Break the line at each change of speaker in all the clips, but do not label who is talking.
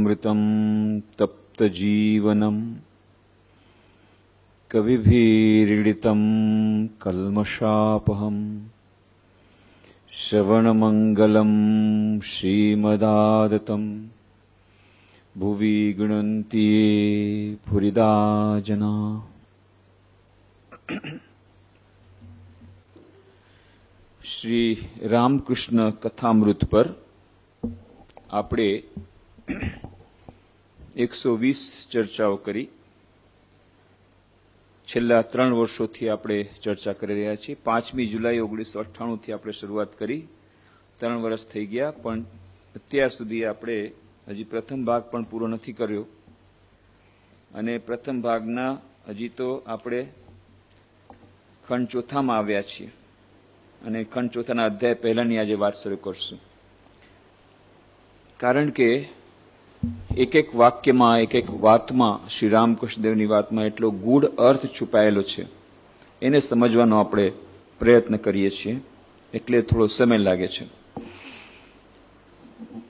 अमृतं तप्तजीवनम् कविभिरीडितं कल्मषापहम् श्रवणमङ्गलं श्रीमदादतम् भुवि गृणन्ति ये फुरिदा जना શ્રી રામકૃષ્ણ કથામૃત પર આપણે
એકસો ચર્ચાઓ કરી છેલ્લા ત્રણ વર્ષોથી આપણે ચર્ચા કરી રહ્યા છીએ પાંચમી જુલાઈ ઓગણીસો અઠ્ઠાણુંથી આપણે શરૂઆત કરી ત્રણ વર્ષ થઈ ગયા પણ અત્યાર સુધી આપણે હજી પ્રથમ ભાગ પણ પૂરો નથી કર્યો અને પ્રથમ ભાગના હજી તો આપણે ખંડ ચોથામાં આવ્યા છીએ અને ખંડ ચોથાના અધ્યાય પહેલાની આજે વાત શરૂ કરશું કારણ કે એક એક વાક્યમાં એક એક વાતમાં શ્રી રામકૃષ્ણદેવની વાતમાં એટલો ગૂઢ અર્થ છુપાયેલો છે એને સમજવાનો આપણે પ્રયત્ન કરીએ છીએ એટલે થોડો સમય લાગે છે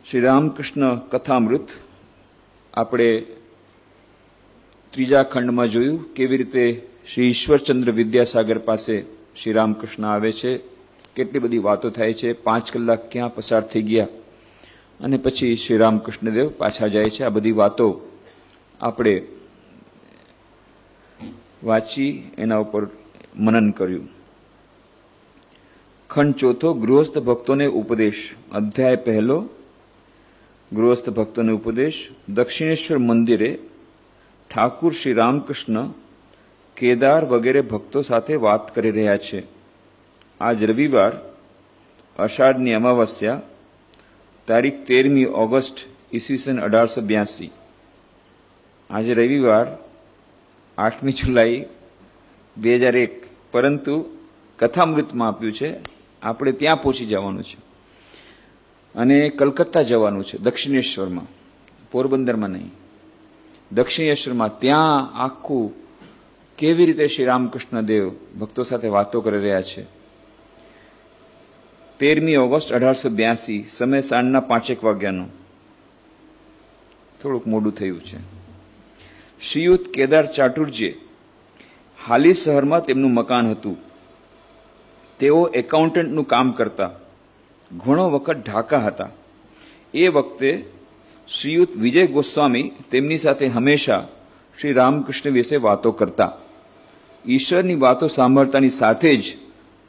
શ્રી રામકૃષ્ણ કથામૃત આપણે ત્રીજા ખંડમાં જોયું કેવી રીતે શ્રી ઈશ્વરચંદ્ર વિદ્યાસાગર પાસે શ્રી રામકૃષ્ણ આવે છે કેટલી બધી વાતો થાય છે પાંચ કલાક ક્યાં પસાર થઈ ગયા અને પછી શ્રી રામકૃષ્ણદેવ પાછા જાય છે આ બધી વાતો આપણે વાંચી એના ઉપર મનન કર્યું ખંડ ચોથો ગૃહસ્થ ભક્તોને ઉપદેશ અધ્યાય પહેલો ગૃહસ્થ ભક્તોને ઉપદેશ દક્ષિણેશ્વર મંદિરે ઠાકુર શ્રી રામકૃષ્ણ કેદાર વગેરે ભક્તો સાથે વાત કરી રહ્યા છે આજ રવિવાર અષાઢની અમાવસ્યા તારીખ તેરમી ઓગસ્ટ ઈસવીસન અઢારસો બ્યાસી આજે રવિવાર આઠમી જુલાઈ બે હજાર એક પરંતુ કથામૃતમાં આપ્યું છે આપણે ત્યાં પહોંચી જવાનું છે અને કલકત્તા જવાનું છે દક્ષિણેશ્વરમાં પોરબંદરમાં નહીં દક્ષિણેશ્વરમાં ત્યાં આખું કેવી રીતે શ્રી રામકૃષ્ણ દેવ ભક્તો સાથે વાતો કરી રહ્યા છે તેરમી ઓગસ્ટ અઢારસો બ્યાસી સમય સાંજના પાંચેક વાગ્યાનું થોડુંક મોડું થયું છે શ્રીયુત કેદાર ચાટુર્યે હાલી શહેરમાં તેમનું મકાન હતું તેઓ એકાઉન્ટન્ટનું કામ કરતા ઘણો વખત ઢાકા હતા એ વખતે શ્રીયુત વિજય ગોસ્વામી તેમની સાથે હંમેશા શ્રી રામકૃષ્ણ વિશે વાતો કરતા ઈશ્વરની વાતો સાંભળતાની સાથે જ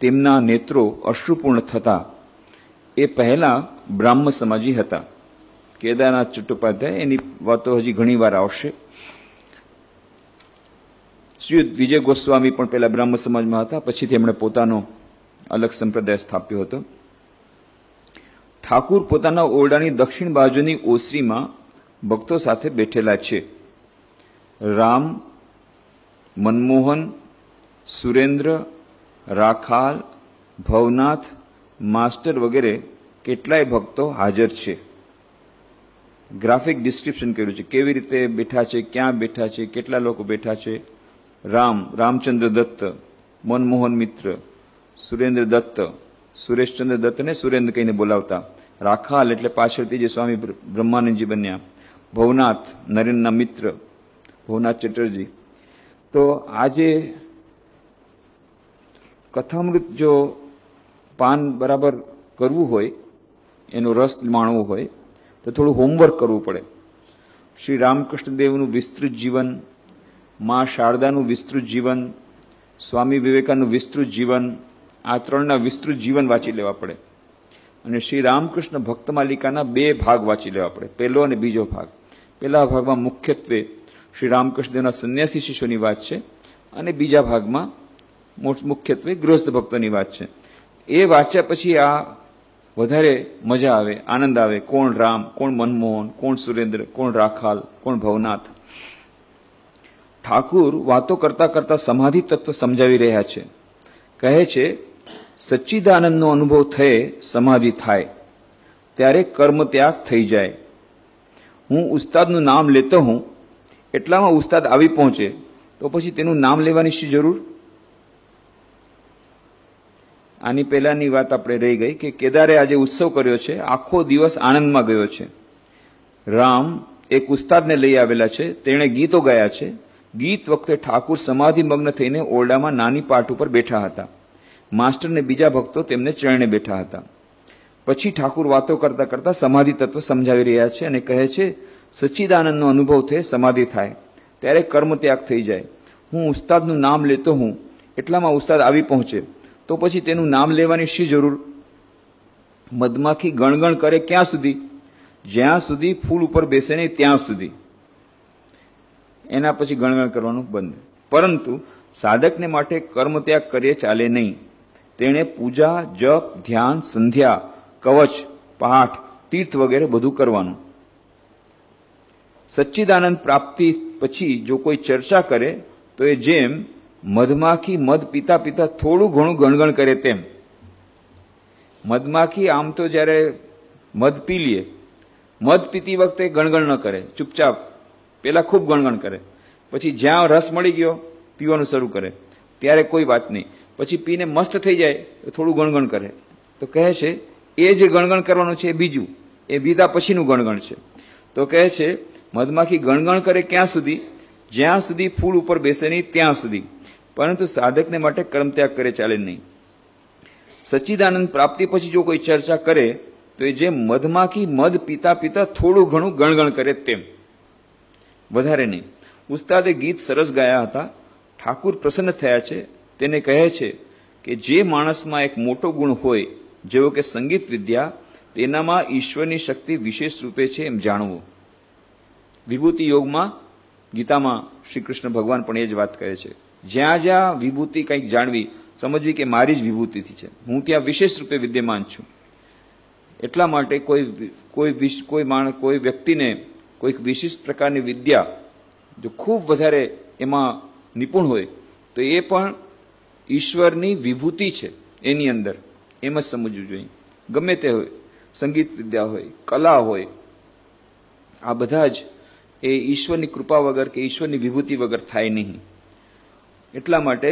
તેમના નેત્રો અશ્રુપૂર્ણ થતા એ પહેલાં બ્રાહ્મ સમાજી હતા કેદારનાથ ચટ્ટોપાધ્યાય એની વાતો હજી ઘણી વાર આવશે શ્રી વિજય ગોસ્વામી પણ પહેલા બ્રાહ્મ સમાજમાં હતા પછી તેમણે પોતાનો અલગ સંપ્રદાય સ્થાપ્યો હતો ઠાકુર પોતાના ઓરડાની દક્ષિણ બાજુની ઓસરીમાં ભક્તો સાથે બેઠેલા છે રામ મનમોહન સુરેન્દ્ર રાખાલ ભવનાથ માસ્ટર વગેરે કેટલાય ભક્તો હાજર છે ગ્રાફિક ડિસ્ક્રિપ્શન કર્યું છે કેવી રીતે બેઠા છે ક્યાં બેઠા છે કેટલા લોકો બેઠા છે રામ રામચંદ્ર દત્ત મનમોહન મિત્ર સુરેન્દ્ર દત્ત સુરેશચંદ્ર દત્તને સુરેન્દ્ર કહીને બોલાવતા રાખાલ એટલે પાછળથી જે સ્વામી બ્રહ્માનંદજી બન્યા ભવનાથ નરેન્દ્રના મિત્ર ભવનાથ ચેટર્જી તો આજે કથામૃત જો પાન બરાબર કરવું હોય એનો રસ માણવો હોય તો થોડું હોમવર્ક કરવું પડે શ્રી રામકૃષ્ણદેવનું વિસ્તૃત જીવન મા શારદાનું વિસ્તૃત જીવન સ્વામી વિવેકાનું વિસ્તૃત જીવન આ ત્રણના વિસ્તૃત જીવન વાંચી લેવા પડે અને શ્રી રામકૃષ્ણ ભક્તમાલિકાના બે ભાગ વાંચી લેવા પડે પહેલો અને બીજો ભાગ પહેલા ભાગમાં મુખ્યત્વે શ્રી રામકૃષ્ણદેવના સંન્યાસી શિષ્યોની વાત છે અને બીજા ભાગમાં મુખ્યત્વે ગૃહસ્થ ભક્તોની વાત છે એ વાંચ્યા પછી આ વધારે મજા આવે આનંદ આવે કોણ રામ કોણ મનમોહન કોણ સુરેન્દ્ર કોણ રાખાલ કોણ ભવનાથ ઠાકુર વાતો કરતા કરતા સમાધિ તત્વ સમજાવી રહ્યા છે કહે છે સચ્ચિદાનંદનો અનુભવ થયે સમાધિ થાય ત્યારે કર્મ ત્યાગ થઈ જાય હું ઉસ્તાદનું નામ લેતો હું એટલામાં ઉસ્તાદ આવી પહોંચે તો પછી તેનું નામ લેવાની શી જરૂર આની પહેલાંની વાત આપણે રહી ગઈ કે કેદારે આજે ઉત્સવ કર્યો છે આખો દિવસ આનંદમાં ગયો છે રામ એક ઉસ્તાદને લઈ આવેલા છે તેણે ગીતો ગાયા છે ગીત વખતે ઠાકુર સમાધિમગ્ન થઈને ઓરડામાં નાની પાઠ ઉપર બેઠા હતા માસ્ટરને બીજા ભક્તો તેમને ચરણે બેઠા હતા પછી ઠાકુર વાતો કરતા કરતા સમાધિ તત્વ સમજાવી રહ્યા છે અને કહે છે સચ્ચિદાનંદનો અનુભવ થઈ સમાધિ થાય ત્યારે કર્મ ત્યાગ થઈ જાય હું ઉસ્તાદનું નામ લેતો હું એટલામાં ઉસ્તાદ આવી પહોંચે તો પછી તેનું નામ લેવાની શી જરૂર મધમાખી ગણગણ કરે ક્યાં સુધી જ્યાં સુધી ફૂલ ઉપર બેસે નહીં ત્યાં સુધી એના પછી ગણગણ કરવાનું બંધ પરંતુ સાધકને માટે કર્મત્યાગ કરીએ ચાલે નહીં તેણે પૂજા જપ ધ્યાન સંધ્યા કવચ પાઠ તીર્થ વગેરે બધું કરવાનું સચ્ચિદાનંદ પ્રાપ્તિ પછી જો કોઈ ચર્ચા કરે તો એ જેમ મધમાખી મધ પીતા પીતા થોડું ઘણું ગણગણ કરે તેમ મધમાખી આમ તો જ્યારે મધ પી લે મધ પીતી વખતે ગણગણ ન કરે ચૂપચાપ પેલા ખૂબ ગણગણ કરે પછી જ્યાં રસ મળી ગયો પીવાનું શરૂ કરે ત્યારે કોઈ વાત નહીં પછી પીને મસ્ત થઈ જાય તો થોડું ગણગણ કરે તો કહે છે એ જે ગણગણ કરવાનું છે એ બીજું એ બીજા પછીનું ગણગણ છે તો કહે છે મધમાખી ગણગણ કરે ક્યાં સુધી જ્યાં સુધી ફૂલ ઉપર બેસે નહીં ત્યાં સુધી પરંતુ સાધકને માટે કર્મત્યાગ કરે ચાલે નહીં સચ્ચિદાનંદ પ્રાપ્તિ પછી જો કોઈ ચર્ચા કરે તો એ જે મધમાખી મધ પીતા પીતા થોડું ઘણું ગણગણ કરે તેમ વધારે નહીં ઉસ્તાદે ગીત સરસ ગાયા હતા ઠાકુર પ્રસન્ન થયા છે તેને કહે છે કે જે માણસમાં એક મોટો ગુણ હોય જેવો કે સંગીત વિદ્યા તેનામાં ઈશ્વરની શક્તિ વિશેષ રૂપે છે એમ જાણવું વિભૂતિ યોગમાં ગીતામાં શ્રી કૃષ્ણ ભગવાન પણ એ જ વાત કરે છે જ્યાં જ્યાં વિભૂતિ કંઈક જાણવી સમજવી કે મારી જ વિભૂતિથી છે હું ત્યાં વિશેષ રૂપે વિદ્યમાન છું એટલા માટે કોઈ કોઈ કોઈ માણસ કોઈ વ્યક્તિને કોઈક વિશિષ્ટ પ્રકારની વિદ્યા જો ખૂબ વધારે એમાં નિપુણ હોય તો એ પણ ઈશ્વરની વિભૂતિ છે એની અંદર એમ જ સમજવું જોઈએ ગમે તે હોય સંગીત વિદ્યા હોય કલા હોય આ બધા જ એ ઈશ્વરની કૃપા વગર કે ઈશ્વરની વિભૂતિ વગર થાય નહીં એટલા માટે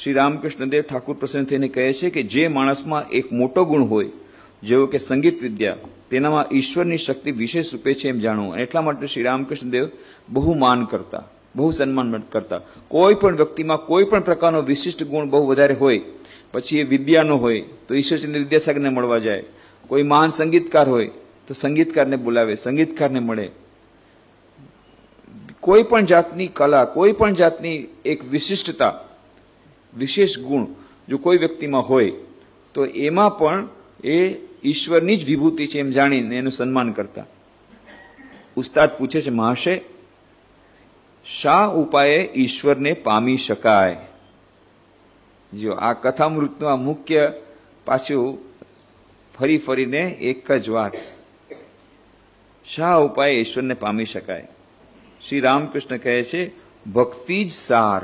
શ્રી રામકૃષ્ણદેવ ઠાકુર પ્રસન્ન થઈને કહે છે કે જે માણસમાં એક મોટો ગુણ હોય જેવો કે સંગીત વિદ્યા તેનામાં ઈશ્વરની શક્તિ વિશેષ રૂપે છે એમ જાણવું એટલા માટે શ્રી રામકૃષ્ણદેવ બહુ માન કરતા બહુ સન્માન કરતા કોઈ પણ વ્યક્તિમાં કોઈ પણ પ્રકારનો વિશિષ્ટ ગુણ બહુ વધારે હોય પછી એ વિદ્યાનો હોય તો ઈશ્વરચંદ્ર વિદ્યાસાગરને મળવા જાય કોઈ મહાન સંગીતકાર હોય તો સંગીતકારને બોલાવે સંગીતકારને મળે કોઈ પણ જાતની કલા કોઈ પણ જાતની એક વિશિષ્ટતા વિશેષ ગુણ જો કોઈ વ્યક્તિમાં હોય તો એમાં પણ એ ઈશ્વરની જ વિભૂતિ છે એમ જાણીને એનું સન્માન કરતા ઉસ્તાદ પૂછે છે મહાશય શા ઉપાયે ઈશ્વરને પામી શકાય જો આ કથામૃતનું આ મુખ્ય પાછું ફરી ફરીને એક જ વાત શા ઉપાયે ઈશ્વરને પામી શકાય શ્રી રામકૃષ્ણ કહે છે ભક્તિ જ સાર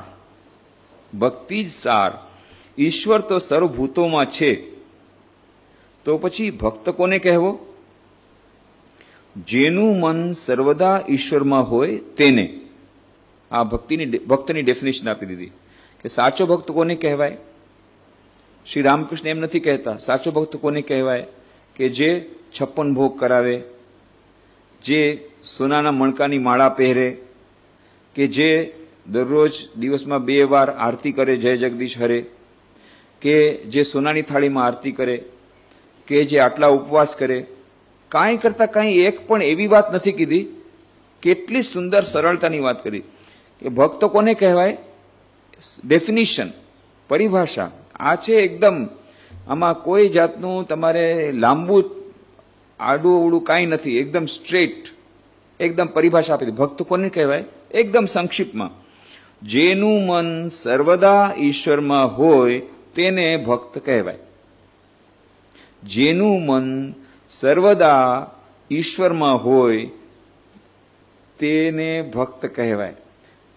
ભક્તિ જ સાર ઈશ્વર તો સર્વભૂતોમાં છે તો પછી ભક્ત કોને કહેવો જેનું મન સર્વદા ઈશ્વરમાં હોય તેને આ ભક્તિની ભક્તની ડેફિનેશન આપી દીધી કે સાચો ભક્ત કોને કહેવાય શ્રી રામકૃષ્ણ એમ નથી કહેતા સાચો ભક્ત કોને કહેવાય કે જે છપ્પન ભોગ કરાવે જે સોનાના મણકાની માળા પહેરે કે જે દરરોજ દિવસમાં બે વાર આરતી કરે જય જગદીશ હરે કે જે સોનાની થાળીમાં આરતી કરે કે જે આટલા ઉપવાસ કરે કાંઈ કરતાં કાંઈ એક પણ એવી વાત નથી કીધી કેટલી સુંદર સરળતાની વાત કરી કે ભક્ત કોને કહેવાય ડેફિનિશન પરિભાષા આ છે એકદમ આમાં કોઈ જાતનું તમારે લાંબુ આડું અવડું કાંઈ નથી એકદમ સ્ટ્રેટ એકદમ પરિભાષા આપી ભક્ત કોને કહેવાય એકદમ સંક્ષિપ્તમાં જેનું મન સર્વદા ઈશ્વરમાં હોય તેને ભક્ત કહેવાય જેનું મન સર્વદા ઈશ્વરમાં હોય તેને ભક્ત કહેવાય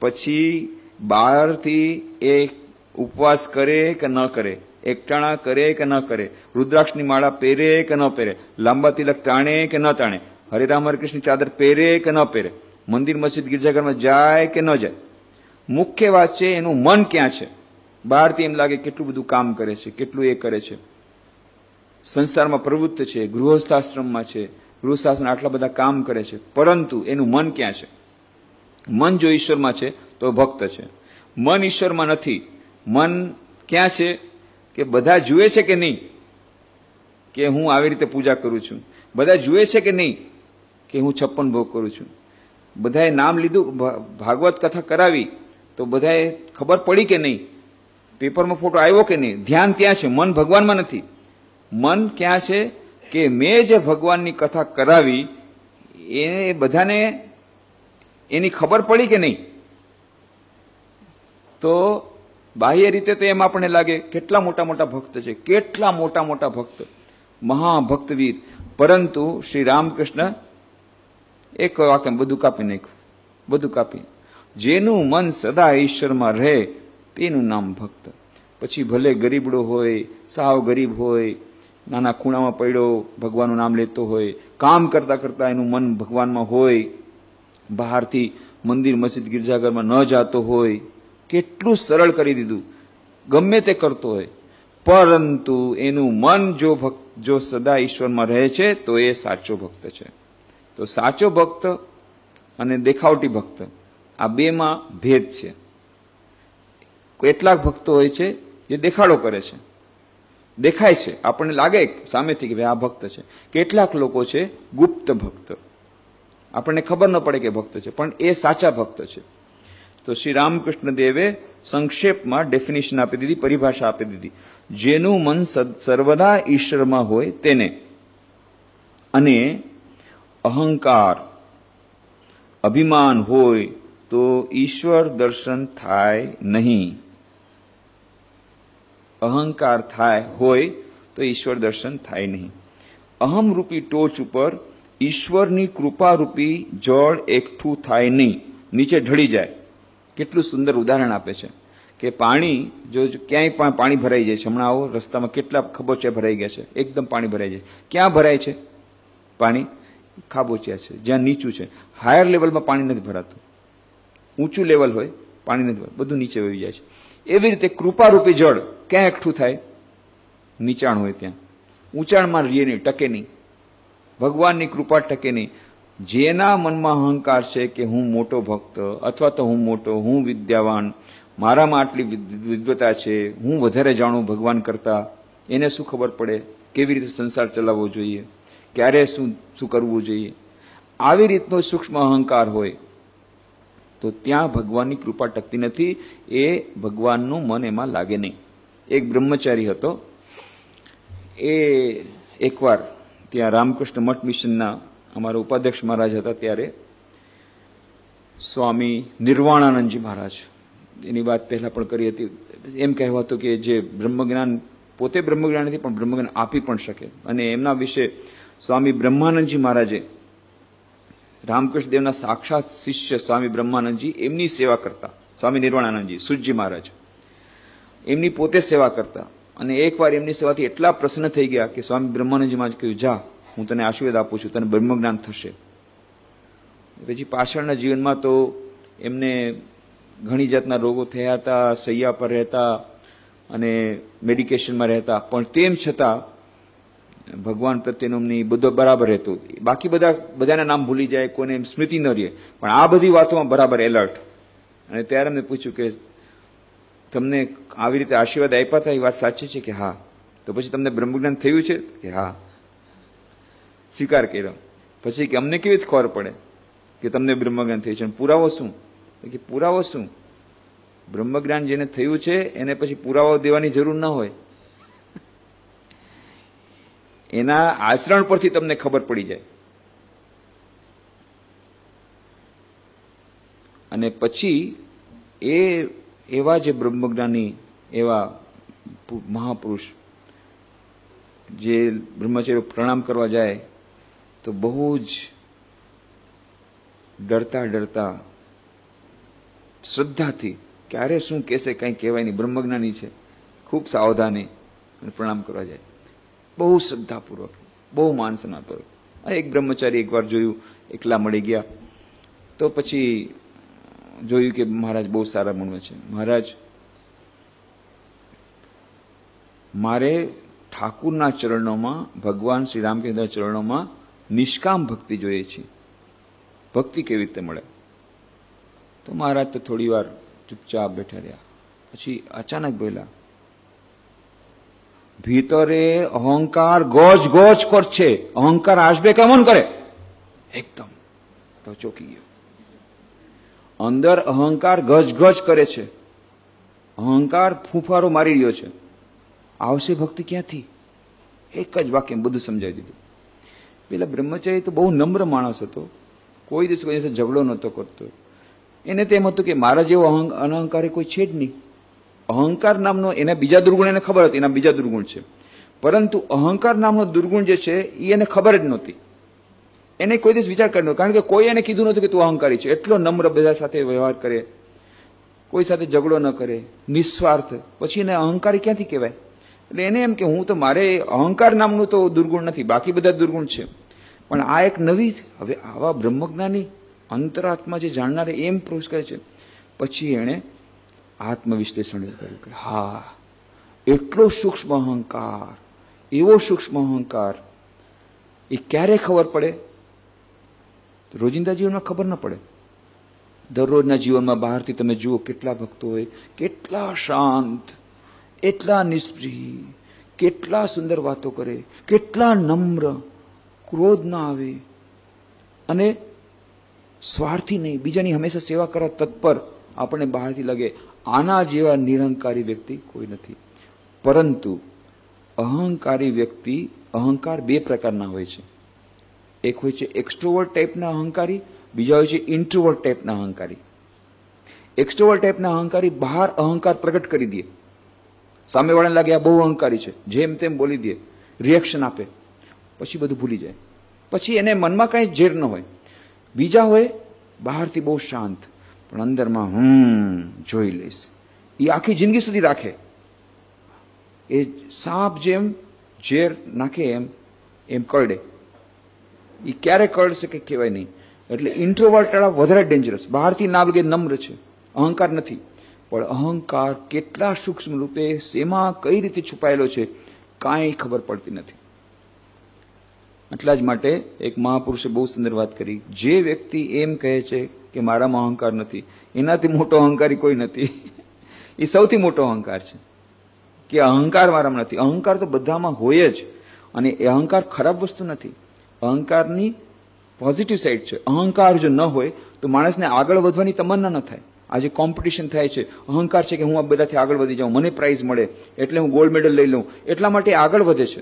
પછી બહારથી એ ઉપવાસ કરે કે ન કરે એકટાણા કરે કે ન કરે રુદ્રાક્ષની માળા પહેરે કે ન પહેરે લાંબા તિલક ટાણે કે ન ટાણે હરિરામ હરિકૃષ્ણની ચાદર પહેરે કે ન પહેરે મંદિર મસ્જિદ ગિરજાઘરમાં જાય કે ન જાય મુખ્ય વાત છે એનું મન ક્યાં છે બહારથી એમ લાગે કેટલું બધું કામ કરે છે કેટલું એ કરે છે સંસારમાં પ્રવૃત્ત છે ગૃહસ્થાશ્રમમાં છે ગૃહસ્થાશ્રમ આટલા બધા કામ કરે છે પરંતુ એનું મન ક્યાં છે મન જો ઈશ્વરમાં છે તો ભક્ત છે મન ઈશ્વરમાં નથી મન ક્યાં છે કે બધા જુએ છે કે નહીં કે હું આવી રીતે પૂજા કરું છું બધા જુએ છે કે નહીં કે હું છપ્પન ભોગ કરું છું બધાએ નામ લીધું ભાગવત કથા કરાવી તો બધાએ ખબર પડી કે નહીં પેપરમાં ફોટો આવ્યો કે નહીં ધ્યાન ત્યાં છે મન ભગવાનમાં નથી મન ક્યાં છે કે મેં જે ભગવાનની કથા કરાવી એ બધાને એની ખબર પડી કે નહીં તો બાહ્ય રીતે તો એમ આપણને લાગે કેટલા મોટા મોટા ભક્ત છે કેટલા મોટા મોટા ભક્ત મહાભક્તવીર પરંતુ શ્રી રામકૃષ્ણ એક વાક્ય બધું કાપી નાખ્યું બધું કાપી જેનું મન સદા ઈશ્વરમાં રહે તેનું નામ ભક્ત પછી ભલે ગરીબડો હોય સાવ ગરીબ હોય નાના ખૂણામાં પડ્યો ભગવાનનું નામ લેતો હોય કામ કરતા કરતા એનું મન ભગવાનમાં હોય બહારથી મંદિર મસ્જિદ ગિરજાઘરમાં ન જાતો હોય કેટલું સરળ કરી દીધું ગમે તે કરતો હોય પરંતુ એનું મન જો ભક્ત જો સદા ઈશ્વરમાં રહે છે તો એ સાચો ભક્ત છે તો સાચો ભક્ત અને દેખાવટી ભક્ત આ બેમાં ભેદ છે કેટલાક ભક્તો હોય છે જે દેખાડો કરે છે દેખાય છે આપણને લાગે સામેથી કે ભાઈ આ ભક્ત છે કેટલાક લોકો છે ગુપ્ત ભક્ત આપણને ખબર ન પડે કે ભક્ત છે પણ એ સાચા ભક્ત છે તો શ્રી રામકૃષ્ણ દેવે સંક્ષેપમાં ડેફિનેશન આપી દીધી પરિભાષા આપી દીધી જેનું મન સર્વદા ઈશ્વરમાં હોય તેને અને અહંકાર અભિમાન હોય તો ઈશ્વર દર્શન થાય નહીં અહંકાર થાય હોય તો ઈશ્વર દર્શન થાય નહીં અહમરૂપી ટોચ ઉપર ઈશ્વરની કૃપારૂપી જળ એકઠું થાય નહીં નીચે ઢળી જાય કેટલું સુંદર ઉદાહરણ આપે છે કે પાણી જો ક્યાંય પણ પાણી ભરાઈ જાય છે હમણાં આવો રસ્તામાં કેટલા ખબોચે ભરાઈ ગયા છે એકદમ પાણી ભરાઈ જાય ક્યાં ભરાય છે પાણી ખાબોચિયા છે જ્યાં નીચું છે હાયર લેવલમાં પાણી નથી ભરાતું ઊંચું લેવલ હોય પાણી નથી ભરાતું બધું નીચે વહી જાય છે એવી રીતે કૃપારૂપી જળ ક્યાં એકઠું થાય નીચાણ હોય ત્યાં ઊંચાણમાં રીએ નહીં ટકે નહીં ભગવાનની કૃપા ટકે નહીં જેના મનમાં અહંકાર છે કે હું મોટો ભક્ત અથવા તો હું મોટો હું વિદ્યાવાન મારામાં આટલી વિદ્વતા છે હું વધારે જાણું ભગવાન કરતા એને શું ખબર પડે કેવી રીતે સંસાર ચલાવવો જોઈએ ક્યારે શું શું કરવું જોઈએ આવી રીતનો સૂક્ષ્મ અહંકાર હોય તો ત્યાં ભગવાનની કૃપા ટકતી નથી એ ભગવાનનું મન એમાં લાગે નહીં એક બ્રહ્મચારી હતો એ એકવાર ત્યાં રામકૃષ્ણ મઠ મિશનના અમારા ઉપાધ્યક્ષ મહારાજ હતા ત્યારે સ્વામી નિર્વાણાનંદજી મહારાજ એની વાત પહેલા પણ કરી હતી એમ કહેવાતું કે જે બ્રહ્મજ્ઞાન પોતે બ્રહ્મજ્ઞાન નથી પણ બ્રહ્મજ્ઞાન આપી પણ શકે અને એમના વિશે સ્વામી બ્રહ્માનંદજી મહારાજે રામકૃષ્ણદેવના સાક્ષાત શિષ્ય સ્વામી બ્રહ્માનંદજી એમની સેવા કરતા સ્વામી નિર્વાણાનંદજી સુજી મહારાજ એમની પોતે સેવા કરતા અને એકવાર એમની સેવાથી એટલા પ્રસન્ન થઈ ગયા કે સ્વામી બ્રહ્માનંદજી મહારાજ કહ્યું જા હું તને આશીર્વાદ આપું છું તને બ્રહ્મજ્ઞાન થશે પછી પાછળના જીવનમાં તો એમને ઘણી જાતના રોગો થયા હતા સૈયા પર રહેતા અને મેડિકેશનમાં રહેતા પણ તેમ છતાં ભગવાન પ્રત્યેનું એમની બધો બરાબર રહેતું બાકી બધા બધાના નામ ભૂલી જાય કોઈને એમ સ્મૃતિ ન રહે પણ આ બધી વાતોમાં બરાબર એલર્ટ અને ત્યારે એમને પૂછ્યું કે તમને આવી રીતે આશીર્વાદ આપ્યા હતા એ વાત સાચી છે કે હા તો પછી તમને બ્રહ્મજ્ઞાન થયું છે કે હા સ્વીકાર કર્યો પછી કે અમને કેવી રીતે ખબર પડે કે તમને બ્રહ્મજ્ઞાન થયું છે પુરાવો શું કે પુરાવો શું બ્રહ્મજ્ઞાન જેને થયું છે એને પછી પુરાવો દેવાની જરૂર ન હોય એના આચરણ પરથી તમને ખબર પડી જાય અને પછી એ એવા જે બ્રહ્મજ્ઞાની એવા મહાપુરુષ જે બ્રહ્મચર્ય પ્રણામ કરવા જાય તો બહુ જ ડરતા ડરતા શ્રદ્ધાથી ક્યારે શું કહેશે કંઈ કહેવાય નહીં બ્રહ્મજ્ઞાની છે ખૂબ સાવધાની પ્રણામ કરવા જાય બહુ શ્રદ્ધાપૂર્વક બહુ માન સનાતો એક બ્રહ્મચારી એકવાર જોયું એકલા મળી ગયા તો પછી જોયું કે મહારાજ બહુ સારા મૂળમાં છે મહારાજ મારે ઠાકુરના ચરણોમાં ભગવાન શ્રી રામચંદ્રના ચરણોમાં નિષ્કામ ભક્તિ જોઈએ છે ભક્તિ કેવી રીતે મળે તો મહારાજ તો થોડી વાર ચૂપચાપ બેઠા રહ્યા પછી અચાનક બોલ્યા ভিতরে অহংকার গজ গজ করছে অহংকার আসবে কেমন করে એકદમ તો ચોકી ગયો અંદર અહંકાર ગજગજ કરે છે અહંકાર ફૂંફારો મારી રહ્યો છે આવશે ભક્તિ ક્યાંથી એક જ વાક્ય બધું સમજાવી દીધું પેલા બ્રહ્મચારી તો બહુ નમ્ર માણસ હતો કોઈ દિવસ કોઈ ઝઘડો નહોતો કરતો એને તેમ હતું કે મારા જેવો અહંકારી કોઈ છે જ નહીં અહંકાર નામનો એને બીજા દુર્ગુણ એને ખબર હતી એના બીજા દુર્ગુણ છે પરંતુ અહંકાર નામનો દુર્ગુણ જે છે એ એને ખબર જ નહોતી એને કોઈ દિવસ વિચાર કર્યો કારણ કે કોઈ એને કીધું નહોતું કે તું અહંકારી છે એટલો નમ્ર બધા સાથે વ્યવહાર કરે કોઈ સાથે ઝઘડો ન કરે નિસ્વાર્થ પછી એને અહંકારી ક્યાંથી કહેવાય એટલે એને એમ કે હું તો મારે અહંકાર નામનું તો દુર્ગુણ નથી બાકી બધા દુર્ગુણ છે પણ આ એક નવી હવે આવા બ્રહ્મજ્ઞાની અંતરાત્મા જે જાણનારે એમ પુરુષ કહે છે પછી એણે આત્મવિશ્લેષણ કર્યું કે હા એટલો સૂક્ષ્મ અહંકાર એવો સૂક્ષ્મ અહંકાર એ ક્યારે ખબર પડે રોજિંદા જીવનમાં ખબર ન પડે દરરોજના જીવનમાં બહારથી તમે જુઓ કેટલા ભક્તો હોય કેટલા શાંત એટલા નિષ્પ્રિય કેટલા સુંદર વાતો કરે કેટલા નમ્ર ક્રોધ ના આવે અને સ્વાર્થી નહીં બીજાની હંમેશા સેવા કરવા તત્પર આપણને બહારથી લાગે આના જેવા નિરહંકારી વ્યક્તિ કોઈ નથી પરંતુ અહંકારી વ્યક્તિ અહંકાર બે પ્રકારના હોય છે એક હોય છે એક્સ્ટ્રોવર્ટ ટાઈપના અહંકારી બીજા હોય છે ઇન્ટ્રોવર્ટ ટાઈપના અહંકારી એક્સ્ટ્રોવર્ટ ટાઈપના અહંકારી બહાર અહંકાર પ્રગટ કરી દે સામેવાળાને લાગે આ બહુ અહંકારી છે જેમ તેમ બોલી દે રિએક્શન આપે પછી બધું ભૂલી જાય પછી એને મનમાં કાંઈ ઝેર ન હોય બીજા હોય બહારથી બહુ શાંત પણ અંદરમાં હું જોઈ લઈશ એ આખી જિંદગી સુધી રાખે એ સાપ જેમ ઝેર નાખે એમ એમ કરડે એ ક્યારે કરડશે કે કહેવાય નહીં એટલે ઇન્ટ્રોવર્ટવાળા વધારે ડેન્જરસ બહારથી ના નમ્ર છે અહંકાર નથી પણ અહંકાર કેટલા સૂક્ષ્મ રૂપે શેમાં કઈ રીતે છુપાયેલો છે કાંઈ ખબર પડતી નથી એટલા જ માટે એક મહાપુરુષે બહુ સુંદર વાત કરી જે વ્યક્તિ એમ કહે છે કે મારામાં અહંકાર નથી એનાથી મોટો અહંકારી કોઈ નથી એ સૌથી મોટો અહંકાર છે કે અહંકાર મારામાં નથી અહંકાર તો બધામાં હોય જ અને એ અહંકાર ખરાબ વસ્તુ નથી અહંકારની પોઝિટિવ સાઈડ છે અહંકાર જો ન હોય તો માણસને આગળ વધવાની તમન્ના ન થાય આજે કોમ્પિટિશન થાય છે અહંકાર છે કે હું આ બધાથી આગળ વધી જાઉં મને પ્રાઇઝ મળે એટલે હું ગોલ્ડ મેડલ લઈ લઉં એટલા માટે આગળ વધે છે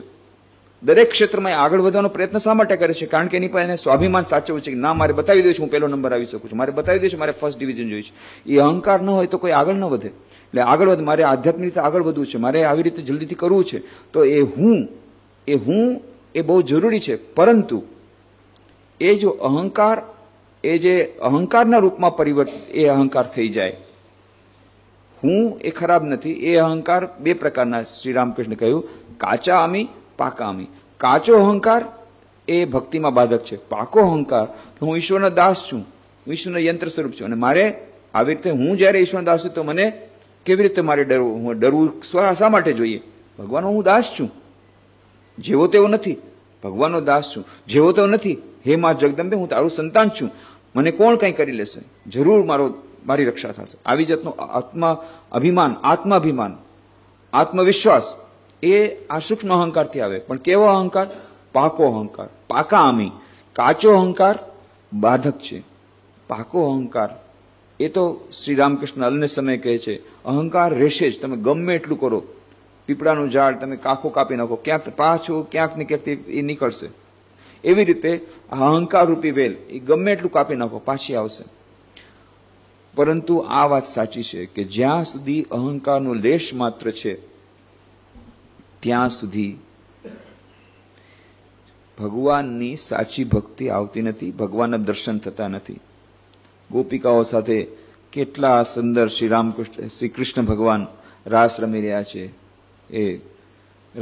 દરેક ક્ષેત્રમાં આગળ વધવાનો પ્રયત્ન શા માટે કરે છે કારણ કે એની પાસે સ્વાભિમાન સાચવવું છે કે ના મારે બતાવી દઉં છું હું પહેલો નંબર આવી શકું છું મારે બતાવી દઉં છું મારે ફર્સ્ટ ડિવિઝન જોઈએ છે એ અહંકાર ન હોય તો કોઈ આગળ ન વધે એટલે આગળ વધ મારે આધ્યાત્મિક રીતે આગળ વધવું છે મારે આવી રીતે જલ્દીથી કરવું છે તો એ હું એ હું એ બહુ જરૂરી છે પરંતુ એ જો અહંકાર એ જે અહંકારના રૂપમાં પરિવર્તન એ અહંકાર થઈ જાય હું એ ખરાબ નથી એ અહંકાર બે પ્રકારના શ્રી રામકૃષ્ણ કહ્યું કાચા આમી પાકામી કાચો અહંકાર એ ભક્તિમાં બાધક છે પાકો અહંકાર હું ઈશ્વરનો દાસ છું હું ઈશ્વરનો યંત્ર સ્વરૂપ છું અને મારે આવી રીતે હું જ્યારે ઈશ્વરનો દાસ છું તો મને કેવી રીતે મારે ડરવું હું ડરવું શા માટે જોઈએ ભગવાનનો હું દાસ છું જેવો તેવો નથી ભગવાનનો દાસ છું જેવો તેવો નથી હે માં જગદંબે હું તારું સંતાન છું મને કોણ કંઈ કરી લેશે જરૂર મારો મારી રક્ષા થશે આવી જાતનું આત્મા અભિમાન આત્મા અભિમાન આત્મવિશ્વાસ એ આ સૂક્ષ્મ અહંકારથી આવે પણ કેવો અહંકાર પાકો અહંકાર પાકા આમી કાચો અહંકાર બાધક છે પાકો અહંકાર એ તો શ્રી રામકૃષ્ણ અલને સમય કહે છે અહંકાર રહેશે જ તમે ગમે એટલું કરો પીપળાનું ઝાડ તમે કાખો કાપી નાખો ક્યાંક પાછું ક્યાંક ને ક્યાંક એ નીકળશે એવી રીતે અહંકાર રૂપી વેલ એ ગમે એટલું કાપી નાખો પાછી આવશે પરંતુ આ વાત સાચી છે કે જ્યાં સુધી અહંકારનો લેશ માત્ર છે ત્યાં સુધી ભગવાનની સાચી ભક્તિ આવતી નથી ભગવાનના દર્શન થતા નથી ગોપિકાઓ સાથે કેટલા સુંદર શ્રી રામકૃષ્ણ શ્રી કૃષ્ણ ભગવાન રાસ રમી રહ્યા છે એ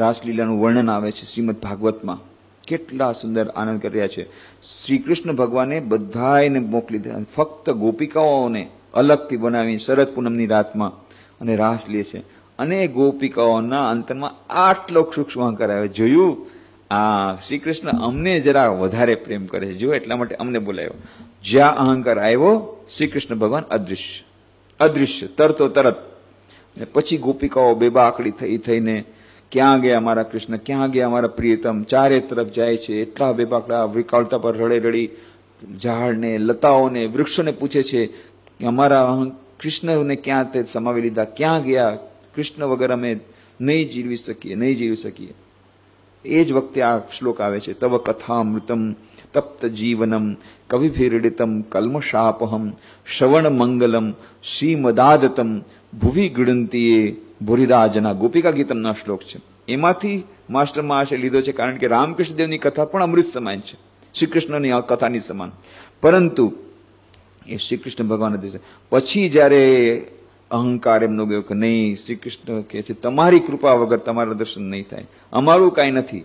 રાસલીલાનું વર્ણન આવે છે શ્રીમદ ભાગવતમાં કેટલા સુંદર આનંદ કરી રહ્યા છે શ્રી કૃષ્ણ ભગવાને બધાને મોકલી દીધા ફક્ત ગોપિકાઓને અલગથી બનાવી શરદ પૂનમની રાતમાં અને રાસ લે છે અને ગોપિકાઓના અંતરમાં આટલો સૂક્ષ્મ અહંકાર આવે જોયું આ શ્રી કૃષ્ણ અમને જરા વધારે પ્રેમ કરે છે જો એટલા માટે અમને બોલાયો જ્યાં અહંકાર આવ્યો શ્રી કૃષ્ણ ભગવાન અદૃશ્ય અદૃશ્ય તરતો તરત ને પછી ગોપિકાઓ બેબાકડી થઈ થઈને ક્યાં ગયા અમારા કૃષ્ણ ક્યાં ગયા અમારા પ્રિયતમ ચારે તરફ જાય છે એટલા બેબાકડા વિકળતા પર રડે રડી ઝાડને લતાઓને વૃક્ષોને પૂછે છે કે અમારા કૃષ્ણને ક્યાં તે સમાવી લીધા ક્યાં ગયા કૃષ્ણ વગર અમે નહીં જીવી શકીએ નહીં જીવી શકીએ એ જ વખતે આ શ્લોક આવે છે તવ કથામૃતમ તપ્ત જીવનમ કવિભિરડિતમ કલ્મશાપહમ શ્રવણ મંગલમ શ્રીમદાદતમ ભુવિ ગૃણંતીએ એ જના ગોપિકા ગીતમના શ્લોક છે એમાંથી માસ્ટરમાં આશય લીધો છે કારણ કે રામકૃષ્ણદેવની કથા પણ અમૃત સમાન છે શ્રીકૃષ્ણની કૃષ્ણની કથાની સમાન પરંતુ એ શ્રીકૃષ્ણ ભગવાન પછી જ્યારે અહંકાર એમનો ગયો કે નહીં શ્રી કૃષ્ણ કહે છે તમારી કૃપા વગર તમારા દર્શન નહીં થાય અમારું કાંઈ નથી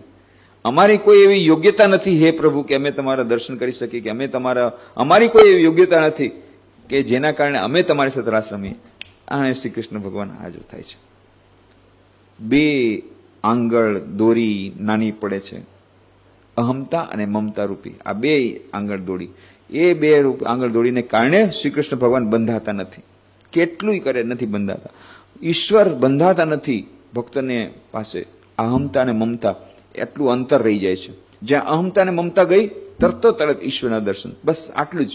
અમારી કોઈ એવી યોગ્યતા નથી હે પ્રભુ કે અમે તમારા દર્શન કરી શકીએ કે અમે તમારા અમારી કોઈ એવી યોગ્યતા નથી કે જેના કારણે અમે તમારી સાથે રાસ રમીએ આણે શ્રી કૃષ્ણ ભગવાન હાજર થાય છે બે આંગળ દોરી નાની પડે છે અહમતા અને મમતા રૂપી આ બે આંગળ દોડી એ બે આંગળ દોડીને કારણે શ્રી કૃષ્ણ ભગવાન બંધાતા નથી કેટલુંય કરે નથી બંધાતા ઈશ્વર બંધાતા નથી ભક્તને પાસે અહમતા અને મમતા એટલું અંતર રહી જાય છે જ્યાં અહમતા અને મમતા ગઈ તરતો તરત ઈશ્વરના દર્શન બસ આટલું જ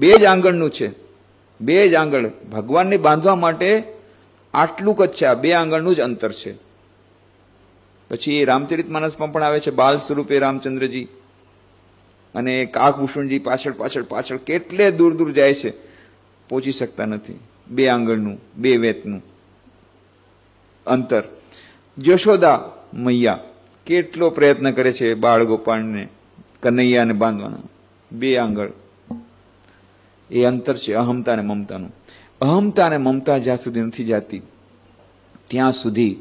બે જ આંગણનું છે બે જ આંગણ ભગવાનને બાંધવા માટે આટલું જ છે આ બે આંગણનું જ અંતર છે પછી રામચરિત માનસમાં પણ આવે છે બાલ સ્વરૂપે રામચંદ્રજી અને કાકભૂષણજી પાછળ પાછળ પાછળ કેટલે દૂર દૂર જાય છે પહોંચી શકતા નથી બે આંગણનું બે વેતનું અંતર જશોદા મૈયા કેટલો પ્રયત્ન કરે છે બાળ ગોપાળને કનૈયાને બાંધવાનો બે આંગળ એ અંતર છે અહમતા અને મમતાનું અહમતા અને મમતા જ્યાં સુધી નથી જાતી ત્યાં સુધી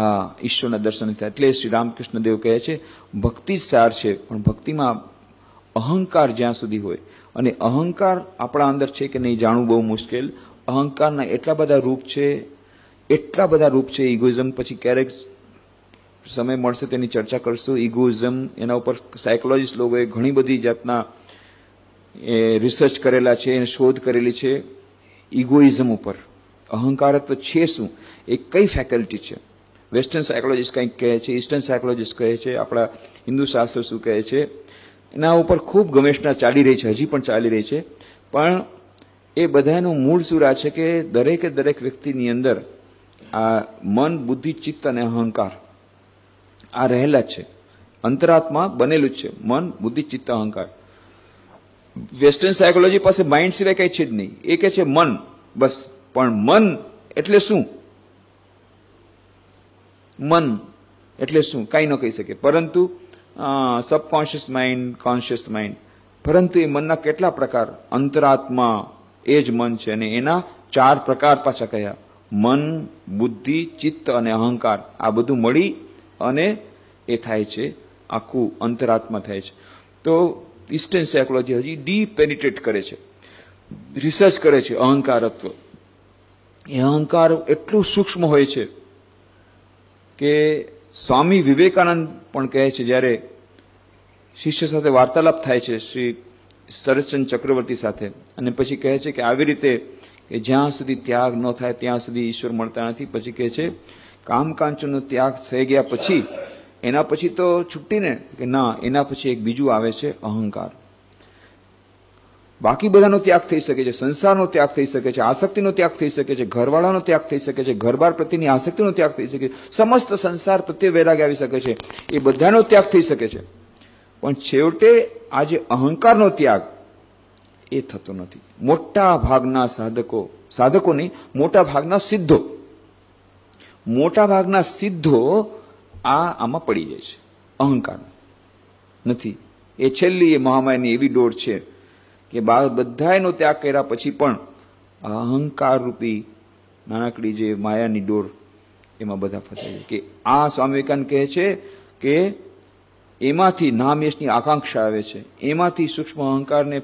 આ ઈશ્વરના દર્શન થાય એટલે શ્રી રામકૃષ્ણ દેવ કહે છે ભક્તિ સાર છે પણ ભક્તિમાં અહંકાર જ્યાં સુધી હોય અને અહંકાર આપણા અંદર છે કે નહીં જાણવું બહુ મુશ્કેલ અહંકારના એટલા બધા રૂપ છે એટલા બધા રૂપ છે ઇગોઇઝમ પછી ક્યારેક સમય મળશે તેની ચર્ચા કરશું ઇગોઇઝમ એના ઉપર સાયકોલોજીસ્ટ લોકોએ ઘણી બધી જાતના એ રિસર્ચ કરેલા છે એને શોધ કરેલી છે ઇગોઇઝમ ઉપર અહંકારત્વ છે શું એ કઈ ફેકલ્ટી છે વેસ્ટર્ન સાયકોલોજીસ્ટ કંઈક કહે છે ઇસ્ટર્ન સાયકોલોજીસ્ટ કહે છે આપણા હિન્દુ શાસ્ત્ર શું કહે છે એના ઉપર ખૂબ ગવેષણા ચાલી રહી છે હજી પણ ચાલી રહી છે પણ એ બધાનું મૂળ સુરા છે કે દરેકે દરેક વ્યક્તિની અંદર આ મન બુદ્ધિ ચિત્ત અને અહંકાર આ રહેલા જ છે અંતરાત્મા બનેલું જ છે મન બુદ્ધિ ચિત્ત અહંકાર વેસ્ટર્ન સાયકોલોજી પાસે માઇન્ડ સિવાય કંઈ છે જ નહીં એ કહે છે મન બસ પણ મન એટલે શું મન એટલે શું કાંઈ ન કહી શકે પરંતુ સબકોન્શિયસ માઇન્ડ કોન્શિયસ માઇન્ડ પરંતુ એ મનના કેટલા પ્રકાર અંતરાત્મા એ જ મન છે અને એના ચાર પ્રકાર પાછા કહ્યા મન બુદ્ધિ ચિત્ત અને અહંકાર આ બધું મળી અને એ થાય છે આખું અંતરાત્મા થાય છે તો ઇસ્ટર્ન સાયકોલોજી હજી ડીપ પેનિટ્રેટ કરે છે રિસર્ચ કરે છે અહંકારત્વ એ અહંકાર એટલું સૂક્ષ્મ હોય છે કે સ્વામી વિવેકાનંદ પણ કહે છે જ્યારે શિષ્ય સાથે વાર્તાલાપ થાય છે શ્રી શરદચંદ ચક્રવર્તી સાથે અને પછી કહે છે કે આવી રીતે કે જ્યાં સુધી ત્યાગ ન થાય ત્યાં સુધી ઈશ્વર મળતા નથી પછી કહે છે કામકાંચનો ત્યાગ થઈ ગયા પછી એના પછી તો છૂટીને કે ના એના પછી એક બીજું આવે છે અહંકાર બાકી બધાનો ત્યાગ થઈ શકે છે સંસારનો ત્યાગ થઈ શકે છે આસક્તિનો ત્યાગ થઈ શકે છે ઘરવાળાનો ત્યાગ થઈ શકે છે ઘરબાર પ્રત્યેની આસક્તિનો ત્યાગ થઈ શકે છે સમસ્ત સંસાર પ્રત્યે વૈરાગ્ય આવી શકે છે એ બધાનો ત્યાગ થઈ શકે છે પણ છેવટે આ જે અહંકારનો ત્યાગ એ થતો નથી મોટા ભાગના સાધકો સાધકો નહીં મોટા ભાગના સિદ્ધો મોટા ભાગના સિદ્ધો આ આમાં પડી જાય છે અહંકાર નથી એ છેલ્લી એ મહામાયાની એવી દોડ છે કે બાળ બધાયનો ત્યાગ કર્યા પછી પણ આ અહંકારરૂપી નાનકડી જે માયાની ડોર એમાં બધા ફસાય કે આ સ્વામી વિવેકાનંદ કહે છે કે એમાંથી નામયશની આકાંક્ષા આવે છે એમાંથી સૂક્ષ્મ અહંકારને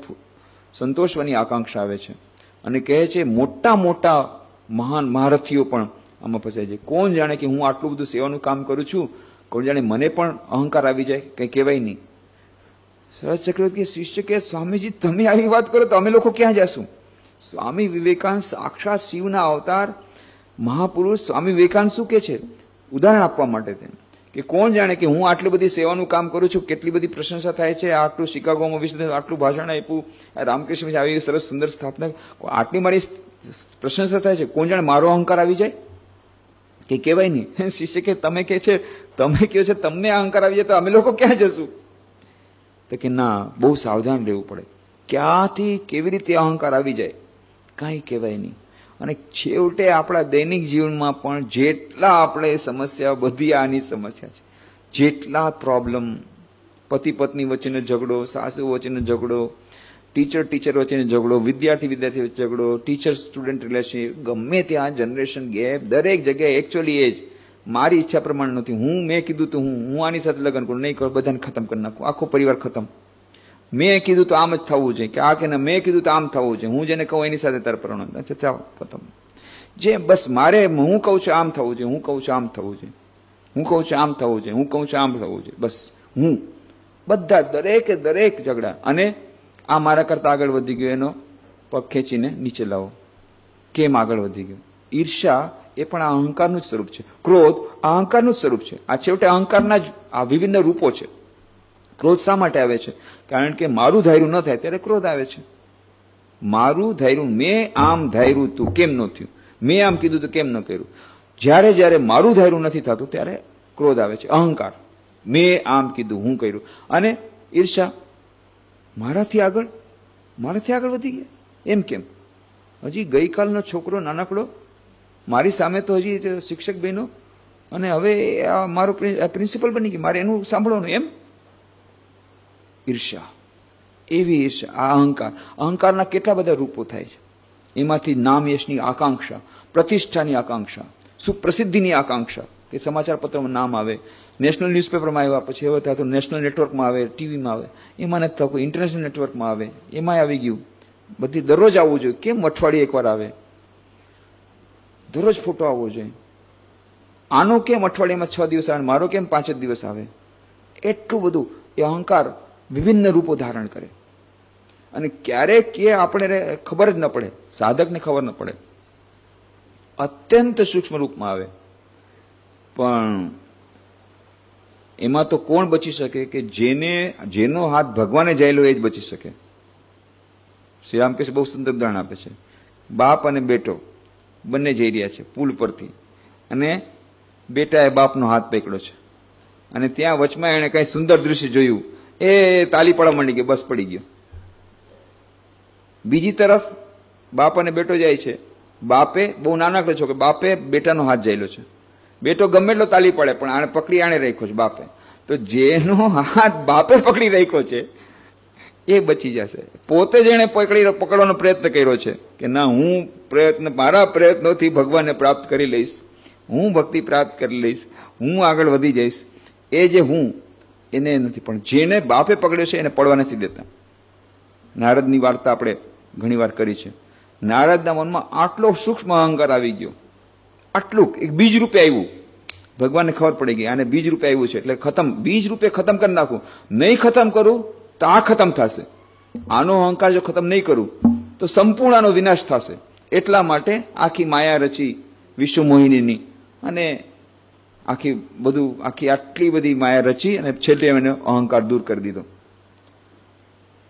સંતોષવાની આકાંક્ષા આવે છે અને કહે છે મોટા મોટા મહાન મહારથીઓ પણ આમાં ફસાય છે કોણ જાણે કે હું આટલું બધું સેવાનું કામ કરું છું કોણ જાણે મને પણ અહંકાર આવી જાય કંઈ કહેવાય નહીં સરસ ચક્રવર્તી શિષ્ય કે સ્વામીજી તમે આવી વાત કરો તો અમે લોકો ક્યાં જશું સ્વામી વિવેકાનંદ સાક્ષાત શિવના અવતાર મહાપુરુષ સ્વામી વિવેકાંત શું કે છે ઉદાહરણ આપવા માટે તેમ કે કોણ જાણે કે હું આટલી બધી સેવાનું કામ કરું છું કેટલી બધી પ્રશંસા થાય છે આટલું શિકાગોમાં વિશે આટલું ભાષણ આપ્યું રામકૃષ્ણ વિશે આવી સરસ સુંદર સ્થાપના આટલી મારી પ્રશંસા થાય છે કોણ જાણે મારો અહંકાર આવી જાય કે કહેવાય નહીં શિષ્ય કે તમે કે છે તમે કહો છે તમને અહંકાર આવી જાય તો અમે લોકો ક્યાં જશું તો કે ના બહુ સાવધાન રહેવું પડે ક્યાંથી કેવી રીતે અહંકાર આવી જાય કાંઈ કહેવાય નહીં અને છેવટે આપણા દૈનિક જીવનમાં પણ જેટલા આપણે સમસ્યા બધી આની સમસ્યા છે જેટલા પ્રોબ્લેમ પતિ પત્ની વચ્ચેનો ઝઘડો સાસુ વચ્ચેનો ઝઘડો ટીચર ટીચર વચ્ચેનો ઝઘડો વિદ્યાર્થી વિદ્યાર્થી વચ્ચે ઝઘડો ટીચર સ્ટુડન્ટ રિલેશનશીપ ગમે ત્યાં જનરેશન ગેપ દરેક જગ્યાએ એકચ્યુઅલી એ જ મારી ઈચ્છા પ્રમાણે નથી હું મેં કીધું તું હું હું આની સાથે લગ્ન કરું નહીં કરું બધાને ખતમ કરી નાખું આખો પરિવાર ખતમ મેં કીધું તો આમ જ થવું જોઈએ કે આ કે મેં કીધું તો આમ થવું છે હું જેને કહું એની સાથે તાર પ્રણવ ખતમ જે બસ મારે હું કહું છું આમ થવું જોઈએ હું કહું છું આમ થવું જોઈએ હું કહું છું આમ થવું જોઈએ હું કહું છું આમ થવું જોઈએ બસ હું બધા દરેકે દરેક ઝઘડા અને આ મારા કરતાં આગળ વધી ગયો એનો પગ ખેંચીને નીચે લાવો કેમ આગળ વધી ગયો ઈર્ષા એ પણ આ અહંકારનું જ સ્વરૂપ છે ક્રોધ આ અહંકારનું જ સ્વરૂપ છે આ છેવટે અહંકારના જ આ વિભિન્ન રૂપો છે ક્રોધ શા માટે આવે છે કારણ કે મારું ધૈર્યું ન થાય ત્યારે ક્રોધ આવે છે મારું ધૈર્યું મેં આમ ધાર્યું તું કેમ ન થયું મેં આમ કીધું તો કેમ ન કર્યું જ્યારે જ્યારે મારું ધાર્યું નથી થતું ત્યારે ક્રોધ આવે છે અહંકાર મેં આમ કીધું હું કર્યું અને ઈર્ષા મારાથી આગળ મારાથી આગળ વધી ગયા એમ કેમ હજી ગઈકાલનો છોકરો નાનકડો મારી સામે તો હજી શિક્ષક બહેનો અને હવે આ મારો પ્રિન્સિપલ બની ગયું મારે એનું સાંભળવાનું એમ ઈર્ષા એવી ઈર્ષા આ અહંકાર અહંકારના કેટલા બધા રૂપો થાય છે એમાંથી નામ યશની આકાંક્ષા પ્રતિષ્ઠાની આકાંક્ષા સુપ્રસિદ્ધિની આકાંક્ષા કે સમાચાર પત્રમાં નામ આવે નેશનલ ન્યૂઝપેપરમાં આવ્યા પછી હવે થાય તો નેશનલ નેટવર્કમાં આવે ટીવીમાં આવે એમાં નથી થતું ઇન્ટરનેશનલ નેટવર્કમાં આવે એમાં આવી ગયું બધી દરરોજ આવવું જોઈએ કેમ અઠવાડિયે એકવાર આવે દરરોજ ફોટો આવવો જોઈએ આનો કેમ અઠવાડિયામાં છ દિવસ આવે મારો કેમ પાંચ જ દિવસ આવે એટલું બધું એ અહંકાર વિભિન્ન રૂપો ધારણ કરે અને ક્યારેક એ આપણે ખબર જ ન પડે સાધકને ખબર ન પડે અત્યંત સૂક્ષ્મ રૂપમાં આવે પણ એમાં તો કોણ બચી શકે કે જેને જેનો હાથ ભગવાને જાયેલો એ જ બચી શકે શ્રી રામકૃષ્ણ બહુ સુંદર ઉદાહરણ આપે છે બાપ અને બેટો બંને જઈ રહ્યા છે પુલ પરથી અને બેટાએ બાપનો હાથ પકડ્યો છે અને ત્યાં વચમાં એણે કઈ સુંદર દૃશ્ય જોયું એ તાલી પડવા માંડી ગયો બસ પડી ગયો બીજી તરફ બાપ અને બેટો જાય છે બાપે બહુ નાનકડો છો કે બાપે બેટાનો હાથ જાયેલો છે બેટો ગમે એટલો તાલી પડે પણ આને પકડી આણે રાખ્યો છે બાપે તો જેનો હાથ બાપે પકડી રાખ્યો છે એ બચી જશે પોતે જ એણે પકડી પકડવાનો પ્રયત્ન કર્યો છે કે ના હું પ્રયત્ન મારા પ્રયત્નોથી ભગવાનને પ્રાપ્ત કરી લઈશ હું ભક્તિ પ્રાપ્ત કરી લઈશ હું આગળ વધી જઈશ એ જે હું એને નથી પણ જેને બાપે પકડ્યો છે એને પડવા નથી દેતા નારદની વાર્તા આપણે ઘણીવાર કરી છે નારદના મનમાં આટલો સૂક્ષ્મ અહંકાર આવી ગયો આટલું એક બીજ રૂપે આવ્યું ભગવાનને ખબર પડી ગઈ આને બીજ રૂપે આવ્યું છે એટલે ખતમ બીજ રૂપે ખતમ કરી નાખું નહીં ખતમ કરું તો આ ખતમ થશે આનો અહંકાર જો ખતમ નહીં કરું તો સંપૂર્ણ આનો વિનાશ થશે એટલા માટે આખી માયા રચી વિશ્વ મોહિનીની અને આખી બધું આખી આટલી બધી માયા રચી અને છેલ્લે એને અહંકાર દૂર કરી દીધો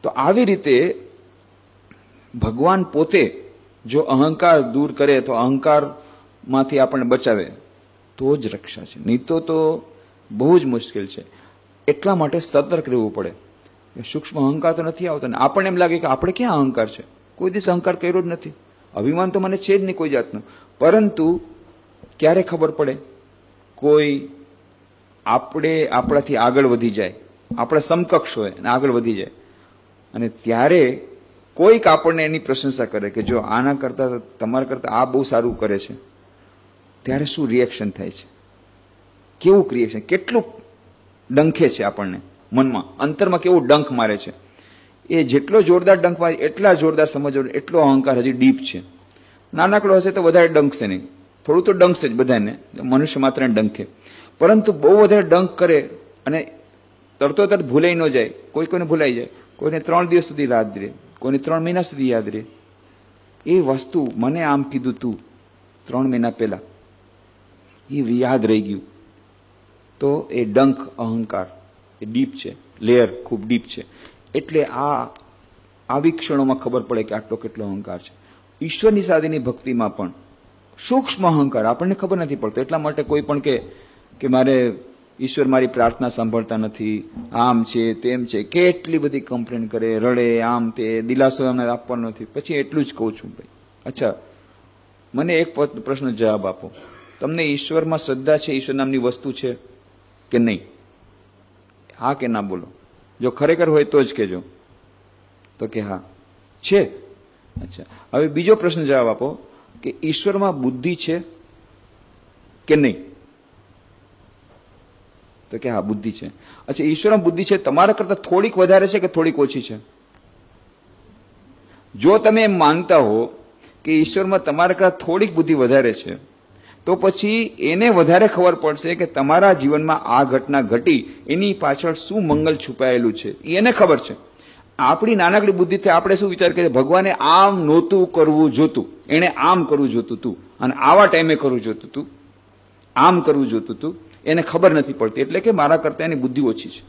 તો આવી રીતે ભગવાન પોતે જો અહંકાર દૂર કરે તો અહંકારમાંથી આપણને બચાવે તો જ રક્ષા છે નહીં તો તો બહુ જ મુશ્કેલ છે એટલા માટે સતર્ક રહેવું પડે સૂક્ષ્મ અહંકાર તો નથી આવતો ને આપણને એમ લાગે કે આપણે ક્યાં અહંકાર છે કોઈ દિવસ અહંકાર કર્યો જ નથી અભિમાન તો મને છે જ નહીં કોઈ જાતનું પરંતુ ક્યારે ખબર પડે કોઈ આપણે આપણાથી આગળ વધી જાય આપણા સમકક્ષ હોય અને આગળ વધી જાય અને ત્યારે કોઈક આપણને એની પ્રશંસા કરે કે જો આના કરતાં તમારા કરતાં આ બહુ સારું કરે છે ત્યારે શું રિએક્શન થાય છે કેવું રિએક્શન કેટલું ડંખે છે આપણને મનમાં અંતરમાં કેવું ડંખ મારે છે એ જેટલો જોરદાર ડંખ વાગે એટલા જોરદાર સમજો એટલો અહંકાર હજી ડીપ છે નાનકડો હશે તો વધારે ડંખશે નહીં થોડું તો ડંખશે જ બધાને મનુષ્ય માત્રને ડંખે પરંતુ બહુ વધારે ડંખ કરે અને તરતો તરત ભૂલાઈ ન જાય કોઈ કોઈને ભૂલાઈ જાય કોઈને ત્રણ દિવસ સુધી યાદ રહે કોઈને ત્રણ મહિના સુધી યાદ રહે એ વસ્તુ મને આમ કીધું તું ત્રણ મહિના પહેલા એ યાદ રહી ગયું તો એ ડંખ અહંકાર એ ડીપ છે લેયર ખૂબ ડીપ છે એટલે આ આવી ક્ષણોમાં ખબર પડે કે આટલો કેટલો અહંકાર છે ઈશ્વરની સાથેની ભક્તિમાં પણ સૂક્ષ્મ અહંકાર આપણને ખબર નથી પડતો એટલા માટે કોઈ પણ કે કે મારે ઈશ્વર મારી પ્રાર્થના સાંભળતા નથી આમ છે તેમ છે કેટલી બધી કમ્પ્લેન કરે રડે આમ તે દિલાસો એમને આપવાનો નથી પછી એટલું જ કહું છું ભાઈ અચ્છા મને એક પ્રશ્ન જવાબ આપો તમને ઈશ્વરમાં શ્રદ્ધા છે ઈશ્વર નામની વસ્તુ છે કે નહીં હા કે ના બોલો જો ખરેખર હોય તો જ કહેજો તો કે હા છે અચ્છા હવે બીજો પ્રશ્ન જવાબ આપો કે ઈશ્વરમાં બુદ્ધિ છે કે નહીં તો કે હા બુદ્ધિ છે અચ્છા ઈશ્વરમાં બુદ્ધિ છે તમારા કરતા થોડીક વધારે છે કે થોડીક ઓછી છે જો તમે એમ માનતા હો કે ઈશ્વરમાં તમારા કરતા થોડીક બુદ્ધિ વધારે છે તો પછી એને વધારે ખબર પડશે કે તમારા જીવનમાં આ ઘટના ઘટી એની પાછળ શું મંગલ છુપાયેલું છે એને ખબર છે આપણી નાનકડી બુદ્ધિથી આપણે શું વિચાર કરીએ ભગવાને આમ નહોતું કરવું જોતું એણે આમ કરવું જોતું હતું અને આવા ટાઈમે કરવું જોતું હતું આમ કરવું જોતું હતું એને ખબર નથી પડતી એટલે કે મારા કરતાં એની બુદ્ધિ ઓછી છે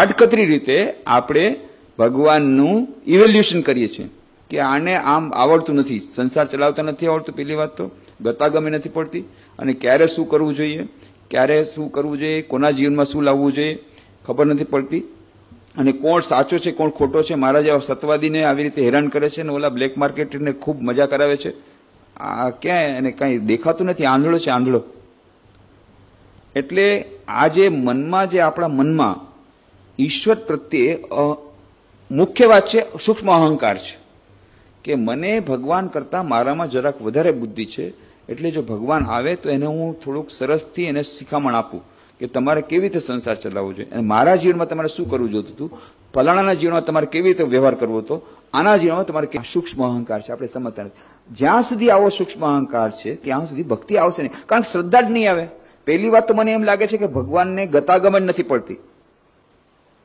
આડકતરી રીતે આપણે ભગવાનનું ઇવેલ્યુશન કરીએ છીએ કે આને આમ આવડતું નથી સંસાર ચલાવતા નથી આવડતું પહેલી વાત તો ગતાગમે નથી પડતી અને ક્યારે શું કરવું જોઈએ ક્યારે શું કરવું જોઈએ કોના જીવનમાં શું લાવવું જોઈએ ખબર નથી પડતી અને કોણ સાચો છે કોણ ખોટો છે મારા જેવા સત્વાદીને આવી રીતે હેરાન કરે છે અને ઓલા બ્લેક માર્કેટને ખૂબ મજા કરાવે છે આ ક્યાં એને કાંઈ દેખાતું નથી આંધળો છે આંધળો એટલે આ જે મનમાં જે આપણા મનમાં ઈશ્વર પ્રત્યે મુખ્ય વાત છે સૂક્ષ્મ અહંકાર છે કે મને ભગવાન કરતાં મારામાં જરાક વધારે બુદ્ધિ છે એટલે જો ભગવાન આવે તો એને હું થોડુંક સરસથી એને શિખામણ આપું કે તમારે કેવી રીતે સંસાર ચલાવવો જોઈએ અને મારા જીવનમાં તમારે શું કરવું જોતું હતું ફલાણાના જીવનમાં તમારે કેવી રીતે વ્યવહાર કરવો હતો આના જીવનમાં તમારે સૂક્ષ્મ અહંકાર છે આપણે સમજતા નથી જ્યાં સુધી આવો સૂક્ષ્મ અહંકાર છે ત્યાં સુધી ભક્તિ આવશે નહીં કારણ કે શ્રદ્ધા જ નહીં આવે પહેલી વાત તો મને એમ લાગે છે કે ભગવાનને ગતાગમન નથી પડતી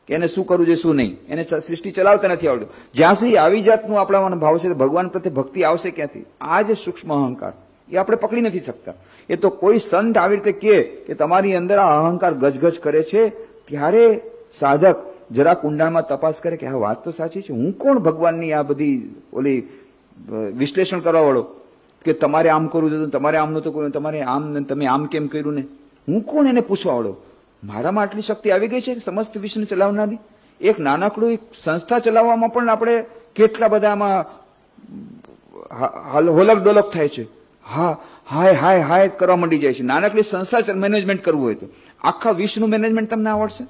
કે એને શું કરવું જોઈએ શું નહીં એને સૃષ્ટિ ચલાવતા નથી આવડતું જ્યાં સુધી આવી જાતનું આપણા આપણામાં ભાવ છે ભગવાન પ્રત્યે ભક્તિ આવશે ક્યાંથી આ જે સૂક્ષ્મ અહંકાર એ આપણે પકડી નથી શકતા એ તો કોઈ સંત આવી રીતે કહે કે તમારી અંદર આ અહંકાર ગજગજ કરે છે ત્યારે સાધક જરા કુંડામાં તપાસ કરે કે આ વાત તો સાચી છે હું કોણ ભગવાનની આ બધી ઓલી વિશ્લેષણ કરવા વાળો કે તમારે આમ કરવું જોઈએ તમારે આમનું તો કર્યું તમારે આમ તમે આમ કેમ કર્યું ને હું કોણ એને પૂછવા વાળો મારામાં આટલી શક્તિ આવી ગઈ છે સમસ્ત વિશ્વને ચલાવનારી એક નાનકડું એક સંસ્થા ચલાવવામાં પણ આપણે કેટલા બધામાં હોલક ડોલક થાય છે હા હાય હાય હાય કરવા માંડી જાય છે નાનકડી સંસ્થા મેનેજમેન્ટ કરવું હોય તો આખા વિશ્વનું મેનેજમેન્ટ તમને આવડશે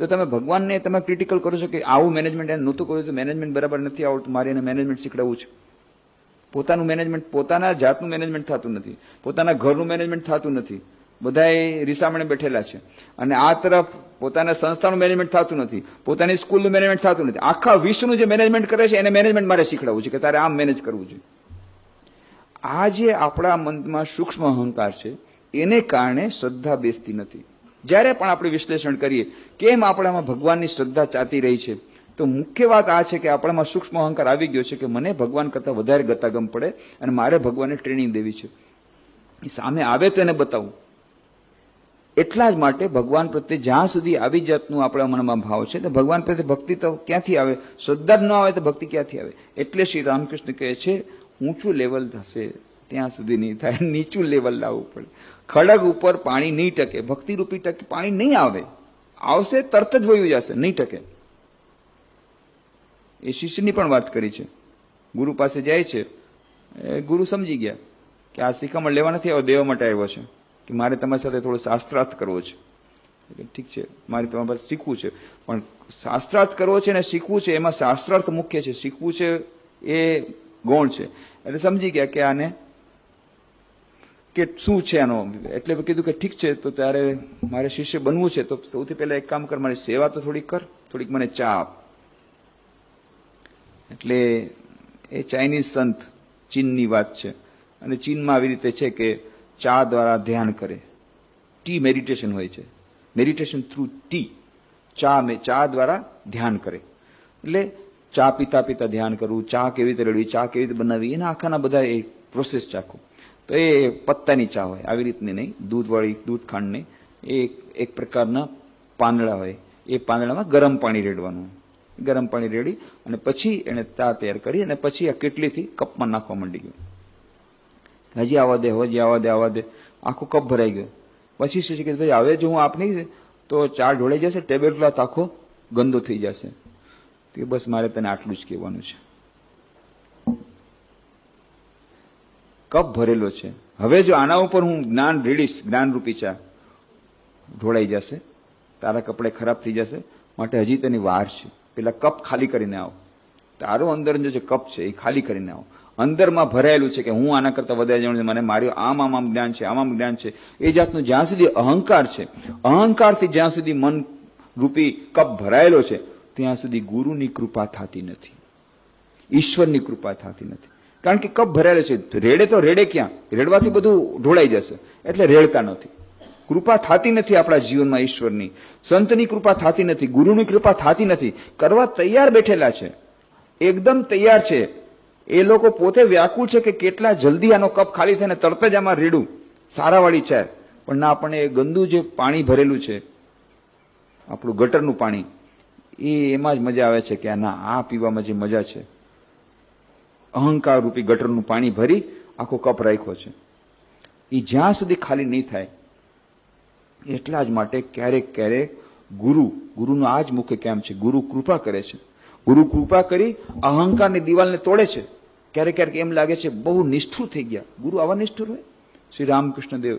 તો તમે ભગવાનને તમે ક્રિટિકલ કરો છો કે આવું મેનેજમેન્ટ એને નહોતું કર્યું તો મેનેજમેન્ટ બરાબર નથી આવડતું મારે એને મેનેજમેન્ટ શીખડાવવું છે પોતાનું મેનેજમેન્ટ પોતાના જાતનું મેનેજમેન્ટ થતું નથી પોતાના ઘરનું મેનેજમેન્ટ થતું નથી બધાએ રીસામણે બેઠેલા છે અને આ તરફ પોતાના સંસ્થાનું મેનેજમેન્ટ થતું નથી પોતાની સ્કૂલનું મેનેજમેન્ટ થતું નથી આખા વિશ્વનું જે મેનેજમેન્ટ કરે છે એને મેનેજમેન્ટ મારે શીખડાવવું છે કે તારે આમ મેનેજ કરવું જોઈએ આ જે આપણા મનમાં સૂક્ષ્મ અહંકાર છે એને કારણે શ્રદ્ધા બેસતી નથી જ્યારે પણ આપણે વિશ્લેષણ કરીએ કેમ આપણામાં ભગવાનની શ્રદ્ધા ચાતી રહી છે તો મુખ્ય વાત આ છે કે આપણામાં સૂક્ષ્મ અહંકાર આવી ગયો છે કે મને ભગવાન કરતાં વધારે ગતાગમ પડે અને મારે ભગવાનને ટ્રેનિંગ દેવી છે સામે આવે તો એને બતાવું એટલા જ માટે ભગવાન પ્રત્યે જ્યાં સુધી આવી જાતનું આપણા મનમાં ભાવ છે તો ભગવાન પ્રત્યે ભક્તિ તો ક્યાંથી આવે શ્રદ્ધા જ ન આવે તો ભક્તિ ક્યાંથી આવે એટલે શ્રી રામકૃષ્ણ કહે છે ઊંચું લેવલ થશે ત્યાં સુધી નહીં થાય નીચું લેવલ લાવવું પડે ખડગ ઉપર પાણી નહીં ટકે ભક્તિરૂપી ટકે પાણી નહીં આવે આવશે તરત જ વયું જશે નહીં ટકે એ શિષ્યની પણ વાત કરી છે ગુરુ પાસે જાય છે ગુરુ સમજી ગયા કે આ શિખામણ લેવા નથી આવ્યો દેવા માટે આવ્યો છે કે મારે તમારી સાથે થોડો શાસ્ત્રાર્થ કરવો છે ઠીક છે મારે તમારી પાસે શીખવું છે પણ શાસ્ત્રાર્થ કરવો છે અને શીખવું છે એમાં શાસ્ત્રાર્થ મુખ્ય છે શીખવું છે એ ગૌણ છે એટલે સમજી ગયા કે આને કે શું છે આનો એટલે કીધું કે ઠીક છે તો ત્યારે મારે શિષ્ય બનવું છે તો સૌથી પહેલા એક કામ કર મારી સેવા તો થોડીક કર થોડીક મને ચા આપ એટલે એ ચાઇનીઝ સંત ચીનની વાત છે અને ચીનમાં આવી રીતે છે કે ચા દ્વારા ધ્યાન કરે ટી મેડિટેશન હોય છે મેડિટેશન થ્રુ ટી ચા મે ચા દ્વારા ધ્યાન કરે એટલે ચા પીતા પીતા ધ્યાન કરવું ચા કેવી રીતે રેડવી ચા કેવી રીતે બનાવી એના આખાના બધા એ પ્રોસેસ ચાખો તો એ પત્તાની ચા હોય આવી રીતની નહીં દૂધવાળી દૂધ ખાંડની એ એક પ્રકારના પાંદડા હોય એ પાંદડામાં ગરમ પાણી રેડવાનું ગરમ પાણી રેડી અને પછી એને ચા તૈયાર કરી અને પછી આ કેટલીથી કપમાં નાખવા માંડી ગયું હજી આવવા દે હજી આવવા દે આવવા દે આખો કપ ભરાઈ ગયો પછી શું કે ભાઈ હવે જો હું આપની તો ચાર ઢોળાઈ જશે ટેબલ આખો ગંદો થઈ જશે તો બસ મારે તને આટલું જ કહેવાનું છે કપ ભરેલો છે હવે જો આના ઉપર હું જ્ઞાન રેડીશ જ્ઞાનરૂપી ચા ઢોળાઈ જશે તારા કપડે ખરાબ થઈ જશે માટે હજી તેની વાર છે પેલા કપ ખાલી કરીને આવો તારો અંદર જે કપ છે એ ખાલી કરીને આવો અંદરમાં ભરાયેલું છે કે હું આના કરતા વધારે જાણું મને માર્યો આમ આમ આમ જ્ઞાન છે આમ આમ જ્ઞાન છે એ જાતનું જ્યાં સુધી અહંકાર છે અહંકારથી જ્યાં સુધી મન રૂપી કપ ભરાયેલો છે ત્યાં સુધી ગુરુની કૃપા થતી નથી ઈશ્વરની કૃપા થતી નથી કારણ કે કપ ભરાયેલો છે રેડે તો રેડે ક્યાં રેડવાથી બધું ઢોળાઈ જશે એટલે રેડતા નથી કૃપા થતી નથી આપણા જીવનમાં ઈશ્વરની સંતની કૃપા થતી નથી ગુરુની કૃપા થતી નથી કરવા તૈયાર બેઠેલા છે એકદમ તૈયાર છે એ લોકો પોતે વ્યાકુળ છે કે કેટલા જલ્દી આનો કપ ખાલી થાય ને તરત જ આમાં રેડું સારાવાળી છે પણ ના આપણે એ ગંદુ જે પાણી ભરેલું છે આપણું ગટરનું પાણી એ એમાં જ મજા આવે છે કે ના આ પીવામાં જે મજા છે અહંકાર રૂપી ગટરનું પાણી ભરી આખો કપ રાખ્યો છે એ જ્યાં સુધી ખાલી નહીં થાય એટલા જ માટે ક્યારેક ક્યારેક ગુરુ ગુરુનો આ જ મુખ્ય કેમ છે ગુરુ કૃપા કરે છે ગુરુ કૃપા કરી અહંકારની દિવાલને તોડે છે ક્યારેક ક્યારેક એમ લાગે છે બહુ નિષ્ઠુર થઈ ગયા ગુરુ આવા નિષ્ઠુર હોય શ્રી રામકૃષ્ણ દેવ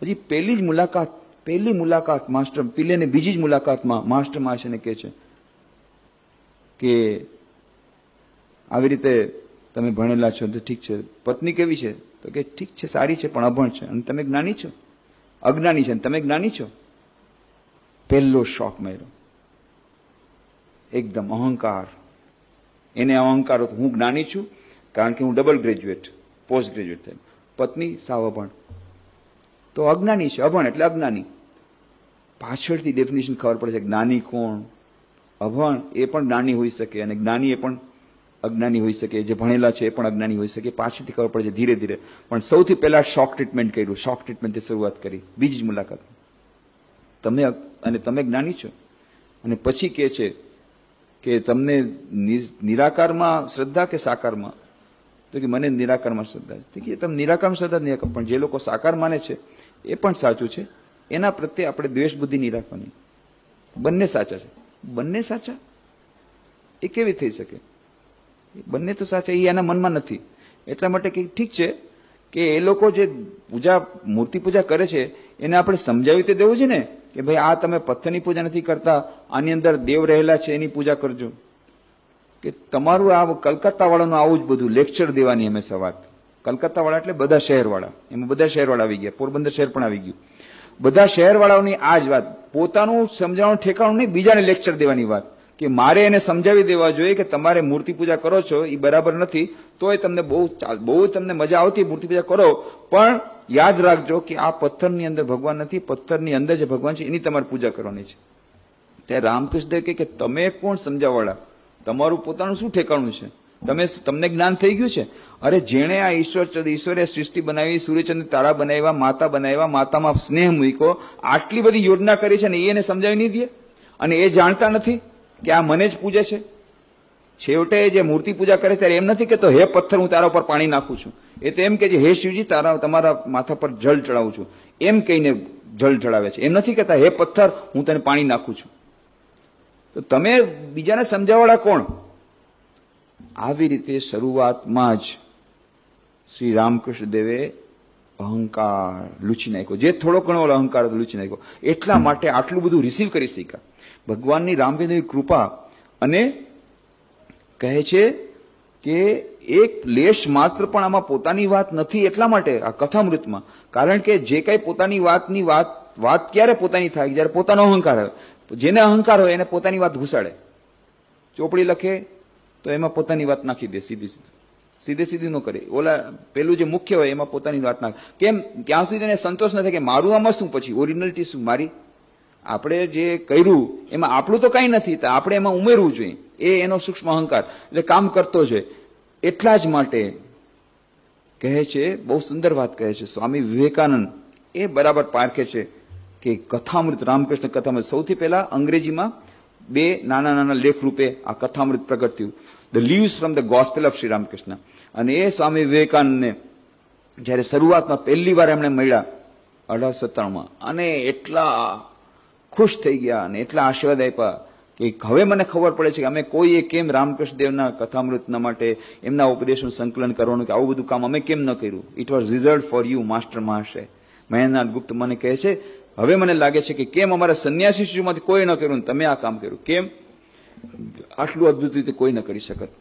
પછી પહેલી જ મુલાકાત પહેલી મુલાકાત માસ્ટર પીલે ને બીજી જ મુલાકાતમાં માસ્ટર મહાશયને કહે છે કે આવી રીતે તમે ભણેલા છો તો ઠીક છે પત્ની કેવી છે તો કે ઠીક છે સારી છે પણ અભણ છે અને તમે જ્ઞાની છો અજ્ઞાની છે અને તમે જ્ઞાની છો પહેલો શોખ માર્યો એકદમ અહંકાર એને અહંકાર હું જ્ઞાની છું કારણ કે હું ડબલ ગ્રેજ્યુએટ પોસ્ટ ગ્રેજ્યુએટ થયેલો પત્ની સાવ અભણ તો અજ્ઞાની છે અભણ એટલે અજ્ઞાની પાછળથી ડેફિનેશન ખબર પડે છે જ્ઞાની કોણ અભણ એ પણ જ્ઞાની હોઈ શકે અને જ્ઞાની એ પણ અજ્ઞાની હોઈ શકે જે ભણેલા છે એ પણ અજ્ઞાની હોઈ શકે પાછળથી ખબર પડે છે ધીરે ધીરે પણ સૌથી પહેલા શોક ટ્રીટમેન્ટ કર્યું શોક ટ્રીટમેન્ટથી શરૂઆત કરી બીજી જ મુલાકાત તમે અને તમે જ્ઞાની છો અને પછી કહે છે કે તમને નિરાકારમાં શ્રદ્ધા કે સાકારમાં તો કે મને નિરાકર્મ શ્રદ્ધા છે કે તમે નિરાકારમાં શ્રદ્ધા નિરાકાર પણ જે લોકો સાકાર માને છે એ પણ સાચું છે એના પ્રત્યે આપણે દ્વેષ બુદ્ધિ નહીં રાખવાની બંને સાચા છે બંને સાચા એ કેવી થઈ શકે બંને તો સાચા એ એના મનમાં નથી એટલા માટે કે ઠીક છે કે એ લોકો જે પૂજા મૂર્તિ પૂજા કરે છે એને આપણે સમજાવી તે દેવું છે ને કે ભાઈ આ તમે પથ્થરની પૂજા નથી કરતા આની અંદર દેવ રહેલા છે એની પૂજા કરજો કે તમારું આ કલકત્તાવાળાનું આવું જ બધું લેક્ચર દેવાની હંમેશા વાત કલકત્તાવાળા એટલે બધા શહેરવાળા એમાં બધા શહેરવાળા આવી ગયા પોરબંદર શહેર પણ આવી ગયું બધા શહેરવાળાઓની આ જ વાત પોતાનું સમજાવવાનું ઠેકાણું નહીં બીજાને લેક્ચર દેવાની વાત કે મારે એને સમજાવી દેવા જોઈએ કે તમારે મૂર્તિ પૂજા કરો છો એ બરાબર નથી તોય તમને બહુ બહુ તમને મજા આવતી મૂર્તિ પૂજા કરો પણ યાદ રાખજો કે આ પથ્થરની અંદર ભગવાન નથી પથ્થરની અંદર જે ભગવાન છે એની તમારે પૂજા કરવાની છે ત્યારે રામકૃષ્ણ કે તમે કોણ સમજાવવાળા તમારું પોતાનું શું ઠેકાણું છે તમે તમને જ્ઞાન થઈ ગયું છે અરે જેણે આ ઈશ્વર ઈશ્વરે સૃષ્ટિ બનાવી સૂર્યચંદ્ર તારા બનાવ્યા માતા બનાવ્યા માતામાં સ્નેહ મૂક્યો આટલી બધી યોજના કરી છે ને એને સમજાવી નહીં દે અને એ જાણતા નથી કે આ મને જ પૂજે છે છેવટે જે મૂર્તિ પૂજા કરે ત્યારે એમ નથી કેતો હે પથ્થર હું તારા ઉપર પાણી નાખું છું એ તો એમ કે છે હે શિવજી તારા તમારા માથા પર જળ ચડાવું છું એમ કહીને જળ ચડાવે છે એમ નથી કહેતા હે પથ્થર હું તને પાણી નાખું છું તો તમે બીજાને સમજાવવાળા કોણ આવી રીતે શરૂઆતમાં જ શ્રી રામકૃષ્ણ દેવે અહંકાર લૂચી નાખ્યો જે થોડો ઘણો અહંકાર લૂચી નાખ્યો એટલા માટે આટલું બધું રિસીવ કરી શક્યા ભગવાનની રામકૃષ્ણની કૃપા અને કહે છે કે એક લેશ માત્ર પણ આમાં પોતાની વાત નથી એટલા માટે આ કથામૃતમાં કારણ કે જે કાંઈ પોતાની વાતની વાત વાત ક્યારે પોતાની થાય જ્યારે પોતાનો અહંકાર આવે જેને અહંકાર હોય એને પોતાની વાત ઘુસાડે ચોપડી લખે તો એમાં પોતાની વાત નાખી દે સીધી સીધી સીધે સીધી ન કરે ઓલા પેલું જે મુખ્ય હોય એમાં પોતાની વાત નાખે કેમ ત્યાં સુધી એને સંતોષ ન થાય કે મારું આમાં શું પછી ઓરિજિનલિટી શું મારી આપણે જે કર્યું એમાં આપણું તો કાંઈ નથી તો આપણે એમાં ઉમેરવું જોઈએ એ એનો સૂક્ષ્મ અહંકાર એટલે કામ કરતો છે એટલા જ માટે કહે છે બહુ સુંદર વાત કહે છે સ્વામી વિવેકાનંદ એ બરાબર પારખે છે કે કથામૃત રામકૃષ્ણ કથામૃત સૌથી પહેલા અંગ્રેજીમાં બે નાના નાના લેખ રૂપે આ કથામૃત પ્રગટ થયું the leaves from the gospel of Shri Ramakrishna અને એ સ્વામી વિવેકાનંદને જ્યારે શરૂઆતમાં પહેલી વાર એમણે મળ્યા અઢારસો સત્તાણુંમાં અને એટલા ખુશ થઈ ગયા અને એટલા આશીર્વાદ આપ્યા કે હવે મને ખબર પડે છે કે અમે કોઈએ કેમ રામકૃષ્ણ દેવના કથામૃતના માટે એમના ઉપદેશનું સંકલન કરવાનું કે આવું બધું કામ અમે કેમ ન કર્યું it was reserve for you master Mahashay Mahendranath Gupta મને કહે છે હવે મને લાગે છે કે કેમ અમારા સંન્યાસી શિશુમાંથી કોઈ ન કર્યું તમે આ કામ કર્યું કેમ આટલું અદભુત રીતે કોઈ ન કરી શકત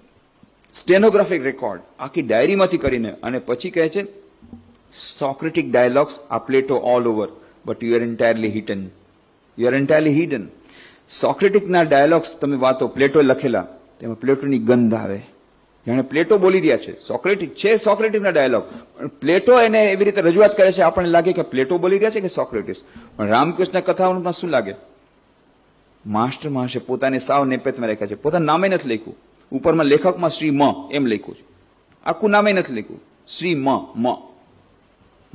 સ્ટેનોગ્રાફિક રેકોર્ડ આખી ડાયરીમાંથી કરીને અને પછી કહે છે સોક્રેટિક ડાયલોગ્સ આ Plato all over but you are entirely hidden you are entirely hidden સોક્રેટિકના ડાયલોગ્સ તમે વાતો પ્લેટો લખેલા તેમાં પ્લેટોની ગંધ આવે જેણે પ્લેટો બોલી રહ્યા છે સોક્રેટિક છે સોક્રેટિકના ડાયલોગ પ્લેટો એને એવી રીતે રજૂઆત કરે છે આપણને લાગે કે પ્લેટો બોલી રહ્યા છે કે સોક્રેટિસ પણ રામકૃષ્ણ કથાઓમાં શું લાગે માસ્ટર મહાશે પોતાને સાવ નેપેતમાં રાખ્યા છે પોતાનું નામે નથી લખ્યું ઉપરમાં લેખકમાં શ્રી મ એમ લખ્યું છે આખું નામે નથી લખ્યું શ્રી મ મ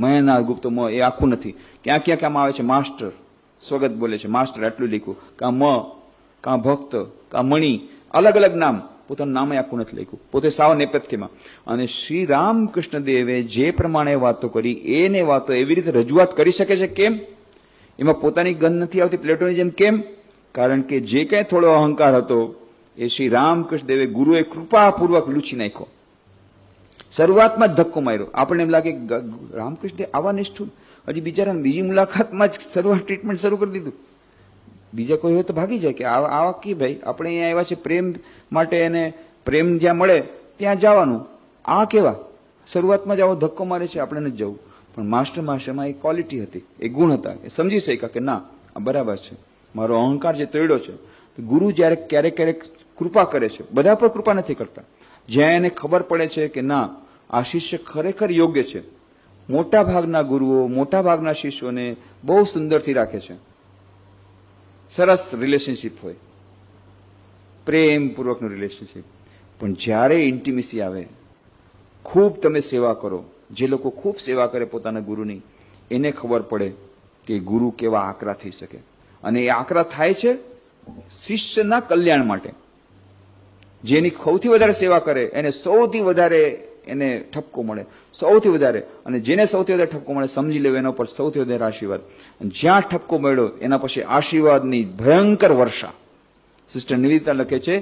મહેનાર ગુપ્ત મ એ આખું નથી ક્યાં ક્યાં કામ આવે છે માસ્ટર સ્વગત બોલે છે માસ્ટર આટલું લખ્યું કાં મ કાં ભક્ત કાં મણી અલગ અલગ નામ પોતાનું નામ આખું નથી લખ્યું પોતે સાવ નેપથ્યમાં અને શ્રી રામકૃષ્ણ દેવે જે પ્રમાણે વાતો કરી એને વાતો એવી રીતે રજૂઆત કરી શકે છે કેમ એમાં પોતાની ગંધ નથી આવતી પ્લેટોની જેમ કેમ કારણ કે જે કાંઈ થોડો અહંકાર હતો એ શ્રી રામકૃષ્ણ દેવે ગુરુએ કૃપાપૂર્વક લૂછી નાખ્યો શરૂઆતમાં જ ધક્કો માર્યો આપણને એમ લાગે રામકૃષ્ણ દેવ આવા નિષ્ઠુર હજી બિચારા બીજી મુલાકાતમાં જ શરૂઆત ટ્રીટમેન્ટ શરૂ કરી દીધું બીજા કોઈ હોય તો ભાગી જાય કે આવા આવા કી ભાઈ આપણે અહીંયા આવ્યા છે પ્રેમ માટે એને પ્રેમ જ્યાં મળે ત્યાં જવાનું આ કેવા શરૂઆતમાં જ આવો ધક્કો મારે છે આપણે નથી જવું પણ માસ્ટર માસ્ટરમાં એ ક્વોલિટી હતી એ ગુણ હતા એ સમજી શક્યા કે ના આ બરાબર છે મારો અહંકાર જે તોડ્યો છે ગુરુ જ્યારે ક્યારેક ક્યારેક કૃપા કરે છે બધા પર કૃપા નથી કરતા જ્યાં એને ખબર પડે છે કે ના આ શિષ્ય ખરેખર યોગ્ય છે મોટા ભાગના ગુરુઓ મોટા ભાગના શિષ્યોને બહુ સુંદરથી રાખે છે સરસ રિલેશનશીપ હોય પ્રેમપૂર્વકનું રિલેશનશીપ પણ જ્યારે ઇન્ટિમસી આવે ખૂબ તમે સેવા કરો જે લોકો ખૂબ સેવા કરે પોતાના ગુરુની એને ખબર પડે કે ગુરુ કેવા આકરા થઈ શકે અને એ આકરા થાય છે શિષ્યના કલ્યાણ માટે જેની સૌથી વધારે સેવા કરે એને સૌથી વધારે એને ઠપકો મળે સૌથી વધારે અને જેને સૌથી વધારે ઠપકો મળે સમજી લેવો એના પર સૌથી વધારે આશીર્વાદ જ્યાં ઠપકો મળ્યો એના પછી આશીર્વાદની ભયંકર વર્ષા સિસ્ટર નિવેદિતા લખે છે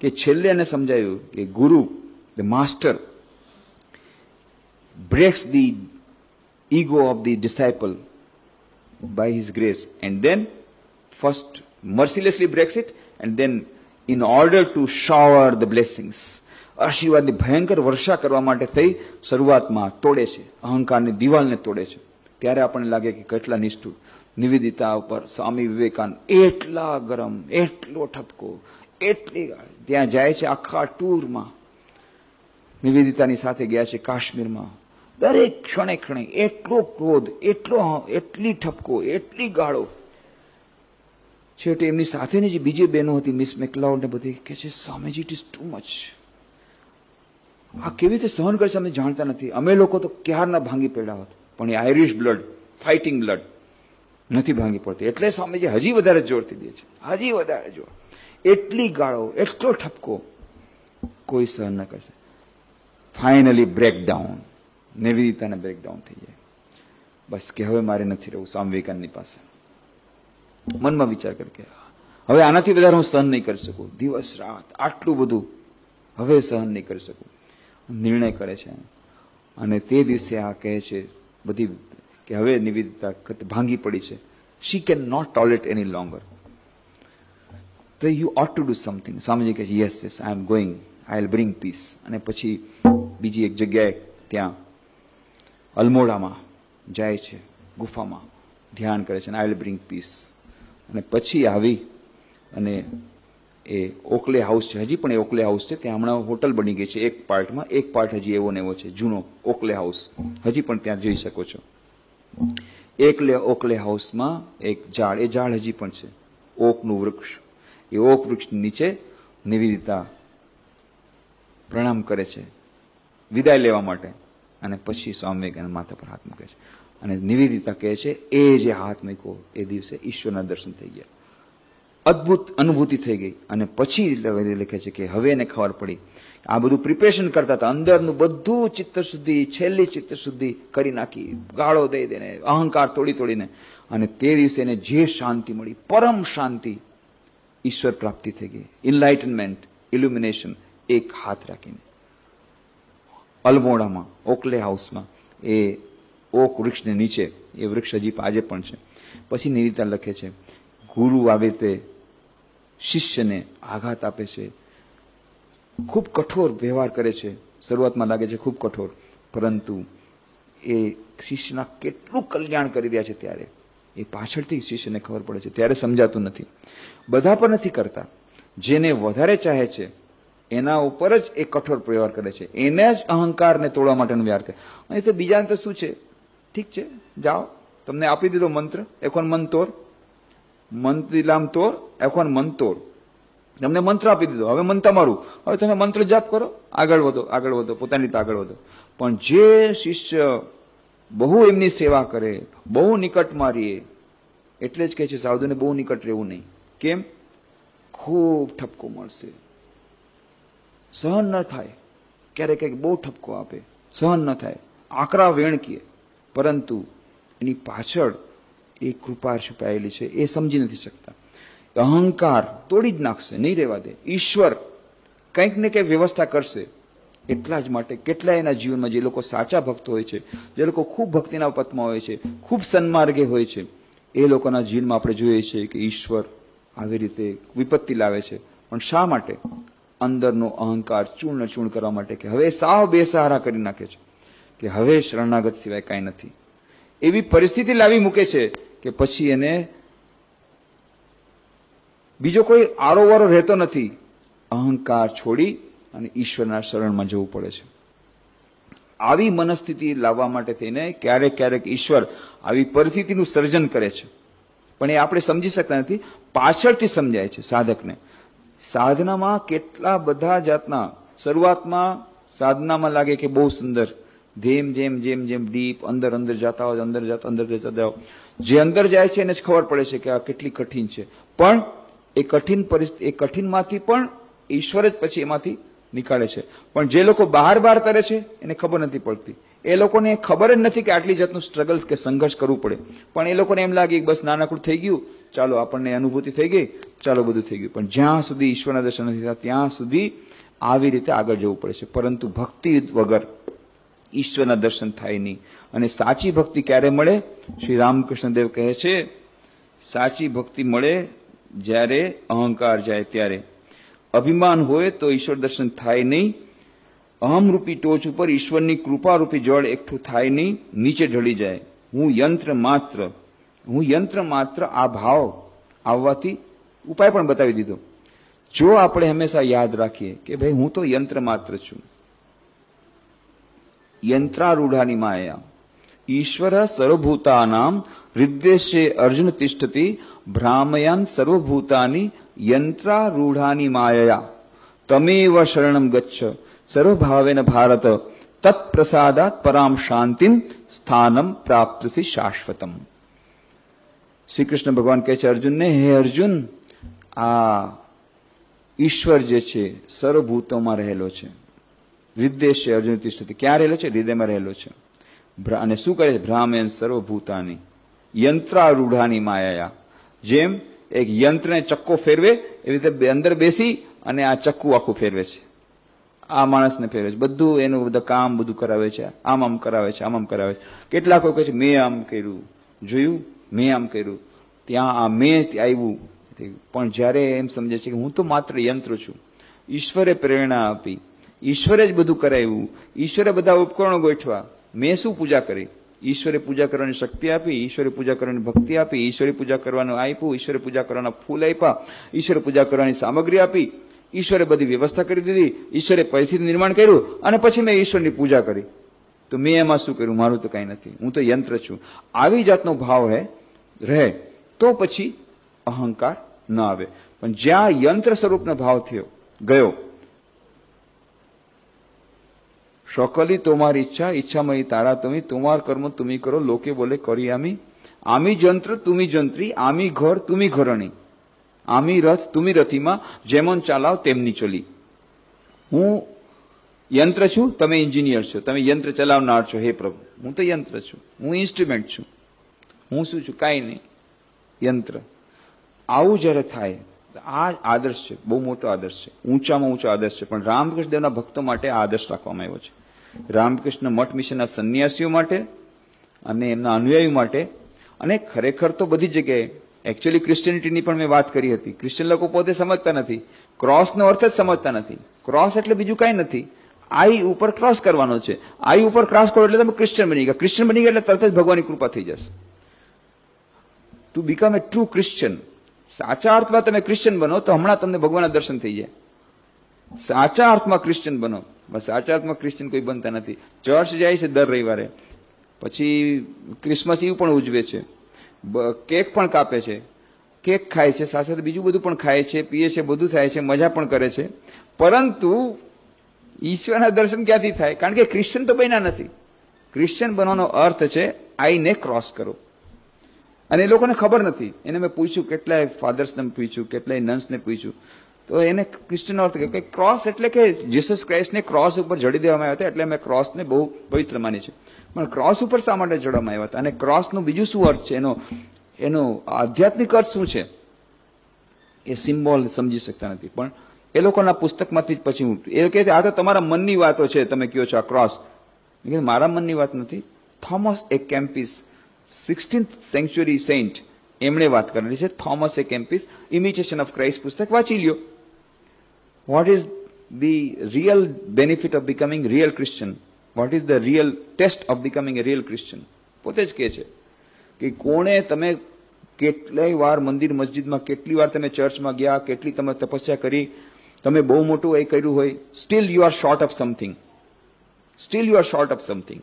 કે છેલ્લે એને સમજાયું કે ગુરુ the master breaks the ego of the disciple by his grace and then first mercilessly breaks it and then in order to shower the blessings. આશીર્વાદની ભયંકર વર્ષા કરવા માટે થઈ શરૂઆતમાં તોડે છે અહંકારની દિવાલને તોડે છે ત્યારે આપણને લાગે કે કેટલા નિષ્ઠુર નિવેદિતા ઉપર સ્વામી વિવેકાનંદ એટલા ગરમ એટલો ઠપકો એટલી ત્યાં જાય છે આખા ટૂરમાં નિવેદિતાની સાથે ગયા છે કાશ્મીરમાં દરેક ક્ષણે ક્ષણે એટલો ક્રોધ એટલો એટલી ઠપકો એટલી ગાળો છેવટે એમની સાથેની જે બીજી બહેનો હતી મિસ મેકલાઉડ ને બધી કે છે Swamiji it is too much આ કેવી રીતે સહન કરશે અમે જાણતા નથી અમે લોકો તો ક્યારના ભાંગી પડ્યા હોત પણ એ આઈરિશ બ્લડ ફાઇટિંગ બ્લડ નથી ભાંગી પડતી એટલે સ્વામીજી હજી વધારે જોરથી દે છે હજી વધારે જોર એટલી ગાળો એટલો ઠપકો કોઈ સહન ન કરશે ફાઇનલી બ્રેકડાઉન નિવેદિતાને બ્રેકડાઉન થઈ જાય બસ કે હવે મારે નથી રહેવું સ્વામી વિવેકાનંદની પાસે મનમાં વિચાર કરે કે હવે આનાથી વધારે હું સહન નહીં કરી શકું દિવસ રાત આટલું બધું હવે સહન નહીં કરી શકું નિર્ણય કરે છે અને તે દિવસે આ કહે છે બધી કે હવે નિવેદિતા ભાંગી પડી છે she can not tolerate any longer તો you ought to do something Swamiji કહે છે yes yes I am going I will bring peace અને પછી બીજી એક જગ્યાએ ત્યાં અલમોડામાં જાય છે ગુફામાં ધ્યાન કરે છે આઈ વિલ બ્રિંગ પીસ અને પછી આવી અને એ ઓકલે હાઉસ છે હજી પણ એ ઓકલે હાઉસ છે ત્યાં હમણાં હોટલ બની ગઈ છે એક પાર્ટમાં એક પાર્ટ હજી એવો ને એવો છે જૂનો ઓકલે હાઉસ હજી પણ ત્યાં જઈ શકો છો એકલે ઓકલે હાઉસમાં એક ઝાડ એ ઝાડ હજી પણ છે ઓકનું વૃક્ષ એ ઓક વૃક્ષ નીચે નિવેદિતા પ્રણામ કરે છે વિદાય લેવા માટે અને પછી સ્વામી વિવેકાનંદ માથા પર હાથ મૂકે છે અને નિવેદિતા કહે છે એ જે હાથ મૂક્યો એ દિવસે ઈશ્વરના દર્શન થઈ ગયા અદ્ભુત અનુભૂતિ થઈ ગઈ અને પછી લખે છે કે હવે એને ખબર પડી આ બધું પ્રિપેરેશન કરતા હતા અંદરનું બધું ચિત્ર શુદ્ધિ છેલ્લી ચિત્ત શુદ્ધિ કરી નાખી ગાળો દઈ દેને અહંકાર તોડી તોડીને અને તે દિવસે એને જે શાંતિ મળી પરમ શાંતિ ઈશ્વર પ્રાપ્તિ થઈ ગઈ ઇનલાઇટનમેન્ટ ઇલ્યુમિનેશન એક હાથ રાખીને અલમોડામાં ઓકલે હાઉસમાં એ ઓક વૃક્ષને નીચે એ વૃક્ષ હજી આજે પણ છે પછી નિરીતા લખે છે ગુરુ આવી રીતે શિષ્યને આઘાત આપે છે ખૂબ કઠોર વ્યવહાર કરે છે શરૂઆતમાં લાગે છે ખૂબ કઠોર પરંતુ એ શિષ્યના કેટલું કલ્યાણ કરી રહ્યા છે ત્યારે એ પાછળથી શિષ્યને ખબર પડે છે ત્યારે સમજાતું નથી બધા પણ નથી કરતા જેને વધારે ચાહે છે એના ઉપર જ એ કઠોર પ્રયોગ કરે છે એને જ અહંકારને તોડવા માટેનો વ્યવહાર કરે અને તો બીજાને તો શું છે ઠીક છે જાઓ તમને આપી દીધો મંત્ર એકોન મન તોર મંત્રીલામ તોર એખોન મંતોર તમને મંત્ર આપી દીધો હવે મન તમારું હવે તમે મંત્ર જાપ કરો આગળ વધો આગળ વધો પોતાની રીતે આગળ વધો પણ જે શિષ્ય બહુ એમની સેવા કરે બહુ નિકટ મારીએ એટલે જ કહે છે સાધુને બહુ નિકટ રહેવું નહીં કેમ ખૂબ ઠપકો મળશે સહન ન થાય ક્યારેક ક્યારેક બહુ ઠપકો આપે સહન ન થાય આકરા વેણકીએ પરંતુ એની પાછળ એ કૃપા છુપાયેલી છે એ સમજી નથી શકતા અહંકાર તોડી જ નાખશે નહીં રહેવા દે ઈશ્વર કંઈક ને કંઈક વ્યવસ્થા કરશે એટલા જ માટે કેટલા એના જીવનમાં જે લોકો સાચા ભક્ત હોય છે જે લોકો ખૂબ ભક્તિના પથમાં હોય છે ખૂબ સન્માર્ગે હોય છે એ લોકોના જીવનમાં આપણે જોઈએ છીએ કે ઈશ્વર આવી રીતે વિપત્તિ લાવે છે પણ શા માટે અંદરનો અહંકાર ચૂર્ણ ચૂર્ણ કરવા માટે કે હવે સાવ બેસહારા કરી નાખે છે કે હવે શરણાગત સિવાય કાંઈ નથી એવી પરિસ્થિતિ લાવી મૂકે છે કે પછી એને બીજો કોઈ આરોવારો રહેતો નથી અહંકાર છોડી અને ઈશ્વરના શરણમાં જવું પડે છે આવી મનસ્થિતિ લાવવા માટે થઈને ક્યારેક ક્યારેક ઈશ્વર આવી પરિસ્થિતિનું સર્જન કરે છે પણ એ આપણે સમજી શકતા નથી પાછળથી સમજાય છે સાધકને સાધનામાં કેટલા બધા જાતના શરૂઆતમાં સાધનામાં લાગે કે બહુ સુંદર જેમ જેમ જેમ જેમ ડીપ અંદર અંદર જતા હોય અંદર જતા અંદર જતા જાઓ જે અંદર જાય છે એને જ ખબર પડે છે કે આ કેટલી કઠિન છે પણ એ કઠિન પરિસ્થિતિ એ કઠિનમાંથી પણ ઈશ્વર જ પછી એમાંથી નીકાળે છે પણ જે લોકો બહાર બહાર કરે છે એને ખબર નથી પડતી એ લોકોને ખબર જ નથી કે આટલી જાતનું સ્ટ્રગલ કે સંઘર્ષ કરવું પડે પણ એ લોકોને એમ લાગે કે બસ નાનકડું થઈ ગયું ચાલો આપણને અનુભૂતિ થઈ ગઈ ચાલો બધું થઈ ગયું પણ જ્યાં સુધી ઈશ્વરના દર્શન નથી થતા ત્યાં સુધી આવી રીતે આગળ જવું પડે છે પરંતુ ભક્તિ વગર ઈશ્વરના દર્શન થાય નહીં અને સાચી ભક્તિ ક્યારે મળે શ્રી રામકૃષ્ણદેવ કહે છે સાચી ભક્તિ મળે જ્યારે અહંકાર જાય ત્યારે અભિમાન હોય તો ઈશ્વર દર્શન થાય નહીં અહમરૂપી ટોચ ઉપર ઈશ્વરની કૃપારૂપી જળ એકઠું થાય નહીં નીચે ઢળી જાય હું યંત્ર માત્ર હું યંત્ર માત્ર આ ભાવ આવવાથી ઉપાય પણ બતાવી દીધો જો આપણે હંમેશા યાદ રાખીએ કે ભાઈ હું તો યંત્ર માત્ર છું યંત્રારૂઢાની માયા ઈશ્વર સર્વભૂતાનામ હૃદ્દેશે અર્જુન તિષ્ઠતિ ભ્રામયાન સર્વભૂતાની યંત્રારૂઢાની માયયા તમેવ શરણમ ગચ્છ સર્વભાવેન ભારત તત્પ્રસાદાત પરામ શાંતિમ સ્થાનમ પ્રાપ્તસી શાશ્વતમ શ્રી કૃષ્ણ ભગવાન કહે છે અર્જુનને હે અર્જુન આ ઈશ્વર જે છે સર્વભૂતોમાં રહેલો છે વિદ્વેષ છે અર્જુનની સ્થિતિ ક્યાં રહેલો છે હૃદયમાં રહેલો છે અને શું કરે છે ભ્રામેન સર્વભૂતાની યંત્રારૂઢાની માયાયા જેમ એક યંત્રને ચક્કો ફેરવે એવી રીતે અંદર બેસી અને આ ચક્કુ આખું ફેરવે છે આ માણસને ફેરવે છે બધું એનું બધું કામ બધું કરાવે છે આમ આમ કરાવે છે આમ આમ કરાવે છે કેટલાક કહે છે મેં આમ કર્યું જોયું મેં આમ કર્યું ત્યાં આ મેં આવ્યું પણ જ્યારે એમ સમજે છે કે હું તો માત્ર યંત્ર છું ઈશ્વરે પ્રેરણા આપી ઈશ્વરે જ બધું કરાવ્યું ઈશ્વરે બધા ઉપકરણો ગોઠવા મેં શું પૂજા કરી ઈશ્વરે પૂજા કરવાની શક્તિ આપી ઈશ્વરે પૂજા કરવાની ભક્તિ આપી ઈશ્વરે પૂજા કરવાનું આપ્યું ઈશ્વરે પૂજા કરવાના ફૂલ આપ્યા ઈશ્વરે પૂજા કરવાની સામગ્રી આપી ઈશ્વરે બધી વ્યવસ્થા કરી દીધી ઈશ્વરે પરિસ્થિતિ નિર્માણ કર્યું અને પછી મેં ઈશ્વરની પૂજા કરી તો મેં એમાં શું કર્યું મારું તો કાંઈ નથી હું તો યંત્ર છું આવી જાતનો ભાવ હે રહે તો પછી અહંકાર ન આવે પણ જ્યાં યંત્ર સ્વરૂપનો ભાવ થયો ગયો সকলই তোমার ইচ্ছা ইচ্ছাময়ী তারা তুমি তোমার কর্ম তুমি করো লোকে বলে করি আমি আমি যন্ত্র তুমি যন্ত্রী আমি ঘর তুমি ঘরণী আমি রথ তুমি রথিমા જેમন ચાલાવ તેમની ચલી હું યંત્ર છું તમે એન્જિનિયર છો તમે યંત્ર ચલાવનાર છો હે પ્રભુ હું તો યંત્ર છું હું ઇન્સ્ટ્રુમેન્ટ છું હું શું છું કાંઈ નહીં યંત્ર આવું જ્યારે થાય આ આદર્શ છે બહુ મોટો આદર્શ છે ઊંચામાં ઊંચો આદર્શ છે પણ રામકૃષ્ણ દેવના ભક્તો માટે આ આદર્શ રાખવામાં આવ્યો છે રામકૃષ્ણ મઠ મિશનના સંન્યાસીઓ માટે અને એમના અનુયાયીઓ માટે અને ખરેખર તો બધી જગ્યાએ એકચ્યુઅલી ક્રિશ્ચિયનિટીની પણ મેં વાત કરી હતી ક્રિશ્ચિયન લોકો પોતે સમજતા નથી ક્રોસનો અર્થ જ સમજતા નથી ક્રોસ એટલે બીજું કાંઈ નથી આઈ ઉપર ક્રોસ કરવાનો છે આઈ ઉપર ક્રોસ કરો એટલે તમે ક્રિશ્ચિયન બની ગયા ક્રિશ્ચિયન બની ગયા એટલે તરત જ ભગવાનની કૃપા થઈ જશે to become a true Christian સાચા અર્થમાં તમે ક્રિશ્ચિયન બનો તો હમણાં તમને ભગવાનના દર્શન થઈ જાય સાચા અર્થમાં ક્રિશ્ચિયન બનો સાચા અર્થમાં ક્રિશ્ચન કોઈ બનતા નથી ચર્ચ જાય છે દર રવિવારે પછી ક્રિસમસ ઈવ પણ ઉજવે છે કેક પણ કાપે છે કેક ખાય છે સાથે બીજું બધું પણ ખાય છે પીએ છે બધું થાય છે મજા પણ કરે છે પરંતુ ઈશ્વરના દર્શન ક્યાંથી થાય કારણ કે ક્રિશ્ચિયન તો બન્યા નથી ક્રિશ્ચિયન બનવાનો અર્થ છે આઈને ક્રોસ કરો અને એ લોકોને ખબર નથી એને મેં પૂછ્યું કેટલાય ફાધર્સને પૂછ્યું કેટલાય નન્સને પૂછ્યું તો એને ક્રિશ્ચન અર્થ કે ક્રોસ એટલે કે જીસસ ક્રાઇસ્ટને ક્રોસ ઉપર જડી દેવામાં આવ્યા હતા એટલે મેં ક્રોસને બહુ પવિત્ર માની છે પણ ક્રોસ ઉપર શા માટે જડવામાં આવ્યા હતા અને ક્રોસનું બીજું શું અર્થ છે એનો એનો આધ્યાત્મિક અર્થ શું છે એ સિમ્બોલ સમજી શકતા નથી પણ એ લોકોના પુસ્તકમાંથી જ પછી હું એ કહે છે આ તો તમારા મનની વાતો છે તમે કહો છો આ ક્રોસ મારા મનની વાત નથી Thomas a Kempis sixteenth century saint એમણે વાત કરેલી છે Thomas a Kempis imitation of Christ પુસ્તક વાંચી લ્યો What is the real benefit of becoming real Christian? What is the real test of becoming a real Christian? પોતે જ કહે છે કે કોણે તમે કેટલાય વાર મંદિર મસ્જિદમાં કેટલી વાર તમે ચર્ચમાં ગયા કેટલી તમે તપસ્યા કરી તમે બહુ મોટું એ કર્યું હોય still you are short of something still you are short of something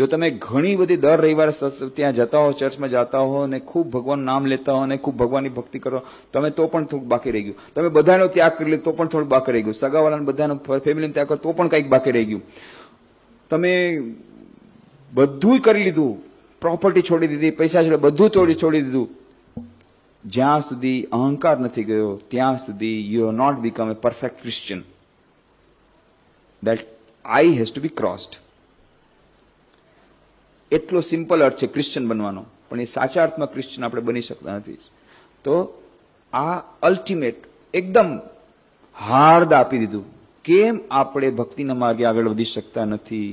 જો તમે ઘણી બધી દર રવિવાર ત્યાં જતા હો ચર્ચમાં જતા હો અને ખૂબ ભગવાન નામ લેતા હો અને ખૂબ ભગવાનની ભક્તિ કરો તમે તો પણ થોડુંક બાકી રહી ગયું તમે બધાનો ત્યાગ કરી લે તો પણ થોડુંક બાકી રહી ગયું સગાવાળાને બધાનો ફેમિલીનો ત્યાગ કરો તો પણ કંઈક બાકી રહી ગયું તમે બધું કરી લીધું પ્રોપર્ટી છોડી દીધી પૈસા છોડી બધું છોડી છોડી દીધું જ્યાં સુધી અહંકાર નથી ગયો ત્યાં સુધી you have not become a perfect Christian that I has to be crossed એટલો સિમ્પલ અર્થ છે ક્રિશ્ચન બનવાનો પણ એ સાચા અર્થમાં ક્રિશ્ચન આપણે બની શકતા નથી તો આ અલ્ટિમેટ એકદમ હાર્દ આપી દીધું કેમ આપણે ભક્તિના માર્ગે આગળ વધી શકતા નથી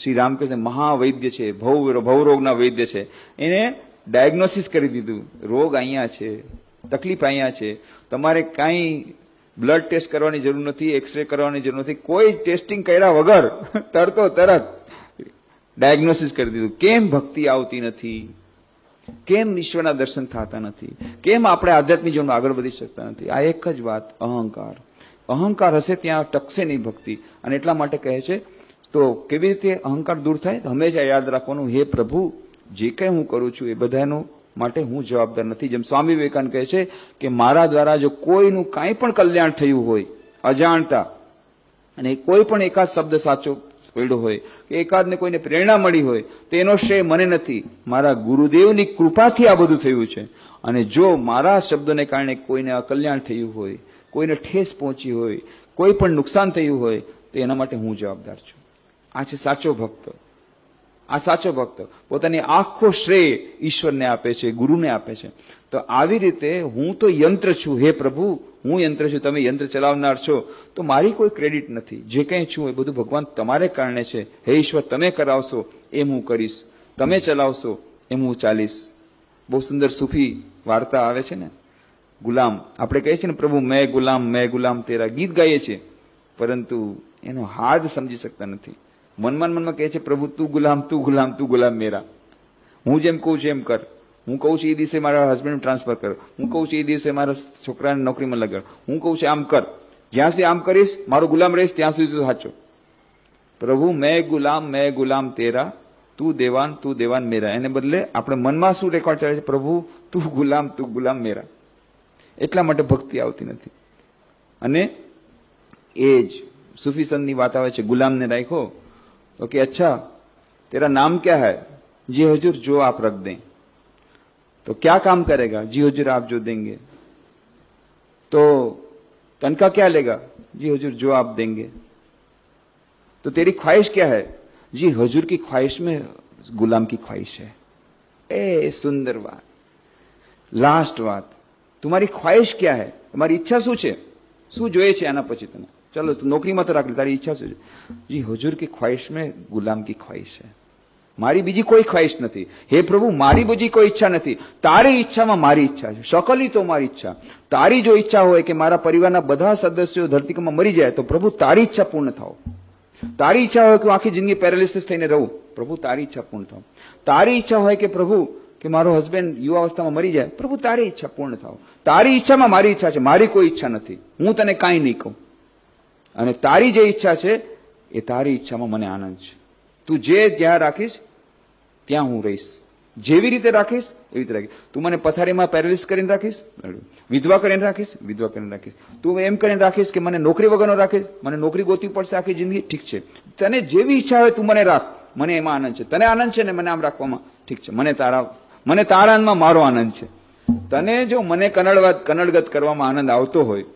શ્રી રામ રામકૃષ્ણ મહાવૈદ્ય છે ભવ ભવરોગના વૈદ્ય છે એને ડાયગ્નોસિસ કરી દીધું રોગ અહીંયા છે તકલીફ અહીંયા છે તમારે કાંઈ બ્લડ ટેસ્ટ કરવાની જરૂર નથી એક્સરે કરવાની જરૂર નથી કોઈ ટેસ્ટિંગ કર્યા વગર તરતો તરત ડાયગ્નોસિસ કરી દીધું કેમ ભક્તિ આવતી નથી કેમ ઈશ્વરના દર્શન થતા નથી કેમ આપણે આધ્યાત્મિક જીવનમાં આગળ વધી શકતા નથી આ એક જ વાત અહંકાર અહંકાર હશે ત્યાં ટકશે નહીં ભક્તિ અને એટલા માટે કહે છે તો કેવી રીતે અહંકાર દૂર થાય હંમેશા યાદ રાખવાનું હે પ્રભુ જે કંઈ હું કરું છું એ બધાનો માટે હું જવાબદાર નથી જેમ સ્વામી વિવેકાનંદ કહે છે કે મારા દ્વારા જો કોઈનું કાંઈ પણ કલ્યાણ થયું હોય અજાણતા અને કોઈ પણ એકાદ શબ્દ સાચો પડ્યો હોય કે એકાદને કોઈને પ્રેરણા મળી હોય તો એનો શ્રેય મને નથી મારા ગુરુદેવની કૃપાથી આ બધું થયું છે અને જો મારા શબ્દોને કારણે કોઈને અકલ્યાણ થયું હોય કોઈને ઠેસ પહોંચી હોય કોઈ પણ નુકસાન થયું હોય તો એના માટે હું જવાબદાર છું આ છે સાચો ભક્ત આ સાચો ભક્ત પોતાની આખો શ્રેય ઈશ્વરને આપે છે ગુરુને આપે છે તો આવી રીતે હું તો યંત્ર છું હે પ્રભુ હું યંત્ર છું તમે યંત્ર ચલાવનાર છો તો મારી કોઈ ક્રેડિટ નથી જે કંઈ છું એ બધું ભગવાન તમારે કારણે છે હે ઈશ્વર તમે કરાવશો એમ હું કરીશ તમે ચલાવશો એમ હું ચાલીશ બહુ સુંદર સૂફી વાર્તા આવે છે ને ગુલામ આપણે કહીએ છીએ ને પ્રભુ મેં ગુલામ મેં ગુલામ તેરા ગીત ગાઈએ છીએ પરંતુ એનો હાર્દ સમજી શકતા નથી મનમાં મનમાં કહે છે પ્રભુ તું ગુલામ તું ગુલામ તું ગુલામ મેરા હું જેમ કહું છું એમ કર હું કહું છું એ દિવસે મારા હસબન્ડ ટ્રાન્સફર કર હું કહું છું એ દિવસે મારા છોકરાને નોકરીમાં લગાડ હું કહું છું આમ કર જ્યાં સુધી આમ કરીશ મારો ગુલામ રહીશ ત્યાં સુધી તું સાચો પ્રભુ મેં ગુલામ મેં ગુલામ તેરા તું દેવાન તું દેવાન મેરા એને બદલે આપણે મનમાં શું રેકોર્ડ ચાલે છે પ્રભુ તું ગુલામ તું ગુલામ મેરા એટલા માટે ભક્તિ આવતી નથી અને એ જ સૂફી વાત આવે છે ગુલામને રાખો તો કે અચ્છા તેરા નામ ક્યાં હૈ જે હજુર જો આપ રખ દેં तो क्या काम करेगा जी हजूर आप जो देंगे तो तनख्वाह क्या लेगा जी हजूर जो आप देंगे तो तेरी ख्वाहिश क्या है जी हजूर की ख्वाहिश में गुलाम की ख्वाहिश है ए सुंदर बात लास्ट बात तुम्हारी ख्वाहिश क्या है तुम्हारी इच्छा शू छे शू जो आना पची तुम चलो तो नौकरी मत तो रख ली तारी इच्छा से जी हजूर की ख्वाहिश में गुलाम की ख्वाहिश है મારી બીજી કોઈ ખ્વાહિશ નથી હે પ્રભુ મારી બીજી કોઈ ઈચ્છા નથી તારી ઈચ્છામાં મારી ઈચ્છા છે સકલી તો મારી ઈચ્છા તારી જો ઈચ્છા હોય કે મારા પરિવારના બધા સદસ્યો ધરતીકમાં મરી જાય તો પ્રભુ તારી ઈચ્છા પૂર્ણ થાવ તારી ઈચ્છા હોય કે હું આખી જિંદગી પેરાલિસિસ થઈને રહું પ્રભુ તારી ઈચ્છા પૂર્ણ થાવ તારી ઈચ્છા હોય કે પ્રભુ કે મારો હસબેન્ડ યુવા અવસ્થામાં મરી જાય પ્રભુ તારી ઈચ્છા પૂર્ણ થાવ તારી ઈચ્છામાં મારી ઈચ્છા છે મારી કોઈ ઈચ્છા નથી હું તને કાંઈ નહીં કહું અને તારી જે ઈચ્છા છે એ તારી ઈચ્છામાં મને આનંદ છે તું જે ધ્યાન રાખીશ ત્યાં હું રહીશ જેવી રીતે રાખીશ એવી રીતે રાખીશ તું મને પથારીમાં પેરેલિસ કરીને રાખીશ વિધવા કરીને રાખીશ વિધવા કરીને રાખીશ તું એમ કરીને રાખીશ કે મને નોકરી વગરનો રાખીશ મને નોકરી ગોતવી પડશે આખી જિંદગી ઠીક છે તને જેવી ઈચ્છા હોય તું મને રાખ મને એમાં આનંદ છે તને આનંદ છે ને મને આમ રાખવામાં ઠીક છે મને તારા મને તારાનમાં મારો આનંદ છે તને જો મને કનડગત કનડગત કરવામાં આનંદ આવતો હોય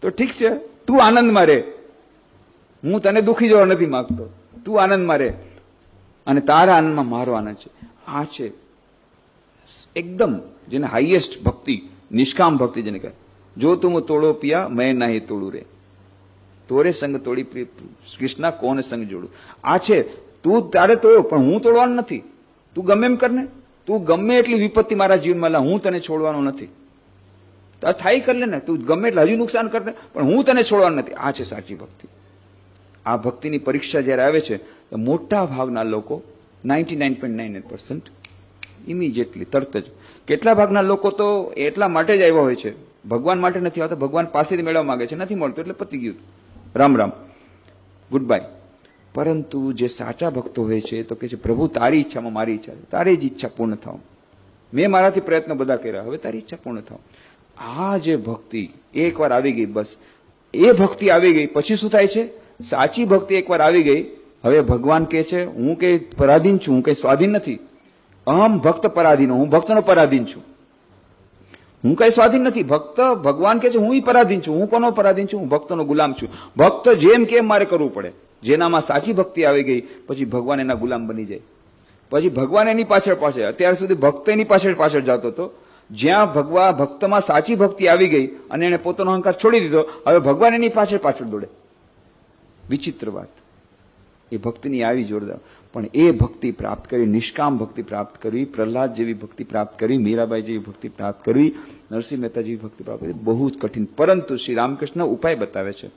તો ઠીક છે તું આનંદમાં રહે હું તને દુઃખી જવા નથી માગતો તું આનંદમાં રહે અને તારા આનંદમાં મારો આનંદ છે આ છે એકદમ જેને હાઈએસ્ટ ભક્તિ નિષ્કામ ભક્તિ જેને કહે જો તું તોડો પિયા મેં નહીં તોડું રે તોરે સંગ તોડી કૃષ્ણ કોને સંગ જોડું આ છે તું તારે તોડ્યો પણ હું તોડવાનો નથી તું ગમે એમ કરને તું ગમે એટલી વિપત્તિ મારા જીવનમાં લા હું તને છોડવાનો નથી થાય કરી લે ને તું ગમે એટલે હજુ નુકસાન કરને પણ હું તને છોડવાનો નથી આ છે સાચી ભક્તિ આ ભક્તિની પરીક્ષા જ્યારે આવે છે મોટા ભાગના લોકો ninety nine point nine eight percent immediately તરત જ કેટલા ભાગના લોકો તો એટલા માટે જ આવ્યા હોય છે ભગવાન માટે નથી આવતા ભગવાન પાસેથી મેળવવા માગે છે નથી મળતું એટલે પતી ગયું રામ રામ ગુડ બાય પરંતુ જે સાચા ભક્તો હોય છે તો કે છે પ્રભુ તારી ઈચ્છામાં મારી ઈચ્છા છે તારી જ ઈચ્છા પૂર્ણ થાવ મેં મારાથી પ્રયત્ન બધા કર્યા હવે તારી ઈચ્છા પૂર્ણ થાવ આ જે ભક્તિ એકવાર આવી ગઈ બસ એ ભક્તિ આવી ગઈ પછી શું થાય છે સાચી ભક્તિ એકવાર આવી ગઈ હવે ભગવાન કહે છે હું કે પરાધીન છું હું કે સ્વાધીન નથી અહમ ભક્ત પરાધીન હું ભક્તનો પરાધીન છું હું કઈ સ્વાધીન નથી ભક્ત ભગવાન કે છે હું પરાધીન છું હું કોનો પરાધીન છું હું ભક્તનો ગુલામ છું ભક્ત જેમ કેમ મારે કરવું પડે જેનામાં સાચી ભક્તિ આવી ગઈ પછી ભગવાન એના ગુલામ બની જાય પછી ભગવાન એની પાછળ પાછળ અત્યાર સુધી ભક્ત એની પાછળ પાછળ જતો હતો જ્યાં ભગવાન ભક્તમાં સાચી ભક્તિ આવી ગઈ અને એણે પોતાનો અહંકાર છોડી દીધો હવે ભગવાન એની પાછળ પાછળ દોડે વિચિત્ર વાત એ ભક્તિની આવી જોરદાર પણ એ ભક્તિ પ્રાપ્ત કરી નિષ્કામ ભક્તિ પ્રાપ્ત કરવી પ્રહલાદ જેવી ભક્તિ પ્રાપ્ત કરવી મીરાબાઈ જેવી ભક્તિ પ્રાપ્ત કરવી નરસિંહ મહેતા જેવી ભક્તિ પ્રાપ્ત કરવી બહુ જ કઠિન પરંતુ શ્રી રામકૃષ્ણ ઉપાય બતાવે છે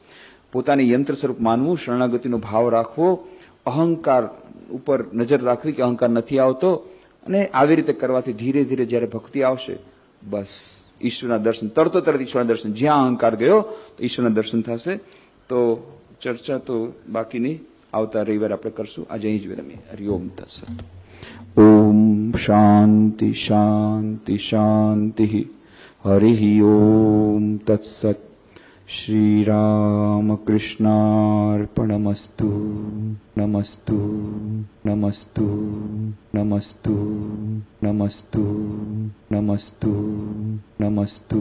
પોતાની યંત્ર સ્વરૂપ માનવું શરણાગતિનો ભાવ રાખવો અહંકાર ઉપર નજર રાખવી કે અહંકાર નથી આવતો અને આવી રીતે કરવાથી ધીરે ધીરે જ્યારે ભક્તિ આવશે બસ ઈશ્વરના દર્શન તરતો તરત ઈશ્વરના દર્શન જ્યાં અહંકાર ગયો તો ઈશ્વરના દર્શન થશે તો ચર્ચા તો બાકીની आता रविर कु आ हरि ओं तत्सत्
ॐ शान्ति शान्ति शान्तिः हरिः ओं तत्सत् श्रीरामकृष्णार्पणमस्तु नमस्तु नमस्तु नमस्तु नमस्तु नमस्तु नमस्तु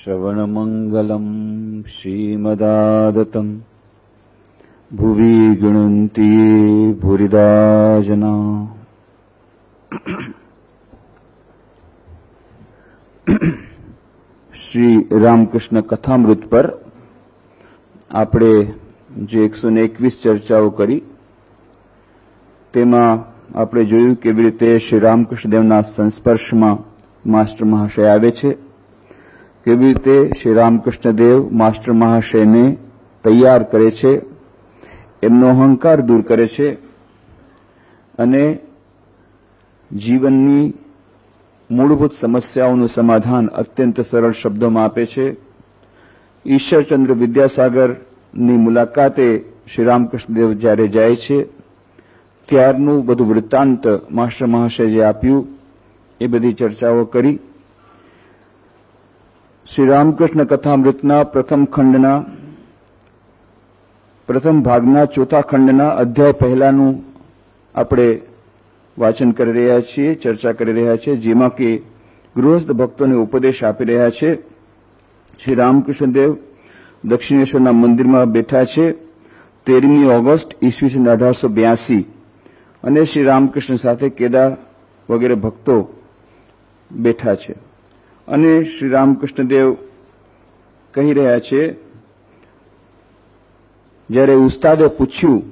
श्रवणमङ्गलम् श्रीमदादतम् ભુવિ ગણંતી ભૂરિદાજના શ્રી રામકૃષ્ણ કથામૃત પર
આપણે જે એકસો એકવીસ ચર્ચાઓ કરી તેમાં આપણે જોયું કેવી રીતે શ્રી રામકૃષ્ણ દેવના સંસ્પર્શમાં માસ્ટર મહાશય આવે છે કેવી રીતે શ્રી રામકૃષ્ણદેવ દેવ માસ્ટર મહાશયને તૈયાર કરે છે એમનો અહંકાર દૂર કરે છે અને જીવનની મૂળભૂત સમસ્યાઓનું સમાધાન અત્યંત સરળ શબ્દોમાં આપે છે ઈશ્વરચંદ્ર વિદ્યાસાગરની મુલાકાતે શ્રી રામકૃષ્ણદેવ જ્યારે જાય છે ત્યારનું બધું વૃત્તાંત માસ્ટર મહાશય જે આપ્યું એ બધી ચર્ચાઓ કરી શ્રી રામકૃષ્ણ કથામૃતના પ્રથમ ખંડના પ્રથમ ભાગના ચોથા ખંડના અધ્યાય પહેલાનું આપણે વાંચન કરી રહ્યા છીએ ચર્ચા કરી રહ્યા છીએ જેમાં કે ગૃહસ્થ ભક્તોને ઉપદેશ આપી રહ્યા છે શ્રી રામકૃષ્ણદેવ દક્ષિણેશ્વરના મંદિરમાં બેઠા છે તેરમી ઓગસ્ટ ઈસવીસન અઢારસો બ્યાસી અને શ્રી રામકૃષ્ણ સાથે કેદાર વગેરે ભક્તો બેઠા છે અને શ્રી રામકૃષ્ણદેવ કહી રહ્યા છે જ્યારે ઉસ્તાદે પૂછ્યું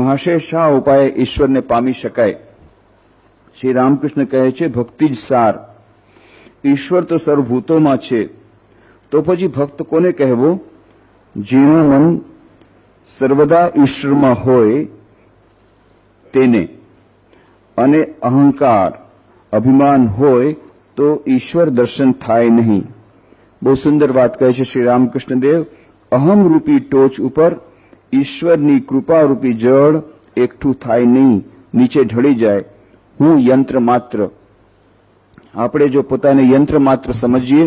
મહાશય શા ઉપાય ઈશ્વરને પામી શકાય શ્રી રામકૃષ્ણ કહે છે ભક્તિ જ સાર ઈશ્વર તો સર્વભૂતોમાં છે તો પછી ભક્ત કોને કહેવો જેનું મન સર્વદા ઈશ્વરમાં હોય તેને અને અહંકાર અભિમાન હોય તો ઈશ્વર દર્શન થાય નહીં બહુ સુંદર વાત કહે છે શ્રી રામકૃષ્ણદેવ અહમરૂપી ટોચ ઉપર ઈશ્વરની કૃપારૂપી જળ એકઠું થાય નહીં નીચે ઢળી જાય હું યંત્ર માત્ર આપણે જો પોતાને યંત્ર માત્ર સમજીએ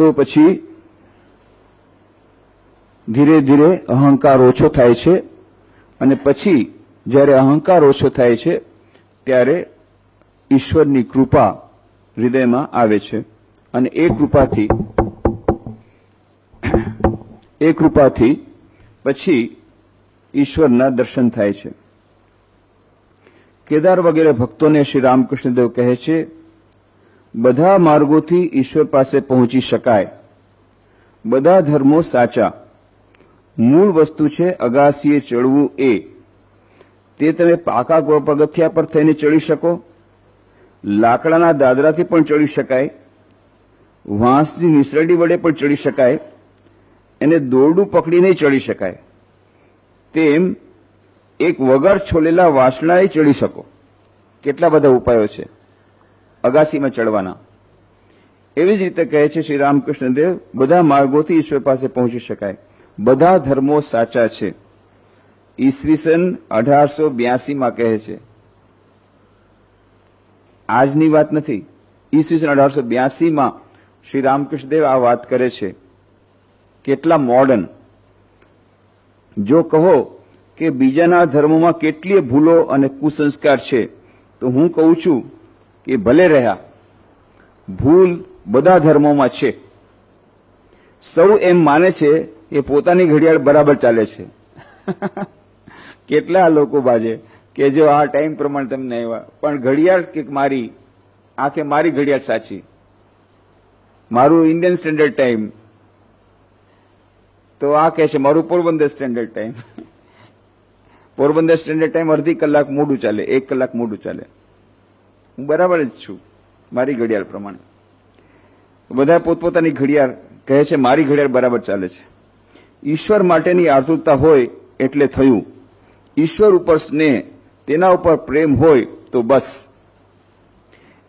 તો પછી ધીરે ધીરે અહંકાર ઓછો થાય છે અને પછી જ્યારે અહંકાર ઓછો થાય છે ત્યારે ઈશ્વરની કૃપા હૃદયમાં આવે છે અને એ કૃપાથી એ કૃપાથી પછી ઈશ્વરના દર્શન થાય છે કેદાર વગેરે ભક્તોને શ્રી રામકૃષ્ણદેવ કહે છે બધા માર્ગોથી ઈશ્વર પાસે પહોંચી શકાય બધા ધર્મો સાચા મૂળ વસ્તુ છે અગાસીએ ચડવું એ તે તમે પાકા પગથિયા પર થઈને ચડી શકો લાકડાના દાદરાથી પણ ચડી શકાય વાંસની નિસરડી વડે પણ ચડી શકાય એને દોરડું પકડીને ચડી શકાય તેમ એક વગર છોલેલા વાસણાએ ચડી શકો કેટલા બધા ઉપાયો છે અગાસીમાં ચડવાના એવી જ રીતે કહે છે શ્રી રામકૃષ્ણદેવ બધા માર્ગોથી ઈશ્વર પાસે પહોંચી શકાય બધા ધર્મો સાચા છે ઈસવીસન અઢારસો બ્યાસીમાં કહે છે આજની વાત નથી ઈસવીસન અઢારસો બ્યાસીમાં શ્રી રામકૃષ્ણદેવ આ વાત કરે છે કેટલા મોડર્ન જો કહો કે બીજાના ધર્મોમાં કેટલીય ભૂલો અને કુસંસ્કાર છે તો હું કહું છું કે ભલે રહ્યા ભૂલ બધા ધર્મોમાં છે સૌ એમ માને છે એ પોતાની ઘડિયાળ બરાબર ચાલે છે કેટલા લોકો બાજે કે જો આ ટાઈમ પ્રમાણે તમને આવ્યા પણ ઘડિયાળ કે મારી આખે મારી ઘડિયાળ સાચી મારું ઇન્ડિયન સ્ટેન્ડર્ડ ટાઈમ તો આ કહે છે મારું Porbandar standard time Porbandar standard time અડધી કલાક મોડું ચાલે એક કલાક મોડું ચાલે હું બરાબર જ છું મારી ઘડિયાળ પ્રમાણે બધા પોતપોતાની ઘડિયાળ કહે છે મારી ઘડિયાળ બરાબર ચાલે છે ઈશ્વર માટેની આતુરતા હોય એટલે થયું ઈશ્વર ઉપર સ્નેહ તેના ઉપર પ્રેમ હોય તો બસ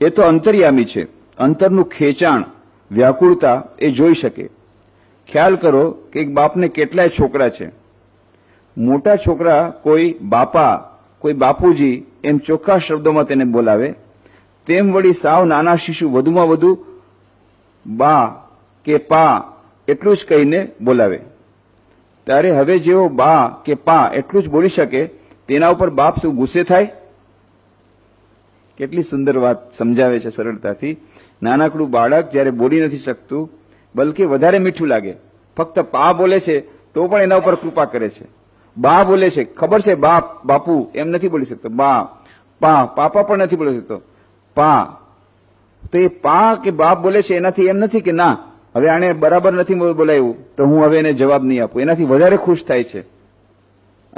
એ તો અંતર્યામી છે અંતરનું ખેંચાણ વ્યાકુળતા એ જોઈ શકે ખ્યાલ કરો કે એક બાપને કેટલાય છોકરા છે મોટા છોકરા કોઈ બાપા કોઈ બાપુજી એમ ચોખ્ખા શબ્દોમાં તેને બોલાવે તેમ વળી સાવ નાના શિશુ વધુમાં વધુ બા કે પા એટલું જ કહીને બોલાવે ત્યારે હવે જેઓ બા કે પા એટલું જ બોલી શકે તેના ઉપર બાપ શું ગુસ્સે થાય કેટલી સુંદર વાત સમજાવે છે સરળતાથી નાનકડું બાળક જ્યારે બોલી નથી શકતું બલકે વધારે મીઠું લાગે ફક્ત પા બોલે છે તો પણ એના ઉપર કૃપા કરે છે બા બોલે છે ખબર છે બાપ બાપુ એમ નથી બોલી શકતો બા પા પાપા પણ નથી બોલી શકતો પા તો એ પા કે બાપ બોલે છે એનાથી એમ નથી કે ના હવે આને બરાબર નથી બોલાયું તો હું હવે એને જવાબ નહીં આપું એનાથી વધારે ખુશ થાય છે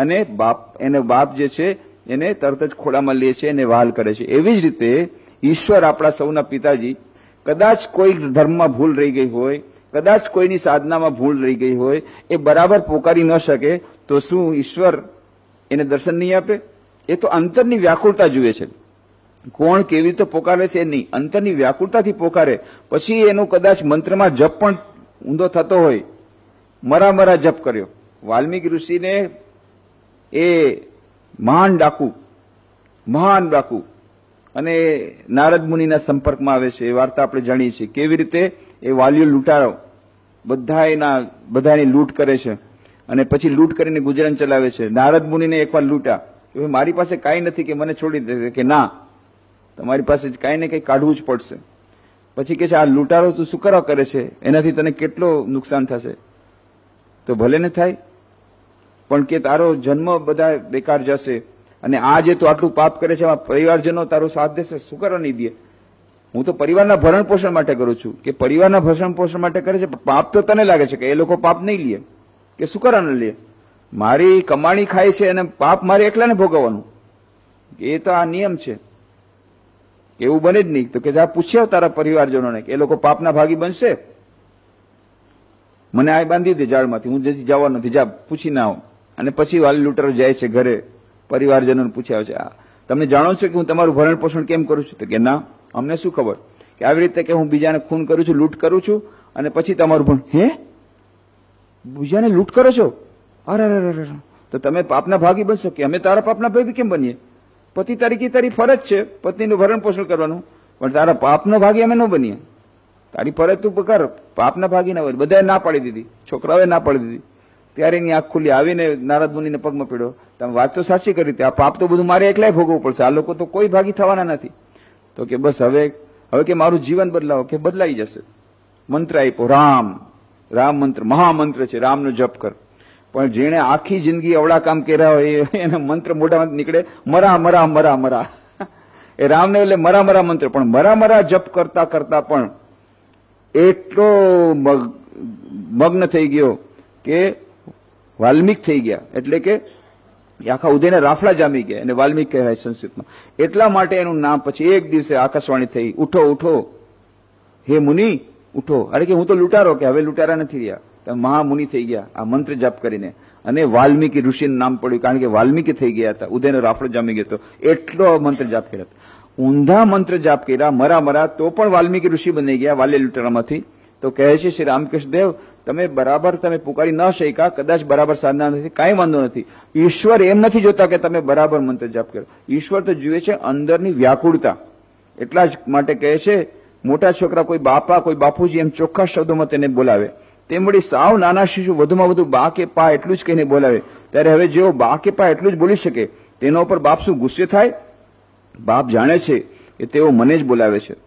અને બાપ એને બાપ જે છે એને તરત જ ખોળામાં લે છે અને વાલ કરે છે એવી જ રીતે ઈશ્વર આપણા સૌના પિતાજી કદાચ કોઈ ધર્મમાં ભૂલ રહી ગઈ હોય કદાચ કોઈની સાધનામાં ભૂલ રહી ગઈ હોય એ બરાબર પોકારી ન શકે તો શું ઈશ્વર એને દર્શન નહીં આપે એ તો અંતરની વ્યાકુળતા જુએ છે કોણ કેવી રીતે પોકારે છે નહીં અંતરની વ્યાકુળતાથી પોકારે પછી એનો કદાચ મંત્રમાં જપ પણ ઊંધો થતો હોય મરા મરા જપ કર્યો વાલ્મીક ઋષિને એ મહાન ડાકુ મહાન ડાકુ અને નારદ મુનિના સંપર્કમાં આવે છે એ વાર્તા આપણે જાણીએ છીએ કેવી રીતે એ વાલીઓ લૂંટારો બધા એના બધાની લૂંટ કરે છે અને પછી લૂંટ કરીને ગુજરાન ચલાવે છે નારદ મુનિને એકવાર લૂંટા કે મારી પાસે કાંઈ નથી કે મને છોડી દે કે ના તમારી પાસે કાંઈ ને કંઈ કાઢવું જ પડશે પછી કે છે આ લૂંટારો તું શું કરવા કરે છે એનાથી તને કેટલો નુકસાન થશે તો ભલે ને થાય પણ કે તારો જન્મ બધા બેકાર જશે અને આ જે તું આટલું પાપ કરે છે એમાં પરિવારજનો તારો સાથ દેશે શું કરવા નહીં દે હું તો પરિવારના ભરણ પોષણ માટે કરું છું કે પરિવારના ભરણ પોષણ માટે કરે છે પાપ તો તને લાગે છે કે એ લોકો પાપ નહીં લે કે શું કરવા ન લે મારી કમાણી ખાય છે અને પાપ મારે એકલાને ભોગવવાનું એ તો આ નિયમ છે એવું બને જ નહીં તો કે જા પૂછ્યા તારા પરિવારજનોને કે એ લોકો પાપના ભાગી બનશે મને આ બાંધી દે ઝાડમાંથી હું જજી જવા નથી જા પૂછી ના અને પછી વાલી લૂંટર જાય છે ઘરે પરિવારજનોને પૂછ્યા છે તમને જાણો છો કે હું તમારું ભરણ પોષણ કેમ કરું છું તો કે ના અમને શું ખબર કે આવી રીતે કે હું બીજાને ખૂન કરું છું લૂંટ કરું છું અને પછી તમારું ભણ હે બીજાને લૂંટ કરો છો અરે અરે તો તમે પાપના ભાગી બનશો કે અમે તારા પાપના ભાઈ કેમ બનીએ પતિ તરીકે તારી ફરજ છે પત્નીનું ભરણ પોષણ કરવાનું પણ તારા પાપનો ભાગી અમે ન બનીએ તારી ફરજ તું કર પાપના ભાગી ના હોય બધાએ ના પાડી દીધી છોકરાઓએ ના પાડી દીધી ત્યારે એની આંખ ખુલ્લી આવીને નારદ મુનિને પગમાં પીડ્યો તમે વાત તો સાચી કરી આ પાપ તો બધું મારે એકલાય ભોગવવું પડશે આ લોકો તો કોઈ ભાગી થવાના નથી તો કે બસ હવે હવે કે મારું જીવન બદલાવો કે બદલાઈ જશે મંત્ર આપ્યો રામ રામ મંત્ર મહામંત્ર છે રામનો જપ કર પણ જેણે આખી જિંદગી અવળા કામ કર્યા હોય એને મંત્ર મોઢામાં નીકળે મરા મરા મરા મરા એ રામને એટલે મરા મરા મંત્ર પણ મરા મરા જપ કરતા કરતા પણ એટલો મગ્ન થઈ ગયો કે વાલ્મિક થઈ ગયા એટલે કે આખા ઉદયને રાફડા જામી ગયા અને વાલ્મિક કહેવાય સંસ્કૃતમાં એટલા માટે એનું નામ પછી એક દિવસે આકાશવાણી થઈ ઉઠો ઉઠો હે મુનિ ઉઠો અરે કે હું તો લૂંટારો કે હવે લૂંટારા નથી રહ્યા તમે મહામુનિ થઈ ગયા આ મંત્ર જાપ કરીને અને વાલ્મીકી ઋષિનું નામ પડ્યું કારણ કે વાલ્મીકી થઈ ગયા હતા ઉદયનો રાફડો જામી ગયો હતો એટલો મંત્ર જાપ કર્યા હતા ઊંધા મંત્ર જાપ કર્યા મરા મરા તો પણ વાલ્મીકી ઋષિ બની ગયા વાલ્ય લૂંટારામાંથી તો કહે છે શ્રી રામકૃષ્ણ દેવ તમે બરાબર તમે પુકારી ન શક્યા કદાચ બરાબર સાધના નથી કાંઈ વાંધો નથી ઈશ્વર એમ નથી જોતા કે તમે બરાબર મંત્ર જાપ કરો ઈશ્વર તો જુએ છે અંદરની વ્યાકુળતા એટલા જ માટે કહે છે મોટા છોકરા કોઈ બાપા કોઈ બાપુજી એમ ચોખ્ખા શબ્દોમાં તેને બોલાવે તેમ વળી સાવ નાના શિશુ વધુમાં વધુ બા કે પા એટલું જ કહીને બોલાવે ત્યારે હવે જેઓ બા કે પા એટલું જ બોલી શકે તેના ઉપર બાપ શું ગુસ્સે થાય બાપ જાણે છે કે તેઓ મને જ બોલાવે છે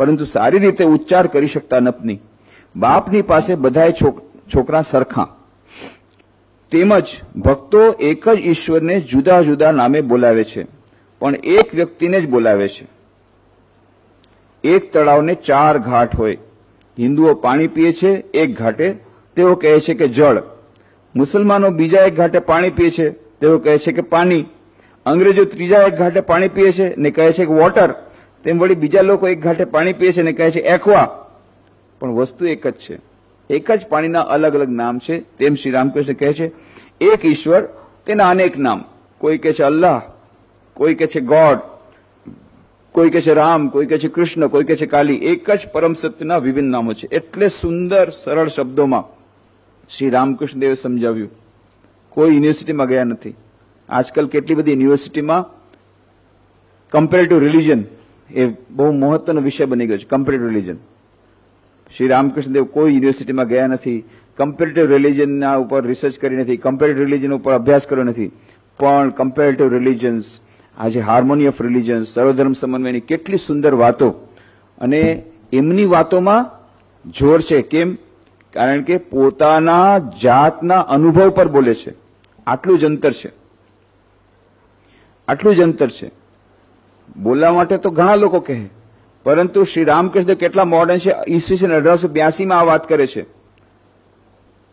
પરંતુ સારી રીતે ઉચ્ચાર કરી શકતા નથી બાપની પાસે બધાય છોકરા સરખા તેમજ ભક્તો એક જ ઈશ્વરને જુદા જુદા નામે બોલાવે છે પણ એક વ્યક્તિને જ બોલાવે છે એક તળાવને ચાર ઘાટ હોય હિન્દુઓ પાણી પીએ છે એક ઘાટે તેઓ કહે છે કે જળ મુસલમાનો બીજા એક ઘાટે પાણી પીએ છે તેઓ કહે છે કે પાણી અંગ્રેજો ત્રીજા એક ઘાટે પાણી પીએ છે ને કહે છે કે વોટર તેમ વળી બીજા લોકો એક ઘાટે પાણી પીએ છે ને કહે છે એકવા પણ વસ્તુ એક જ છે એક જ પાણીના અલગ અલગ નામ છે તેમ શ્રી રામકૃષ્ણ કહે છે એક ઈશ્વર તેના અનેક નામ કોઈ કહે છે અલ્લાહ કોઈ કહે છે ગોડ કોઈ કહે છે રામ કોઈ કહે છે કૃષ્ણ કોઈ કહે છે કાલી એક જ પરમ સત્યના વિભિન્ન નામો છે એટલે સુંદર સરળ શબ્દોમાં શ્રી રામકૃષ્ણ દેવે સમજાવ્યું કોઈ યુનિવર્સિટીમાં ગયા નથી આજકાલ કેટલી બધી યુનિવર્સિટીમાં કમ્પેર ટુ રિલિજન એ બહુ મહત્વનો વિષય બની ગયો છે compare to religion Shri Ramakrishnadev કોઈ યુનિવર્સિટીમાં ગયા નથી કમ્પેરેટિવ રિલિજનના ઉપર રિસર્ચ કરી નથી કમ્પેરેટિવ રિલિજન ઉપર અભ્યાસ કર્યો નથી પણ કમ્પેરેટિવ રિલિજન્સ આજે હાર્મોની ઓફ રિલિજન્સ સર્વધર્મ સમન્વયની કેટલી સુંદર વાતો અને એમની વાતોમાં જોર છે કેમ કારણ કે પોતાના જાતના અનુભવ પર બોલે છે આટલું જ અંતર છે આટલું જ અંતર છે બોલવા માટે તો ઘણા લોકો કહે પરંતુ શ્રી રામકૃષ્ણ કેટલા મોડર્ન છે ઈસવીસન અઢારસો બ્યાસીમાં આ વાત કરે છે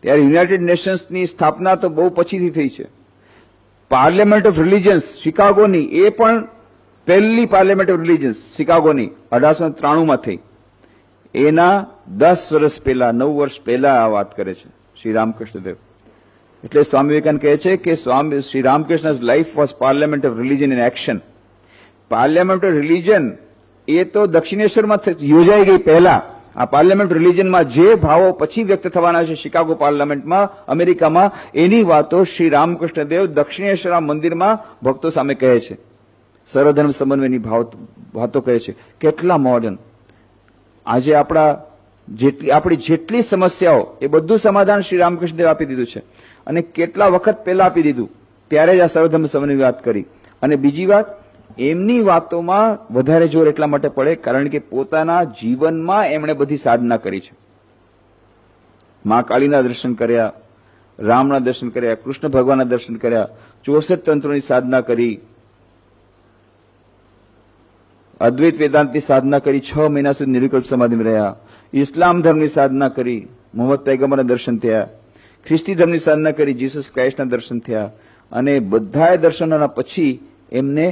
ત્યારે યુનાઇટેડ નેશન્સની સ્થાપના તો બહુ પછીથી થઈ છે પાર્લામેન્ટ ઓફ રિલિજન્સ શિકાગોની એ પણ પહેલી પાર્લિયામેન્ટ ઓફ રિલિજન્સ શિકાગોની અઢારસો ત્રાણુંમાં થઈ એના દસ વર્ષ પહેલા નવ વર્ષ પહેલા આ વાત કરે છે શ્રી રામકૃષ્ણદેવ એટલે સ્વામી વિવેકાનંદ કહે છે કે Swami Shri Ramakrishna's life was parliament of religion in action parliament of religion એ તો દક્ષિણેશ્વરમાં યોજાઈ ગઈ પહેલા આ પાર્લામેન્ટ રિલિજનમાં જે ભાવો પછી વ્યક્ત થવાના છે શિકાગો પાર્લામેન્ટમાં અમેરિકામાં એની વાતો શ્રી રામકૃષ્ણદેવ દક્ષિણેશ્વર મંદિરમાં ભક્તો સામે કહે છે સર્વધર્મ સમન્વયની વાતો કહે છે કેટલા મોડર્ન આજે આપણા જેટલી આપણી જેટલી સમસ્યાઓ એ બધું સમાધાન શ્રી રામકૃષ્ણદેવ આપી દીધું છે અને કેટલા વખત પહેલા આપી દીધું ત્યારે જ આ સર્વધર્મ સમન્વયની વાત કરી અને બીજી વાત એમની વાતોમાં વધારે જોર એટલા માટે પડે કારણ કે પોતાના જીવનમાં એમણે બધી સાધના કરી છે મા કાળીના દર્શન કર્યા રામના દર્શન કર્યા કૃષ્ણ ભગવાનના દર્શન કર્યા ચોસઠ તંત્રોની સાધના કરી અદ્વૈત વેદાંતની સાધના કરી છ મહિના સુધી નિર્વિકલ્પ સમાધિમાં રહ્યા ઇસ્લામ ધર્મની સાધના કરી મોહમ્મદ પૈગમ્બરના દર્શન થયા ખ્રિસ્તી ધર્મની સાધના કરી જીસસ ક્રાઇસ્ટના દર્શન થયા અને બધાએ દર્શનોના પછી એમને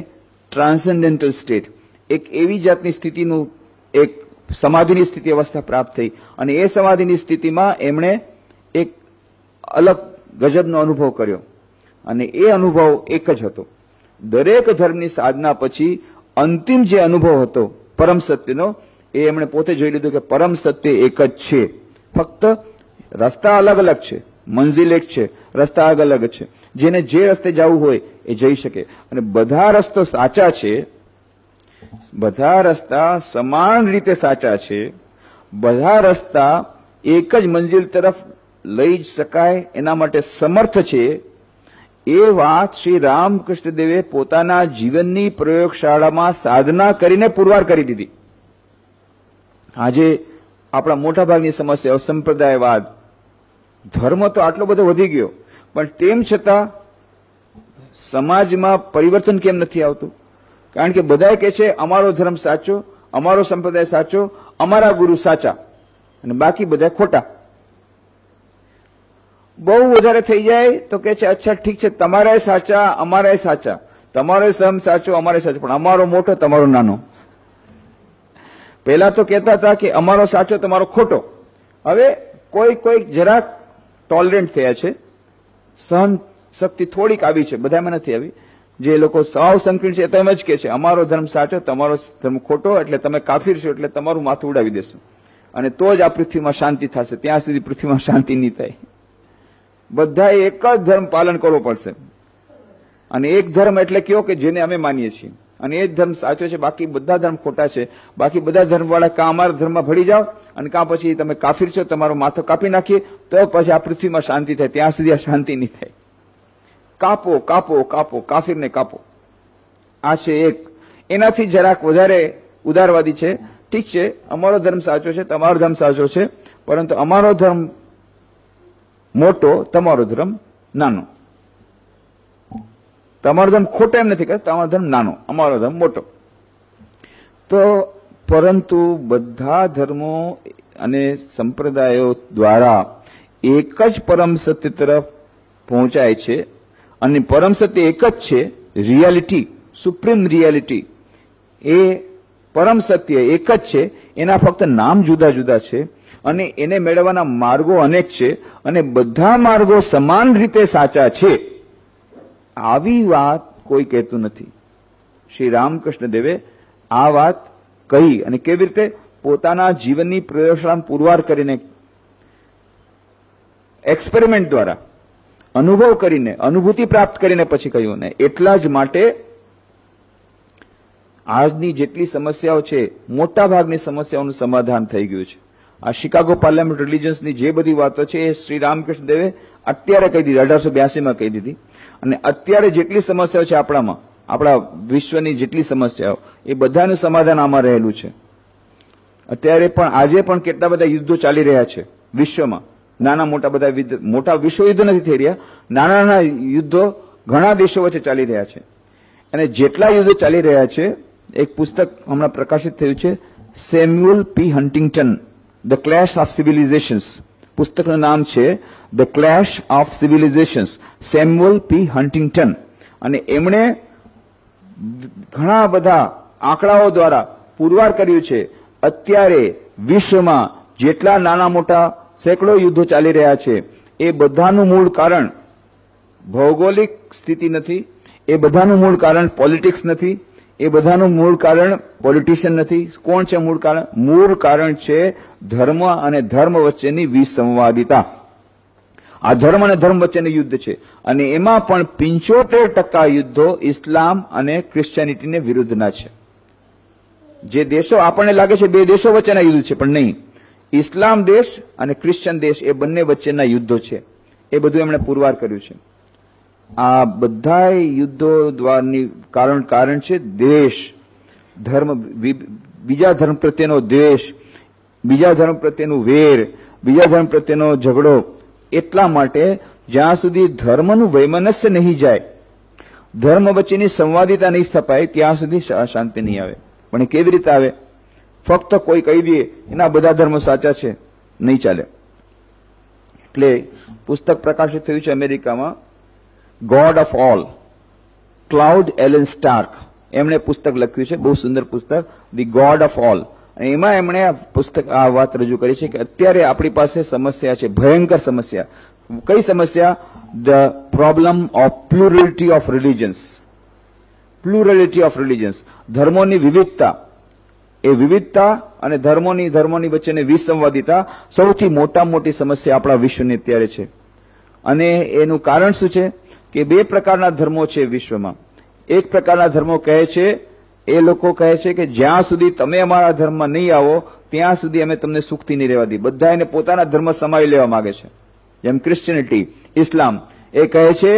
ટ્રાન્સેન્ડેન્ટલ સ્ટેટ એક એવી જાતની સ્થિતિનું એક સમાધિની સ્થિતિ અવસ્થા પ્રાપ્ત થઈ અને એ સમાધિની સ્થિતિમાં એમણે એક અલગ ગજબનો અનુભવ કર્યો અને એ અનુભવ એક જ હતો દરેક ધર્મની સાધના પછી અંતિમ જે અનુભવ હતો પરમ સત્યનો એ એમણે પોતે જોઈ લીધું કે પરમ સત્ય એક જ છે ફક્ત રસ્તા અલગ અલગ છે મંઝિલ એક છે રસ્તા અલગ અલગ છે જેને જે રસ્તે જવું હોય એ જઈ શકે અને બધા રસ્તા સાચા છે બધા રસ્તા સમાન રીતે સાચા છે બધા રસ્તા એક જ મંજિલ તરફ લઈ જ શકાય એના માટે સમર્થ છે એ વાત શ્રી રામકૃષ્ણ દેવે પોતાના જીવનની પ્રયોગશાળામાં સાધના કરીને પુરવાર કરી દીધી આજે આપણા મોટાભાગની સમસ્યાઓ સંપ્રદાયવાદ ધર્મ તો આટલો બધો વધી ગયો પણ તેમ છતાં સમાજમાં પરિવર્તન કેમ નથી આવતું કારણ કે બધા કહે છે અમારો ધર્મ સાચો અમારો સંપ્રદાય સાચો અમારા ગુરુ સાચા અને બાકી બધા ખોટા બહુ વધારે થઈ જાય તો કહે છે અચ્છા ઠીક છે તમારા સાચા અમારા સાચા તમારો સમ સાચો અમારે સાચો પણ અમારો મોટો તમારો નાનો પહેલા તો કહેતા હતા કે અમારો સાચો તમારો ખોટો હવે કોઈ કોઈક જરાક ટોલરન્ટ થયા છે સહન શક્તિ થોડીક આવી છે બધામાં નથી આવી જે લોકો સાવ સંકીર્ણ છે તેમ જ કે છે અમારો ધર્મ સાચો તમારો ધર્મ ખોટો એટલે તમે કાફીર છો એટલે તમારું માથું ઉડાવી દેશો અને તો જ આ પૃથ્વીમાં શાંતિ થશે ત્યાં સુધી પૃથ્વીમાં શાંતિ નહીં થાય બધાએ એક જ ધર્મ પાલન કરવો પડશે અને એક ધર્મ એટલે કયો કે જેને અમે માનીએ છીએ અને એ જ ધર્મ સાચો છે બાકી બધા ધર્મ ખોટા છે બાકી બધા ધર્મવાળા કાં અમારા ધર્મમાં ભળી જાઓ અને કાં પછી તમે કાફીર છો તમારો માથો કાપી નાખીએ તો પછી આ પૃથ્વીમાં શાંતિ થાય ત્યાં સુધી આ શાંતિ નહીં થાય કાપો કાપો કાપો કાફીરને કાપો આ છે એક એનાથી જરાક વધારે ઉદારવાદી છે ઠીક છે અમારો ધર્મ સાચો છે તમારો ધર્મ સાચો છે પરંતુ અમારો ધર્મ મોટો તમારો ધર્મ નાનો તમારો ધર્મ ખોટો એમ નથી કરતો તમારો ધર્મ નાનો અમારો ધર્મ મોટો તો પરંતુ બધા ધર્મો અને સંપ્રદાયો દ્વારા એક જ પરમ સત્ય તરફ પહોંચાય છે અને પરમ સત્ય એક જ છે રિયાલિટી સુપ્રીમ રિયાલિટી એ પરમ સત્ય એક જ છે એના ફક્ત નામ જુદા જુદા છે અને એને મેળવવાના માર્ગો અનેક છે અને બધા માર્ગો સમાન રીતે સાચા છે આવી વાત કોઈ કહેતું નથી શ્રી રામકૃષ્ણ દેવે આ વાત કહી અને કેવી રીતે પોતાના જીવનની પ્રયોગશાળા પુરવાર કરીને એક્સપેરિમેન્ટ દ્વારા અનુભવ કરીને અનુભૂતિ પ્રાપ્ત કરીને પછી કહ્યું ને એટલા જ માટે આજની જેટલી સમસ્યાઓ છે મોટા ભાગની સમસ્યાઓનું સમાધાન થઈ ગયું છે આ શિકાગો પાર્લામેન્ટ રિલિજન્સની જે બધી વાતો છે એ શ્રી રામકૃષ્ણ દેવે અત્યારે કહી દીધી અઢારસો બ્યાસીમાં કહી દીધી અને અત્યારે જેટલી સમસ્યાઓ છે આપણામાં આપણા વિશ્વની જેટલી સમસ્યાઓ એ બધાનું સમાધાન આમાં રહેલું છે અત્યારે પણ આજે પણ કેટલા બધા યુદ્ધો ચાલી રહ્યા છે વિશ્વમાં નાના મોટા બધા મોટા વિશ્વયુદ્ધ નથી થઈ રહ્યા નાના નાના યુદ્ધો ઘણા દેશો વચ્ચે ચાલી રહ્યા છે અને જેટલા યુદ્ધો ચાલી રહ્યા છે એક પુસ્તક હમણાં પ્રકાશિત થયું છે Samuel P Huntington the clash of civilizations પુસ્તકનું નામ છે the clash of civilizations Samuel P Huntington અને એમણે ઘણા બધા આંકડાઓ દ્વારા પુરવાર કર્યું છે અત્યારે વિશ્વમાં જેટલા નાના મોટા સેંકડો યુદ્ધો ચાલી રહ્યા છે એ બધાનું મૂળ કારણ ભૌગોલિક સ્થિતિ નથી એ બધાનું મૂળ કારણ પોલિટિક્સ નથી એ બધાનું મૂળ કારણ પોલિટિશિયન નથી કોણ છે મૂળ કારણ મૂળ કારણ છે ધર્મ અને ધર્મ વચ્ચેની વિસંવાદિતા આ ધર્મ અને ધર્મ વચ્ચેનું યુદ્ધ છે અને એમાં પણ પિંચોતેર ટકા યુદ્ધો ઇસ્લામ અને ક્રિશ્ચિયનિટીને વિરુદ્ધના છે જે દેશો આપણને લાગે છે બે દેશો વચ્ચેના યુદ્ધ છે પણ નહીં ઇસ્લામ દેશ અને ક્રિશ્ચન દેશ એ બંને વચ્ચેના યુદ્ધો છે એ બધું એમણે પુરવાર કર્યું છે આ બધા યુદ્ધો દ્વારની કારણ કારણ છે દેશ ધર્મ બીજા ધર્મ પ્રત્યેનો દ્વેષ બીજા ધર્મ પ્રત્યેનું વેર બીજા ધર્મ પ્રત્યેનો ઝઘડો એટલા માટે જ્યાં સુધી ધર્મનું વૈમનસ્ય નહીં જાય ધર્મ વચ્ચેની સંવાદિતા નહીં સ્થપાય ત્યાં સુધી શાંતિ નહીં આવે પણ કેવી રીતે આવે ફક્ત કોઈ કહી દે એના બધા ધર્મ સાચા છે નહીં ચાલે એટલે પુસ્તક પ્રકાશિત થયું છે અમેરિકામાં God of all Claude Alan Stark એમણે પુસ્તક લખ્યું છે બહુ સુંદર પુસ્તક ધી ગોડ ઓફ ઓલ અને એમાં એમણે આ પુસ્તક આ વાત રજૂ કરી છે કે અત્યારે આપણી પાસે સમસ્યા છે ભયંકર સમસ્યા કઈ સમસ્યા the problem of plurality of religions plurality of religions ધર્મોની વિવિધતા એ વિવિધતા અને ધર્મોની ધર્મોની વચ્ચેની વિસંવાદિતા સૌથી મોટા મોટી સમસ્યા આપણા વિશ્વની અત્યારે છે અને એનું કારણ શું છે કે બે પ્રકારના ધર્મો છે વિશ્વમાં એક પ્રકારના ધર્મો કહે છે એ લોકો કહે છે કે જ્યાં સુધી તમે અમારા ધર્મમાં નહીં આવો ત્યાં સુધી અમે તમને સુખથી નહીં રહેવા દઈએ બધા એને પોતાના ધર્મ સમાવી લેવા માંગે છે જેમ ક્રિશ્ચિયનિટી ઇસ્લામ એ કહે છે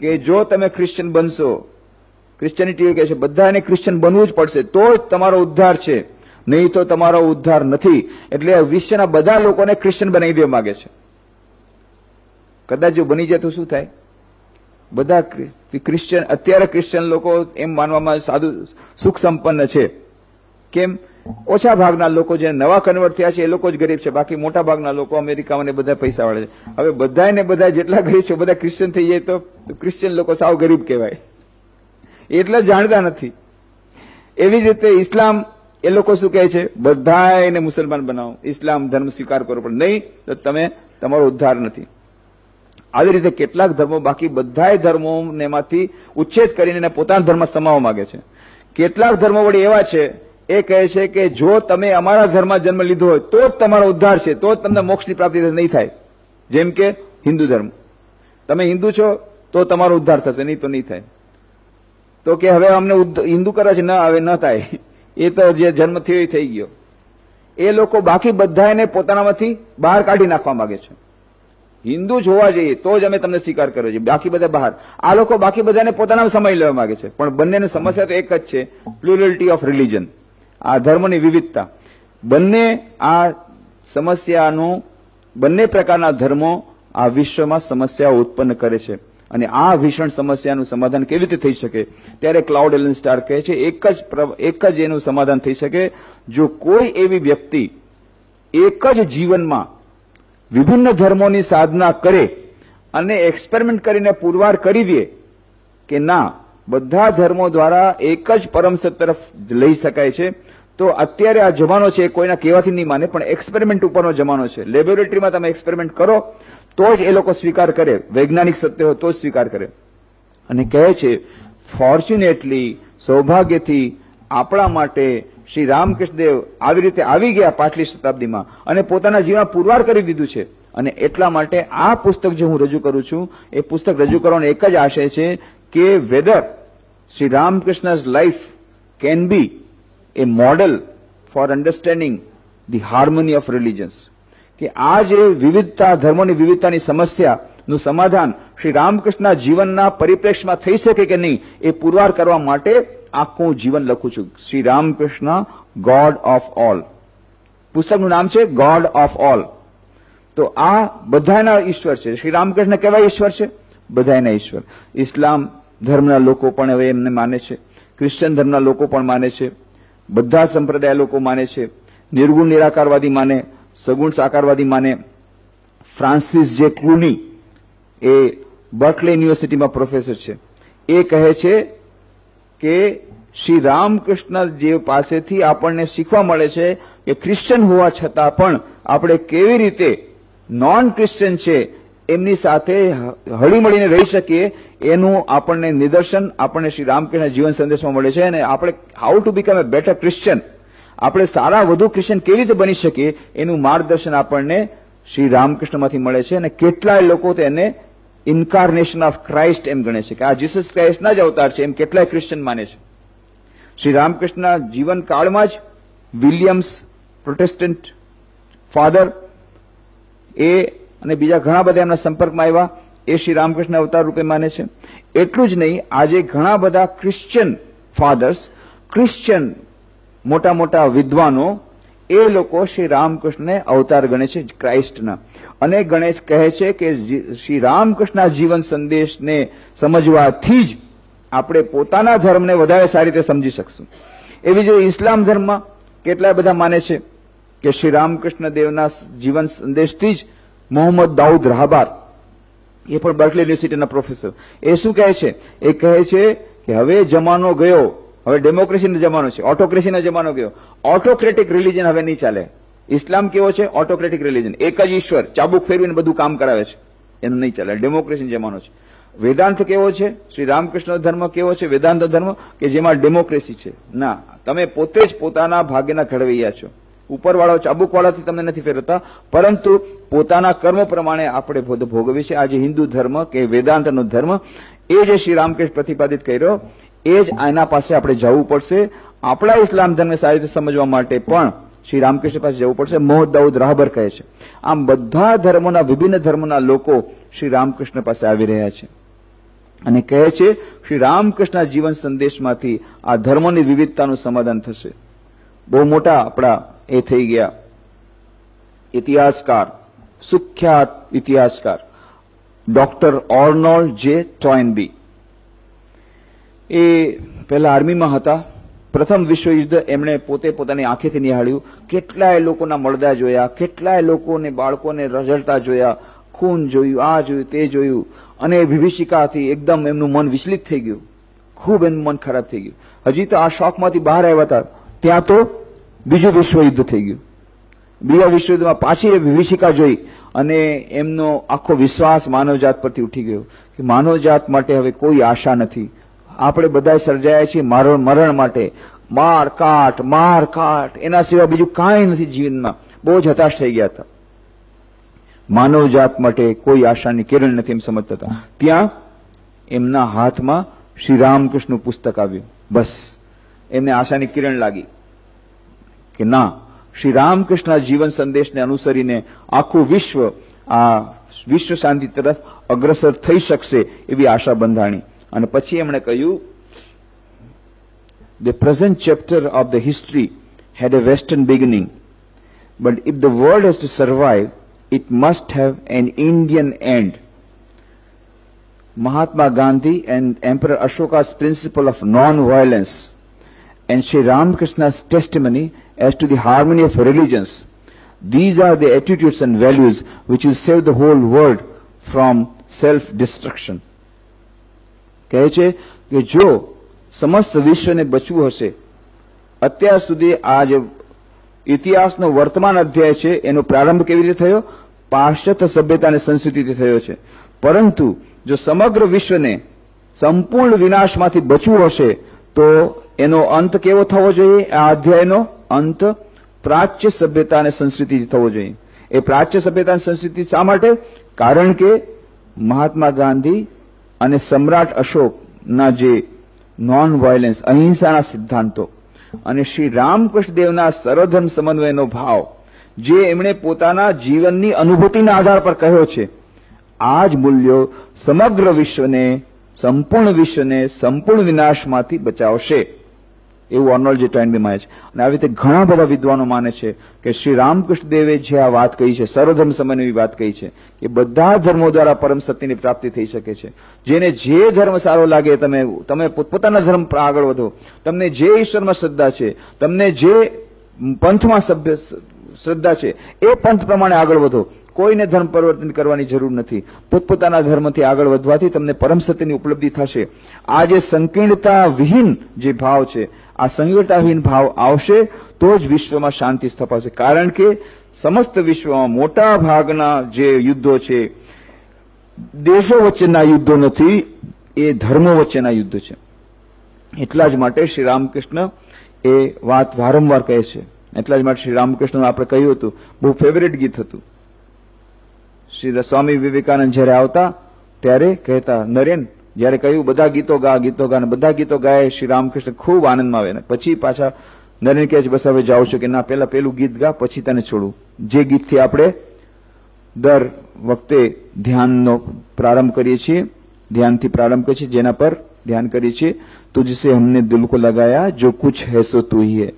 કે જો તમે ક્રિશ્ચિયન બનશો ક્રિશ્ચિયનિટી એવું કહે છે બધાને ક્રિશ્ચન બનવું જ પડશે તો જ તમારો ઉદ્ધાર છે નહીં તો તમારો ઉદ્ધાર નથી એટલે વિશ્વના બધા લોકોને ક્રિશ્ચિયન બનાવી દેવા માંગે છે કદાચ જો બની જાય તો શું થાય બધા ક્રિશ્ચિયન અત્યારે ક્રિશ્ચિયન લોકો એમ માનવામાં સાધુ સુખ સંપન્ન છે કેમ ઓછા ભાગના લોકો જે નવા કન્વર્ટ થયા છે એ લોકો જ ગરીબ છે બાકી મોટા ભાગના લોકો અમેરિકામાં બધા પૈસા વાળે છે હવે બધાને બધા જેટલા ગરીબ છે બધા ક્રિશ્ચન થઈ જાય તો ક્રિશ્ચિયન લોકો સાવ ગરીબ કહેવાય એટલે જાણતા નથી એવી જ રીતે ઇસ્લામ એ લોકો શું કહે છે બધા એને મુસલમાન બનાવો ઇસ્લામ ધર્મ સ્વીકાર કરો પણ નહીં તો તમે તમારો ઉદ્ધાર નથી આવી રીતે કેટલાક ધર્મો બાકી બધાય ધર્મોને એમાંથી ઉચ્છેદ કરીને એને પોતાના ધર્મ સમાવવા માંગે છે કેટલાક ધર્મો વળી એવા છે એ કહે છે કે જો તમે અમારા ધર્મમાં જન્મ લીધો હોય તો જ તમારો ઉદ્ધાર છે તો જ તમને મોક્ષની પ્રાપ્તિ નહીં થાય જેમ કે હિન્દુ ધર્મ તમે હિન્દુ છો તો તમારો ઉદ્ધાર થશે નહીં તો નહીં થાય તો કે હવે અમને હિન્દુ કરે છે ન આવે ન થાય એ તો જે જન્મ થયો એ થઈ ગયો એ લોકો બાકી બધા એને પોતાનામાંથી બહાર કાઢી નાખવા માંગે છે હિન્દુ જોવા જઈએ તો જ અમે તમને સ્વીકાર કર્યો છે બાકી બધા બહાર આ લોકો બાકી બધાને પોતાના સમય લેવા માંગે છે પણ બંનેની સમસ્યા તો એક જ છે પ્લુરલિટી ઓફ રિલિજન આ ધર્મની વિવિધતા બંને આ સમસ્યાનું બંને પ્રકારના ધર્મો આ વિશ્વમાં સમસ્યા ઉત્પન્ન કરે છે અને આ ભીષણ સમસ્યાનું સમાધાન કેવી રીતે થઈ શકે ત્યારે ક્લાઉડ એલન સ્ટાર કહે છે એક જ એક જ એનું સમાધાન થઈ શકે જો કોઈ એવી વ્યક્તિ એક જ જીવનમાં વિભિન્ન ધર્મોની સાધના કરે અને એક્સપેરિમેન્ટ કરીને પુરવાર કરી દે કે ના બધા ધર્મો દ્વારા એક જ પરમસત્ય તરફ લઈ શકાય છે તો અત્યારે આ જમાનો છે કોઈના કહેવાથી નહીં માને પણ એક્સપેરિમેન્ટ ઉપરનો જમાનો છે લેબોરેટરીમાં તમે એક્સપેરિમેન્ટ કરો તો જ એ લોકો સ્વીકાર કરે વૈજ્ઞાનિક સત્ય હોય તો જ સ્વીકાર કરે અને કહે છે ફોર્ચ્યુનેટલી સૌભાગ્યથી આપણા માટે શ્રી રામકૃષ્ણદેવ આવી રીતે આવી ગયા પાટલી શતાબ્દીમાં અને પોતાના જીવન પુરવાર કરી દીધું છે અને એટલા માટે આ પુસ્તક જે હું રજૂ કરું છું એ પુસ્તક રજૂ કરવાનો એક જ આશય છે કે વેધર શ્રી રામકૃષ્ણ's life can be a model for understanding the harmony of religions કે આ જે વિવિધતા ધર્મોની વિવિધતાની સમસ્યાનું સમાધાન શ્રી રામકૃષ્ણ જીવનના પરિપ્રેક્ષમાં થઈ શકે કે નહીં એ પુરવાર કરવા માટે આખું જીવન લખું છું Shri Ramakrishna God of all પુસ્તકનું નામ છે ગોડ ઓફ ઓલ તો આ બધાના ઈશ્વર છે શ્રી રામકૃષ્ણ કેવા ઈશ્વર છે બધાના ઈશ્વર ઇસ્લામ ધર્મના લોકો પણ હવે એમને માને છે ક્રિશ્ચન ધર્મના લોકો પણ માને છે બધા સંપ્રદાય લોકો માને છે નિર્ગુણ નિરાકારવાદી માને સગુણ સાકારવાદી માને ફ્રાન્સિસ જે ક્લુની એ બર્કલે યુનિવર્સિટીમાં પ્રોફેસર છે એ કહે છે કે શ્રી રામકૃષ્ણ જે પાસેથી આપણને શીખવા મળે છે કે ક્રિશ્ચન હોવા છતાં પણ આપણે કેવી રીતે નોન ક્રિશ્ચિયન છે એમની સાથે હળીમળીને રહી શકીએ એનું આપણને નિદર્શન આપણને શ્રી રામકૃષ્ણ જીવન સંદેશમાં મળે છે અને આપણે how to become a better Christian આપણે સારા વધુ ક્રિશ્ચન કેવી રીતે બની શકીએ એનું માર્ગદર્શન આપણને શ્રી રામકૃષ્ણમાંથી મળે છે અને કેટલાય લોકો તેને ઇન્કાર્નેશન ઓફ ક્રાઇસ્ટ એમ ગણે છે કે આ જીસસ ક્રાઇસ્ટના જ અવતાર છે એમ કેટલાય ક્રિશ્ચન માને છે શ્રી રામકૃષ્ણના જીવનકાળમાં જ વિલિયમ્સ પ્રોટેસ્ટન્ટ ફાધર એ અને બીજા ઘણા બધા એમના સંપર્કમાં આવ્યા એ શ્રી રામકૃષ્ણ અવતાર રૂપે માને છે એટલું જ નહીં આજે ઘણા બધા ક્રિશ્ચિયન ફાધર્સ ક્રિશ્ચિયન મોટા મોટા વિદ્વાનો એ લોકો શ્રી રામકૃષ્ણને અવતાર ગણે છે ક્રાઇસ્ટના અને ગણેશ કહે છે કે શ્રી રામકૃષ્ણના જીવન સંદેશને સમજવાથી જ આપણે પોતાના ધર્મને વધારે સારી રીતે સમજી શકશું એવી જ ઇસ્લામ ધર્મમાં કેટલાય બધા માને છે કે શ્રી રામકૃષ્ણ દેવના જીવન સંદેશથી જ મોહમ્મદ દાઉદ રાહબાર એ પણ બર્કલી યુનિવર્સિટીના પ્રોફેસર એ શું કહે છે એ કહે છે કે હવે જમાનો ગયો હવે ડેમોક્રેસીનો જમાનો છે ઓટોક્રેસીનો જમાનો ગયો ઓટોક્રેટિક રિલિજન હવે નહીં ચાલે ઇસ્લામ કેવો છે ઓટોક્રેટિક રિલિજન એક જ ઈશ્વર ચાબુક ફેરવીને બધું કામ કરાવે છે એનું નહીં ચાલે ડેમોક્રેસીનો જમાનો છે વેદાંત કેવો છે શ્રી રામકૃષ્ણ ધર્મ કેવો છે વેદાંત ધર્મ કે જેમાં ડેમોક્રેસી છે ના તમે પોતે જ પોતાના ભાગ્યના ઘડવૈયા છો ઉપરવાળો ચાબુકવાળાથી તમને નથી ફેરવતા પરંતુ પોતાના કર્મ પ્રમાણે આપણે ભોગવીએ છીએ આજે હિન્દુ ધર્મ કે વેદાંતનો ધર્મ એ જે શ્રી રામકૃષ્ણ પ્રતિપાદિત કર્યો એ જ આના પાસે આપણે જવું પડશે આપણા ઇસ્લામ ધર્મને સારી રીતે સમજવા માટે પણ શ્રી રામકૃષ્ણ પાસે જવું પડશે મોહ દાઉદ રાહબર કહે છે આમ બધા ધર્મોના વિભિન્ન ધર્મોના લોકો શ્રી રામકૃષ્ણ પાસે આવી રહ્યા છે અને કહે છે શ્રી રામકૃષ્ણના જીવન સંદેશમાંથી આ ધર્મોની વિવિધતાનું સમાધાન થશે બહુ મોટા આપણા એ થઈ ગયા ઇતિહાસકાર સુખ્યાત ઇતિહાસકાર ડોક્ટર ઓર્નોલ જે ટોયનબી એ પહેલા આર્મીમાં હતા પ્રથમ વિશ્વયુદ્ધ એમણે પોતે પોતાની આંખેથી નિહાળ્યું કેટલાય લોકોના મળદા જોયા કેટલાય લોકોને બાળકોને રઝળતા જોયા ખૂન જોયું આ જોયું તે જોયું અને વિભીષિકાથી એકદમ એમનું મન વિચલિત થઈ ગયું ખૂબ એમનું મન ખરાબ થઈ ગયું હજી તો આ શોખમાંથી બહાર આવ્યા હતા ત્યાં તો બીજું વિશ્વયુદ્ધ થઈ ગયું બીજા વિશ્વયુદ્ધમાં પાછી એ વિભીષિકા જોઈ અને એમનો આખો વિશ્વાસ માનવજાત પરથી ઉઠી ગયો કે માનવજાત માટે હવે કોઈ આશા નથી આપણે બધા સર્જાયા છીએ મારો મરણ માટે માર કાટ માર કાટ એના સિવાય બીજું કાંઈ નથી જીવનમાં બહુ જ હતાશ થઈ ગયા હતા માનવ જાત માટે કોઈ આશાની કિરણ નથી એમ સમજતા હતા ત્યાં એમના હાથમાં શ્રી રામકૃષ્ણનું પુસ્તક આવ્યું બસ એમને આશાની કિરણ લાગી કે ના શ્રી રામકૃષ્ણ જીવન સંદેશને અનુસરીને આખું વિશ્વ આ વિશ્વ શાંતિ તરફ અગ્રસર થઈ શકશે એવી આશા બંધાણી And પછી The present chapter of the history had a Western beginning, but if the world has to survive, it must have an Indian end. Mahatma Gandhi and Emperor Ashoka's principle of non-violence and Sri Ramakrishna's testimony as to the harmony of religions, these are the attitudes and values which will save the whole world from self-destruction. કહે છે કે જો સમસ્ત વિશ્વને બચવું હશે અત્યાર સુધી આ જે ઇતિહાસનો વર્તમાન અધ્યાય છે એનો પ્રારંભ કેવી રીતે થયો પાશ્ચાત્ય સભ્યતા અને સંસ્કૃતિથી થયો છે પરંતુ જો સમગ્ર વિશ્વને સંપૂર્ણ વિનાશમાંથી બચવું હશે તો એનો અંત કેવો થવો જોઈએ આ અધ્યાયનો અંત પ્રાચ્ય સભ્યતા અને સંસ્કૃતિથી થવો જોઈએ એ પ્રાચ્ય સભ્યતા અને સંસ્કૃતિ શા માટે કારણ કે મહાત્મા ગાંધી અને સમ્રાટ અશોકના જે નોન વાયલન્સ અહિંસાના સિદ્ધાંતો અને શ્રી રામકૃષ્ણદેવના સર્વધર્મ સમન્વયનો ભાવ જે એમણે પોતાના જીવનની અનુભૂતિના આધાર પર કહ્યો છે આ જ મૂલ્યો સમગ્ર વિશ્વને સંપૂર્ણ વિશ્વને સંપૂર્ણ વિનાશમાંથી બચાવશે એવું અર્નોલ્ડ જે ટાઈનબી માને છે અને આવી રીતે ઘણા બધા વિદ્વાનો માને છે કે શ્રી રામકૃષ્ણ દેવે જે આ વાત કહી છે સર્વધર્મ સમન્વયની વાત કહી છે કે બધા ધર્મો દ્વારા પરમ સત્યની પ્રાપ્તિ થઈ શકે છે જેને જે ધર્મ સારો લાગે તમે તમે પોતપોતાના ધર્મ આગળ વધો તમને જે ઈશ્વરમાં શ્રદ્ધા છે તમને જે પંથમાં સભ્ય શ્રદ્ધા છે એ પંથ પ્રમાણે આગળ વધો કોઈને ધર્મ પરિવર્તન કરવાની જરૂર નથી પોતપોતાના ધર્મથી આગળ વધવાથી તમને પરમ સત્યની ઉપલબ્ધિ થશે આ જે સંકીર્ણતા વિહીન જે ભાવ છે આ સંયોતાહીન ભાવ આવશે તો જ વિશ્વમાં શાંતિ સ્થપાશે કારણ કે સમસ્ત વિશ્વમાં મોટા ભાગના જે યુદ્ધો છે દેશો વચ્ચેના યુદ્ધો નથી એ ધર્મો વચ્ચેના યુદ્ધ છે એટલા જ માટે શ્રી રામકૃષ્ણ એ વાત વારંવાર કહે છે એટલા જ માટે શ્રી રામકૃષ્ણ આપણે કહ્યું હતું બહુ ફેવરેટ ગીત હતું શ્રી સ્વામી વિવેકાનંદ જ્યારે આવતા ત્યારે કહેતા નરેન જ્યારે કહ્યું બધા ગીતો ગા ગીતો ગા બધા ગીતો ગાય શ્રી રામકૃષ્ણ ખૂબ આનંદમાં આવે ને પછી પાછા નરેન કહે છે બસ હવે જાઉં છું કે ના પહેલા પેલું ગીત ગા પછી તને છોડું જે ગીતથી આપણે દર વખતે ધ્યાનનો પ્રારંભ કરીએ છીએ ધ્યાનથી પ્રારંભ કરીએ છીએ જેના પર ધ્યાન કરીએ છીએ તુજસે હમને દિલ કો લગાયા જો કુછ હૈ સો તું હી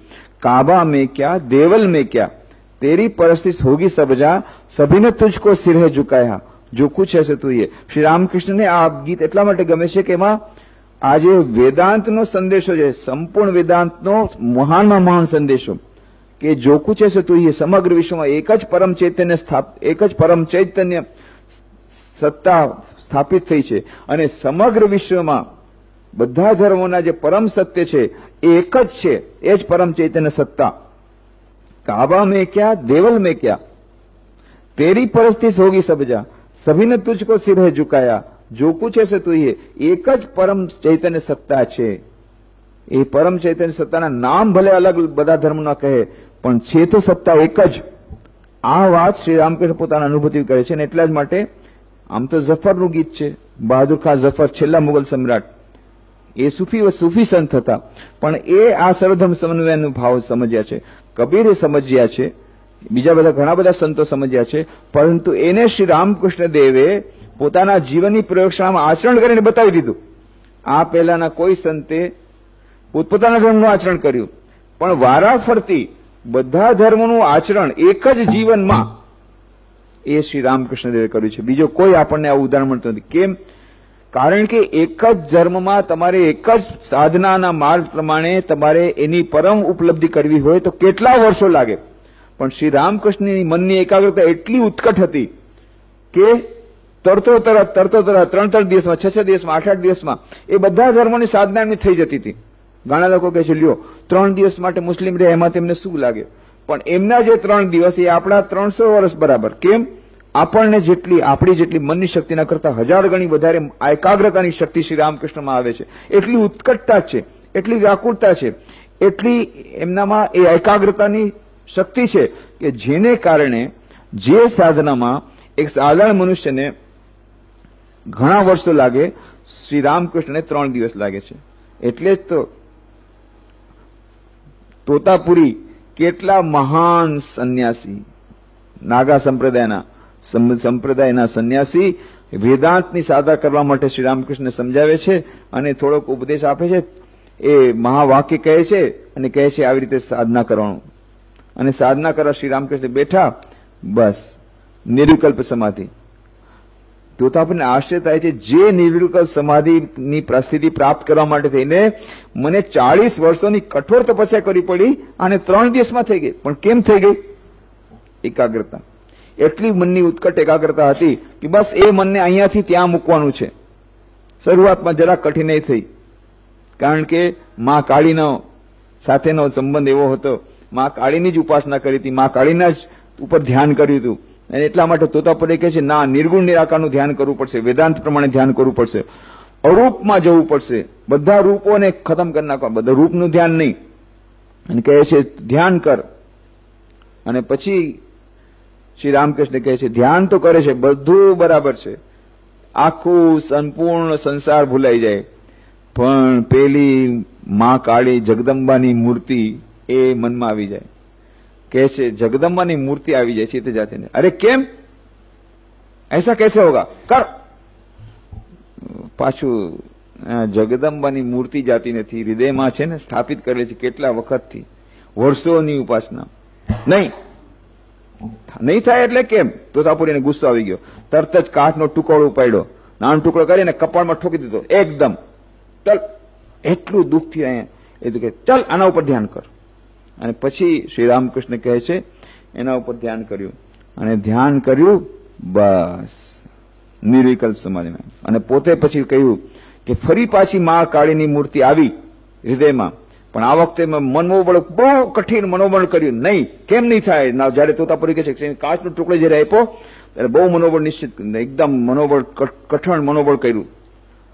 કાબા મેં ક્યા દેવલ મેં ક્યા તેરી પરિસ્થિતિ હોગી સબજા સભીને તુજકો સિર હે ઝુકાયા જો કુછ હશે તો એ શ્રી રામકૃષ્ણને આ ગીત એટલા માટે ગમે છે કે એમાં આજે વેદાંતનો સંદેશો છે સંપૂર્ણ વેદાંતનો મહાનમાં મહાન સંદેશો કે જો કુછ હશે તો એ સમગ્ર વિશ્વમાં એક જ પરમ ચૈતન્ય સ્થાપ એક જ પરમ ચૈતન્ય સત્તા સ્થાપિત થઈ છે અને સમગ્ર વિશ્વમાં બધા ધર્મોના જે પરમ સત્ય છે એ એક જ છે એ જ પરમ ચૈતન્ય સત્તા કાબા મેં ક્યા દેવલ મેં ક્યાં તેરી પરસ્તી હોગી સબજા સભીને તુજકો સિરહે ઝુકાયા જો જોકું છે સે એ એક જ પરમ ચૈતન્ય સત્તા છે એ પરમ ચૈતન્ય સત્તાના નામ ભલે અલગ બધા ધર્મના કહે પણ છે તો સત્તા એક જ આ વાત શ્રી રામકૃષ્ણ પોતાના અનુભૂતિ કરે છે અને એટલા જ માટે આમ તો ઝફરનું ગીત છે બહાદુર ખાન ઝફર છેલ્લા મુગલ સમ્રાટ એ સુફી સુફી સંત હતા પણ એ આ સર્વધર્મ સમન્વયનો ભાવ સમજ્યા છે કબીરે સમજ્યા છે બીજા બધા ઘણા બધા સંતો સમજ્યા છે પરંતુ એને શ્રી રામકૃષ્ણ દેવે પોતાના જીવનની પ્રયોગશાળામાં આચરણ કરીને બતાવી દીધું આ પહેલાના કોઈ સંતે પોતપોતાના ધર્મનું આચરણ કર્યું પણ વારાફરતી બધા ધર્મનું આચરણ એક જ જીવનમાં એ શ્રી રામકૃષ્ણદેવે કર્યું છે બીજો કોઈ આપણને આ ઉદાહરણ મળતું નથી કેમ કારણ કે એક જ ધર્મમાં તમારે એક જ સાધનાના માર્ગ પ્રમાણે તમારે એની પરમ ઉપલબ્ધિ કરવી હોય તો કેટલા વર્ષો લાગે પણ શ્રી રામકૃષ્ણની મનની એકાગ્રતા એટલી ઉત્કટ હતી કે તરતો તરત તરતો તરત ત્રણ ત્રણ દિવસમાં છ છ દિવસમાં આઠ આઠ દિવસમાં એ બધા ધર્મોની સાધના એમની થઈ જતી હતી ઘણા લોકો કહે છે લ્યો ત્રણ દિવસ માટે મુસ્લિમ રહે એમાં તેમને શું લાગે પણ એમના જે ત્રણ દિવસ એ આપણા ત્રણસો વર્ષ બરાબર કેમ આપણને જેટલી આપણી જેટલી મનની શક્તિના કરતા હજાર ગણી વધારે આ એકાગ્રતાની શક્તિ શ્રી રામકૃષ્ણમાં આવે છે એટલી ઉત્કટતા છે એટલી વ્યાકુળતા છે એટલી એમનામાં એ એકાગ્રતાની શક્તિ છે કે જેને કારણે જે સાધનામાં એક સાધારણ મનુષ્યને ઘણા વર્ષો લાગે શ્રી રામકૃષ્ણને ત્રણ દિવસ લાગે છે એટલે જ તો તોતાપુરી કેટલા મહાન સંન્યાસી નાગા સંપ્રદાયના સંપ્રદાયના સંન્યાસી વેદાંતની સાધા કરવા માટે શ્રી રામકૃષ્ણ સમજાવે છે અને થોડોક ઉપદેશ આપે છે એ મહાવાક્ય કહે છે અને કહે છે આવી રીતે સાધના કરવાનું અને સાધના કરવા શ્રી રામકૃષ્ણ બેઠા બસ નિર્વિકલ્પ સમાધિ તો તો આપણને આશ્ચર્ય થાય છે જે નિર્વિકલ્પ સમાધિની પ્રસ્થિતિ પ્રાપ્ત કરવા માટે થઈને મને ચાળીસ વર્ષોની કઠોર તપસ્યા કરવી પડી અને ત્રણ દિવસમાં થઈ ગઈ પણ કેમ થઈ ગઈ એકાગ્રતા એટલી મનની ઉત્કટ એકાગ્રતા હતી કે બસ એ મનને અહીંયાથી ત્યાં મૂકવાનું છે શરૂઆતમાં જરા કઠિનાઈ થઈ કારણ કે મા કાળીનો સાથેનો સંબંધ એવો હતો માં કાળીની જ ઉપાસના કરી હતી માં કાળીના જ ઉપર ધ્યાન કર્યું હતું અને એટલા માટે તોતાપુરે કહે છે ના નિર્ગુણ નિરાકારનું ધ્યાન કરવું પડશે વેદાંત પ્રમાણે ધ્યાન કરવું પડશે અરૂપમાં જવું પડશે બધા રૂપોને ખતમ કરી નાખવા બધા રૂપનું ધ્યાન નહીં અને કહે છે ધ્યાન કર અને પછી શ્રી રામકૃષ્ણ કહે છે ધ્યાન તો કરે છે બધું બરાબર છે આખું સંપૂર્ણ સંસાર ભૂલાઈ જાય પણ પેલી મા કાળી જગદંબાની મૂર્તિ એ મનમાં આવી જાય કે છે જગદમ્બાની મૂર્તિ આવી જાય ચિત્ત જાતિને અરે કેમ એસા કેસે હોગા કર પાછું જગદંબાની મૂર્તિ જાતિ નથી હૃદયમાં છે ને સ્થાપિત કરેલી છે કેટલા વખતથી વર્ષોની ઉપાસના નહીં નહીં થાય એટલે કેમ તો તોતાપુરીને ગુસ્સો આવી ગયો તરત જ કાઠનો ટુકડો ઉપાડ્યો નાનો ટુકડો કરીને કપાળમાં ઠોકી દીધો એકદમ ચલ એટલું દુઃખ થયું અહીંયા એ કે ચલ આના ઉપર ધ્યાન કર અને પછી શ્રી રામકૃષ્ણ કહે છે એના ઉપર ધ્યાન કર્યું અને ધ્યાન કર્યું બસ નિર્વિકલ્પ સમાધિમાં અને પોતે પછી કહ્યું કે ફરી પાછી મા કાળીની મૂર્તિ આવી હૃદયમાં પણ આ વખતે મેં મનોબળ બહુ કઠિન મનોબળ કર્યું નહીં કેમ નહીં થાય ના તોતા તોતાપુરી કહે છે કાચનો ટુકડો જ્યારે આપ્યો ત્યારે બહુ મનોબળ નિશ્ચિત એકદમ મનોબળ કઠણ મનોબળ કર્યું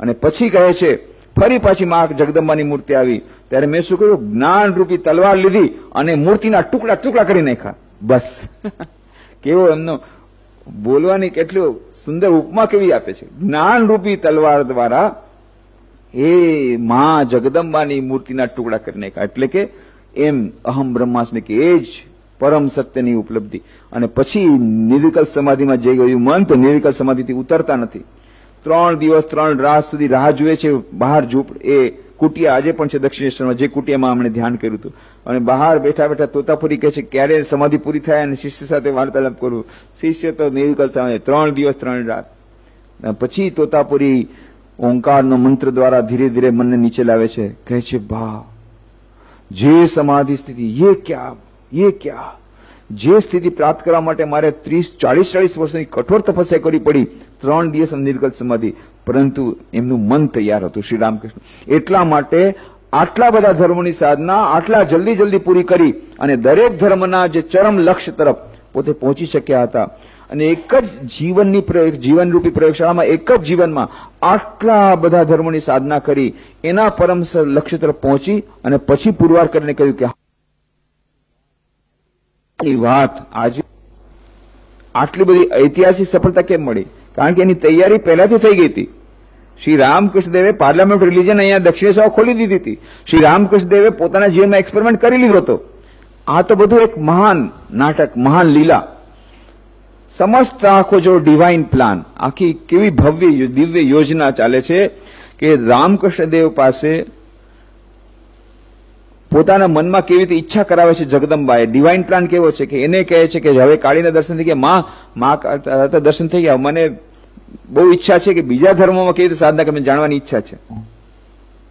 અને પછી કહે છે ફરી પાછી મા જગદંબાની મૂર્તિ આવી ત્યારે મેં શું કર્યું જ્ઞાન રૂપી તલવાર લીધી અને મૂર્તિના ટુકડા ટુકડા કરી નાખ્યા બસ કેવો એમનો બોલવાની કેટલો સુંદર ઉપમા કેવી આપે છે જ્ઞાન રૂપી તલવાર દ્વારા એ મા જગદંબાની મૂર્તિના ટુકડા કરી નાખ્યા એટલે કે એમ અહમ બ્રહ્માસ્મિ કે એ જ પરમ સત્યની ઉપલબ્ધિ અને પછી નિર્વિકલ્પ સમાધિમાં જઈ ગયું મન તો નિર્વિકલ્પ સમાધિથી ઉતરતા નથી ત્રણ દિવસ ત્રણ રાત સુધી રાહ જુએ છે બહાર ઝૂંપડ એ કુટિયા આજે પણ છે દક્ષિણેશ્વરમાં જે કુટિયામાં અમને ધ્યાન કર્યું હતું અને બહાર બેઠા બેઠા તોતાપુરી કહે છે ક્યારે સમાધિ પૂરી થાય અને શિષ્ય સાથે વાર્તાલાપ કરું શિષ્ય તો નિર્વિકલ સામે ત્રણ દિવસ ત્રણ રાત પછી તોતાપુરી ઓંકારનો મંત્ર દ્વારા ધીરે ધીરે મનને નીચે લાવે છે કહે છે બા જે સમાધિ સ્થિતિ યે ક્યા યે ક્યા જે સ્થિતિ પ્રાપ્ત કરવા માટે મારે ત્રીસ ચાળીસ ચાળીસ વર્ષની કઠોર તપસ્યા કરવી પડી ત્રણ દિવસ નિર્ગત સમાધિ પરંતુ એમનું મન તૈયાર હતું શ્રી રામકૃષ્ણ એટલા માટે આટલા બધા ધર્મની સાધના આટલા જલ્દી જલ્દી પૂરી કરી અને દરેક ધર્મના જે ચરમ લક્ષ્ય તરફ પોતે પહોંચી શક્યા હતા અને એક જ જીવનની જીવનરૂપી પ્રયોગશાળામાં એક જ જીવનમાં આટલા બધા ધર્મોની સાધના કરી એના પરમ લક્ષ્ય તરફ પહોંચી અને પછી પુરવાર કરીને કહ્યું કે વાત આજે આટલી બધી ઐતિહાસિક સફળતા કેમ મળી કારણ કે એની તૈયારી પહેલાથી થઈ ગઈ હતી શ્રી રામકૃષ્ણદેવે પાર્લામેન્ટ રિલીજન અહીંયા દક્ષિણેશ્વર ખોલી દીધી હતી શ્રી રામકૃષ્ણદેવે પોતાના જીવનમાં એક્સપેરિમેન્ટ કરી લીધો હતો આ તો બધું એક મહાન નાટક મહાન લીલા સમસ્ત આખો જો ડિવાઇન પ્લાન આખી કેવી ભવ્ય દિવ્ય યોજના ચાલે છે કે રામકૃષ્ણદેવ પાસે પોતાના મનમાં કેવી રીતે ઈચ્છા કરાવે છે જગદંબાએ ડિવાઇન પ્લાન કેવો છે કે એને કહે છે કે હવે કાળીના દર્શન થઈ ગયા માં માં દર્શન થઈ ગયા મને બહુ ઈચ્છા છે કે બીજા ધર્મોમાં કેવી રીતે સાધના કરવી જાણવાની ઈચ્છા છે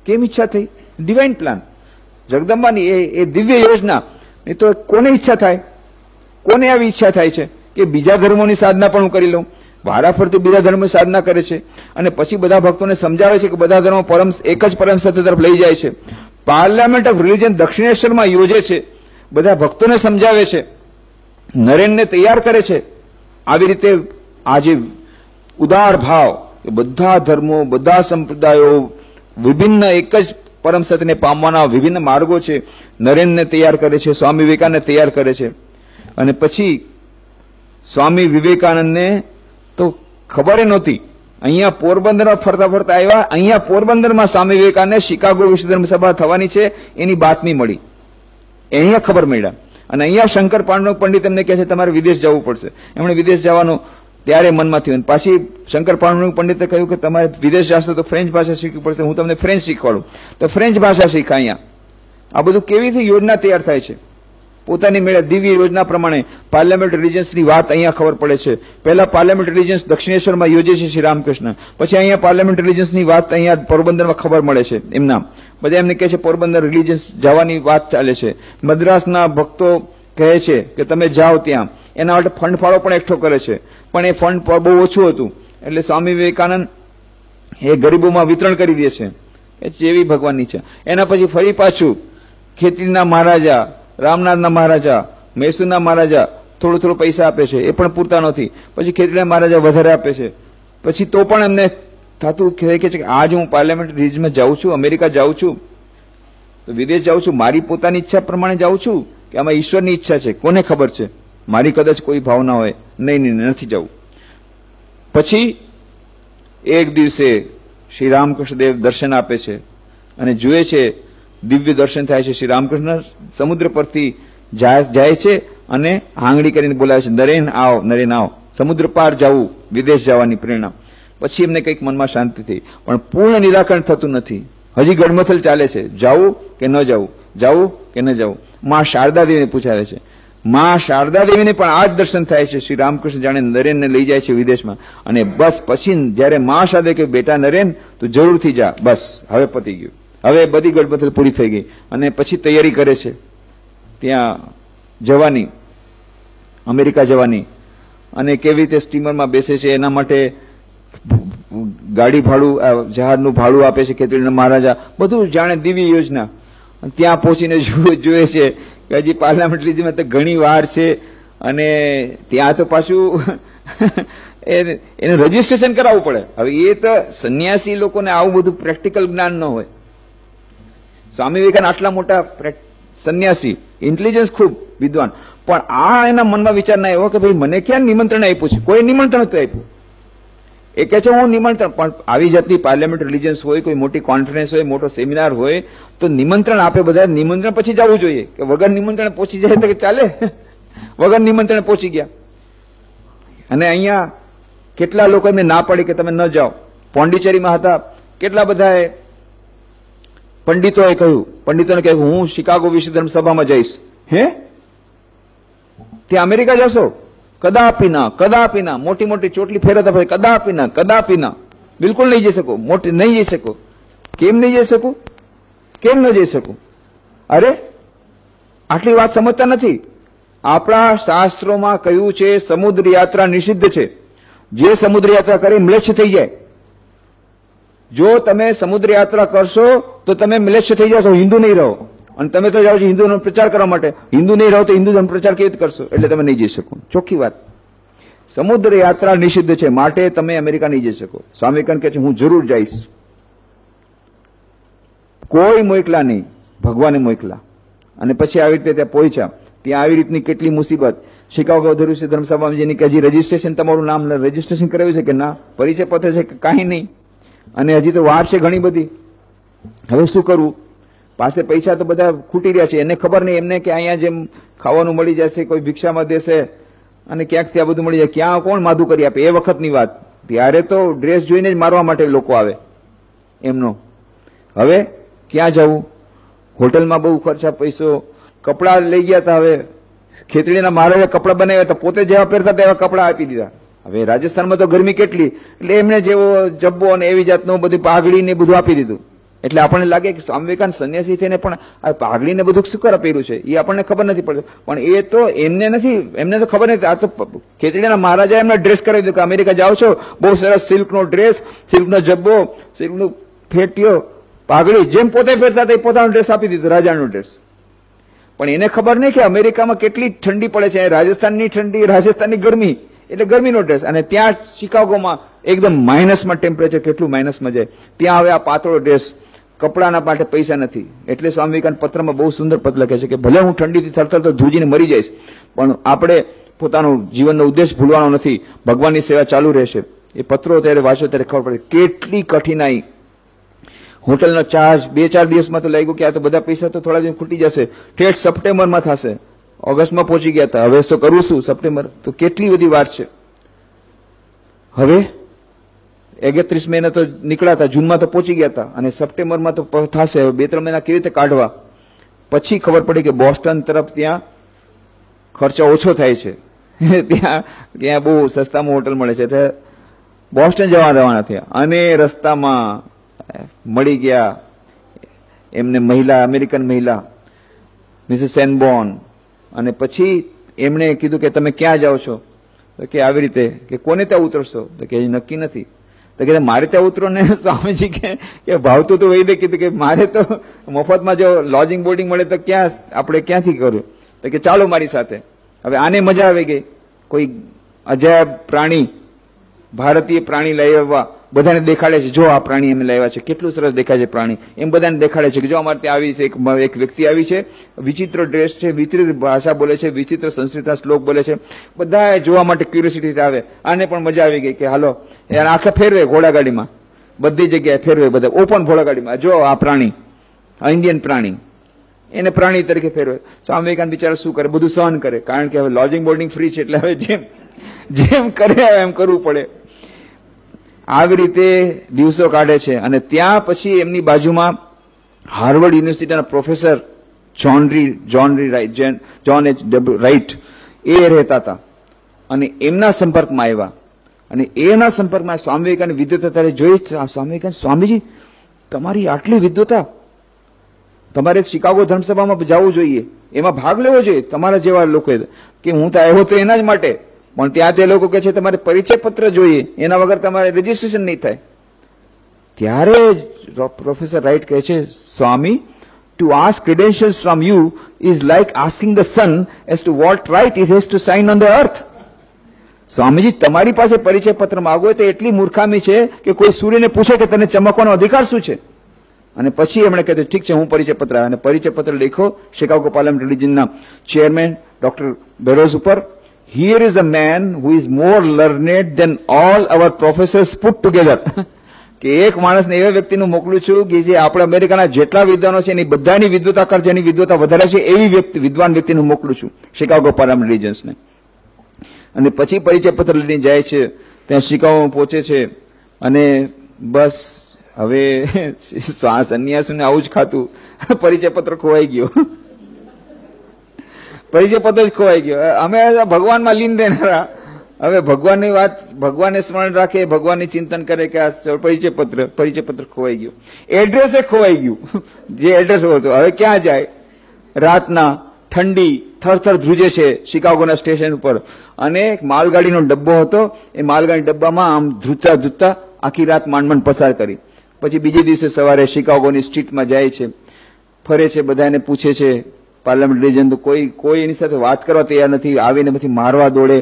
કેમ ઈચ્છા થઈ ડિવાઇન પ્લાન જગદંબાની એ એ દિવ્ય યોજના એ તો કોને ઈચ્છા થાય કોને આવી ઈચ્છા થાય છે કે બીજા ધર્મોની સાધના પણ હું કરી લઉં વારાફરતી બીજા ધર્મ સાધના કરે છે અને પછી બધા ભક્તોને સમજાવે છે કે બધા ધર્મો પરમ એક જ પરમ સત્ય તરફ લઈ જાય છે પાર્લામેન્ટ ઓફ રિલિજન દક્ષિણેશ્વરમાં યોજે છે બધા ભક્તોને સમજાવે છે નરેનને તૈયાર કરે છે આવી રીતે આજે ઉદાર ભાવ બધા ધર્મો બધા સંપ્રદાયો વિભિન્ન એક જ પરમ સત્યને પામવાના વિભિન્ન માર્ગો છે નરેનને તૈયાર કરે છે સ્વામી વિવેકાનંદ તૈયાર કરે છે અને પછી સ્વામી વિવેકાનંદને તો ખબર નહોતી અહીંયા પોરબંદરમાં ફરતા ફરતા આવ્યા અહીંયા પોરબંદરમાં સ્વામી વિવેકાનંદ શિકાગો વિશ્વ ધર્મ સભા થવાની છે એની બાતમી મળી અહીંયા ખબર મળ્યા અને અહીંયા શંકર પાંડવ પંડિત એમને કહે છે તમારે વિદેશ જવું પડશે એમણે વિદેશ જવાનું ત્યારે મનમાં થયું પાછી શંકર પાંડવ પંડિતે કહ્યું કે તમારે વિદેશ જશો તો ફ્રેન્ચ ભાષા શીખવી પડશે હું તમને ફ્રેન્ચ શીખવાડું તો ફ્રેન્ચ ભાષા શીખા અહીંયા આ બધું કેવી રીતે યોજના તૈયાર થાય છે પોતાની મેળે દિવ્ય યોજના પ્રમાણે પાર્લામેન્ટ રિલીજન્સની વાત અહીંયા ખબર પડે છે પહેલા પાર્લામેન્ટ રિલીજન્સ દક્ષિણેશ્વરમાં યોજે છે શ્રી રામકૃષ્ણ પછી અહીંયા પાર્લામેન્ટ રિલીજન્સની વાત અહીંયા પોરબંદરમાં ખબર મળે છે એમના બધા એમને કહે છે પોરબંદર રિલીજન્સ જવાની વાત ચાલે છે મદ્રાસના ભક્તો કહે છે કે તમે જાઓ ત્યાં એના માટે ફંડ ફાળો પણ એકઠો કરે છે પણ એ ફંડ બહુ ઓછું હતું એટલે સ્વામી વિવેકાનંદ એ ગરીબોમાં વિતરણ કરી દે છે એ જેવી ભગવાનની છે એના પછી ફરી પાછું ખેતીના મહારાજા રામનાથના મહારાજા મૈસુરના મહારાજા થોડું થોડું પૈસા આપે છે એ પણ પૂરતા નથી પછી ખેતીના મહારાજા વધારે આપે છે પછી તો પણ એમને થતું કે છે કે આજ હું પાર્લામેન્ટ રીજમાં જાઉં છું અમેરિકા જાઉં છું તો વિદેશ જાઉં છું મારી પોતાની ઈચ્છા પ્રમાણે જાઉં છું કે આમાં ઈશ્વરની ઈચ્છા છે કોને ખબર છે મારી કદાચ કોઈ ભાવના હોય નહીં નહીં નથી જવું પછી એક દિવસે શ્રી રામકૃષ્ણદેવ દર્શન આપે છે અને જુએ છે દિવ્ય દર્શન થાય છે શ્રી રામકૃષ્ણ સમુદ્ર પરથી જાય છે અને હાંગડી કરીને બોલાવે છે નરેન આવો નરેન આવો સમુદ્ર પાર જવું વિદેશ જવાની પ્રેરણા પછી એમને કંઈક મનમાં શાંતિ થઈ પણ પૂર્ણ નિરાકરણ થતું નથી હજી ગડમથલ ચાલે છે જાવું કે ન જવું જાવું કે ન જાવું માં શારદા દેવીને પૂછાવે છે માં શારદા દેવીને પણ આ જ દર્શન થાય છે શ્રી રામકૃષ્ણ જાણે નરેનને લઈ જાય છે વિદેશમાં અને બસ પછી જ્યારે માં શારદા કે બેટા નરેન તું જરૂરથી જા બસ હવે પતી ગયું હવે બધી ગડબથલ પૂરી થઈ ગઈ અને પછી તૈયારી કરે છે ત્યાં જવાની અમેરિકા જવાની અને કેવી રીતે સ્ટીમરમાં બેસે છે એના માટે ગાડી ભાડું જહાજનું ભાડું આપે છે કેતરીના મહારાજા બધું જાણે દિવ્ય યોજના ત્યાં પહોંચીને જોવે છે કે હજી પાર્લામેન્ટરીમાં તો ઘણી વાર છે અને ત્યાં તો પાછું એનું રજીસ્ટ્રેશન કરાવવું પડે હવે એ તો સંન્યાસી લોકોને આવું બધું પ્રેક્ટિકલ જ્ઞાન ન હોય સ્વામી વિવેકાનંદ આટલા મોટા સંન્યાસી ઇન્ટેલિજન્સ ખૂબ વિદ્વાન પણ આ એના મનમાં વિચાર ના એવો કે ભાઈ મને ક્યાં નિમંત્રણ આપ્યું છે કોઈ નિમંત્રણ તો આપ્યું એ કહે છે હું નિમંત્રણ પણ આવી જાતની પાર્લામેન્ટ રિલિજન્સ હોય કોઈ મોટી કોન્ફરન્સ હોય મોટો સેમિનાર હોય તો નિમંત્રણ આપે બધા નિમંત્રણ પછી જવું જોઈએ કે વગર નિમંત્રણ પહોંચી જાય તો ચાલે વગર નિમંત્રણ પહોંચી ગયા અને અહીંયા કેટલા લોકોને ના પડી કે તમે ન જાઓ પોંડિચેરીમાં હતા કેટલા બધાએ પંડિતોએ કહ્યું પંડિતોને કહ્યું હું શિકાગો વિશ્વ સભામાં જઈશ હે ત્યાં અમેરિકા જશો કદાપી ના કદાપી ના મોટી મોટી ચોટલી ફેરવતા ફરે કદાપી ના કદાપી ના બિલકુલ નહીં જઈ શકો મોટી નહીં જઈ શકો કેમ નહીં જઈ શકું કેમ ન જઈ શકું અરે આટલી વાત સમજતા નથી આપણા શાસ્ત્રોમાં કહ્યું છે સમુદ્ર યાત્રા નિષિદ્ધ છે જે સમુદ્ર યાત્રા કરે મ્લેચ્છ થઈ જાય જો તમે સમુદ્ર યાત્રા કરશો તો તમે મિલેશ્ય થઈ જાઓ હિન્દુ નહીં રહો અને તમે તો જાઓ છો હિન્દુનો પ્રચાર કરવા માટે હિન્દુ નહીં રહો તો હિન્દુ ધર્મ પ્રચાર કેવી રીતે કરશો એટલે તમે નહીં જઈ શકો ચોખ્ખી વાત સમુદ્ર યાત્રા નિષિદ્ધ છે માટે તમે અમેરિકા નહીં જઈ શકો સ્વામી વિવેકાનંદ છે હું જરૂર જઈશ કોઈ મોકલા નહીં ભગવાને મોકલા અને પછી આવી રીતે ત્યાં પહોંચ્યા ત્યાં આવી રીતની કેટલી મુસીબત શિકાગો ધર્મ ધર્મસભામાં જેની કે હજી રજીસ્ટ્રેશન તમારું નામ રજીસ્ટ્રેશન કરાવ્યું છે કે ના પરિચય પત્ર છે કે કાંઈ નહીં અને હજી તો વાર છે ઘણી બધી હવે શું કરવું પાસે પૈસા તો બધા ખૂટી રહ્યા છે એને ખબર નહીં એમને કે અહીંયા જેમ ખાવાનું મળી જશે કોઈ ભિક્ષામાં દેશે અને ક્યાંકથી આ બધું મળી જાય ક્યાં કોણ માધું કરી આપે એ વખતની વાત ત્યારે તો ડ્રેસ જોઈને જ મારવા માટે લોકો આવે એમનો હવે ક્યાં જવું હોટલમાં બહુ ખર્ચા પૈસો કપડાં લઈ ગયા હતા હવે ખેતડીના મહારાજે કપડાં બનાવ્યા હતા પોતે જેવા પહેરતા તેવા કપડાં આપી દીધા હવે રાજસ્થાનમાં તો ગરમી કેટલી એટલે એમને જેવો જબ્બો અને એવી જાતનું બધું પાઘડી ને બધું આપી દીધું એટલે આપણને લાગે કે સ્વામી વિવેકાનંદ સંન્યાસી થઈને પણ આ ને બધું શું કર છે એ આપણને ખબર નથી પડતી પણ એ તો એમને નથી એમને તો ખબર નથી આ તો ખેતડીના મહારાજા એમને ડ્રેસ કરાવી દીધું કે અમેરિકા જાઓ છો બહુ સરસ સિલ્કનો ડ્રેસ સિલ્કનો જબ્બો સિલ્કનું ફેટ્યો પાઘડી જેમ પોતે ફેરતા એ પોતાનો ડ્રેસ આપી દીધો રાજાનો ડ્રેસ પણ એને ખબર નહીં કે અમેરિકામાં કેટલી ઠંડી પડે છે રાજસ્થાનની ઠંડી રાજસ્થાનની ગરમી એટલે ગરમીનો ડ્રેસ અને ત્યાં શિકાગોમાં એકદમ માઇનસમાં ટેમ્પરેચર કેટલું માઇનસમાં જાય ત્યાં હવે આ પાતળો ડ્રેસ કપડાના માટે પૈસા નથી એટલે સ્વામી વિવેકાનંદ પત્રમાં બહુ સુંદર પત્ર લખે છે કે ભલે હું ઠંડીથી થરથર તો ધ્રુજીને મરી જઈશ પણ આપણે પોતાનું જીવનનો ઉદ્દેશ ભૂલવાનો નથી ભગવાનની સેવા ચાલુ રહેશે એ પત્રો ત્યારે વાંચો ત્યારે ખબર પડે કેટલી કઠિનાઈ હોટલનો ચાર્જ બે ચાર દિવસમાં તો લાગ્યું કે આ તો બધા પૈસા તો થોડા દિવસ ખૂટી જશે ઠેઠ સપ્ટેમ્બરમાં થશે ઓગસ્ટમાં પહોંચી ગયા હતા હવે તો કરું છું સપ્ટેમ્બર તો કેટલી બધી વાર છે હવે એકત્રીસ મહિના તો નીકળ્યા હતા જૂનમાં તો પહોંચી ગયા હતા અને સપ્ટેમ્બરમાં તો થશે હવે બે ત્રણ મહિના કેવી રીતે કાઢવા પછી ખબર પડી કે બોસ્ટન તરફ ત્યાં ખર્ચો ઓછો થાય છે ત્યાં ત્યાં બહુ સસ્તામાં હોટલ મળે છે બોસ્ટન જવા રવાના થયા અને રસ્તામાં મળી ગયા એમને મહિલા અમેરિકન મહિલા મિસિસ સેનબોન અને પછી એમણે કીધું કે તમે ક્યાં જાઓ છો તો કે આવી રીતે કે કોને ત્યાં ઉતરશો તો કે નક્કી નથી તો કે મારે ત્યાં ઉતરો ને સ્વામીજી કે ભાવતું તો વૈદે કીધું કે મારે તો મફતમાં જો લોજિંગ બોર્ડિંગ મળે તો ક્યાં આપણે ક્યાંથી કર્યું તો કે ચાલો મારી સાથે હવે આને મજા આવી ગઈ કોઈ અજાયબ પ્રાણી ભારતીય પ્રાણી લઈ આવવા બધાને દેખાડે છે જો આ પ્રાણી અમે લાવ્યા છે કેટલું સરસ દેખાય છે પ્રાણી એમ બધાને દેખાડે છે કે જો અમારે ત્યાં આવી છે એક વ્યક્તિ આવી છે વિચિત્ર ડ્રેસ છે વિચિત્ર ભાષા બોલે છે વિચિત્ર સંસ્કૃતના શ્લોક બોલે છે બધા જોવા માટે ક્યુરિયોસિટી આવે આને પણ મજા આવી ગઈ કે હાલો આખે ફેરવે ઘોડાગાડીમાં બધી જગ્યાએ ફેરવે બધા ઓપન ઘોડાગાડીમાં જો આ પ્રાણી આ ઇન્ડિયન પ્રાણી એને પ્રાણી તરીકે ફેરવે સ્વામી વિવેકાનંદ બિચારા શું કરે બધું સહન કરે કારણ કે હવે લોજિંગ બોર્ડિંગ ફ્રી છે એટલે હવે જેમ જેમ કરે એમ કરવું પડે આવી રીતે દિવસો કાઢે છે અને ત્યાં પછી એમની બાજુમાં હાર્વર્ડ યુનિવર્સિટીના પ્રોફેસર જોનરી જોનરી Wright John H W Wright એ રહેતા હતા અને એમના સંપર્કમાં આવ્યા અને એના સંપર્કમાં સ્વામી વિવેકાનંદ વિદ્વતા ત્યારે જોઈ સ્વામી વિવેકાનંદ સ્વામીજી તમારી આટલી વિદ્વતા તમારે શિકાગો ધર્મસભામાં જવું જોઈએ એમાં ભાગ લેવો જોઈએ તમારા જેવા લોકોએ કે હું તો આવ્યો તો એના જ માટે પણ ત્યાં તે લોકો કે છે તમારે પરિચય પત્ર જોઈએ એના વગર તમારે રજીસ્ટ્રેશન નહીં થાય ત્યારે પ્રોફેસર રાઈટ કહે છે Swami to ask credentials from you is like asking the sun as to what right is has to shine on the earth Swamiji તમારી પાસે પરિચય પત્ર માગો તો એટલી મૂર્ખામી છે કે કોઈ સૂર્યને પૂછે કે તને ચમકવાનો અધિકાર શું છે અને પછી એમણે કહેતું ઠીક છે હું પરિચય પત્ર અને પરિચય પત્ર લખો શિકાગો પાર્લામેન્ટ રિલિજનના ચેરમેન ડોક્ટર બેરોઝ ઉપર here is a man who is more learned than all our professors put together કે એક માણસને એવા વ્યક્તિનું મોકલું છું કે જે આપણા અમેરિકાના જેટલા વિદ્વાનો છે એની બધાની વિદ્વતા કર જેની વિદ્વતા વધારે છે એવી વ્યક્તિ વિદ્વાન વ્યક્તિનું મોકલું છું શિકાગો પારામ રિલિજન્સને અને પછી પરિચય પત્ર લઈને જાય છે ત્યાં શિકાગોમાં પહોંચે છે અને બસ હવે સંન્યાસીને આવું જ ખાતું પરિચય પત્ર ખોવાઈ ગયો પરિચય પદ જ ખોવાઈ ગયો અમે ભગવાનમાં લીન દેનારા હવે ભગવાનની વાત ભગવાનને સ્મરણ રાખે ભગવાનની ચિંતન કરે કે આ પરિચય પત્ર પરિચય પત્ર ખોવાઈ ગયો એડ્રેસે ખોવાઈ ગયું જે એડ્રેસ હતો હવે ક્યાં જાય રાતના ઠંડી થરથર ધ્રુજે છે શિકાગોના સ્ટેશન ઉપર અને એક માલગાડીનો ડબ્બો હતો એ માલગાડી ડબ્બામાં આમ ધ્રુજતા ધ્રુજતા આખી રાત માંડમંડ પસાર કરી પછી બીજે દિવસે સવારે શિકાગોની સ્ટ્રીટમાં જાય છે ફરે છે બધાને પૂછે છે પાર્લામેન્ટરી જન તો કોઈ કોઈ એની સાથે વાત કરવા તૈયાર નથી આવીને પછી મારવા દોડે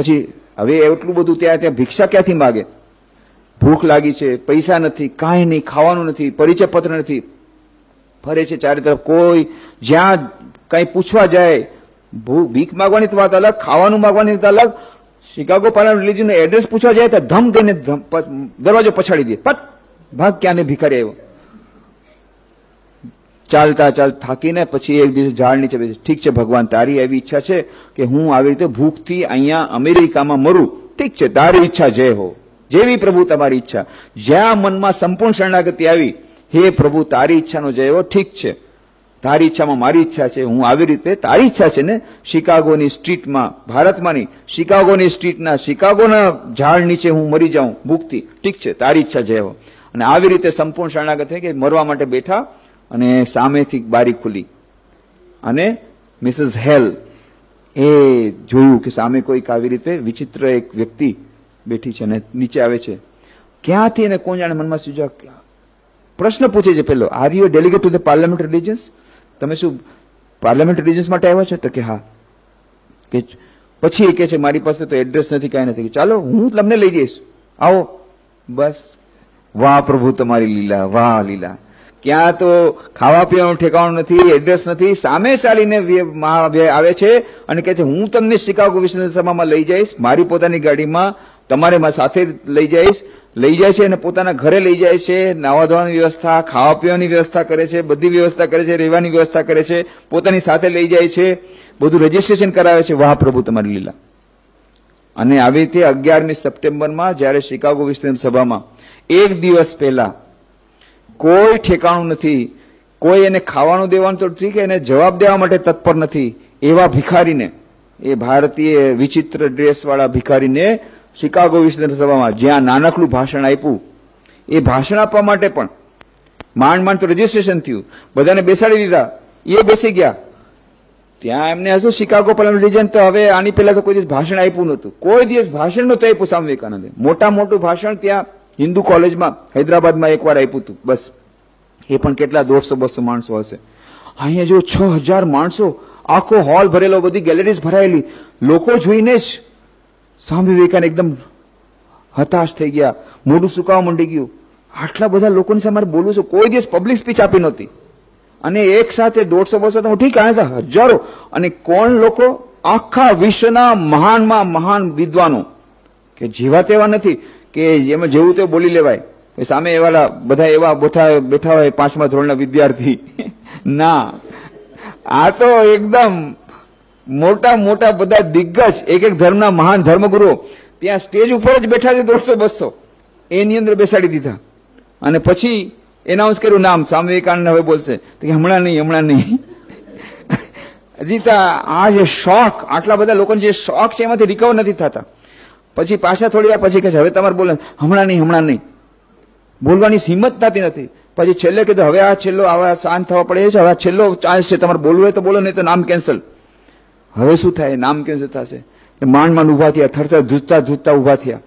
પછી હવે એટલું બધું ત્યાં ત્યાં ભિક્ષા ક્યાંથી માગે ભૂખ લાગી છે પૈસા નથી કાંઈ નહીં ખાવાનું નથી પરિચય પત્ર નથી ફરે છે ચારે તરફ કોઈ જ્યાં કંઈ પૂછવા જાય ભીખ માગવાની તો વાત અલગ ખાવાનું માગવાની તો અલગ શિકાગો પાર્લામેન્ટ રિલીજનનું એડ્રેસ પૂછવા જાય તો ધમ દઈને દરવાજો પછાડી દે પટ ભાગ ક્યાંને ભિખારી આવ્યો ચાલતા ચાલ થાકીને પછી એક દિવસ ઝાડ નીચે બેસી ઠીક છે ભગવાન તારી એવી ઈચ્છા છે કે હું આવી રીતે ભૂખથી અહીંયા અમેરિકામાં મરું ઠીક છે તારી ઈચ્છા જે હો જેવી પ્રભુ તમારી ઈચ્છા જ્યાં મનમાં સંપૂર્ણ શરણાગતિ આવી હે પ્રભુ તારી ઈચ્છાનો જય હો ઠીક છે તારી ઈચ્છામાં મારી ઈચ્છા છે હું આવી રીતે તારી ઈચ્છા છે ને શિકાગોની સ્ટ્રીટમાં ભારતમાં નહીં શિકાગોની સ્ટ્રીટના શિકાગોના ઝાડ નીચે હું મરી જાઉં ભૂખથી ઠીક છે તારી ઈચ્છા જય હો અને આવી રીતે સંપૂર્ણ શરણાગત થઈ કે મરવા માટે બેઠા અને સામેથી બારી ખુલી અને મિસિસ હેલ એ જોયું કે સામે કોઈક આવી રીતે વિચિત્ર એક વ્યક્તિ બેઠી છે અને નીચે આવે છે ક્યાંથી એને કોણ જાણે મનમાં સુજા પ્રશ્ન પૂછે છે પેલો are you delegate to the parliament religions તમે શું પાર્લામેન્ટ રિલીજન્સ માટે આવ્યા છો તો કે હા કે પછી એ કહે છે મારી પાસે તો એડ્રેસ નથી કાંઈ નથી ચાલો હું તમને લઈ જઈશ આવો બસ વાહ પ્રભુ તમારી લીલા વાહ લીલા ક્યાં તો ખાવા પીવાનું ઠેકાણું નથી એડ્રેસ નથી સામે ચાલીને મહાવ્યય આવે છે અને કહે છે હું તમને શિકાગો સભામાં લઈ જઈશ મારી પોતાની ગાડીમાં તમારે સાથે લઈ જઈશ લઈ જાય છે અને પોતાના ઘરે લઈ જાય છે નાવા ધોવાની વ્યવસ્થા ખાવા પીવાની વ્યવસ્થા કરે છે બધી વ્યવસ્થા કરે છે રહેવાની વ્યવસ્થા કરે છે પોતાની સાથે લઈ જાય છે બધું રજીસ્ટ્રેશન કરાવે છે વાહ પ્રભુ તમારી લીલા અને આવી રીતે અગિયારમી સપ્ટેમ્બરમાં જ્યારે શિકાગો સભામાં એક દિવસ પહેલા કોઈ ઠેકાણું નથી કોઈ એને ખાવાનું દેવાનું તો ઠીક એને જવાબ દેવા માટે તત્પર નથી એવા ભિખારીને એ ભારતીય વિચિત્ર ડ્રેસવાળા ભિખારીને શિકાગો વિધાનસભામાં જ્યાં નાનકડું ભાષણ આપ્યું એ ભાષણ આપવા માટે પણ માંડ માંડ તો રજીસ્ટ્રેશન થયું બધાને બેસાડી દીધા એ બેસી ગયા ત્યાં એમને હશું શિકાગો પહેલાનું રિલીજન તો હવે આની પહેલા તો કોઈ દિવસ ભાષણ આપ્યું નહોતું કોઈ દિવસ ભાષણ નહોતું આપ્યું સ્વામી વિવેકાનંદે મોટા મોટું ભાષણ ત્યાં હિન્દુ કોલેજમાં હૈદરાબાદમાં એકવાર આપ્યું હતું બસ એ પણ કેટલા દોઢસો બસો માણસો હશે અહીંયા જો છ હજાર માણસો આખો હોલ ભરેલો બધી ગેલેરીઝ ભરાયેલી લોકો જોઈને જ સ્વામી વિવેકાનંદ એકદમ હતાશ થઈ ગયા મોઢું સુકાવા માંડી ગયું આટલા બધા લોકોની સામે બોલું છું કોઈ દિવસ પબ્લિક સ્પીચ આપી નહોતી અને એક સાથે દોઢસો બસો તો ઠીક આવ્યા હતા હજારો અને કોણ લોકો આખા વિશ્વના મહાનમાં મહાન વિદ્વાનો કે જેવા તેવા નથી કે એમાં જેવું તે બોલી લેવાય સામે એવાલા બધા એવા બોથા બેઠા હોય પાંચમા ધોરણના વિદ્યાર્થી ના આ તો એકદમ મોટા મોટા બધા દિગ્ગજ એક એક ધર્મના મહાન ધર્મગુરુઓ ત્યાં સ્ટેજ ઉપર જ બેઠા છે દોઢસો બસો એની અંદર બેસાડી દીધા અને પછી એનાઉન્સ કર્યું નામ સ્વામી વિવેકાનંદ હવે બોલશે તો કે હમણાં નહીં હમણાં નહીં હજી આ જે શોખ આટલા બધા લોકોને જે શોખ છે એમાંથી રિકવર નથી થતા પછી પાછા થોડી વાર પછી કહે છે હવે તમારે બોલે હમણાં નહીં હમણાં નહીં બોલવાની હિંમત થતી નથી પછી છેલ્લે કીધું હવે આ છેલ્લો આવા શાંત થવા પડે છે હવે આ છેલ્લો ચાન્સ છે તમારે બોલવું હોય તો બોલો નહીં તો નામ કેન્સલ હવે શું થાય નામ કેન્સલ થશે માંડ માંડ ઉભા થયા થરથર ધૂજતા ધૂજતા ઉભા થયા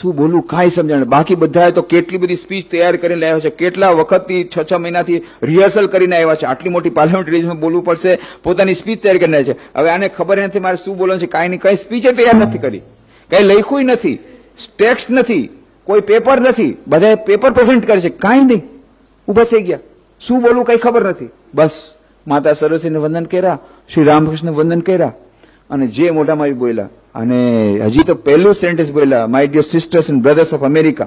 શું બોલું કાંઈ સમજાણે બાકી બધાએ તો કેટલી બધી સ્પીચ તૈયાર કરીને લાવ્યા છે કેટલા વખતથી છ છ મહિનાથી રિહર્સલ કરીને આવ્યા છે આટલી મોટી પાર્લામેન્ટરીઝમાં બોલવું પડશે પોતાની સ્પીચ તૈયાર કરીને છે હવે આને ખબર નથી મારે શું બોલવાનું છે કાંઈ નહીં કઈ સ્પીચે તૈયાર નથી કરી કઈ લખ્યું નથી ટેક્સ્ટ નથી કોઈ પેપર નથી બધાએ પેપર પ્રેઝન્ટ કરે છે કાંઈ નહીં ઊભા થઈ ગયા શું બોલવું કઈ ખબર નથી બસ માતા સરસ્વતીને વંદન કર્યા શ્રી રામકૃષ્ણ વંદન કર્યા અને જે મોટામાં બોલ્યા અને હજી તો પહેલું સેન્ટેન્સ બોલ્યા my dear sisters and brothers of America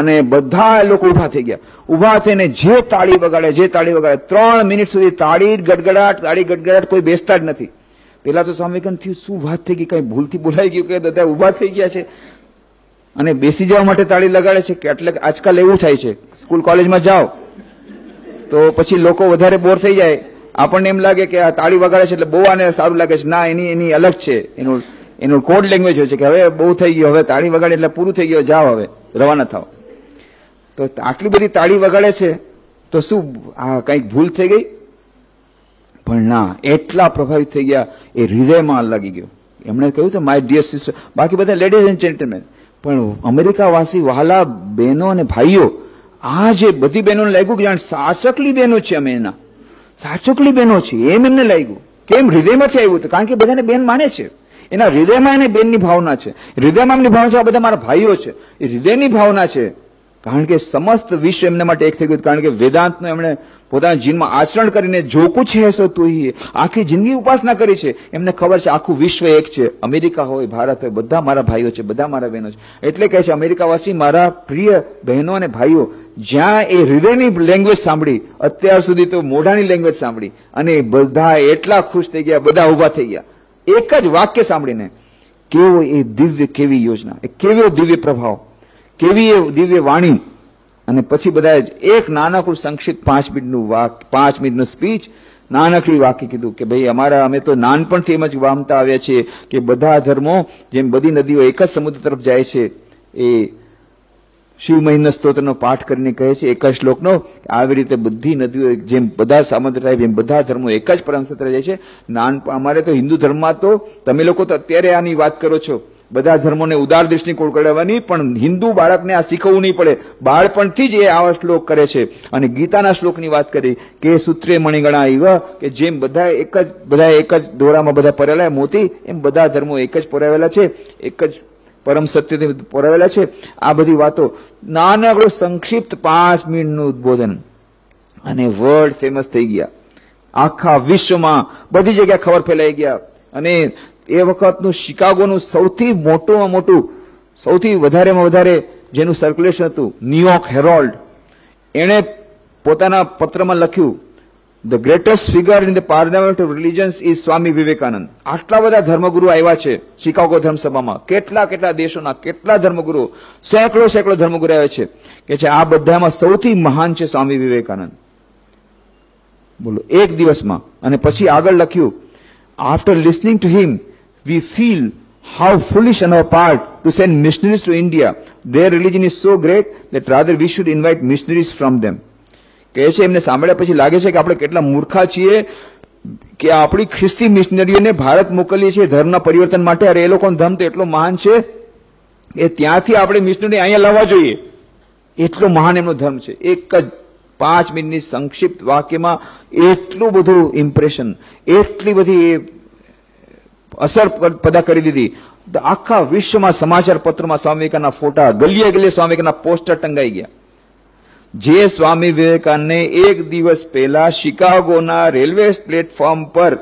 અને બધા લોકો ઉભા થઈ ગયા ઉભા થઈને જે તાળી વગાડે જે તાળી વગાડે ત્રણ મિનિટ સુધી તાળી ગડગડાટ તાળી ગડગડાટ કોઈ બેસતા જ નથી પેલા તો સ્વામી થયું શું વાત થઈ ગઈ કઈ ભૂલથી બોલાઈ ગયું કે બધા ઉભા થઈ ગયા છે અને બેસી જવા માટે તાળી લગાડે છે કે આજકાલ એવું થાય છે સ્કૂલ કોલેજમાં જાઓ તો પછી લોકો વધારે બોર થઈ જાય આપણને એમ લાગે કે આ તાળી વગાડે છે એટલે બહુ આને સારું લાગે છે ના એની એની અલગ છે એનું એનું કોડ લેંગ્વેજ હોય છે કે હવે બહુ થઈ ગયો હવે તાળી વગાડે એટલે પૂરું થઈ ગયો જાઓ હવે રવાના થાવ તો આટલી બધી તાળી વગાડે છે તો શું આ કંઈક ભૂલ થઈ ગઈ પણ ના એટલા પ્રભાવિત થઈ ગયા એ હૃદયમાં લાગી ગયો એમણે કહ્યું તો માય ડિયર સિસ્ટર બાકી બધા લેડીઝ એન્ડ જેન્ટલમેન પણ અમેરિકાવાસી વહાલા બહેનો અને ભાઈઓ આ જે બધી બહેનોને લાગ્યું કે જાણે સાચકલી બહેનો છે અમે એના સાચોકલી બહેનો છે એમ એમને લાગ્યું કેમ હૃદયમાંથી આવ્યું હતું કારણ કે બધાને બેન માને છે એના હૃદયમાં એને બેનની ભાવના છે હૃદયમાં એમની ભાવના છે આ બધા મારા ભાઈઓ છે એ હૃદયની ભાવના છે કારણ કે સમસ્ત વિશ્વ એમના માટે એક થઈ ગયું કારણ કે વેદાંતનું એમણે પોતાના જીવનમાં આચરણ કરીને જો કુછ હેસો તુહી આખી જિંદગી ઉપાસના કરી છે એમને ખબર છે આખું વિશ્વ એક છે અમેરિકા હોય ભારત હોય બધા મારા ભાઈઓ છે બધા મારા બહેનો છે એટલે કહે છે અમેરિકાવાસી મારા પ્રિય બહેનો અને ભાઈઓ જ્યાં એ હૃદયની લેંગ્વેજ સાંભળી અત્યાર સુધી તો મોઢાની લેંગ્વેજ સાંભળી અને બધા એટલા ખુશ થઈ ગયા બધા ઉભા થઈ ગયા એક જ વાક્ય સાંભળીને કેવો એ દિવ્ય કેવી યોજના એ કેવો દિવ્ય પ્રભાવ કેવી એ દિવ્ય વાણી અને પછી બધા એક નાનકડું સંક્ષિપ્ત પાંચ મિનિટનું વાક્ય પાંચ મિનિટનું સ્પીચ નાનકડી વાક્ય કીધું કે ભાઈ અમારા અમે તો નાનપણથી એમ જ વામતા આવ્યા છીએ કે બધા ધર્મો જેમ બધી નદીઓ એક જ સમુદ્ર તરફ જાય છે એ શિવ શિવમહિના સ્તોત્રનો પાઠ કરીને કહે છે એક જ શ્લોકનો આવી રીતે બધી નદીઓ જેમ બધા સામંત એમ બધા ધર્મો એક જ પરમસત્ર જાય છે નાનપણ અમારે તો હિન્દુ ધર્મમાં તો તમે લોકો તો અત્યારે આની વાત કરો છો બધા ધર્મોને ઉદાર દ્રષ્ટિકોણ કરાવવાની પણ હિન્દુ બાળકને આ શીખવવું નહીં પડે બાળપણથી જ એ આવા શ્લોક કરે છે અને ગીતાના શ્લોકની વાત કરી કે સૂત્રે મણિગણા એવા કે જેમ બધા એક જ બધા એક જ દોરામાં બધા પરેલા મોતી એમ બધા ધર્મો એક જ પરાવેલા છે એક જ પરમ સત્યથી પરોવેલા છે આ બધી વાતો નાનકડું સંક્ષિપ્ત પાંચ મિનિટનું ઉદબોધન અને વર્લ્ડ ફેમસ થઈ ગયા આખા વિશ્વમાં બધી જગ્યા ખબર ફેલાઈ ગયા અને એ વખતનું શિકાગોનું સૌથી મોટુંમાં મોટું સૌથી વધારેમાં વધારે જેનું સર્ક્યુલેશન હતું ન્યુયોર્ક હેરોલ્ડ એણે પોતાના પત્રમાં લખ્યું the greatest figure in the parliament of religions is Swami Vivekananda આટલા બધા ધર્મગુરુ આવ્યા છે શિકાગો ધર્મસભામાં કેટલા કેટલા દેશોના કેટલા ધર્મગુરુ સેંકડો સેંકડો ધર્મગુરુ આવ્યા છે કે છે આ બધામાં સૌથી મહાન છે સ્વામી વિવેકાનંદ બોલો એક દિવસમાં અને પછી આગળ લખ્યું after listening to him we feel how foolish on our part to send missionaries to India their religion is so great that rather we should invite missionaries from them કહે છે એમને સાંભળ્યા પછી લાગે છે કે આપણે કેટલા મૂર્ખા છીએ કે આપણી ખ્રિસ્તી મિશનરીઓને ભારત મોકલીએ છીએ ધર્મના પરિવર્તન માટે અરે એ લોકોનો ધર્મ તો એટલો મહાન છે એ ત્યાંથી આપણે મિશનરી અહીંયા લાવવા જોઈએ એટલો મહાન એમનો ધર્મ છે એક જ પાંચ મિનિટની સંક્ષિપ્ત વાક્યમાં એટલું બધું ઇમ્પ્રેશન એટલી બધી અસર પેદા કરી દીધી આખા વિશ્વમાં સમાચાર પત્રમાં સ્વામી વિવેકાના ફોટા ગલીએ ગલીએ સ્વામી વિવેકાના પોસ્ટર ટંગાઈ ગયા જે સ્વામી વિવેકાનંદે એક દિવસ પહેલા શિકાગોના રેલવે પ્લેટફોર્મ પર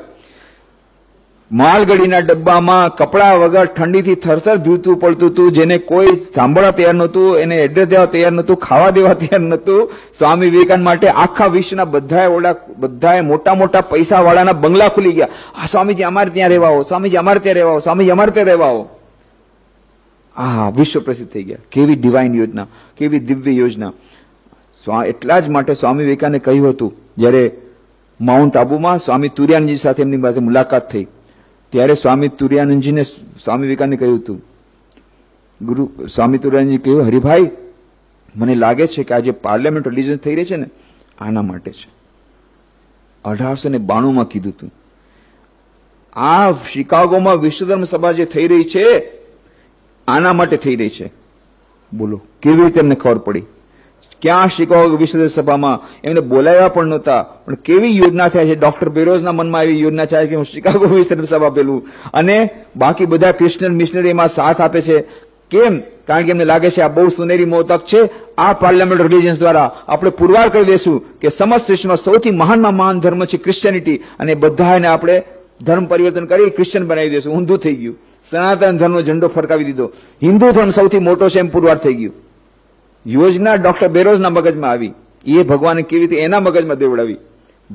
માલગડીના ડબ્બામાં કપડાં વગર ઠંડીથી થરથર ધૂતું પડતું હતું જેને કોઈ સાંભળવા તૈયાર નહોતું એને એડ્રેસ દેવા તૈયાર નહોતું ખાવા દેવા તૈયાર નહોતું સ્વામી વિવેકાનંદ માટે આખા વિશ્વના બધાએ ઓડા બધાએ મોટા મોટા પૈસાવાળાના બંગલા ખુલી ગયા આ સ્વામીજી અમારે ત્યાં રહેવા હો સ્વામીજી અમારે ત્યાં રહેવા હો સ્વામીજી અમારે ત્યાં રહેવા હો આ વિશ્વ પ્રસિદ્ધ થઈ ગયા કેવી ડિવાઇન યોજના કેવી દિવ્ય યોજના એટલા જ માટે સ્વામી વિવેકાને કહ્યું હતું જ્યારે માઉન્ટ આબુમાં સ્વામી તુર્યાનંદજી સાથે એમની પાસે મુલાકાત થઈ ત્યારે સ્વામી તુર્યાનંદજીને સ્વામી વિવેકાને કહ્યું હતું ગુરુ સ્વામી તુર્યાનંદજી કહ્યું હરિભાઈ મને લાગે છે કે આજે પાર્લિયામેન્ટ પાર્લામેન્ટ રિલીઝન થઈ રહી છે ને આના માટે છે અઢારસો ને બાણુંમાં કીધું હતું આ શિકાગોમાં વિશ્વધર્મ સભા જે થઈ રહી છે આના માટે થઈ રહી છે બોલો કેવી રીતે એમને ખબર પડી ક્યાં શીખવા વિષદ સભામાં એમને બોલાવ્યા પણ નહોતા પણ કેવી યોજના થયા છે ડોક્ટર બેરોઝના મનમાં એવી યોજના છે કે હું શિકાગો વિષદ સભા પેલું અને બાકી બધા ક્રિશ્ચન મિશનરીમાં સાથ આપે છે કેમ કારણ કે એમને લાગે છે આ બહુ સુનેરી મોતક છે આ પાર્લામેન્ટ રિલિજન્સ દ્વારા આપણે પુરવાર કરી દેશું કે સમસ્ત વિશ્વનો સૌથી મહાનમાં મહાન ધર્મ છે ક્રિશ્ચિયનિટી અને બધા એને આપણે ધર્મ પરિવર્તન કરી ક્રિશ્ચન બનાવી દેશું ઊંધું થઈ ગયું સનાતન ધર્મનો ઝંડો ફરકાવી દીધો હિન્દુ ધર્મ સૌથી મોટો છે એમ પુરવાર થઈ ગયું યોજના ડોક્ટર બેરોઝના મગજમાં આવી એ ભગવાને કેવી રીતે એના મગજમાં દેવડાવી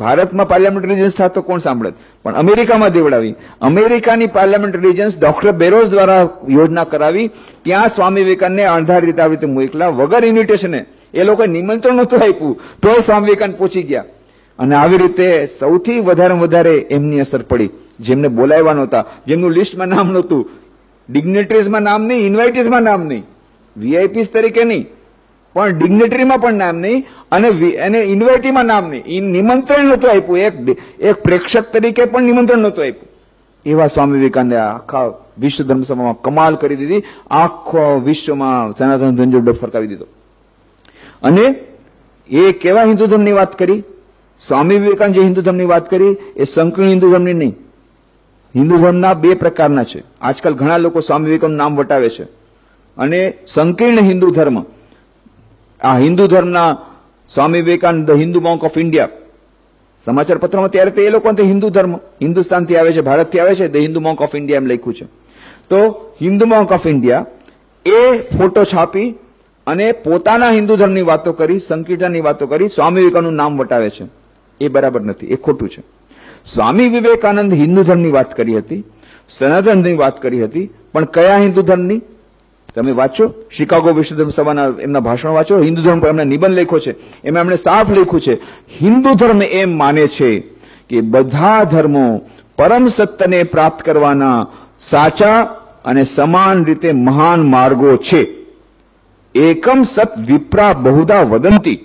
ભારતમાં પાર્લામેન્ટરી એજન્સ થતો કોણ સાંભળત પણ અમેરિકામાં દેવડાવી અમેરિકાની પાર્લામેન્ટરી રિજન્સ ડોક્ટર બેરોઝ દ્વારા યોજના કરાવી ત્યાં સ્વામી વિવેકાનને અણધાર રીતે આવી રીતે મોકલા વગર ઇન્વિટેશને એ લોકોએ નિમંત્રણ નહોતું આપ્યું તો સ્વામી વિવેકાન પહોંચી ગયા અને આવી રીતે સૌથી વધારે વધારે એમની અસર પડી જેમને બોલાવ્યા નહોતા જેમનું લિસ્ટમાં નામ નહોતું ડિગ્નેટરીઝમાં નામ નહીં ઇન્વાઇટીઝમાં નામ નહીં વીઆઈપીસ તરીકે નહીં પણ ડિગ્નેટરીમાં પણ નામ નહીં અને એને ઇન્વાઇટીમાં નામ નહીં નિમંત્રણ નહોતું આપ્યું એક એક પ્રેક્ષક તરીકે પણ નિમંત્રણ નહોતું આપ્યું એવા સ્વામી વિવેકાનંદે આખા વિશ્વ ધર્મ સભામાં કમાલ કરી દીધી આખો વિશ્વમાં સનાતન ધંજો ફરકાવી દીધો અને એ કેવા હિન્દુ ધર્મની વાત કરી સ્વામી વિવેકાનંદ જે હિન્દુ ધર્મની વાત કરી એ સંકીર્ણ હિન્દુ ધર્મની નહીં હિન્દુ ધર્મના બે પ્રકારના છે આજકાલ ઘણા લોકો સ્વામી વિવેકાનંદ નામ વટાવે છે અને સંકીર્ણ હિન્દુ ધર્મ આ હિન્દુ ધર્મના Swami Vivekananda Hindu monk of India સમાચાર પત્રમાં ત્યારે તે એ લોકો હિન્દુ ધર્મ હિન્દુસ્તાનથી આવે છે ભારતથી આવે છે the Hindu monk of India એમ લખ્યું છે તો હિન્દુ મોંક ઓફ ઇન્ડિયા એ ફોટો છાપી અને પોતાના હિન્દુ ધર્મની વાતો કરી સંકીર્તનની વાતો કરી સ્વામી વિવેકાનંદનું નામ વટાવે છે એ બરાબર નથી એ ખોટું છે સ્વામી વિવેકાનંદ હિન્દુ ધર્મની વાત કરી હતી સનાતનની વાત કરી હતી પણ કયા હિન્દુ ધર્મની તમે વાંચો શિકાગો વિશ્વ સભાના એમના ભાષણો વાંચો હિન્દુ ધર્મ પર એમના નિબંધ લેખો છે એમાં એમણે સાફ લખ્યું છે હિન્દુ ધર્મ એમ માને છે કે બધા ધર્મો પરમ સત્યને પ્રાપ્ત કરવાના સાચા અને સમાન રીતે મહાન માર્ગો છે એકમ સત વિપ્રા બહુધા વદંતી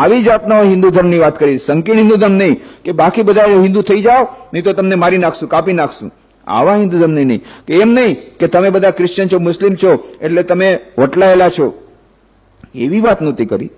આવી જાતનો હિન્દુ ધર્મની વાત કરી સંકીર્ણ હિન્દુ ધર્મ નહીં કે બાકી બધા હિન્દુ થઈ જાઓ નહીં તો તમને મારી નાખશું કાપી નાખશું આવા હિન્દુ ધર્મની નહીં કે એમ નહીં કે તમે બધા ક્રિશ્ચન છો મુસ્લિમ છો એટલે તમે વટલાયેલા છો એવી વાત નહોતી કરી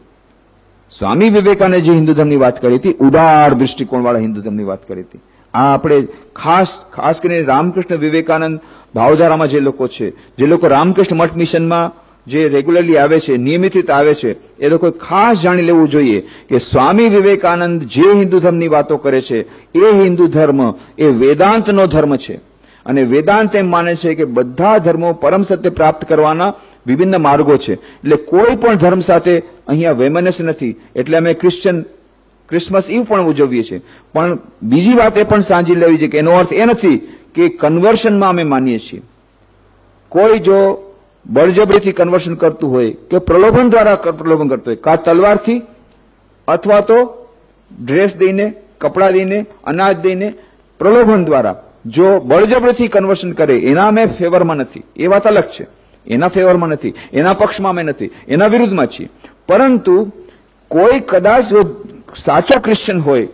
સ્વામી વિવેકાનંદ જે હિન્દુ ધર્મની વાત કરી હતી ઉદાર દૃષ્ટિકોણવાળા ધર્મની વાત કરી હતી આ આપણે ખાસ ખાસ કરીને રામકૃષ્ણ વિવેકાનંદ ભાવધારામાં જે લોકો છે જે લોકો રામકૃષ્ણ મઠ મિશનમાં જે રેગ્યુલરલી આવે છે નિયમિત આવે છે એ લોકો ખાસ જાણી લેવું જોઈએ કે સ્વામી વિવેકાનંદ જે હિન્દુ ધર્મની વાતો કરે છે એ હિન્દુ ધર્મ એ વેદાંતનો ધર્મ છે અને વેદાંત એમ માને છે કે બધા ધર્મો પરમ સત્ય પ્રાપ્ત કરવાના વિભિન્ન માર્ગો છે એટલે કોઈ પણ ધર્મ સાથે અહીંયા વેમનસ નથી એટલે અમે ક્રિશ્ચન ક્રિસમસ ઈવ પણ ઉજવીએ છીએ પણ બીજી વાત એ પણ સાંજી લેવી છે કે એનો અર્થ એ નથી કે કન્વર્શનમાં અમે માનીએ છીએ કોઈ જો બળજબરીથી કન્વર્શન કરતું હોય કે પ્રલોભન દ્વારા પ્રલોભન કરતું હોય કાં તલવારથી અથવા તો ડ્રેસ દઈને કપડાં દઈને અનાજ દઈને પ્રલોભન દ્વારા જો બળજબરીથી કન્વર્શન કરે એના મેં ફેવરમાં નથી એ વાત અલગ છે એના ફેવરમાં નથી એના પક્ષમાં અમે નથી એના વિરુદ્ધમાં છીએ પરંતુ કોઈ કદાચ જો સાચો ક્રિશ્ચન હોય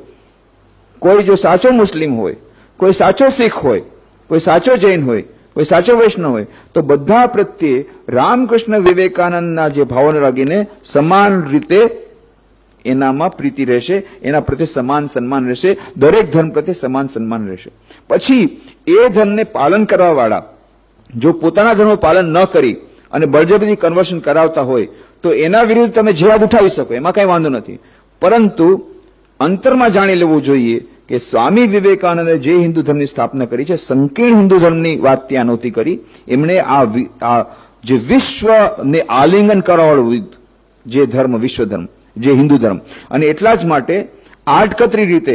કોઈ જો સાચો મુસ્લિમ હોય કોઈ સાચો શીખ હોય કોઈ સાચો જૈન હોય કોઈ સાચો વૈષ્ણવ હોય તો બધા પ્રત્યે રામકૃષ્ણ વિવેકાનંદના જે ભાવને લાગીને સમાન રીતે એનામાં પ્રીતિ રહેશે એના પ્રત્યે સમાન સન્માન રહેશે દરેક ધર્મ પ્રત્યે સમાન સન્માન રહેશે પછી એ ધર્મને પાલન કરવાવાળા જો પોતાના ધર્મનું પાલન ન કરી અને બળજબરી કન્વર્શન કરાવતા હોય તો એના વિરુદ્ધ તમે જેવાદ ઉઠાવી શકો એમાં કંઈ વાંધો નથી પરંતુ અંતરમાં જાણી લેવું જોઈએ કે સ્વામી વિવેકાનંદે જે હિન્દુ ધર્મની સ્થાપના કરી છે સંકીર્ણ હિન્દુ ધર્મની વાત ત્યાં નહોતી કરી એમણે આ જે વિશ્વને આલિંગન કરવાવાળો જે ધર્મ વિશ્વ ધર્મ જે હિન્દુ ધર્મ અને એટલા જ માટે આડકતરી રીતે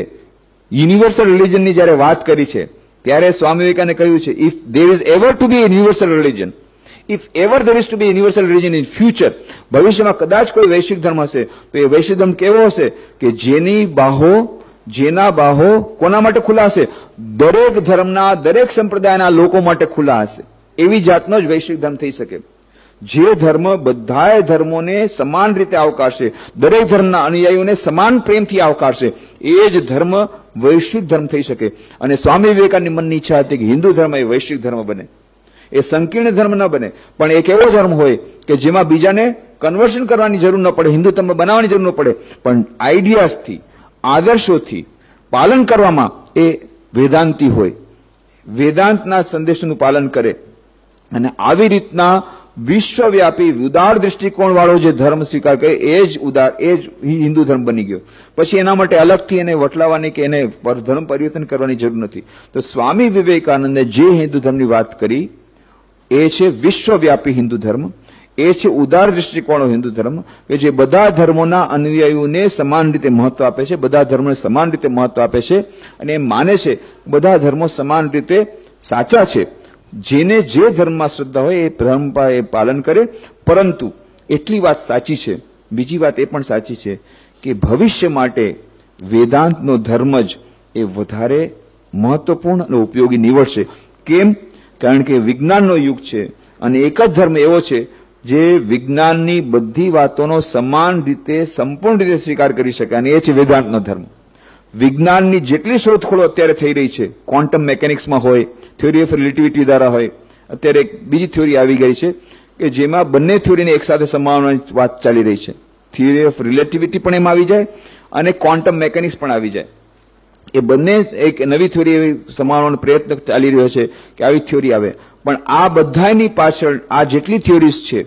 યુનિવર્સલ રિલિજનની જ્યારે વાત કરી છે ત્યારે સ્વામી વિવેકાનંદે કહ્યું છે if there is ever to be universal religion if ever there is to be universal religion in future ભવિષ્યમાં કદાચ કોઈ વૈશ્વિક ધર્મ હશે તો એ વૈશ્વિક ધર્મ કેવો હશે કે જેની બાહો જેના બાહો કોના માટે ખુલ્લા હશે દરેક ધર્મના દરેક સંપ્રદાયના લોકો માટે ખુલ્લા હશે એવી જાતનો જ વૈશ્વિક ધર્મ થઈ શકે જે ધર્મ બધાય ધર્મોને સમાન રીતે આવકારશે દરેક ધર્મના અનુયાયીઓને સમાન પ્રેમથી આવકારશે એ જ ધર્મ વૈશ્વિક ધર્મ થઈ શકે અને સ્વામી વિવેકાનંદની મનની ઈચ્છા હતી કે હિન્દુ ધર્મ એ વૈશ્વિક ધર્મ બને એ સંકીર્ણ ધર્મ ન બને પણ એક એવો ધર્મ હોય કે જેમાં બીજાને કન્વર્શન કરવાની જરૂર ન પડે હિન્દુ ધર્મ બનાવવાની જરૂર ન પડે પણ આઈડિયાઝથી આદર્શોથી પાલન કરવામાં એ વેદાંતિ હોય વેદાંતના સંદેશનું પાલન કરે અને આવી રીતના વિશ્વવ્યાપી ઉદાર દૃષ્ટિકોણ વાળો જે ધર્મ સ્વીકાર કરે એ જ ઉદાર એ જ હિન્દુ ધર્મ બની ગયો પછી એના માટે અલગથી એને વટલાવાની કે એને ધર્મ પરિવર્તન કરવાની જરૂર નથી તો સ્વામી વિવેકાનંદે જે હિન્દુ ધર્મની વાત કરી એ છે વિશ્વવ્યાપી હિન્દુ ધર્મ એ છે ઉદાર દ્રષ્ટિકોણો હિન્દુ ધર્મ કે જે બધા ધર્મોના અનુયાયીઓને સમાન રીતે મહત્વ આપે છે બધા ધર્મને સમાન રીતે મહત્વ આપે છે અને એ માને છે બધા ધર્મો સમાન રીતે સાચા છે જેને જે ધર્મમાં શ્રદ્ધા હોય એ ધર્મ એ પાલન કરે પરંતુ એટલી વાત સાચી છે બીજી વાત એ પણ સાચી છે કે ભવિષ્ય માટે વેદાંતનો ધર્મ જ એ વધારે મહત્વપૂર્ણ અને ઉપયોગી નીવડશે કેમ કારણ કે વિજ્ઞાનનો યુગ છે અને એક જ ધર્મ એવો છે જે વિજ્ઞાનની બધી વાતોનો સમાન રીતે સંપૂર્ણ રીતે સ્વીકાર કરી શકે અને એ છે વેદાંતનો ધર્મ વિજ્ઞાનની જેટલી શોધખોળો અત્યારે થઈ રહી છે ક્વોન્ટમ મેકેનિક્સમાં હોય થિયરી ઓફ રિલેટિવિટી દ્વારા હોય અત્યારે એક બીજી થિયરી આવી ગઈ છે કે જેમાં બંને થિયરીને એકસાથે સમાવવાની વાત ચાલી રહી છે થિયરી ઓફ રિલેટિવિટી પણ એમાં આવી જાય અને ક્વોન્ટમ મેકેનિક્સ પણ આવી જાય એ બંને એક નવી થિયરી એવી સમાવવાનો પ્રયત્ન ચાલી રહ્યો છે કે આવી થિયરી આવે પણ આ બધાની પાછળ આ જેટલી થિયરીઝ છે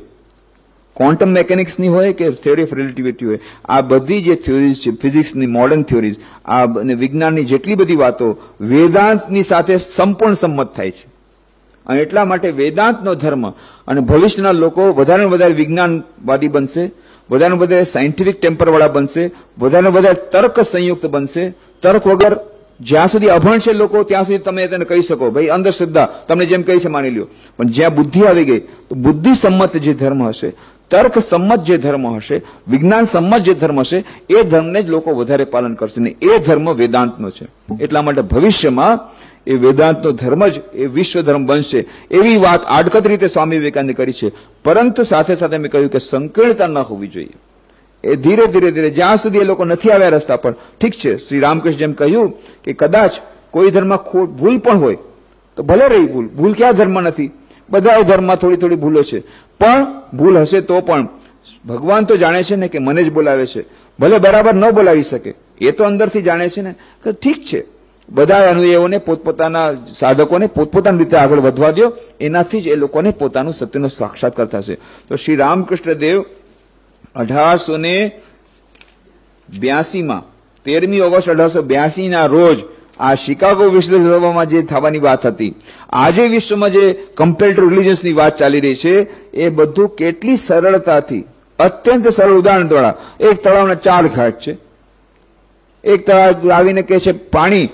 ક્વોન્ટમ મેકેનિક્સની હોય કે થિયરી ઓફ રિલેટિવિટી હોય આ બધી જે થિયોરીઝ છે ફિઝિક્સની મોડર્ન થિયોરીઝ આ અને વિજ્ઞાનની જેટલી બધી વાતો વેદાંતની સાથે સંપૂર્ણ સંમત થાય છે અને એટલા માટે વેદાંતનો ધર્મ અને ભવિષ્યના લોકો વધારે વધારે વિજ્ઞાનવાદી બનશે વધારે વધારે સાયન્ટિફિક ટેમ્પરવાળા બનશે વધારે વધારે તર્ક સંયુક્ત બનશે તર્ક વગર જ્યાં સુધી અભણ છે લોકો ત્યાં સુધી તમે તેને કહી શકો ભાઈ અંધશ્રદ્ધા તમને જેમ કહી છે માની લ્યો પણ જ્યાં બુદ્ધિ આવી ગઈ તો બુદ્ધિ સંમત જે ધર્મ હશે તર્ક સંમત જે ધર્મ હશે વિજ્ઞાન સંમત જે ધર્મ હશે એ ધર્મને જ લોકો વધારે પાલન કરશે ને એ ધર્મ વેદાંતનો છે એટલા માટે ભવિષ્યમાં એ વેદાંતનો ધર્મ જ એ વિશ્વ ધર્મ બનશે એવી વાત આડકત રીતે સ્વામી વિવેકાનંદે કરી છે પરંતુ સાથે સાથે મેં કહ્યું કે સંકીર્ણતા ન હોવી જોઈએ એ ધીરે ધીરે ધીરે જ્યાં સુધી એ લોકો નથી આવ્યા રસ્તા પર ઠીક છે શ્રી રામકૃષ્ણ જેમ કહ્યું કે કદાચ કોઈ ધર્મમાં ભૂલ પણ હોય તો ભલે રહી ભૂલ ભૂલ ક્યાં ધર્મ નથી બધા ધર્મમાં થોડી થોડી ભૂલો છે પણ ભૂલ હશે તો પણ ભગવાન તો જાણે છે ને કે મને જ બોલાવે છે ભલે બરાબર ન બોલાવી શકે એ તો અંદરથી જાણે છે ને કે ઠીક છે બધા અનુયાયીઓને પોતપોતાના સાધકોને પોતપોતાની રીતે આગળ વધવા દો એનાથી જ એ લોકોને પોતાનું સત્યનો સાક્ષાત્કાર થશે તો શ્રી રામકૃષ્ણ દેવ અઢારસો ને બ્યાસીમાં તેરમી ઓગસ્ટ અઢારસો બ્યાસીના રોજ આ શિકાગો વિશ્વમાં જે થવાની વાત હતી આજે વિશ્વમાં જે કમ્પેરેટિવ રિલિજન્સની વાત ચાલી રહી છે એ બધું કેટલી સરળતાથી અત્યંત સરળ ઉદાહરણ દ્વારા એક તળાવના ચાર ઘાટ છે એક તળાવ આવીને કહે છે પાણી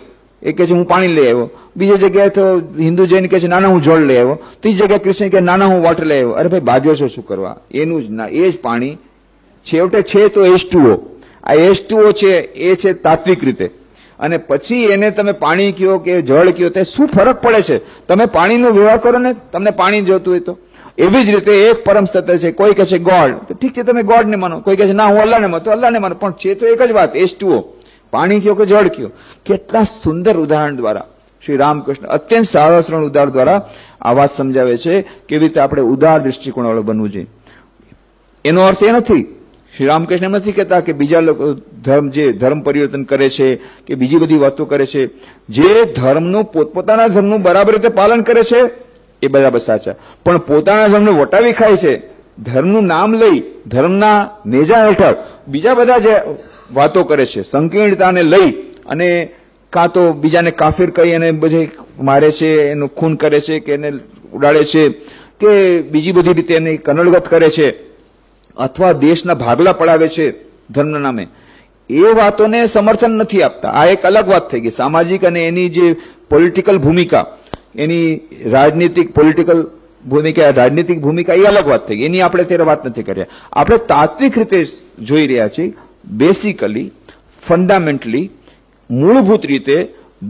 એ કહે છે હું પાણી લઈ આવ્યો બીજી જગ્યાએ તો હિન્દુ જઈને કહે છે નાના હું જળ લઈ આવ્યો ત્રીજી જગ્યાએ કૃષ્ણ કે નાના હું વોટર લઈ આવ્યો અરે ભાઈ બાજુ છે શું કરવા એનું જ ના એ જ પાણી છેવટે છે તો એસ ટુઓ આ એસ ટુઓ છે એ છે તાત્વિક રીતે અને પછી એને તમે પાણી કયો કે જળ કયો તે શું ફરક પડે છે તમે પાણીનો વ્યવહાર કરો ને તમને પાણી જોતું હોય તો એવી જ રીતે એક પરમ સત્ય છે કોઈ કહે છે ગોડ તો ઠીક છે તમે ને માનો કોઈ કહે છે ના હું અલ્લાહને માનતો અલ્લાહને માનો પણ છે તો એક જ વાત એ ટુઓ પાણી કયો કે જળ કયો કેટલા સુંદર ઉદાહરણ દ્વારા શ્રી રામકૃષ્ણ અત્યંત સારાસરણ ઉદાહરણ દ્વારા આ વાત સમજાવે છે કેવી રીતે આપણે ઉદાર દ્રષ્ટિકોણવાળો બનવું જોઈએ એનો અર્થ એ નથી શ્રી રામકૃષ્ણ એમ નથી કહેતા કે બીજા લોકો ધર્મ જે ધર્મ પરિવર્તન કરે છે કે બીજી બધી વાતો કરે છે જે ધર્મનું પોતપોતાના ધર્મનું બરાબર રીતે પાલન કરે છે એ બરાબર સાચા પણ પોતાના ધર્મને વટાવી ખાય છે ધર્મનું નામ લઈ ધર્મના નેજા હેઠળ બીજા બધા જે વાતો કરે છે સંકીર્ણતાને લઈ અને કાં તો બીજાને કાફીર કહી અને બધે મારે છે એનું ખૂન કરે છે કે એને ઉડાડે છે કે બીજી બધી રીતે એને કનડગત કરે છે અથવા દેશના ભાગલા પડાવે છે ધર્મના નામે એ વાતોને સમર્થન નથી આપતા આ એક અલગ વાત થઈ ગઈ સામાજિક અને એની જે પોલિટિકલ ભૂમિકા એની રાજનીતિક પોલિટિકલ ભૂમિકા રાજનીતિક ભૂમિકા એ અલગ વાત થઈ એની આપણે ત્યારે વાત નથી કર્યા આપણે તાત્વિક રીતે જોઈ રહ્યા છીએ બેસિકલી ફંડામેન્ટલી મૂળભૂત રીતે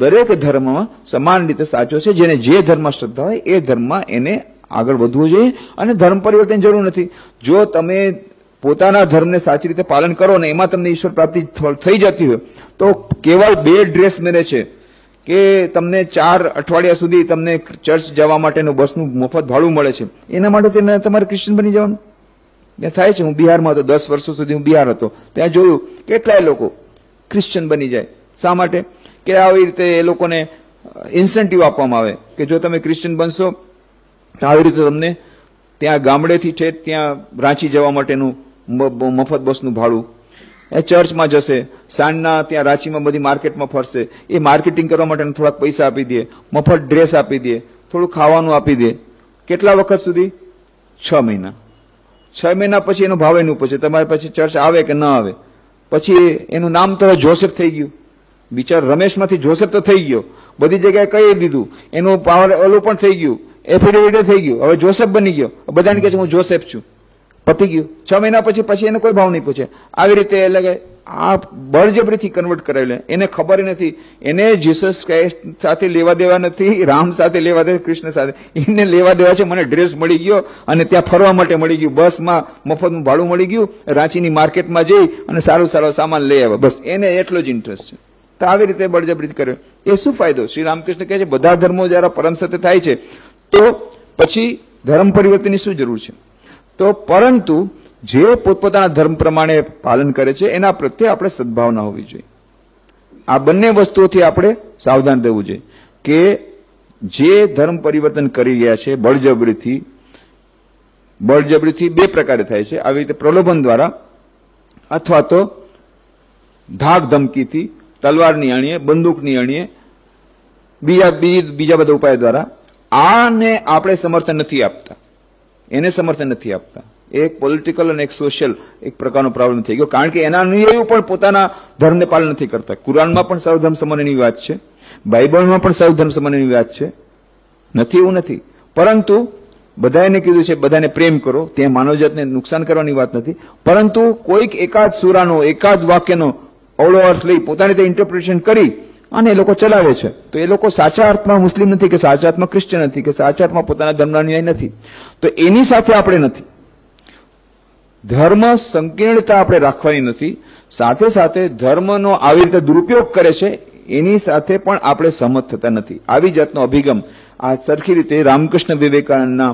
દરેક ધર્મમાં સમાન રીતે સાચો છે જેને જે ધર્મ શ્રદ્ધા હોય એ ધર્મમાં એને આગળ વધવું જોઈએ અને ધર્મ પરિવર્તન જરૂર નથી જો તમે પોતાના ધર્મને સાચી રીતે પાલન કરો ને એમાં તમને ઈશ્વર પ્રાપ્તિ થઈ જતી હોય તો કેવળ બે ડ્રેસ મેરે છે કે તમને ચાર અઠવાડિયા સુધી તમને ચર્ચ જવા માટેનું બસનું મફત ભાડું મળે છે એના માટે તેને તમારે ક્રિશ્ચન બની જવાનું ત્યાં થાય છે હું બિહારમાં હતો દસ વર્ષો સુધી હું બિહાર હતો ત્યાં જોયું કેટલાય લોકો ક્રિશ્ચન બની જાય શા માટે કે આવી રીતે એ લોકોને ઇન્સેન્ટિવ આપવામાં આવે કે જો તમે ક્રિશ્ચિયન બનશો આવી રીતે તમને ત્યાં ગામડેથી છે ત્યાં રાંચી જવા માટેનું મફત બસનું ભાડું એ ચર્ચમાં જશે સાંજના ત્યાં રાંચીમાં બધી માર્કેટમાં ફરશે એ માર્કેટિંગ કરવા માટેનું થોડાક પૈસા આપી દે મફત ડ્રેસ આપી દે થોડું ખાવાનું આપી દે કેટલા વખત સુધી છ મહિના છ મહિના પછી એનો ભાવ એનું પૂછે તમારે પછી ચર્ચ આવે કે ન આવે પછી એનું નામ તો જોસેફ થઈ ગયું બિચાર રમેશમાંથી જોસેફ તો થઈ ગયો બધી જગ્યાએ કહી દીધું એનું પાવર ઓલું પણ થઈ ગયું એફિડેવિટ થઈ ગયું હવે જોસેફ બની ગયો બધાને કહે છે હું જોસેફ છું પતી ગયું છ મહિના પછી પછી એને કોઈ ભાવ નહીં પૂછે આવી રીતે એટલે કે આ બળજબરીથી કન્વર્ટ કરાવેલા એને ખબર નથી એને જીસસ ક્રાઇસ્ટ સાથે લેવા દેવા નથી રામ સાથે લેવા દેવા કૃષ્ણ સાથે એને લેવા દેવા છે મને ડ્રેસ મળી ગયો અને ત્યાં ફરવા માટે મળી ગયું બસમાં મફતનું ભાડું મળી ગયું રાંચીની માર્કેટમાં જઈ અને સારો સારો સામાન લઈ આવ્યો બસ એને એટલો જ ઇન્ટરેસ્ટ છે તો આવી રીતે બળજબરી કર્યો એ શું ફાયદો શ્રી રામકૃષ્ણ કહે છે બધા ધર્મો જયારે પરમ સત્ય થાય છે તો પછી ધર્મ પરિવર્તનની શું જરૂર છે તો પરંતુ જે પોતપોતાના ધર્મ પ્રમાણે પાલન કરે છે એના પ્રત્યે આપણે સદભાવના હોવી જોઈએ આ બંને વસ્તુઓથી આપણે સાવધાન રહેવું જોઈએ કે જે ધર્મ પરિવર્તન કરી ગયા છે બળજબરીથી બળજબરીથી બે પ્રકારે થાય છે આવી રીતે પ્રલોભન દ્વારા અથવા તો ધાક ધમકીથી તલવારની અણીએ બંદૂકની અણીએ બીજા બીજી બીજા બધા ઉપાય દ્વારા આને આપણે સમર્થન નથી આપતા એને સમર્થન નથી આપતા એક પોલિટિકલ અને એક સોશિયલ એક પ્રકારનો પ્રોબ્લેમ થઈ ગયો કારણ કે એના અનુયાયીઓ પણ પોતાના ધર્મને પાલન નથી કરતા કુરાનમાં પણ સર્વધર્મ સમાનની વાત છે બાઇબલમાં પણ સર્વધર્મ સમાનની વાત છે નથી એવું નથી પરંતુ બધાને કીધું છે બધાને પ્રેમ કરો તે માનવજાતને નુકસાન કરવાની વાત નથી પરંતુ કોઈક એકાદ સુરાનો એકાદ વાક્યનો અવળો અર્થ લઈ પોતાની તે ઇન્ટરપ્રિટેશન કરી અને એ લોકો ચલાવે છે તો એ લોકો સાચા અર્થમાં મુસ્લિમ નથી કે સાચા અર્થમાં ક્રિશ્ચન નથી કે સાચા અર્થમાં પોતાના ધર્મના અનુયાયી નથી તો એની સાથે આપણે નથી ધર્મ સંકીર્ણતા આપણે રાખવાની નથી સાથે સાથે ધર્મનો આવી રીતે દુરુપયોગ કરે છે એની સાથે પણ આપણે સહમત થતા નથી આવી જાતનો અભિગમ આ સરખી રીતે રામકૃષ્ણ વિવેકાનંદના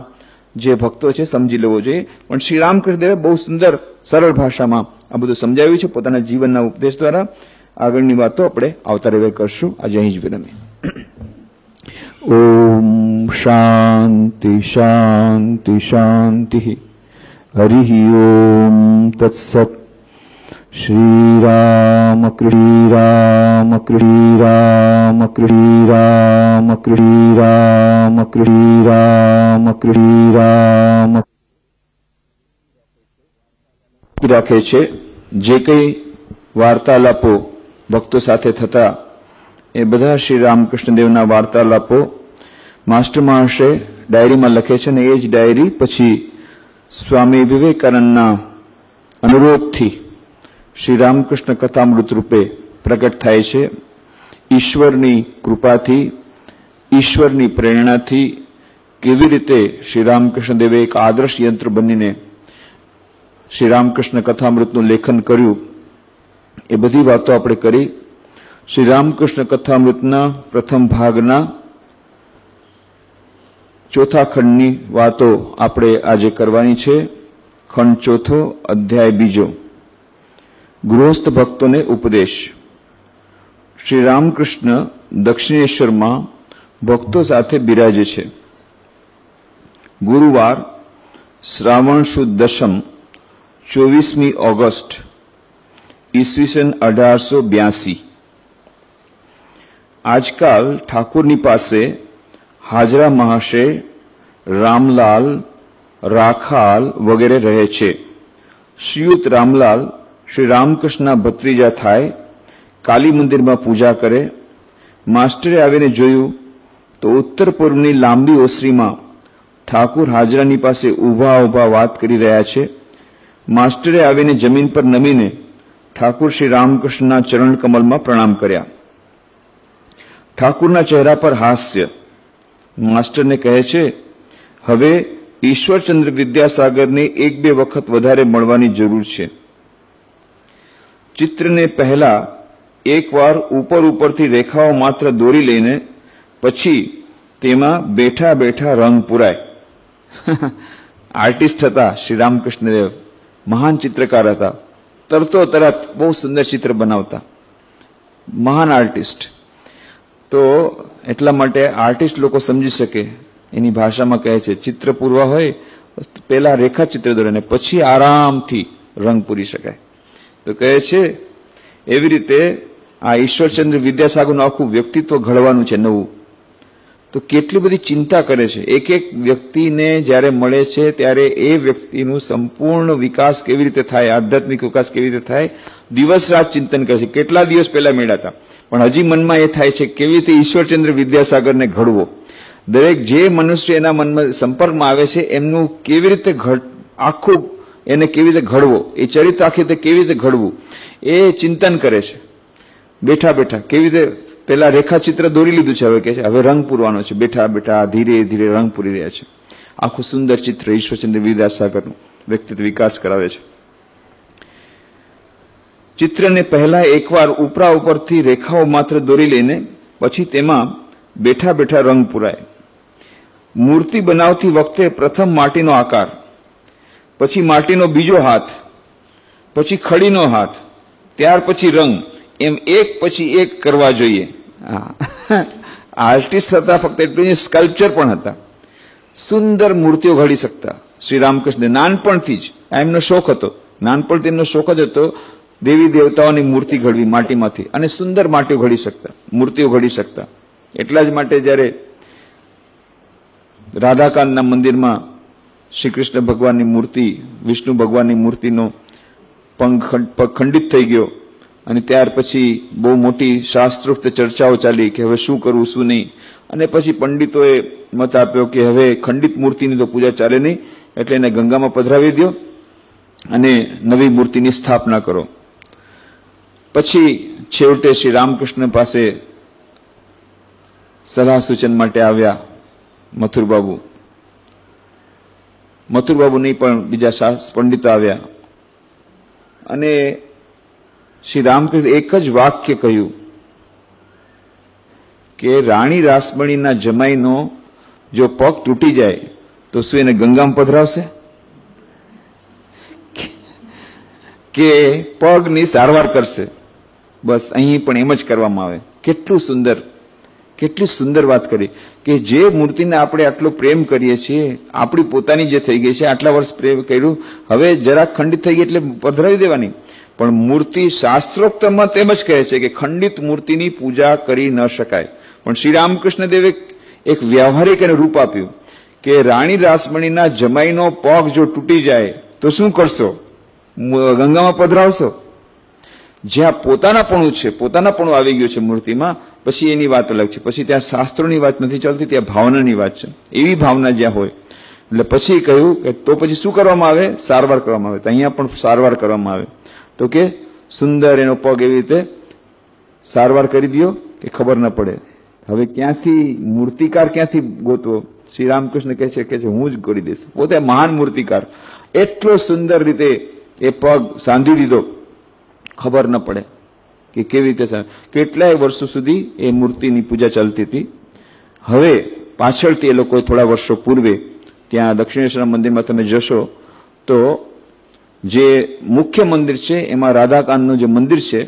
જે ભક્તો છે સમજી લેવો જોઈએ પણ શ્રી રામકૃષ્ણદેવે બહુ સુંદર સરળ ભાષામાં આ બધું સમજાવ્યું છે પોતાના જીવનના ઉપદેશ દ્વારા આગળની વાતો આપણે આવતા રવિવાર કરશું આજે અહીં જ
વિરમે ઓમ શાંતિ શાંતિ શાંતિ હરિ ઓમ તત્સત શ્રીરામ કૃષ્ણરામ કૃષ્ણરામ કૃષ્ણરામ કૃષ્ણરામ કૃષ્ણરામ કૃષ્ણરામ
રાખે છે જે કંઈ વાર્તાલાપો ભક્તો સાથે થતા એ બધા શ્રી રામકૃષ્ણદેવના વાર્તાલાપો માસ્ટર મહાશય ડાયરીમાં લખે છે અને એ જ ડાયરી પછી સ્વામી વિવેકાનંદના અનુરોધથી શ્રી રામકૃષ્ણ કથામૃત રૂપે પ્રગટ થાય છે ઈશ્વરની કૃપાથી ઈશ્વરની પ્રેરણાથી કેવી રીતે શ્રી રામકૃષ્ણદેવે એક આદર્શ યંત્ર બનીને શ્રી રામકૃષ્ણ કથામૃતનું લેખન કર્યું એ બધી વાતો આપણે કરી શ્રી રામકૃષ્ણ કથામૃતના પ્રથમ ભાગના ચોથા ખંડની વાતો આપણે આજે કરવાની છે ખંડ ચોથો અધ્યાય બીજો ગૃહસ્થ ભક્તોને ઉપદેશ શ્રી રામકૃષ્ણ દક્ષિણેશ્વરમાં ભક્તો સાથે બિરાજે છે ગુરુવાર શ્રાવણ સુદ દશમ ચોવીસમી ઓગસ્ટ ઈસવીસન અઢારસો બ્યાસી આજકાલ ઠાકોરની પાસે હાજરા મહાશય રામલાલ રાખાલ વગેરે રહે છે શ્રીયુત રામલાલ શ્રી રામકૃષ્ણના ભત્રીજા થાય કાલી મંદિરમાં પૂજા કરે માસ્ટરે આવીને જોયું તો ઉત્તર પૂર્વની લાંબી ઓસરીમાં ઠાકુર હાજરાની પાસે ઉભા ઉભા વાત કરી રહ્યા છે માસ્ટરે આવીને જમીન પર નમીને ઠાકુર શ્રી રામકૃષ્ણના ચરણ કમલમાં પ્રણામ કર્યા ઠાકુરના ચહેરા પર હાસ્ય માસ્ટરને કહે છે હવે ઈશ્વરચંદ્ર વિદ્યાસાગરને એક બે વખત વધારે મળવાની જરૂર છે ચિત્રને પહેલા એકવાર ઉપર ઉપરથી રેખાઓ માત્ર દોરી લઈને પછી તેમાં બેઠા બેઠા રંગ પુરાય આર્ટિસ્ટ હતા શ્રી રામકૃષ્ણદેવ મહાન ચિત્રકાર હતા તરતો તરત બહુ સુંદર ચિત્ર બનાવતા મહાન આર્ટિસ્ટ તો એટલા માટે આર્ટિસ્ટ લોકો સમજી શકે એની ભાષામાં કહે છે ચિત્ર પૂરવા હોય પહેલા રેખાચિત્ર દોરે અને પછી આરામથી રંગ પૂરી શકાય તો કહે છે એવી રીતે આ ઈશ્વરચંદ્ર વિદ્યાસાગરનું આખું વ્યક્તિત્વ ઘડવાનું છે નવું તો કેટલી બધી ચિંતા કરે છે એક એક વ્યક્તિને જ્યારે મળે છે ત્યારે એ વ્યક્તિનું સંપૂર્ણ વિકાસ કેવી રીતે થાય આધ્યાત્મિક વિકાસ કેવી રીતે થાય દિવસ રાત ચિંતન કરે છે કેટલા દિવસ પહેલા મેળાતા પણ હજી મનમાં એ થાય છે કેવી રીતે ઈશ્વરચંદ્ર વિદ્યાસાગરને ઘડવો દરેક જે મનુષ્ય એના મનમાં સંપર્કમાં આવે છે એમનું કેવી રીતે આખું એને કેવી રીતે ઘડવો એ ચરિત્ર આખી રીતે કેવી રીતે ઘડવું એ ચિંતન કરે છે બેઠા બેઠા કેવી રીતે પેલા રેખાચિત્ર દોરી લીધું છે હવે કે છે હવે રંગ પૂરવાનો છે બેઠા બેઠા ધીરે ધીરે રંગ પૂરી રહ્યા છે આખું સુંદર ચિત્ર ઈશ્વરચંદ્ર વિદ્યાસાગરનું વ્યક્તિત્વ વિકાસ કરાવે છે ચિત્રને પહેલા એકવાર ઉપરા ઉપરથી રેખાઓ માત્ર દોરી લઈને પછી તેમાં બેઠા બેઠા રંગ પૂરાય મૂર્તિ બનાવતી વખતે પ્રથમ માટીનો આકાર પછી માટીનો બીજો હાથ પછી ખડીનો હાથ ત્યાર પછી રંગ એમ એક પછી એક કરવા જોઈએ આર્ટિસ્ટ હતા ફક્ત એટલું સ્કલ્પચર પણ હતા સુંદર મૂર્તિઓ ઘડી શકતા શ્રી રામકૃષ્ણ નાનપણથી જ એમનો શોખ હતો નાનપણથી એમનો શોખ જ હતો દેવી દેવતાઓની મૂર્તિ ઘડવી માટીમાંથી અને સુંદર માટીઓ ઘડી શકતા મૂર્તિઓ ઘડી શકતા એટલા જ માટે જ્યારે રાધાકાંતના મંદિરમાં શ્રી કૃષ્ણ ભગવાનની મૂર્તિ વિષ્ણુ ભગવાનની મૂર્તિનો પંખ ખંડિત થઈ ગયો અને ત્યાર પછી બહુ મોટી શાસ્ત્રોક્ત ચર્ચાઓ ચાલી કે હવે શું કરવું શું નહીં અને પછી પંડિતોએ મત આપ્યો કે હવે ખંડિત મૂર્તિની તો પૂજા ચાલે નહીં એટલે એને ગંગામાં પધરાવી દો અને નવી મૂર્તિની સ્થાપના કરો પછી છેવટે શ્રી રામકૃષ્ણ પાસે સલાહ સૂચન માટે આવ્યા મથુરબાબુ મથુરબાબુ નહીં પણ બીજા શાસ પંડિતો આવ્યા અને શ્રી રામકૃષ્ણ એક જ વાક્ય કહ્યું કે રાણી રાસમણીના જમાઈનો જો પગ તૂટી જાય તો શું એને ગંગામાં પધરાવશે કે પગની સારવાર કરશે બસ અહીં પણ એમ જ કરવામાં આવે કેટલું સુંદર કેટલી સુંદર વાત કરી કે જે મૂર્તિને આપણે આટલો પ્રેમ કરીએ છીએ આપણી પોતાની જે થઈ ગઈ છે આટલા વર્ષ પ્રેમ કર્યું હવે જરા ખંડિત થઈ ગઈ એટલે પધરાવી દેવાની પણ મૂર્તિ શાસ્ત્રોક્તમાં તેમ જ કહે છે કે ખંડિત મૂર્તિની પૂજા કરી ન શકાય પણ શ્રી રામકૃષ્ણદેવે એક વ્યવહારિક એને રૂપ આપ્યું કે રાણી રાસમણીના જમાઈનો પગ જો તૂટી જાય તો શું કરશો ગંગામાં પધરાવશો જ્યાં પોતાનાપણું છે પોતાનાપણું આવી ગયું છે મૂર્તિમાં પછી એની વાત અલગ છે પછી ત્યાં શાસ્ત્રોની વાત નથી ચાલતી ત્યાં ભાવનાની વાત છે એવી ભાવના જ્યાં હોય એટલે પછી કહ્યું કે તો પછી શું કરવામાં આવે સારવાર કરવામાં આવે તો અહીંયા પણ સારવાર કરવામાં આવે તો કે સુંદર એનો પગ એવી રીતે સારવાર કરી દો કે ખબર ન પડે હવે ક્યાંથી મૂર્તિકાર ક્યાંથી ગોતવો શ્રી રામકૃષ્ણ કહે છે કે હું જ કરી દઈશ પોતે મહાન મૂર્તિકાર એટલો સુંદર રીતે એ પગ સાંધી દીધો ખબર ન પડે કે કેવી રીતે કેટલાય વર્ષો સુધી એ મૂર્તિની પૂજા ચાલતી હતી હવે પાછળથી એ લોકોએ થોડા વર્ષો પૂર્વે ત્યાં દક્ષિણેશ્વર મંદિરમાં તમે જશો તો જે મુખ્ય મંદિર છે એમાં રાધાકાંતનું જે મંદિર છે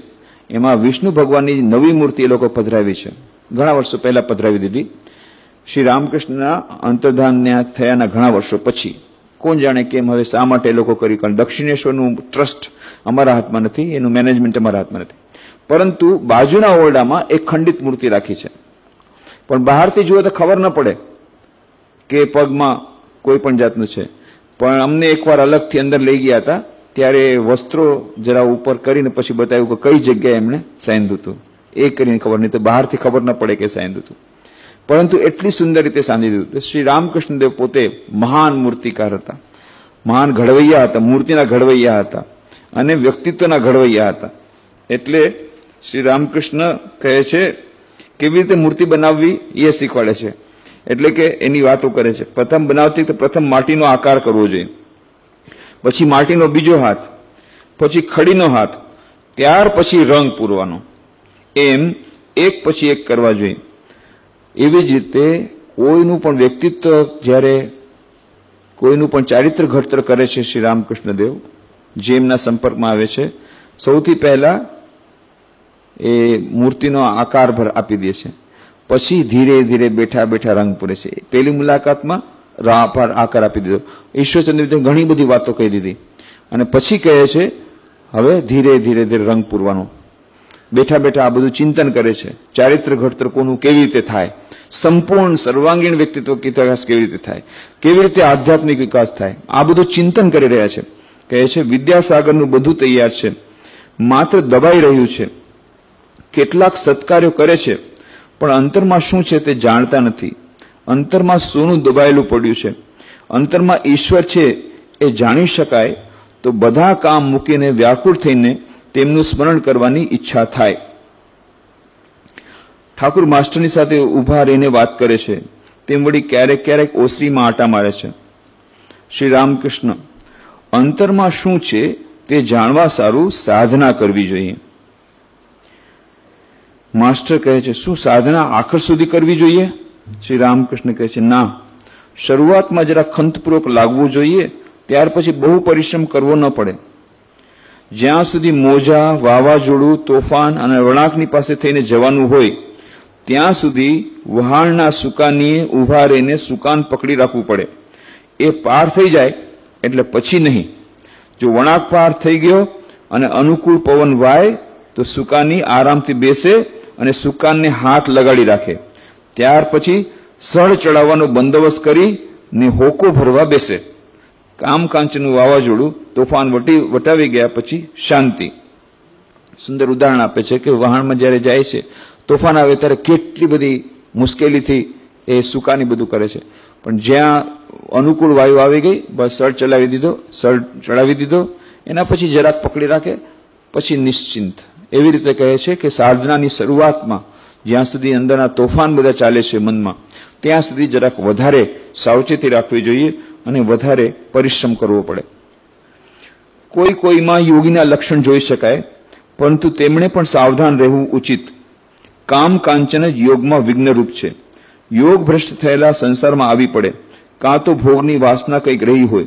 એમાં વિષ્ણુ ભગવાનની નવી મૂર્તિ એ લોકો પધરાવી છે ઘણા વર્ષો પહેલા પધરાવી દીધી શ્રી રામકૃષ્ણના અંતર્ધાન થયાના ઘણા વર્ષો પછી કોણ જાણે કેમ હવે શા માટે એ લોકો કરી કારણ દક્ષિણેશ્વરનું ટ્રસ્ટ અમારા હાથમાં નથી એનું મેનેજમેન્ટ અમારા હાથમાં નથી પરંતુ બાજુના ઓરડામાં એક ખંડિત મૂર્તિ રાખી છે પણ બહારથી જુઓ તો ખબર ન પડે કે પગમાં કોઈ પણ જાતનું છે પણ અમને એકવાર અલગથી અંદર લઈ ગયા હતા ત્યારે વસ્ત્રો જરા ઉપર કરીને પછી બતાવ્યું કે કઈ જગ્યાએ એમણે સાંધ્યું હતું એ કરીને ખબર નહીં તો બહારથી ખબર ન પડે કે સાંધ્યું હતું પરંતુ એટલી સુંદર રીતે સાંધી દીધું શ્રી રામકૃષ્ણદેવ પોતે મહાન મૂર્તિકાર હતા મહાન ઘડવૈયા હતા મૂર્તિના ઘડવૈયા હતા અને વ્યક્તિત્વના ઘડવૈયા હતા એટલે શ્રી રામકૃષ્ણ કહે છે કેવી રીતે મૂર્તિ બનાવવી એ શીખવાડે છે એટલે કે એની વાતો કરે છે પ્રથમ બનાવતી તો પ્રથમ માટીનો આકાર કરવો જોઈએ પછી માટીનો બીજો હાથ પછી ખડીનો હાથ ત્યાર પછી રંગ પૂરવાનો એમ એક પછી એક કરવા જોઈએ એવી જ રીતે કોઈનું પણ વ્યક્તિત્વ જ્યારે કોઈનું પણ ચારિત્ર ઘડતર કરે છે શ્રી રામકૃષ્ણદેવ જે એમના સંપર્કમાં આવે છે સૌથી પહેલા એ મૂર્તિનો આકાર ભર આપી દે છે પછી ધીરે ધીરે બેઠા બેઠા રંગ પૂરે છે પહેલી મુલાકાતમાં પર આકાર આપી દીધો ઈશ્વરચંદ્ર ઘણી બધી વાતો કહી દીધી અને પછી કહે છે હવે ધીરે ધીરે ધીરે રંગ પૂરવાનો બેઠા બેઠા આ બધું ચિંતન કરે છે ચારિત્ર ઘડતર કોનું કેવી રીતે થાય સંપૂર્ણ સર્વાંગીણ વ્યક્તિત્વ વિકાસ કેવી રીતે થાય કેવી રીતે આધ્યાત્મિક વિકાસ થાય આ બધું ચિંતન કરી રહ્યા છે કહે છે વિદ્યાસાગરનું બધું તૈયાર છે માત્ર દબાઈ રહ્યું છે કેટલાક સત્કાર્યો કરે છે પણ અંતરમાં શું છે તે જાણતા નથી અંતરમાં સોનું દબાયેલું પડ્યું છે અંતરમાં ઈશ્વર છે એ જાણી શકાય તો બધા કામ મૂકીને વ્યાકુળ થઈને તેમનું સ્મરણ કરવાની ઈચ્છા થાય ઠાકુર માસ્ટરની સાથે ઊભા રહીને વાત કરે છે તેમ વળી ક્યારેક ક્યારેક ઓસરીમાં આટા મારે છે શ્રી રામકૃષ્ણ અંતરમાં શું છે તે જાણવા સારું સાધના કરવી જોઈએ માસ્ટર કહે છે શું સાધના આખર સુધી કરવી જોઈએ શ્રી રામકૃષ્ણ કહે છે ના શરૂઆતમાં જરા ખંતપૂર્વક લાગવું જોઈએ ત્યાર પછી બહુ પરિશ્રમ કરવો ન પડે જ્યાં સુધી મોજા વાવાઝોડું તોફાન અને વળાંકની પાસે થઈને જવાનું હોય ત્યાં સુધી વહાણના સુકાનીએ ઊભા રહીને સુકાન પકડી રાખવું પડે એ પાર થઈ જાય એટલે પછી નહીં જો વણાક પાર થઈ ગયો અને અનુકૂળ પવન વાય તો સુકાની આરામથી બેસે અને સુકાનને હાથ લગાડી રાખે ત્યાર પછી સળ ચડાવવાનો બંદોબસ્ત કરી ને હોકો ભરવા બેસે કામકાંચનું વાવાઝોડું તોફાન વટી વટાવી ગયા પછી શાંતિ સુંદર ઉદાહરણ આપે છે કે વહાણમાં જ્યારે જાય છે તોફાન આવે ત્યારે કેટલી બધી મુશ્કેલીથી એ સુકાની બધું કરે છે પણ જ્યાં અનુકૂળ વાયુ આવી ગઈ બસ સળ ચલાવી દીધો સળ ચડાવી દીધો એના પછી જરાક પકડી રાખે પછી નિશ્ચિંત એવી રીતે કહે છે કે સાધનાની શરૂઆતમાં જ્યાં સુધી અંદરના તોફાન બધા ચાલે છે મનમાં ત્યાં સુધી જરાક વધારે સાવચેતી રાખવી જોઈએ અને વધારે પરિશ્રમ કરવો પડે કોઈ કોઈમાં યોગીના લક્ષણ જોઈ શકાય પરંતુ તેમણે પણ સાવધાન રહેવું ઉચિત કામ કાંચન જ યોગમાં વિઘ્નરૂપ છે યોગ ભ્રષ્ટ થયેલા સંસારમાં આવી પડે કાં તો ભોગની વાસના કંઈક રહી હોય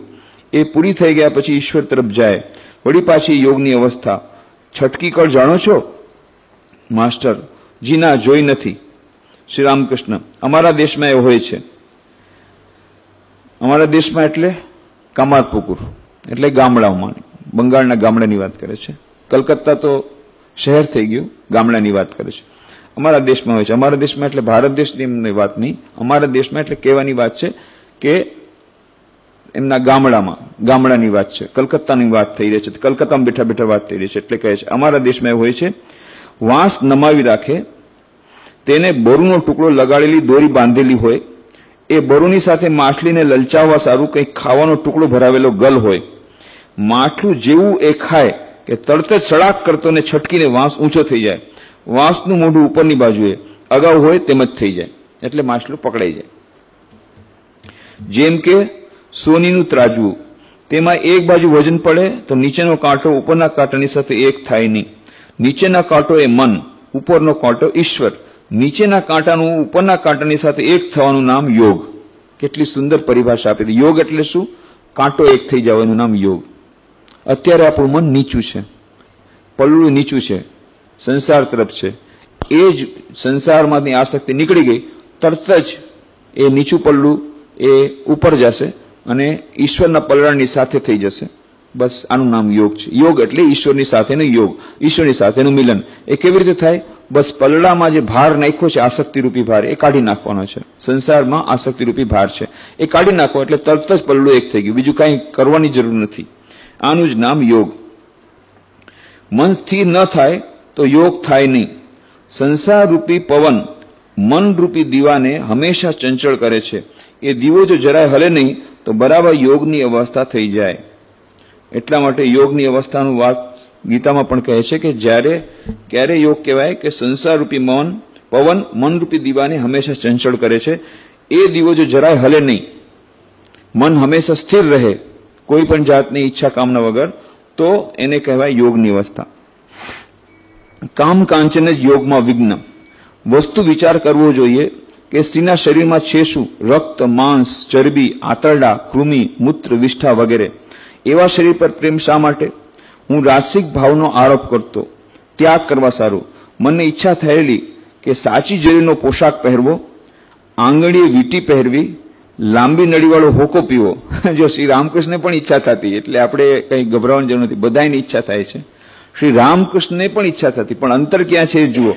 એ પૂરી થઈ ગયા પછી ઈશ્વર તરફ જાય વળી પાછી યોગની અવસ્થા છટકી કળ જાણો છો માસ્ટર જી ના જોઈ નથી શ્રી રામકૃષ્ણ અમારા દેશમાં એ હોય છે અમારા દેશમાં એટલે કમારપુકુર એટલે ગામડાઓમાં બંગાળના ગામડાની વાત કરે છે કલકત્તા તો શહેર થઈ ગયું ગામડાની વાત કરે છે અમારા દેશમાં હોય છે અમારા દેશમાં એટલે ભારત દેશની વાત નહીં અમારા દેશમાં એટલે કહેવાની વાત છે કે એમના ગામડામાં ગામડાની વાત છે કલકત્તાની વાત થઈ રહી છે કલકત્તામાં બેઠા બેઠા વાત થઈ રહી છે એટલે કહે છે અમારા દેશમાં હોય છે વાંસ નમાવી રાખે તેને બરુનો ટુકડો લગાડેલી દોરી બાંધેલી હોય એ બરુની સાથે માછલીને લલચાવવા સારું કંઈક ખાવાનો ટુકડો ભરાવેલો ગલ હોય માછલું જેવું એ ખાય કે તરત જ સડાક કરતો ને છટકીને વાંસ ઊંચો થઈ જાય વાંસનું મોઢું ઉપરની બાજુએ અગાઉ હોય તેમ જ થઈ જાય એટલે માછલું પકડાઈ જાય જેમ કે સોનીનું ત્રાજવું તેમાં એક બાજુ વજન પડે તો નીચેનો કાંટો ઉપરના કાંટાની સાથે એક થાય નહીં નીચેના કાંટો એ મન ઉપરનો કાંટો ઈશ્વર નીચેના કાંટાનું ઉપરના કાંટાની સાથે એક થવાનું નામ યોગ કેટલી સુંદર પરિભાષા આપી યોગ એટલે શું કાંટો એક થઈ જવાનું નામ યોગ અત્યારે આપણું મન નીચું છે પલ્લું નીચું છે સંસાર તરફ છે એ જ સંસારમાંથી આસક્તિ નીકળી ગઈ તરત જ એ નીચું પલ્લું એ ઉપર જશે અને ઈશ્વરના પલડાની સાથે થઈ જશે બસ આનું નામ યોગ છે યોગ એટલે ઈશ્વરની સાથેનો યોગ ઈશ્વરની સાથેનું મિલન એ કેવી રીતે થાય બસ પલડામાં જે ભાર નાખ્યો છે આસક્તિરૂપી ભાર એ કાઢી નાખવાનો છે સંસારમાં આસક્તિરૂપી ભાર છે એ કાઢી નાખો એટલે તરત જ પલડું એક થઈ ગયું બીજું કાંઈ કરવાની જરૂર નથી આનું જ નામ યોગ મન સ્થિર ન થાય તો યોગ થાય નહીં સંસારરૂપી પવન મનરૂપી દીવાને હંમેશા ચંચળ કરે છે એ દીવો જો જરાય હલે નહીં તો બરાબર યોગની અવસ્થા થઈ જાય એટલા માટે યોગની અવસ્થાનું વાત ગીતામાં પણ કહે છે કે જ્યારે ક્યારે યોગ કહેવાય કે સંસારરૂપી મૌન પવન મનરૂપી દીવાને હંમેશા ચંચળ કરે છે એ દીવો જો જરાય હલે નહીં મન હંમેશા સ્થિર રહે કોઈ પણ જાતની ઈચ્છા કામના વગર તો એને કહેવાય યોગની અવસ્થા કામ કાંચને જ યોગમાં વિઘ્ન વસ્તુ વિચાર કરવો જોઈએ કે સ્ત્રીના શરીરમાં છે શું રક્ત માંસ ચરબી આંતરડા કૃમિ મૂત્ર વિષ્ઠા વગેરે એવા શરીર પર પ્રેમ શા માટે હું રાસિક ભાવનો આરોપ કરતો ત્યાગ કરવા સારું મને ઈચ્છા થયેલી કે સાચી જરીનો પોશાક પહેરવો આંગળીએ વીટી પહેરવી લાંબી નળીવાળો હોકો પીવો જો શ્રી રામકૃષ્ણને પણ ઈચ્છા થતી એટલે આપણે કંઈ ગભરાવાની જરૂર નથી બધાની ઈચ્છા થાય છે શ્રી રામકૃષ્ણને પણ ઈચ્છા થતી પણ અંતર ક્યાં છે એ જુઓ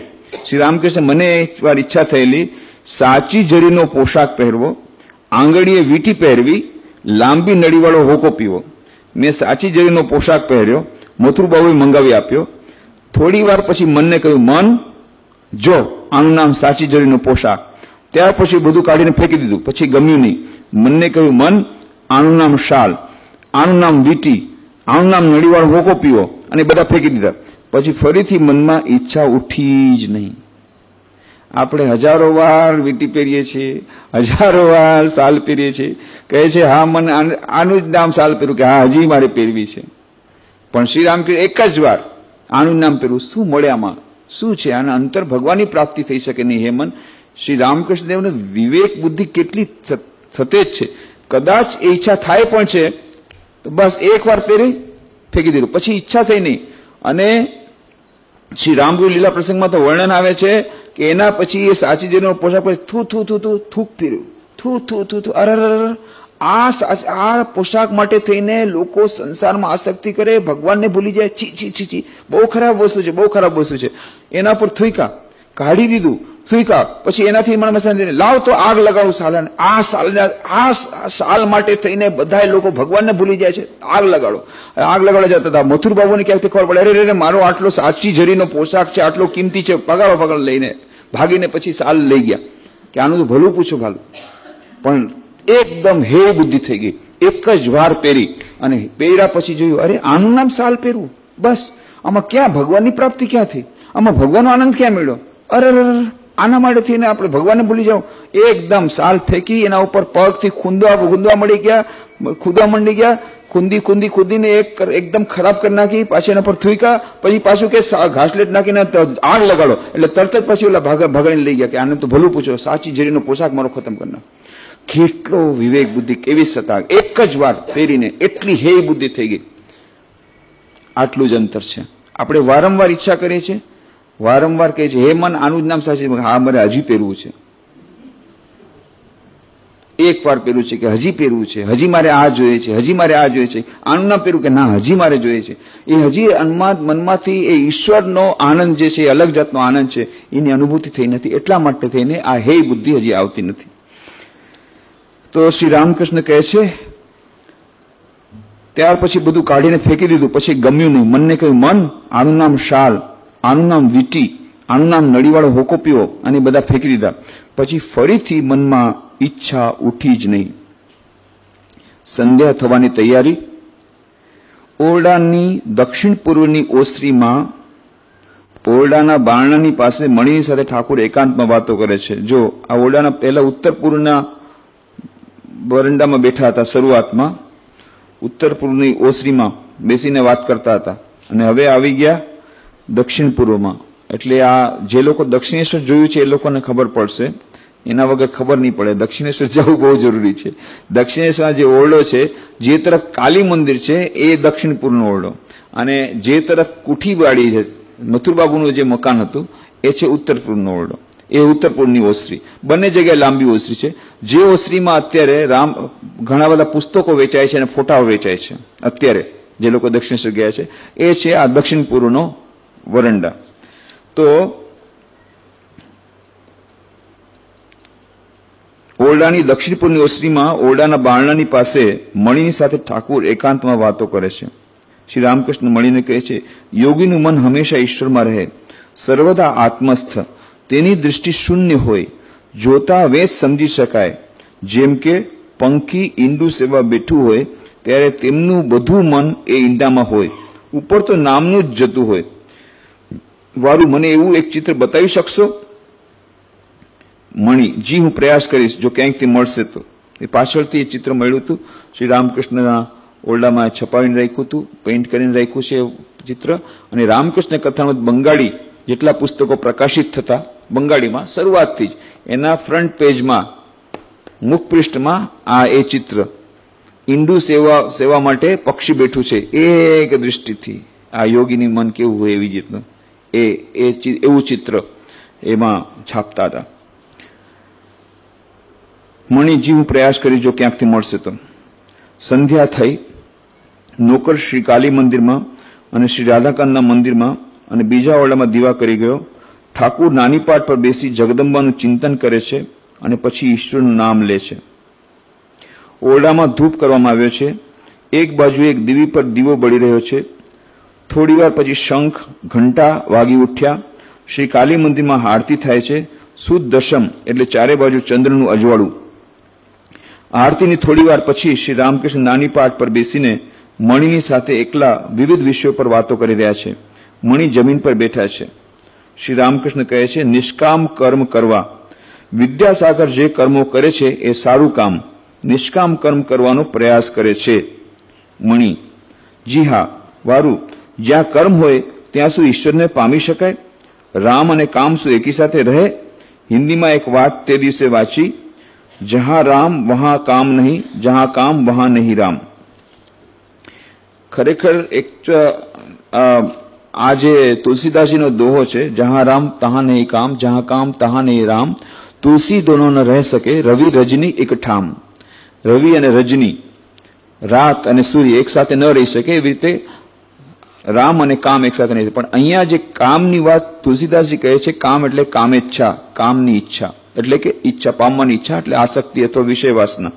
શ્રી રામકૃષ્ણ મને એક વાર ઈચ્છા થયેલી સાચી જરીનો પોશાક પહેરવો આંગળીએ વીટી પહેરવી લાંબી નળીવાળો હોકો પીવો મેં સાચી જરીનો પોશાક પહેર્યો મથુરબાબુએ મંગાવી આપ્યો થોડી વાર પછી મનને કહ્યું મન જો આનું નામ સાચી જરીનો પોશાક ત્યાર પછી બધું કાઢીને ફેંકી દીધું પછી ગમ્યું નહીં મનને કહ્યું મન આનું નામ શાલ આનું નામ વીટી આનું નામ નળીવાળો હોકો પીવો અને બધા ફેંકી દીધા પછી ફરીથી મનમાં ઈચ્છા ઉઠી જ નહીં આપણે હજારો વાર વીટી પહેરીએ છીએ હજારો વાર સાલ પહેરીએ છીએ કહે છે હા મને આનું જ નામ સાલ પહેરું કે હા હજી મારે પહેરવી છે પણ શ્રી રામકૃષ્ણ એક જ વાર આનું નામ પહેરવું શું મળે આમાં શું છે આના અંતર ભગવાનની પ્રાપ્તિ થઈ શકે નહીં હેમન શ્રી રામકૃષ્ણ દેવને વિવેક બુદ્ધિ કેટલી સતેજ છે કદાચ એ ઈચ્છા થાય પણ છે તો બસ એક વાર પહેરી ફેંકી દીધું પછી ઈચ્છા થઈ નહીં અને શ્રી રામગુરુ લીલા પ્રસંગમાં તો વર્ણન આવે છે કે એના પછી એ સાચીજીનો પોશાક પછી થૂ થૂ થૂ થૂ થૂક ફીર્યું થૂ થૂ થૂ થૂ અરર આ આ પોશાક માટે થઈને લોકો સંસારમાં આસક્તિ કરે ભગવાનને ભૂલી જાય છી છી છી બહુ ખરાબ વસ્તુ છે બહુ ખરાબ વસ્તુ છે એના પર થૂકા કાઢી દીધું સ્વીકાર પછી એનાથી મન મસાને લાવ તો આગ લગાડું સાલાને આ સાલના આ સાલ માટે થઈને બધા લોકો ભગવાનને ભૂલી જાય છે આગ લગાડો આગ લગાડવા જતા હતા મથુર બાબુને ક્યાંકથી ખબર પડે અરે રે મારો આટલો સાચી જરીનો પોશાક છે આટલો કિંમતી છે પગાડો પગાડ લઈને ભાગીને પછી સાલ લઈ ગયા કે આનું તો ભલું પૂછો ભાલું પણ એકદમ હે બુદ્ધિ થઈ ગઈ એક જ વાર પહેરી અને પહેર્યા પછી જોયું અરે આનું નામ સાલ પહેરવું બસ આમાં ક્યાં ભગવાનની પ્રાપ્તિ ક્યાં થઈ આમાં ભગવાનનો આનંદ ક્યાં મળ્યો અરે આના માટેથી ને આપણે ભગવાનને ભૂલી જાઓ એકદમ સાલ ફેંકી એના ઉપર પગથી ખૂંદવા ખૂંદવા મળી ગયા ખૂદવા મંડી ગયા ખૂંદી ખૂંદી ખૂંદીને એક એકદમ ખરાબ કરી નાખી પાછી એના પર થૂકા પછી પાછું કે ઘાસલેટ નાખીને આગ લગાડો એટલે તરત જ પછી ઓલા ભાગણી લઈ ગયા કે આને તો ભલું પૂછો સાચી જરીનો પોશાક મારો ખતમ કરી કેટલો વિવેક બુદ્ધિ કેવી સતા એક જ વાર ફેરીને એટલી હે બુદ્ધિ થઈ ગઈ આટલું જ અંતર છે આપણે વારંવાર ઈચ્છા કરીએ છીએ વારંવાર કહે છે હે મન આનું જ નામ સાચી હા મારે હજી પહેરવું છે એક વાર પહેરવું છે કે હજી પહેરવું છે હજી મારે આ જોઈએ છે હજી મારે આ જોઈએ છે આનું ના પહેરવું કે ના હજી મારે જોઈએ છે એ હજી અનમાં મનમાંથી એ ઈશ્વરનો આનંદ જે છે એ અલગ જાતનો આનંદ છે એની અનુભૂતિ થઈ નથી એટલા માટે થઈને આ હે બુદ્ધિ હજી આવતી નથી તો શ્રી રામકૃષ્ણ કહે છે ત્યાર પછી બધું કાઢીને ફેંકી દીધું પછી ગમ્યું નહીં મનને કહ્યું મન આનું નામ શાળ આનું નામ વીટી આનું નામ નળીવાળો હોકો પીવો અને બધા ફેંકી દીધા પછી ફરીથી મનમાં ઈચ્છા ઉઠી જ નહીં સંધ્યા થવાની તૈયારી ઓરડાની દક્ષિણ પૂર્વની ઓસરીમાં ઓરડાના બારણાની પાસે મણીની સાથે ઠાકુર એકાંતમાં વાતો કરે છે જો આ ઓરડાના પહેલા ઉત્તર પૂર્વના વરંડામાં બેઠા હતા શરૂઆતમાં ઉત્તર પૂર્વની ઓસરીમાં બેસીને વાત કરતા હતા અને હવે આવી ગયા દક્ષિણ પૂર્વમાં એટલે આ જે લોકો દક્ષિણેશ્વર જોયું છે એ લોકોને ખબર પડશે એના વગર ખબર નહીં પડે દક્ષિણેશ્વર જવું બહુ જરૂરી છે દક્ષિણેશ્વર જે ઓરડો છે જે તરફ કાલી મંદિર છે એ દક્ષિણ પૂર્વનો ઓરડો અને જે તરફ કુઠીવાડી છે મથુરબાબુનું જે મકાન હતું એ છે ઉત્તર પૂર્વનો ઓરડો એ ઉત્તર પૂર્વની ઓસરી બંને જગ્યાએ લાંબી ઓસરી છે જે ઓસરીમાં અત્યારે રામ ઘણા બધા પુસ્તકો વેચાય છે અને ફોટાઓ વેચાય છે અત્યારે જે લોકો દક્ષિણેશ્વર ગયા છે એ છે આ દક્ષિણ પૂર્વનો વરંડા તો ઓરડાની દક્ષિણ પૂર્વ ઓરડાના બારણાની પાસે મણિની સાથે ઠાકુર એકાંતમાં વાતો કરે છે શ્રી રામકૃષ્ણ મણિને કહે છે યોગીનું મન હંમેશા ઈશ્વરમાં રહે સર્વદા આત્મસ્થ તેની દ્રષ્ટિ શૂન્ય હોય જોતા વેદ સમજી શકાય જેમ કે પંખી ઈંડુ સેવા બેઠું હોય ત્યારે તેમનું બધું મન એ ઈંડામાં હોય ઉપર તો નામનું જ જતું હોય વાળું મને એવું એક ચિત્ર બતાવી શકશો મણી જી હું પ્રયાસ કરીશ જો ક્યાંકથી મળશે તો એ પાછળથી એ ચિત્ર મળ્યું હતું શ્રી રામકૃષ્ણના ઓરડામાં છપાવીને રાખ્યું હતું પેઇન્ટ કરીને રાખ્યું છે ચિત્ર અને રામકૃષ્ણ કથાનું બંગાળી જેટલા પુસ્તકો પ્રકાશિત થતા બંગાળીમાં શરૂઆતથી જ એના ફ્રન્ટ પેજમાં મુખપૃષ્ઠમાં આ એ ચિત્ર ઇન્ડુ સેવા સેવા માટે પક્ષી બેઠું છે એક દ્રષ્ટિથી આ યોગીની મન કેવું હોય એવી રીતનું એ એ એવું ચિત્ર એમાં છાપતા હતા મણિજી હું પ્રયાસ કરી જો ક્યાંકથી મળશે તો સંધ્યા થઈ નોકર શ્રી કાલી મંદિરમાં અને શ્રી રાધાકાંતના મંદિરમાં અને બીજા ઓરડામાં દીવા કરી ગયો ઠાકુર નાની પાઠ પર બેસી જગદંબાનું ચિંતન કરે છે અને પછી ઈશ્વરનું નામ લે છે ઓરડામાં ધૂપ કરવામાં આવ્યો છે એક બાજુ એક દીવી પર દીવો બળી રહ્યો છે થોડીવાર પછી શંખ ઘંટા વાગી ઉઠ્યા શ્રી કાલી મંદિરમાં આરતી થાય છે સુદ દશમ એટલે ચારે બાજુ ચંદ્રનું અજવાળું આરતીની થોડીવાર પછી શ્રી રામકૃષ્ણ નાની પાટ પર બેસીને મણીની સાથે એકલા વિવિધ વિષયો પર વાતો કરી રહ્યા છે મણી જમીન પર બેઠા છે શ્રી રામકૃષ્ણ કહે છે નિષ્કામ કર્મ કરવા વિદ્યાસાગર જે કર્મો કરે છે એ સારું કામ નિષ્કામ કર્મ કરવાનો પ્રયાસ કરે છે મણી જી હા વારું જ્યાં કર્મ હોય ત્યાં શું ઈશ્વરને પામી શકાય રામ અને કામ શું એકી સાથે રહે હિન્દીમાં એક વાત તે દિવસે વાંચી જહાં રામ વહાં કામ નહીં જહાં કામ વહાં નહીં રામ ખરેખર એક આ જે તુલસીદાસજીનો દોહો છે જહાં રામ તહાં નહીં કામ જહાં કામ તહાં નહીં રામ તુલસી દોનો ન રહી શકે રવિ રજની એક ઠામ રવિ અને રજની રાત અને સૂર્ય એક સાથે ન રહી શકે એવી રીતે રામ અને કામ એક સાથે નહીં પણ અહીંયા જે કામની વાત તુલસીદાસજી કહે છે કામ એટલે કામેચ્છા કામની ઈચ્છા એટલે કે ઈચ્છા પામવાની ઈચ્છા એટલે આસક્તિ અથવા વિષય વાસના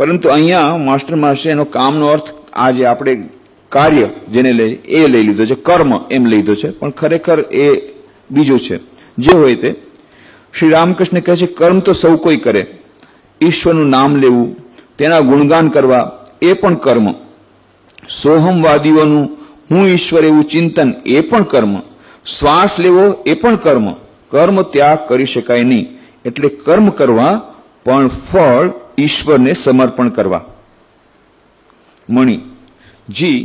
પરંતુ અહીંયા માસ્ટર માસ્ટરે એનો કામનો અર્થ આ જે આપણે કાર્ય જેને લઈ એ લઈ લીધો છે કર્મ એમ લઈ લીધો છે પણ ખરેખર એ બીજું છે જે હોય તે શ્રી રામકૃષ્ણ કહે છે કર્મ તો સૌ કોઈ કરે ઈશ્વરનું નામ લેવું તેના ગુણગાન કરવા એ પણ કર્મ સોહમવાદીઓનું હું ઈશ્વર એવું ચિંતન એ પણ કર્મ શ્વાસ લેવો એ પણ કર્મ કર્મ ત્યાગ કરી શકાય નહીં એટલે કર્મ કરવા પણ ફળ ઈશ્વરને સમર્પણ કરવા મણી જી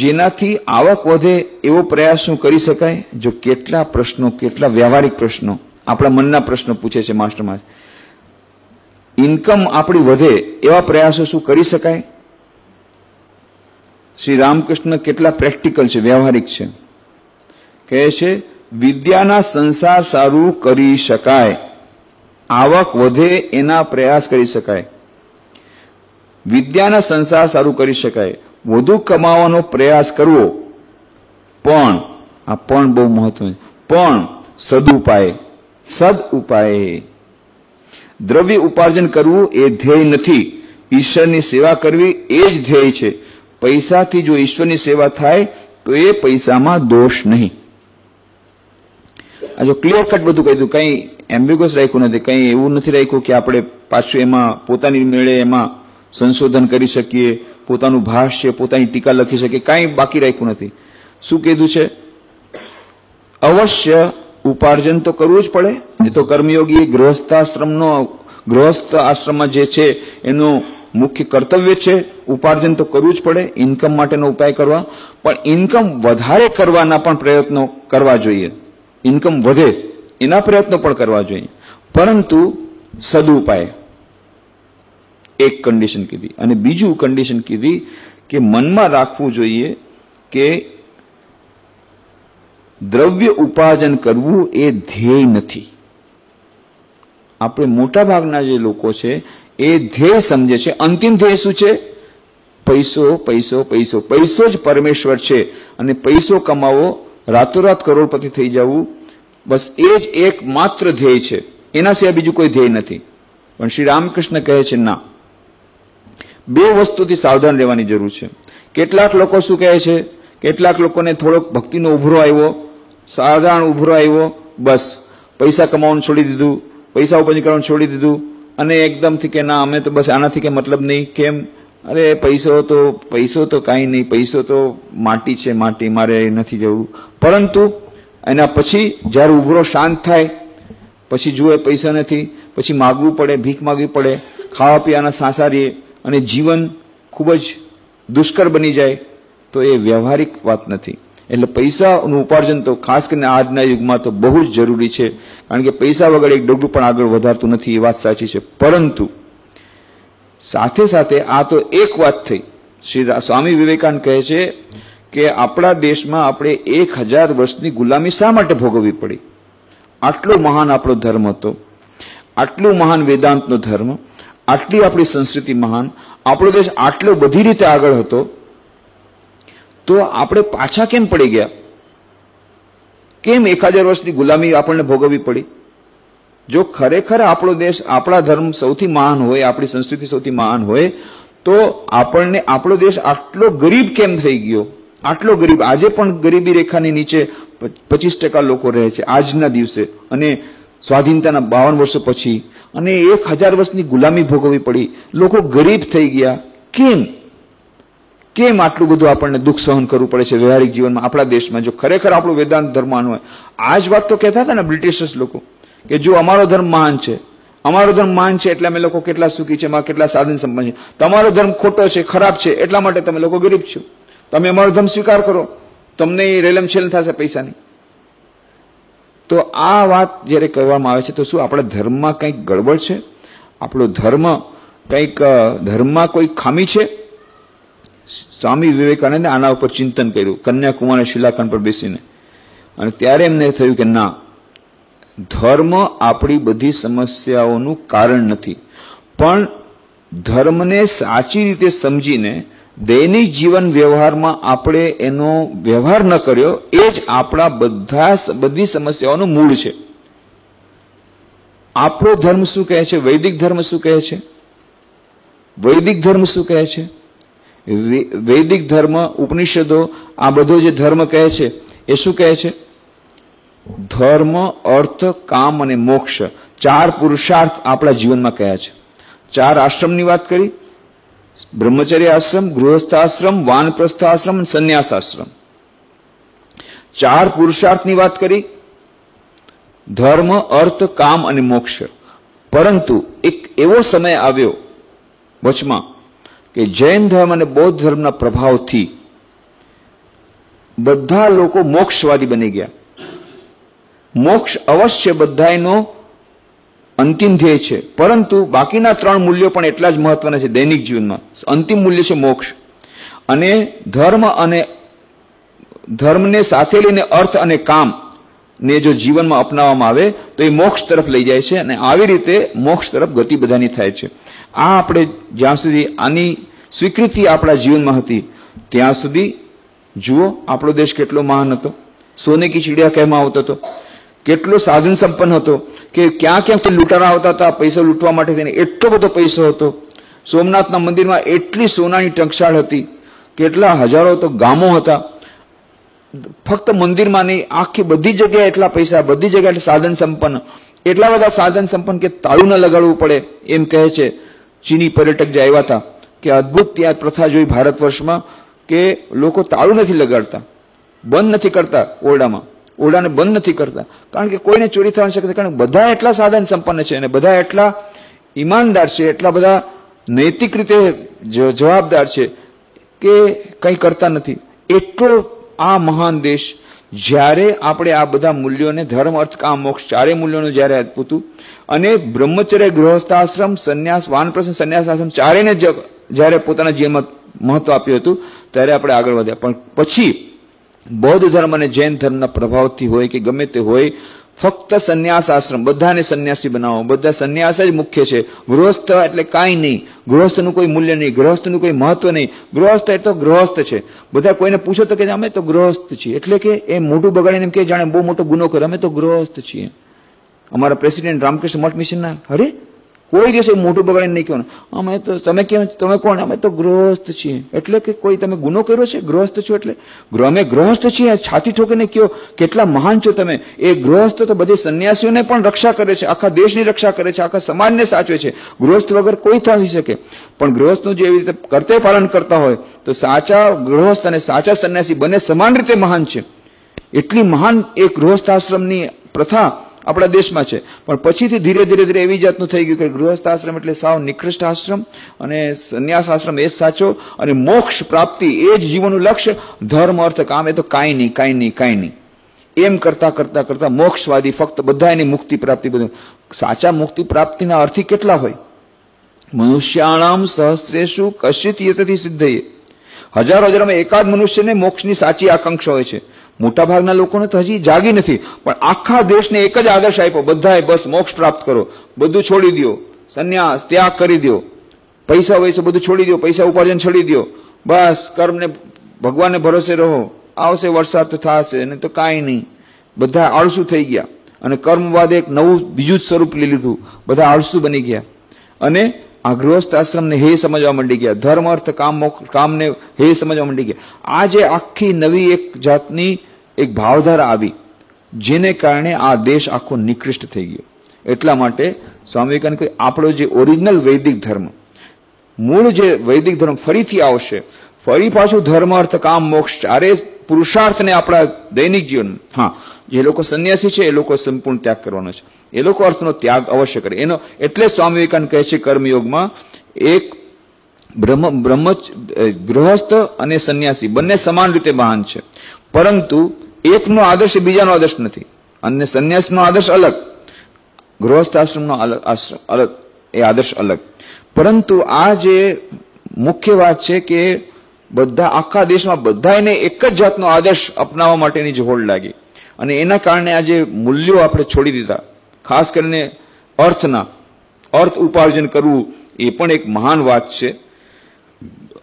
જેનાથી આવક વધે એવો પ્રયાસ શું કરી શકાય જો કેટલા પ્રશ્નો કેટલા વ્યવહારિક પ્રશ્નો આપણા મનના પ્રશ્નો પૂછે છે માસ્ટર માસ્ટરમાં ઇન્કમ આપણી વધે એવા પ્રયાસો શું કરી શકાય શ્રી રામકૃષ્ણ કેટલા પ્રેક્ટિકલ છે વ્યવહારિક છે કહે છે વિદ્યાના સંસાર સારું કરી શકાય આવક વધે એના પ્રયાસ કરી શકાય વિદ્યાના સંસાર સારું કરી શકાય વધુ કમાવાનો પ્રયાસ કરવો પણ આ પણ બહુ મહત્વ પણ સદુપાય સદ ઉપાય દ્રવ્ય ઉપાર્જન કરવું એ ધ્યેય નથી ઈશ્વરની સેવા કરવી એ જ ધ્યેય છે પૈસાથી જો ઈશ્વરની સેવા થાય તો એ પૈસામાં દોષ નહીં આ જો ક્લિયર કટ બધું કહી દીધું કંઈ એમ્બ્યુગસ રાખ્યું નથી કંઈ એવું નથી રાખ્યું કે આપણે પાછું એમાં પોતાની મેળે એમાં સંશોધન કરી શકીએ પોતાનું ભાષ્ય પોતાની ટીકા લખી શકીએ કાંઈ બાકી રાખ્યું નથી શું કીધું છે અવશ્ય ઉપાર્જન તો કરવું જ પડે એ તો કર્મયોગી ગૃહસ્થાશ્રમનો ગૃહસ્થ આશ્રમમાં જે છે એનું મુખ્ય કર્તવ્ય છે ઉપાર્જન તો કરવું જ પડે ઇન્કમ માટેનો ઉપાય કરવા પણ ઇન્કમ વધારે કરવાના પણ પ્રયત્નો કરવા જોઈએ ઇન્કમ વધે એના પ્રયત્નો પણ કરવા જોઈએ પરંતુ સદુપાય એક કન્ડિશન કીધી અને બીજું કન્ડિશન કીધી કે મનમાં રાખવું જોઈએ કે દ્રવ્ય ઉપાર્જન કરવું એ ધ્યેય નથી આપણે મોટાભાગના જે લોકો છે એ ધ્યેય સમજે છે અંતિમ ધ્યેય શું છે પૈસો પૈસો પૈસો પૈસો જ પરમેશ્વર છે અને પૈસો કમાવો રાતોરાત કરોડપતિ થઈ જવું બસ એ જ એક માત્ર ધ્યેય છે એના સિવાય બીજું કોઈ ધ્યેય નથી પણ શ્રી રામકૃષ્ણ કહે છે ના બે વસ્તુથી સાવધાન રહેવાની જરૂર છે કેટલાક લોકો શું કહે છે કેટલાક લોકોને થોડોક ભક્તિનો ઉભરો આવ્યો સાધારણ ઉભરો આવ્યો બસ પૈસા કમાવાનું છોડી દીધું પૈસા ઉપજ કરવાનું છોડી દીધું અને એકદમથી કે ના અમે તો બસ આનાથી કે મતલબ નહીં કેમ અરે પૈસો તો પૈસો તો કાંઈ નહીં પૈસો તો માટી છે માટી મારે નથી જવું પરંતુ એના પછી જ્યારે ઉભરો શાંત થાય પછી જુએ પૈસા નથી પછી માગવું પડે ભીખ માગવી પડે ખાવા પીવાના સાસારીએ અને જીવન ખૂબ જ દુષ્કર બની જાય તો એ વ્યવહારિક વાત નથી એટલે પૈસાનું ઉપાર્જન તો ખાસ કરીને આજના યુગમાં તો બહુ જ જરૂરી છે કારણ કે પૈસા વગર એક ડગલું પણ આગળ વધારતું નથી એ વાત સાચી છે પરંતુ સાથે સાથે આ તો એક વાત થઈ શ્રી સ્વામી વિવેકાનંદ કહે છે કે આપણા દેશમાં આપણે એક હજાર વર્ષની ગુલામી શા માટે ભોગવવી પડી આટલો મહાન આપણો ધર્મ હતો આટલું મહાન વેદાંતનો ધર્મ આટલી આપણી સંસ્કૃતિ મહાન આપણો દેશ આટલો બધી રીતે આગળ હતો તો આપણે પાછા કેમ પડી ગયા કેમ એક હજાર વર્ષની ગુલામી આપણને ભોગવવી પડી જો ખરેખર આપણો દેશ આપણા ધર્મ સૌથી મહાન હોય આપણી સંસ્કૃતિ સૌથી મહાન હોય તો આપણને આપણો દેશ આટલો ગરીબ કેમ થઈ ગયો આટલો ગરીબ આજે પણ ગરીબી રેખાની નીચે પચીસ ટકા લોકો રહે છે આજના દિવસે અને સ્વાધીનતાના બાવન વર્ષો પછી અને એક હજાર વર્ષની ગુલામી ભોગવવી પડી લોકો ગરીબ થઈ ગયા કેમ કેમ આટલું બધું આપણને દુઃખ સહન કરવું પડે છે વ્યવહારિક જીવનમાં આપણા દેશમાં જો ખરેખર આપણું વેદાંત ધર્માનું હોય આ જ વાત તો કહેતા હતા ને બ્રિટિશર્સ લોકો કે જો અમારો ધર્મ મહાન છે અમારો ધર્મ માન છે એટલે અમે લોકો કેટલા સુખી છે કેટલા સાધન સંપન્ન છે તમારો ધર્મ ખોટો છે ખરાબ છે એટલા માટે તમે લોકો ગરીબ છો તમે અમારો ધર્મ સ્વીકાર કરો તમને રેલમ છેલ થશે પૈસાની તો આ વાત જ્યારે કહેવામાં આવે છે તો શું આપણા ધર્મમાં કંઈક ગડબડ છે આપણો ધર્મ કંઈક ધર્મમાં કોઈ ખામી છે સ્વામી વિવેકાનંદે આના ઉપર ચિંતન કર્યું કન્યાકુમારી શિલાખંડ પર બેસીને અને ત્યારે એમને થયું કે ના ધર્મ આપણી બધી સમસ્યાઓનું કારણ નથી પણ ધર્મને સાચી રીતે સમજીને દૈનિક જીવન વ્યવહારમાં આપણે એનો વ્યવહાર ન કર્યો એ જ આપણા બધા બધી સમસ્યાઓનું મૂળ છે આપણો ધર્મ શું કહે છે વૈદિક ધર્મ શું કહે છે વૈદિક ધર્મ શું કહે છે વૈદિક ધર્મ ઉપનિષદો આ બધો જે ધર્મ કહે છે એ શું કહે છે ધર્મ અર્થ કામ અને મોક્ષ ચાર પુરુષાર્થ આપણા જીવનમાં કયા છે ચાર આશ્રમની વાત કરી બ્રહ્મચર્ય આશ્રમ ગૃહસ્થાશ્રમ વાનપ્રસ્થાશ્રમ સંન્યાસ આશ્રમ ચાર પુરુષાર્થની વાત કરી ધર્મ અર્થ કામ અને મોક્ષ પરંતુ એક એવો સમય આવ્યો વચમાં કે જૈન ધર્મ અને બૌદ્ધ ધર્મના પ્રભાવથી બધા લોકો મોક્ષવાદી બની ગયા મોક્ષ અવશ્ય બધાનો અંતિમ ધ્યેય છે પરંતુ બાકીના ત્રણ મૂલ્યો પણ એટલા જ મહત્વના છે દૈનિક જીવનમાં અંતિમ મૂલ્ય છે મોક્ષ અને ધર્મ અને ધર્મને સાથે લઈને અર્થ અને કામ ને જો જીવનમાં અપનાવવામાં આવે તો એ મોક્ષ તરફ લઈ જાય છે અને આવી રીતે મોક્ષ તરફ ગતિ બધાની થાય છે આ આપણે જ્યાં સુધી આની સ્વીકૃતિ આપણા જીવનમાં હતી ત્યાં સુધી જુઓ આપણો દેશ કેટલો મહાન હતો સોને કી ચીડિયા કહેવામાં આવતો હતો કેટલો સાધન સંપન્ન હતો કે ક્યાં ક્યાં લૂંટારા આવતા હતા પૈસા લૂંટવા માટે થઈને એટલો બધો પૈસો હતો સોમનાથના મંદિરમાં એટલી સોનાની ટંકશાળ હતી કેટલા હજારો તો ગામો હતા ફક્ત મંદિરમાં નહીં આખી બધી જગ્યાએ એટલા પૈસા બધી જગ્યાએ સાધન સંપન્ન એટલા બધા સાધન સંપન્ન કે તાળું ન લગાડવું પડે એમ કહે છે ચીની પર્યટક જે આવ્યા હતા કે અદ્ભુત ત્યાં પ્રથા જોઈ ભારત વર્ષમાં કે લોકો તાળું નથી લગાડતા બંધ નથી કરતા ઓરડામાં ઓરડાને બંધ નથી કરતા કારણ કે કોઈને ચોરી થવાની શક્યતા કારણ કે બધા એટલા સાધન સંપન્ન છે અને બધા એટલા ઈમાનદાર છે એટલા બધા નૈતિક રીતે જવાબદાર છે કે કંઈ કરતા નથી એટલો આ મહાન દેશ જ્યારે આપણે આ બધા મૂલ્યોને ધર્મ અર્થ કામ મોક્ષ ચારે મૂલ્યોનું જ્યારે પૂતું અને બ્રહ્મચર્ય ગૃહસ્થાશ્રમ સંન્યાસ વાનપ્રસન સંન્યાસ આશ્રમ ચારેને જ્યારે પોતાના જીવનમાં મહત્વ આપ્યું હતું ત્યારે આપણે આગળ વધ્યા પણ પછી બૌદ્ધ ધર્મ અને જૈન ધર્મના પ્રભાવથી હોય કે ગમે તે હોય ફક્ત સંન્યાસ આશ્રમ બધાને સંન્યાસી બનાવો બધા સંન્યાસ જ મુખ્ય છે ગૃહસ્થ એટલે કાંઈ નહીં ગૃહસ્થનું કોઈ મૂલ્ય નહીં ગૃહસ્થનું કોઈ મહત્વ નહીં ગૃહસ્થ એટલે ગૃહસ્થ છે બધા કોઈને પૂછો તો કે અમે તો ગૃહસ્થ છીએ એટલે કે એ મોટું બગાડીને કે જાણે બહુ મોટો ગુનો કર્યો અમે તો ગૃહસ્થ છીએ અમારા પ્રેસિડેન્ટ રામકૃષ્ણ મઠ મિશનના અરે કોઈ દિવસે મોટું બગાડીને નહીં કહેવાનું અમે તો તમે કેમ તમે કોણ અમે તો ગૃહસ્થ છીએ એટલે કે કોઈ તમે ગુનો કર્યો છે ગૃહસ્થ છો એટલે અમે ગૃહસ્થ છીએ છાતી ઠોકીને કયો કેટલા મહાન છો તમે એ ગૃહસ્થ તો બધી સંન્યાસીઓને પણ રક્ષા કરે છે આખા દેશની રક્ષા કરે છે આખા સમાજને સાચવે છે ગૃહસ્થ વગર કોઈ થઈ શકે પણ ગૃહસ્થનું જે એવી રીતે કરતે પાલન કરતા હોય તો સાચા ગૃહસ્થ અને સાચા સંન્યાસી બંને સમાન રીતે મહાન છે એટલી મહાન એ ગૃહસ્થાશ્રમની પ્રથા આપણા દેશમાં છે પણ પછીથી ધીરે ધીરે ધીરે એવી જાતનું થઈ ગયું કે ગૃહસ્થ આશ્રમ એટલે સાવ નિકૃષ્ટ આશ્રમ અને સંન્યાસ આશ્રમ એ સાચો અને મોક્ષ પ્રાપ્તિ એ જ જીવનનું લક્ષ્ય ધર્મ અર્થ કામ એ તો કાંઈ નહીં કાંઈ નહીં કાંઈ નહીં એમ કરતા કરતા કરતા મોક્ષવાદી ફક્ત બધા એની મુક્તિ પ્રાપ્તિ બધું સાચા મુક્તિ પ્રાપ્તિના અર્થી કેટલા હોય મનુષ્યાણામ સહસ્ત્રેશુ કશિત યતથી સિદ્ધયે હજારો હજારોમાં એકાદ મનુષ્યને મોક્ષની સાચી આકાંક્ષા હોય છે મોટાભાગના લોકોને તો હજી જાગી નથી પણ આખા દેશને એક જ આદર્શ આપ્યો બધાએ બસ મોક્ષ પ્રાપ્ત કરો બધું છોડી દો સંન્યાસ ત્યાગ કરી દો પૈસા વૈસા બધું છોડી દો પૈસા ઉપાર્જન છોડી દો બસ કર્મને ભગવાનને ભરોસે રહો આવશે વરસાદ તો થશે ને તો કાંઈ નહીં બધા આળસુ થઈ ગયા અને કર્મવાદ એક નવું બીજું જ સ્વરૂપ લઈ લીધું બધા આળસુ બની ગયા અને આ ગૃહસ્થ આશ્રમને હે સમજવા માંડી ગયા ધર્મ અર્થ કામ કામને હે સમજવા માંડી ગયા આ જે આખી નવી એક જાતની એક ભાવધારા આવી જેને કારણે આ દેશ આખો નિકૃષ્ટ થઈ ગયો એટલા માટે સ્વામી વિવેકાનંદ આપણો જે ઓરિજિનલ વૈદિક ધર્મ મૂળ જે વૈદિક ધર્મ ફરીથી આવશે ફરી પાછું ધર્મ અર્થ કામ મોક્ષ ચારે પુરુષાર્થને આપણા દૈનિક જીવન હા જે લોકો સંન્યાસી છે એ લોકો સંપૂર્ણ ત્યાગ કરવાનો છે એ લોકો અર્થનો ત્યાગ અવશ્ય કરે એનો એટલે સ્વામી વિવેકાનંદ કહે છે કર્મયોગમાં એક બ્રહ્મ બ્રહ્મ ગૃહસ્થ અને સંન્યાસી બંને સમાન રીતે મહાન છે પરંતુ એકનો આદર્શ બીજાનો આદર્શ નથી અને સંન્યાસનો આદર્શ અલગ ગૃહસ્થ આશ્રમનો અલગ આશ્રમ અલગ એ આદર્શ અલગ પરંતુ આ જે મુખ્ય વાત છે કે બધા આખા દેશમાં બધાને એક જ જાતનો આદર્શ અપનાવવા માટેની જ હોડ લાગી અને એના કારણે આ જે મૂલ્યો આપણે છોડી દીધા ખાસ કરીને અર્થના અર્થ ઉપાર્જન કરવું એ પણ એક મહાન વાત છે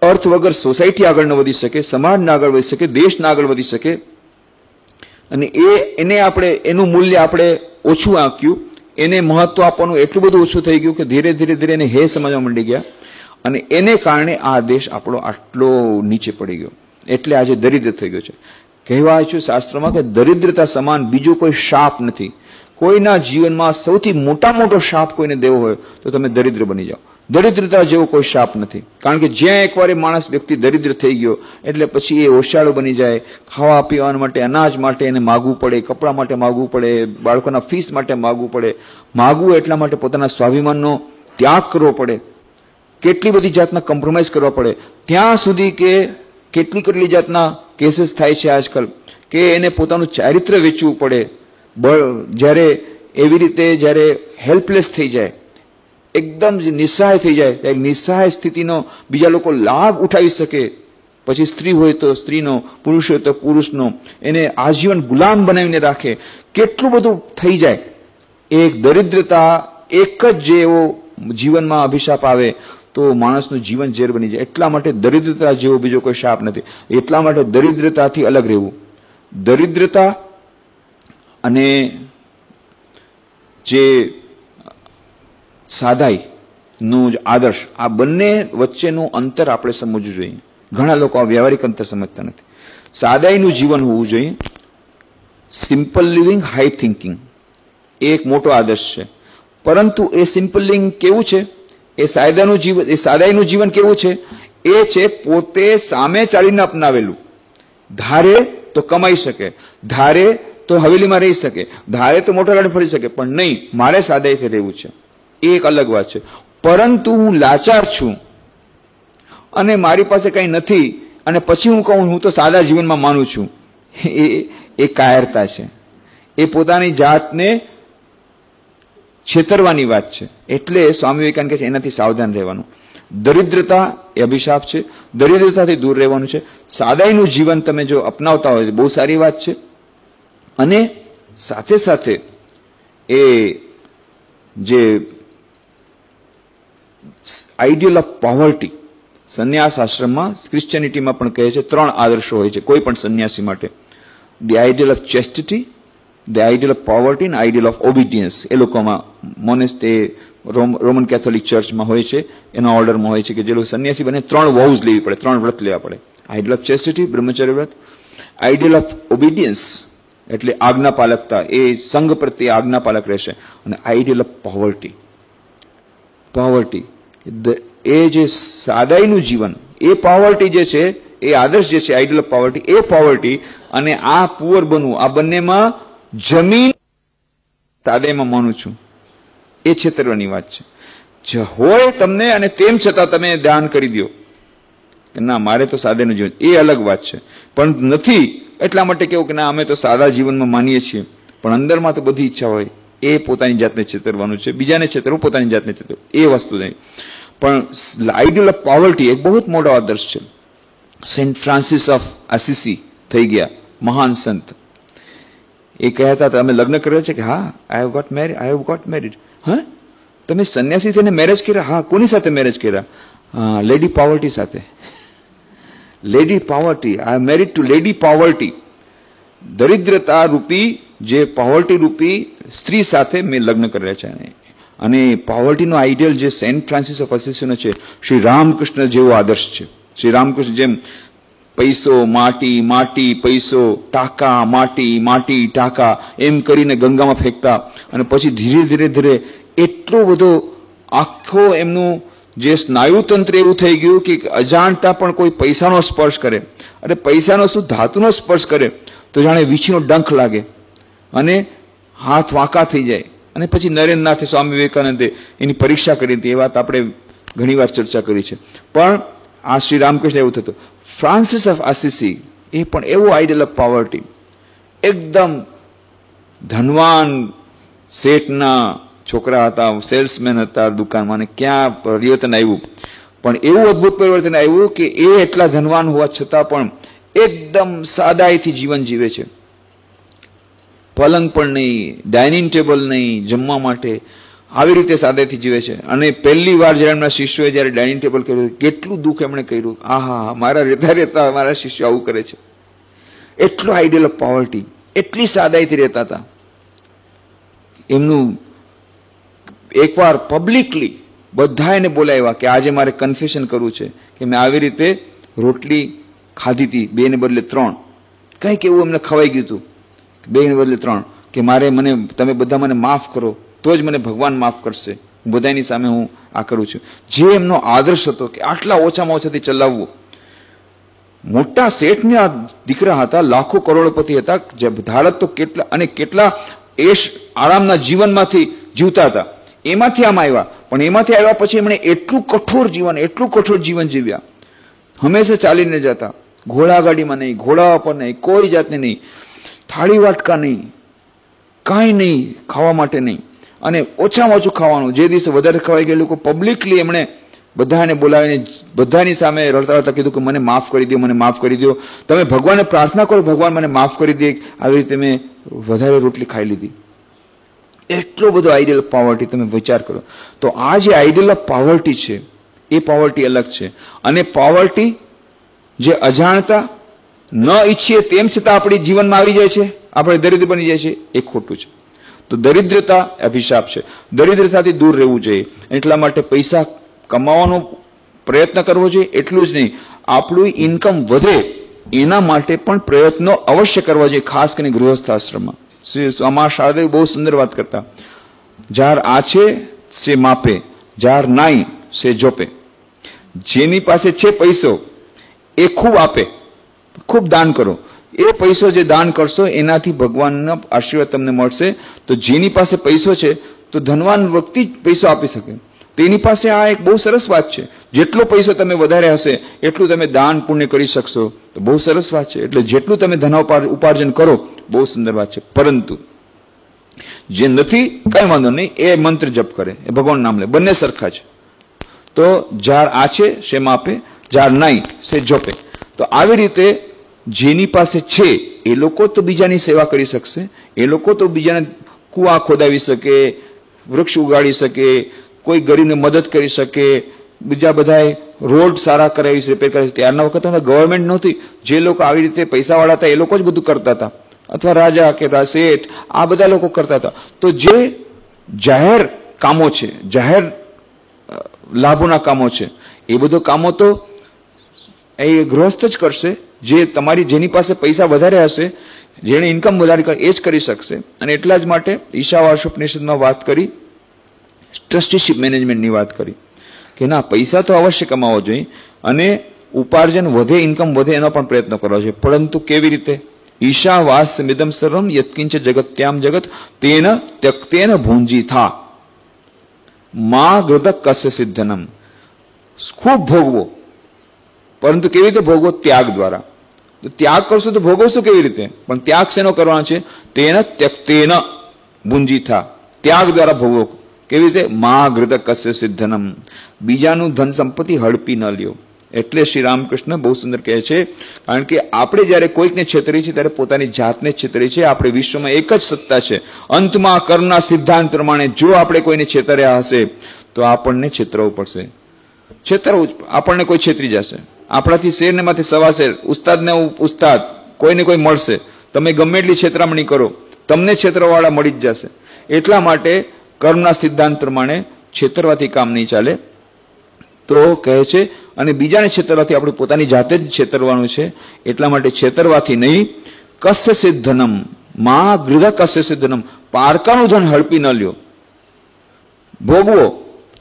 અર્થ વગર સોસાયટી આગળ ન વધી શકે સમાજ ના આગળ વધી શકે દેશ ના આગળ વધી શકે અને એ એને આપણે એનું મૂલ્ય આપણે ઓછું આંક્યું એને મહત્વ આપવાનું એટલું બધું ઓછું થઈ ગયું કે ધીરે ધીરે ધીરે એને હે સમજવા માંડી ગયા અને એને કારણે આ દેશ આપણો આટલો નીચે પડી ગયો એટલે આજે દરિદ્ર થઈ ગયો છે કહેવાય છે શાસ્ત્રમાં કે દરિદ્રતા સમાન બીજો કોઈ શાપ નથી કોઈના જીવનમાં સૌથી મોટા મોટો શાપ કોઈને દેવો હોય તો તમે દરિદ્ર બની જાઓ દરિદ્રતા જેવો કોઈ શાપ નથી કારણ કે જ્યાં એકવાર એ માણસ વ્યક્તિ દરિદ્ર થઈ ગયો એટલે પછી એ હોશિયાળો બની જાય ખાવા પીવા માટે અનાજ માટે એને માગવું પડે કપડાં માટે માગવું પડે બાળકોના ફીસ માટે માગવું પડે માગવું એટલા માટે પોતાના સ્વાભિમાનનો ત્યાગ કરવો પડે કેટલી બધી જાતના કોમ્પ્રોમાઇઝ કરવા પડે ત્યાં સુધી કે કેટલી કેટલી જાતના કેસીસ થાય છે આજકાલ કે એને પોતાનું ચારિત્ર વેચવું પડે બળ જ્યારે એવી રીતે જ્યારે હેલ્પલેસ થઈ જાય એકદમ જ નિસ્સહાય થઈ જાય નિસ્સહાય સ્થિતિનો બીજા લોકો લાભ ઉઠાવી શકે પછી સ્ત્રી હોય તો સ્ત્રીનો પુરુષ હોય તો પુરુષનો એને આજીવન ગુલામ બનાવીને રાખે કેટલું બધું થઈ જાય એક દરિદ્રતા એક જ જે એવો જીવનમાં અભિશાપ આવે તો માણસનું જીવન ઝેર બની જાય એટલા માટે દરિદ્રતા જેવો બીજો કોઈ શાપ નથી એટલા માટે દરિદ્રતાથી અલગ રહેવું દરિદ્રતા અને જે સાદાઈ નું જ આદર્શ આ બંને વચ્ચેનું અંતર આપણે સમજવું જોઈએ ઘણા લોકો આ વ્યવહારિક અંતર સમજતા નથી સાદાઈનું જીવન હોવું જોઈએ સિમ્પલ લિવિંગ હાઈ થિંકિંગ એ એક મોટો આદર્શ છે પરંતુ એ સિમ્પલ લિવિંગ કેવું છે એ સાયદાનું જીવન એ સાદાઈનું જીવન કેવું છે એ છે પોતે સામે ચાલીને અપનાવેલું ધારે તો કમાઈ શકે ધારે તો હવેલીમાં રહી શકે ધારે તો મોટા ગાડી ફરી શકે પણ નહીં મારે સાદાઈથી રહેવું છે એ એક અલગ વાત છે પરંતુ હું લાચાર છું અને મારી પાસે કંઈ નથી અને પછી હું કહું હું તો સાદા જીવનમાં માનું છું એ એ કાયરતા છે એ પોતાની જાતને છેતરવાની વાત છે એટલે સ્વામી વિવેકાનંદ કહે છે એનાથી સાવધાન રહેવાનું દરિદ્રતા એ અભિશાપ છે દરિદ્રતાથી દૂર રહેવાનું છે સાદાઈનું જીવન તમે જો અપનાવતા હોય બહુ સારી વાત છે અને સાથે સાથે એ જે આઈડિયલ ઓફ પોવર્ટી સંન્યાસ આશ્રમમાં ક્રિશ્ચિયનિટીમાં પણ કહે છે ત્રણ આદર્શો હોય છે કોઈ પણ સંન્યાસી માટે the ideal of chastity the ideal of poverty અને આઈડિયલ ઓફ ઓબિડિયન્સ એ લોકોમાં મોનેસ્ટ એ રોમન કેથોલિક ચર્ચમાં હોય છે એના ઓર્ડરમાં હોય છે કે જે લોકો સંન્યાસી બને ત્રણ વોઝ લેવી પડે ત્રણ વ્રત લેવા પડે આઈડિયલ ઓફ ચેસ્ટિટી બ્રહ્મચર્ય વ્રત આઈડિયલ ઓફ ઓબિડિયન્સ એટલે આજ્ઞાપાલકતા એ સંઘ પ્રત્યે આજ્ઞાપાલક રહેશે અને આઈડિયલ ઓફ પોવર્ટી પોવર્ટી એ જે સાદાઈનું જીવન એ પોવર્ટી જે છે એ આદર્શ જે છે આઈડલ ઓફ પોવર્ટી એ પોવર્ટી અને આ પુઅર બનવું આ બંનેમાં જમીન તાદેમાં માનું છું એ છેતરવાની વાત છે હોય તમને અને તેમ છતાં તમે ધ્યાન કરી દો ના મારે તો સાદાનું જીવન એ અલગ વાત છે પણ નથી એટલા માટે કેવું કે ના અમે તો સાદા જીવનમાં માનીએ છીએ પણ અંદરમાં તો બધી ઈચ્છા હોય એ પોતાની જાતને છેતરવાનું છે બીજાને છેતરવું પોતાની જાતને છેતરવું એ વસ્તુ નહીં પણ આઈડિયલ ઓફ પોવર્ટી એક બહુ મોટો આદર્શ છે સેન્ટ ફ્રાન્સિસ ઓફ આસીસી થઈ ગયા મહાન સંત એ કહેતા હતા અમે લગ્ન કર્યા છે કે હા I have got marry I have got married હ તમે સંન્યાસી થઈને મેરેજ કર્યા હા કોની સાથે મેરેજ કર્યા લેડી પાવર્ટી સાથે lady poverty I married to lady poverty દરિદ્રતા રૂપી જે પાવર્ટી રૂપી સ્ત્રી સાથે મેં લગ્ન કર્યા છે અને પોવર્ટીનો આઈડિયલ જે સેન્ટ ફ્રાન્સિસ ઓફ અસિસિનો છે શ્રી રામકૃષ્ણ જેવો આદર્શ છે શ્રી રામકૃષ્ણ જેમ પૈસો માટી માટી પૈસો ટાંકા માટી માટી ટાંકા એમ કરીને ગંગામાં ફેંકતા અને પછી ધીરે ધીરે ધીરે એટલો બધો આખો એમનું જે સ્નાયુતંત્ર એવું થઈ ગયું કે અજાણતા પણ કોઈ પૈસાનો સ્પર્શ કરે અને પૈસાનો શું ધાતુનો સ્પર્શ કરે તો જાણે વીછીનો ડંખ લાગે અને હાથ વાંકા થઈ જાય અને પછી નરેન્દ્રનાથે સ્વામી વિવેકાનંદે એની પરીક્ષા કરી હતી એ વાત આપણે ઘણીવાર ચર્ચા કરી છે પણ આ શ્રી રામકૃષ્ણ એવું થતું ફ્રાન્સિસ ઓફ આસીસી એ પણ એવો આઈડલ ઓફ પાવર્ટી એકદમ ધનવાન શેઠના છોકરા હતા સેલ્સમેન હતા દુકાનમાં ક્યાં પરિવર્તન આવ્યું પણ એવું અદ્ભુત પરિવર્તન આવ્યું કે એ એટલા ધનવાન હોવા છતાં પણ એકદમ સાદાઈથી જીવન જીવે છે પલંગ પણ નહીં ડાઇનિંગ ટેબલ નહીં જમવા માટે આવી રીતે સાદેથી જીવે છે અને પહેલી વાર જ્યારે એમના શિષ્યોએ જ્યારે ડાઇનિંગ ટેબલ કર્યું કેટલું દુઃખ એમણે કર્યું આ હા મારા રહેતા રહેતા મારા શિષ્યો આવું કરે છે એટલો આઈડિયલ ઓફ પોવર્ટી એટલી સાદાઈથી રહેતા હતા એમનું એકવાર પબ્લિકલી બધા એને બોલાવ્યા કે આજે મારે કન્ફેશન કરવું છે કે મેં આવી રીતે રોટલી ખાધી હતી બેને બદલે ત્રણ કંઈક એવું એમને ખવાઈ ગયું હતું બેને બદલે ત્રણ કે મારે મને તમે બધા મને માફ કરો તો જ મને ભગવાન માફ કરશે બધાની સામે હું આ કરું છું જે એમનો આદર્શ હતો કે આટલા ઓછામાં ઓછાથી ચલાવવું મોટા શેઠને દીકરા હતા લાખો કરોડપતિ હતા જે ભારત તો કેટલા અને કેટલા એશ આરામના જીવનમાંથી જીવતા હતા એમાંથી આમ આવ્યા પણ એમાંથી આવ્યા પછી એમણે એટલું કઠોર જીવન એટલું કઠોર જીવન જીવ્યા હંમેશા ચાલીને જતા ઘોડા ગાડીમાં નહીં ઘોડા પર નહીં કોઈ જાતને નહીં થાળી વાટકા નહીં કાંઈ નહીં ખાવા માટે નહીં અને ઓછામાં ઓછું ખાવાનું જે દિવસે વધારે ખવાઈ ગયેલું લોકો પબ્લિકલી એમણે બધાને બોલાવીને બધાની સામે રડતા રડતા કીધું કે મને માફ કરી દો મને માફ કરી દો તમે ભગવાનને પ્રાર્થના કરો ભગવાન મને માફ કરી દે આવી રીતે મેં વધારે રોટલી ખાઈ લીધી એટલો બધો આઈડિયલ ઓફ પાવર્ટી તમે વિચાર કરો તો આ જે આઈડિયલ ઓફ પાવર્ટી છે એ પાવર્ટી અલગ છે અને પાવર્ટી જે અજાણતા ન ઈચ્છીએ તેમ છતાં આપણી જીવનમાં આવી જાય છે આપણે દરિદ્ર બની જાય છે એ ખોટું છે તો દરિદ્રતા અભિશાપ છે દરિદ્રતાથી દૂર રહેવું જોઈએ એટલા માટે પૈસા કમાવાનો પ્રયત્ન કરવો જોઈએ એટલું જ નહીં આપણું ઇન્કમ વધે એના માટે પણ પ્રયત્નો અવશ્ય કરવા જોઈએ ખાસ કરીને ગૃહસ્થ આશ્રમમાં શ્રી અમા શારદેવ બહુ સુંદર વાત કરતા જાર છે સે માપે જાર નાઈ સે જોપે જેની પાસે છે પૈસો એ ખૂબ આપે ખૂબ દાન કરો એ પૈસો જે દાન કરશો એનાથી ભગવાનના આશીર્વાદ તમને મળશે તો જેની પાસે પૈસો છે તો ધનવાન વ્યક્તિ જ પૈસો આપી શકે તેની પાસે આ એક બહુ સરસ વાત છે જેટલો પૈસો તમે વધારે હશે એટલું તમે દાન પુણ્ય કરી શકશો તો બહુ સરસ વાત છે એટલે જેટલું તમે ધન ઉપાર્જન કરો બહુ સુંદર વાત છે પરંતુ જે નથી કંઈ વાંધો નહીં એ મંત્ર જપ કરે એ ભગવાન નામ લે બંને સરખા છે તો જાર આ છે શેમાં આપે જાર નહીં સે જોપે તો આવી રીતે જેની પાસે છે એ લોકો તો બીજાની સેવા કરી શકશે એ લોકો તો બીજાને કૂવા ખોદાવી શકે વૃક્ષ ઉગાડી શકે કોઈ ગરીબને મદદ કરી શકે બીજા બધાએ રોડ સારા કરાવી રિપેર કરાવી ત્યારના વખતે ગવર્મેન્ટ નહોતી જે લોકો આવી રીતે પૈસાવાળા હતા એ લોકો જ બધું કરતા હતા અથવા રાજા કે શેઠ આ બધા લોકો કરતા હતા તો જે જાહેર કામો છે જાહેર લાભોના કામો છે એ બધો કામો તો એ ગૃહસ્થ જ કરશે જે તમારી જેની પાસે પૈસા વધારે હશે જેણે ઇન્કમ વધારે એ જ કરી શકશે અને એટલા જ માટે ઈશાવાસ ઉપનિષદમાં વાત કરી ટ્રસ્ટીશીપ મેનેજમેન્ટની વાત કરી કે ના પૈસા તો અવશ્ય કમાવો જોઈએ અને ઉપાર્જન વધે ઇન્કમ વધે એનો પણ પ્રયત્ન કરવો જોઈએ પરંતુ કેવી રીતે ઈશાવાસ મિદમ સરમ યત્કિંચ જગત્યામ જગત તેન ત્યક્તેન ભૂંજી થા મા ગૃદક કસ્ય સિદ્ધનમ ખૂબ ભોગવો પરંતુ કેવી રીતે ભોગવો ત્યાગ દ્વારા તો ત્યાગ કરશો તો ભોગવશો કેવી રીતે પણ ત્યાગ શેનો કરવાનો છે તેના ત્યક્તેન ભુંજી થા ત્યાગ દ્વારા ભોગવો કેવી રીતે મહાઘૃત કશ્ય સિદ્ધનમ બીજાનું ધન સંપત્તિ હડપી ન લ્યો એટલે શ્રી રામકૃષ્ણ બહુ સુંદર કહે છે કારણ કે આપણે જ્યારે કોઈકને છેતરી છીએ ત્યારે પોતાની જાતને છેતરી છે આપણે વિશ્વમાં એક જ સત્તા છે અંતમાં કર્મના સિદ્ધાંત પ્રમાણે જો આપણે કોઈને છેતર્યા હશે તો આપણને છેતરવું પડશે છેતરવું આપણને કોઈ છેતરી જશે આપણાથી શેર ને માંથી સવા શેર ઉસ્તાદને ઉસ્તાદ કોઈને કોઈ મળશે તમે ગમે એટલી છેતરામણી કરો તમને છેતરવાળા મળી જ જશે એટલા માટે કર્મના સિદ્ધાંત પ્રમાણે છેતરવાથી કામ નહીં ચાલે તો કહે છે અને બીજાને છેતરવાથી આપણે પોતાની જાતે જ છેતરવાનું છે એટલા માટે છેતરવાથી નહીં કસ્ય સિદ્ધનમ મા ગૃહ કસ્ય સિદ્ધનમ પારકાનું ધન હડપી ન લ્યો ભોગવો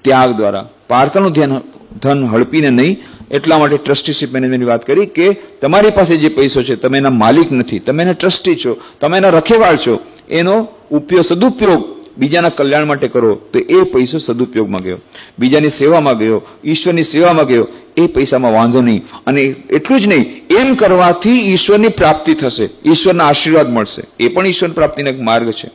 ત્યાગ દ્વારા પારકાનું ધ્યાન ધન હડપીને નહીં એટલા માટે ટ્રસ્ટીશીપ મેનેજમેન્ટની વાત કરી કે તમારી પાસે જે પૈસો છે તમે એના માલિક નથી તમે એના ટ્રસ્ટી છો તમે એના રખેવાળ છો એનો ઉપયોગ સદુપયોગ બીજાના કલ્યાણ માટે કરો તો એ પૈસો સદુપયોગમાં ગયો બીજાની સેવામાં ગયો ઈશ્વરની સેવામાં ગયો એ પૈસામાં વાંધો નહીં અને એટલું જ નહીં એમ કરવાથી ઈશ્વરની પ્રાપ્તિ થશે ઈશ્વરના આશીર્વાદ મળશે એ પણ ઈશ્વર પ્રાપ્તિનો એક માર્ગ છે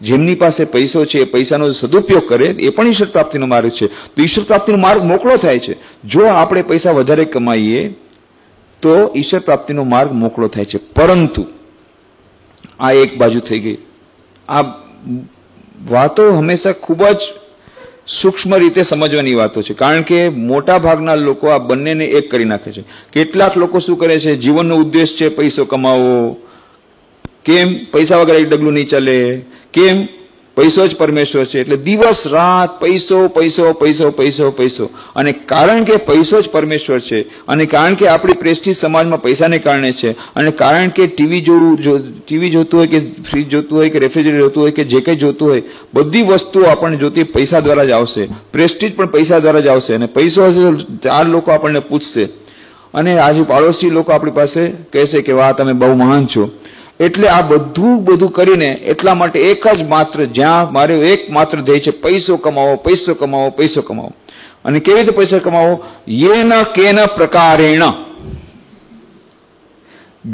જેમની પાસે પૈસો છે એ પૈસાનો સદુપયોગ કરે એ પણ ઈશ્વર પ્રાપ્તિનો માર્ગ છે તો ઈશ્વર પ્રાપ્તિનો માર્ગ મોકળો થાય છે જો આપણે પૈસા વધારે કમાઈએ તો ઈશ્વર પ્રાપ્તિનો માર્ગ મોકળો થાય છે પરંતુ આ એક બાજુ થઈ ગઈ આ વાતો હંમેશા ખૂબ જ સૂક્ષ્મ રીતે સમજવાની વાતો છે કારણ કે મોટા ભાગના લોકો આ બંનેને એક કરી નાખે છે કેટલાક લોકો શું કરે છે જીવનનો ઉદ્દેશ છે પૈસો કમાવો કેમ પૈસા વગર એક ડગલું નહીં ચાલે કેમ પૈસો જ પરમેશ્વર છે એટલે દિવસ રાત પૈસો પૈસો પૈસો પૈસો પૈસો અને કારણ કે પૈસો જ પરમેશ્વર છે અને કારણ કે આપણી પ્રેસ્ટી સમાજમાં પૈસાને કારણે છે અને કારણ કે ટીવી જોવું ટીવી જોતું હોય કે ફ્રીજ જોતું હોય કે રેફ્રિજરેટર જોતું હોય કે જે કંઈ જોતું હોય બધી વસ્તુઓ આપણને જોતી પૈસા દ્વારા જ આવશે પ્રેસ્ટીજ પણ પૈસા દ્વારા જ આવશે અને પૈસો હશે તો ચાર લોકો આપણને પૂછશે અને આજુ પાડોશી લોકો આપણી પાસે કહેશે કે વાહ તમે બહુ મહાન છો એટલે આ બધું બધું કરીને એટલા માટે એક જ માત્ર જ્યાં મારે એક માત્ર ધ્યેય છે પૈસો કમાવો પૈસો કમાવો પૈસો કમાવો અને કેવી રીતે પૈસા કમાવો યેન કેન પ્રકારેણ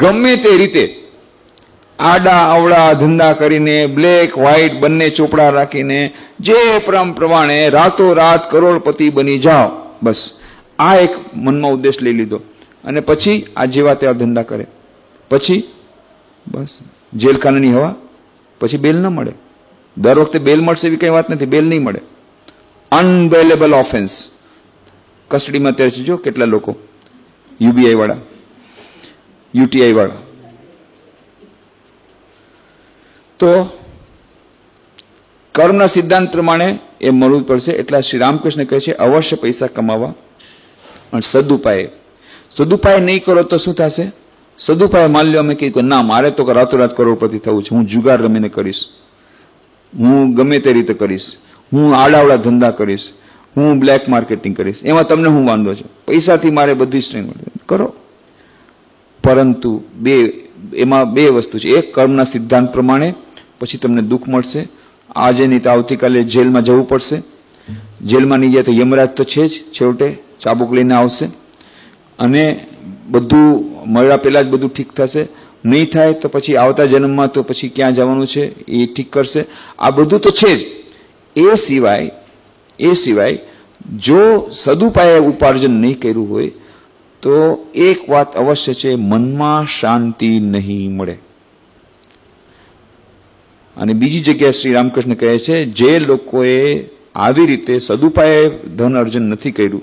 ગમે તે રીતે આડા અવળા ધંધા કરીને બ્લેક વ્હાઇટ બંને ચોપડા રાખીને જે પ્રમ પ્રમાણે રાતોરાત કરોડપતિ બની જાઓ બસ આ એક મનમાં ઉદ્દેશ લઈ લીધો અને પછી આ જેવા તેવા ધંધા કરે પછી બસ જેલખાનાની હવા પછી બેલ ન મળે દર વખતે બેલ મળશે એવી કંઈ વાત નથી બેલ નહીં મળે અનવેલેબલ ઓફેન્સ કસ્ટડીમાં અત્યારે છે જો કેટલા લોકો યુબીઆઈ વાળા યુટીઆઈ વાળા તો કર્મના સિદ્ધાંત પ્રમાણે એ મળવું પડશે એટલા શ્રી રામકૃષ્ણ કહે છે અવશ્ય પૈસા કમાવા પણ સદુપાય સદુપાય નહીં કરો તો શું થશે સદુભાઈ માન લ્યો અમે કીધું ના મારે તો રાતોરાત કરોડપતિ થવું છે હું જુગાર રમીને કરીશ હું ગમે તે રીતે કરીશ હું આડાવડા ધંધા કરીશ હું બ્લેક માર્કેટિંગ કરીશ એમાં તમને હું વાંધો છે પૈસાથી મારે બધી જ નહીં કરો પરંતુ બે એમાં બે વસ્તુ છે એક કર્મના સિદ્ધાંત પ્રમાણે પછી તમને દુઃખ મળશે આજે નહીં તો આવતીકાલે જેલમાં જવું પડશે જેલમાં નહીં જાય તો યમરાજ તો છે જ છેવટે ચાબુક લઈને આવશે અને બધું મળ્યા પહેલા જ બધું ઠીક થશે નહીં થાય તો પછી આવતા જન્મમાં તો પછી ક્યાં જવાનું છે એ ઠીક કરશે આ બધું તો છે જ એ સિવાય એ સિવાય જો સદુપાયે ઉપાર્જન નહીં કર્યું હોય તો એક વાત અવશ્ય છે મનમાં શાંતિ નહીં મળે અને બીજી જગ્યાએ શ્રી રામકૃષ્ણ કહે છે જે લોકોએ આવી રીતે સદુપાયે ધન અર્જન નથી કર્યું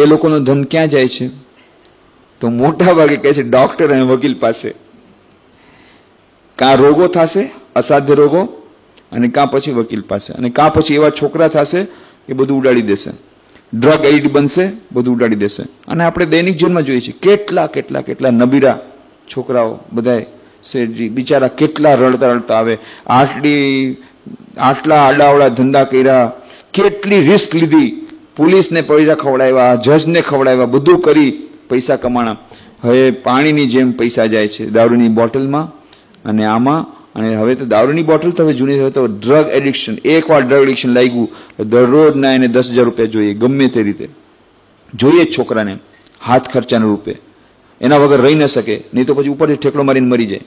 એ લોકોનું ધન ક્યાં જાય છે તો મોટા ભાગે કહે છે ડોક્ટર અને વકીલ પાસે કાં રોગો થશે અસાધ્ય રોગો અને કાં પછી વકીલ પાસે અને કાં પછી એવા છોકરા થશે એ બધું ઉડાડી દેશે ડ્રગ એઇડ બનશે બધું ઉડાડી દેશે અને આપણે દૈનિક જીવનમાં જોઈએ છીએ કેટલા કેટલા કેટલા નબીરા છોકરાઓ બધાએ શેઠજી બિચારા કેટલા રડતા રડતા આવે આટલી આટલા આડાવડા ધંધા કર્યા કેટલી રિસ્ક લીધી પોલીસને પૈસા ખવડાવ્યા જજને ખવડાવ્યા બધું કરી પૈસા કમાણા હવે પાણીની જેમ પૈસા જાય છે દારૂની બોટલમાં અને આમાં અને હવે તો દારૂની બોટલ તો હવે જૂની હવે તો ડ્રગ એડિક્શન એકવાર ડ્રગ એડિક્શન લાગ્યું દરરોજના એને દસ હજાર રૂપિયા જોઈએ ગમે તે રીતે જોઈએ જ છોકરાને હાથ ખર્ચાના રૂપે એના વગર રહી ન શકે નહીં તો પછી ઉપરથી ઠેકડો મારીને મરી જાય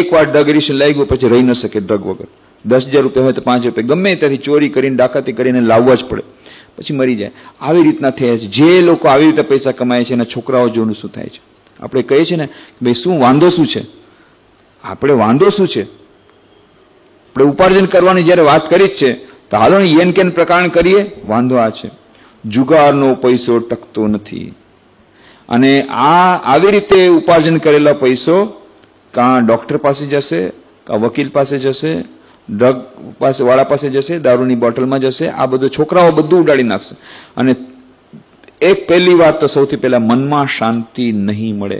એકવાર ડ્રગ એડિક્શન લાગ્યું પછી રહી ન શકે ડ્રગ વગર દસ હજાર રૂપિયા હોય તો પાંચ રૂપિયા ગમે ત્યાંથી ચોરી કરીને ડાકાતી કરીને લાવવા જ પડે પછી મરી જાય આવી રીતના થયા છે જે લોકો આવી રીતે પૈસા કમાય છે એના છોકરાઓ જોનું શું થાય છે આપણે કહીએ છીએ ને ભાઈ શું વાંધો શું છે આપણે વાંધો શું છે આપણે ઉપાર્જન કરવાની જ્યારે વાત કરી જ છે તો હાલો ને યેન કેન પ્રકરણ કરીએ વાંધો આ છે જુગારનો પૈસો ટકતો નથી અને આ આવી રીતે ઉપાર્જન કરેલા પૈસો કાં ડોક્ટર પાસે જશે કાં વકીલ પાસે જશે ડ્રગ પાસે વાળા પાસે જશે દારૂની બોટલમાં જશે આ બધું છોકરાઓ બધું ઉડાડી નાખશે અને એક પહેલી વાત તો સૌથી પહેલા મનમાં શાંતિ નહીં મળે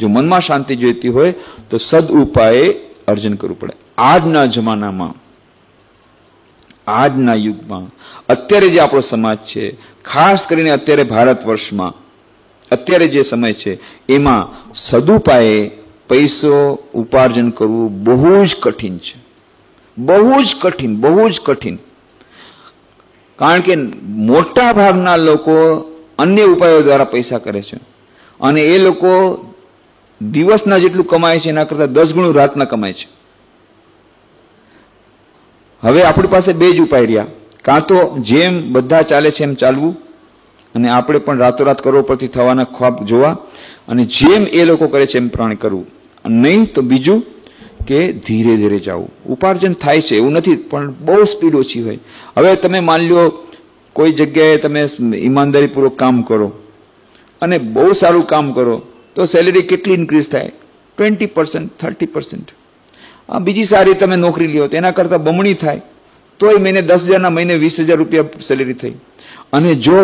જો મનમાં શાંતિ જોઈતી હોય તો સદ ઉપાય અર્જન કરવું પડે આજના જમાનામાં આજના યુગમાં અત્યારે જે આપણો સમાજ છે ખાસ કરીને અત્યારે ભારત વર્ષમાં અત્યારે જે સમય છે એમાં સદુપાયે પૈસો ઉપાર્જન કરવું બહુ જ કઠિન છે બહુ જ કઠિન બહુ જ કઠિન કારણ કે મોટા ભાગના લોકો અન્ય ઉપાયો દ્વારા પૈસા કરે છે અને એ લોકો દિવસના જેટલું કમાય છે એના કરતાં દસ ગણું રાતના કમાય છે હવે આપણી પાસે બે જ ઉપાય રહ્યા કાં તો જેમ બધા ચાલે છે એમ ચાલવું અને આપણે પણ રાતોરાત કરોડપતિ થવાના ખ્વાબ જોવા અને જેમ એ લોકો કરે છે એમ પ્રાણ કરવું નહીં તો બીજું કે ધીરે ધીરે જવું ઉપાર્જન થાય છે એવું નથી પણ બહુ સ્પીડ ઓછી હોય હવે તમે માની લો કોઈ જગ્યાએ તમે ઈમાનદારીપૂર્વક કામ કરો અને બહુ સારું કામ કરો તો સેલેરી કેટલી ઇન્ક્રીઝ થાય ટ્વેન્ટી પર્સન્ટ થર્ટી પર્સન્ટ આ બીજી સારી તમે નોકરી લ્યો તેના કરતાં બમણી થાય તોય મહિને દસ હજારના મહિને વીસ હજાર રૂપિયા સેલેરી થઈ અને જો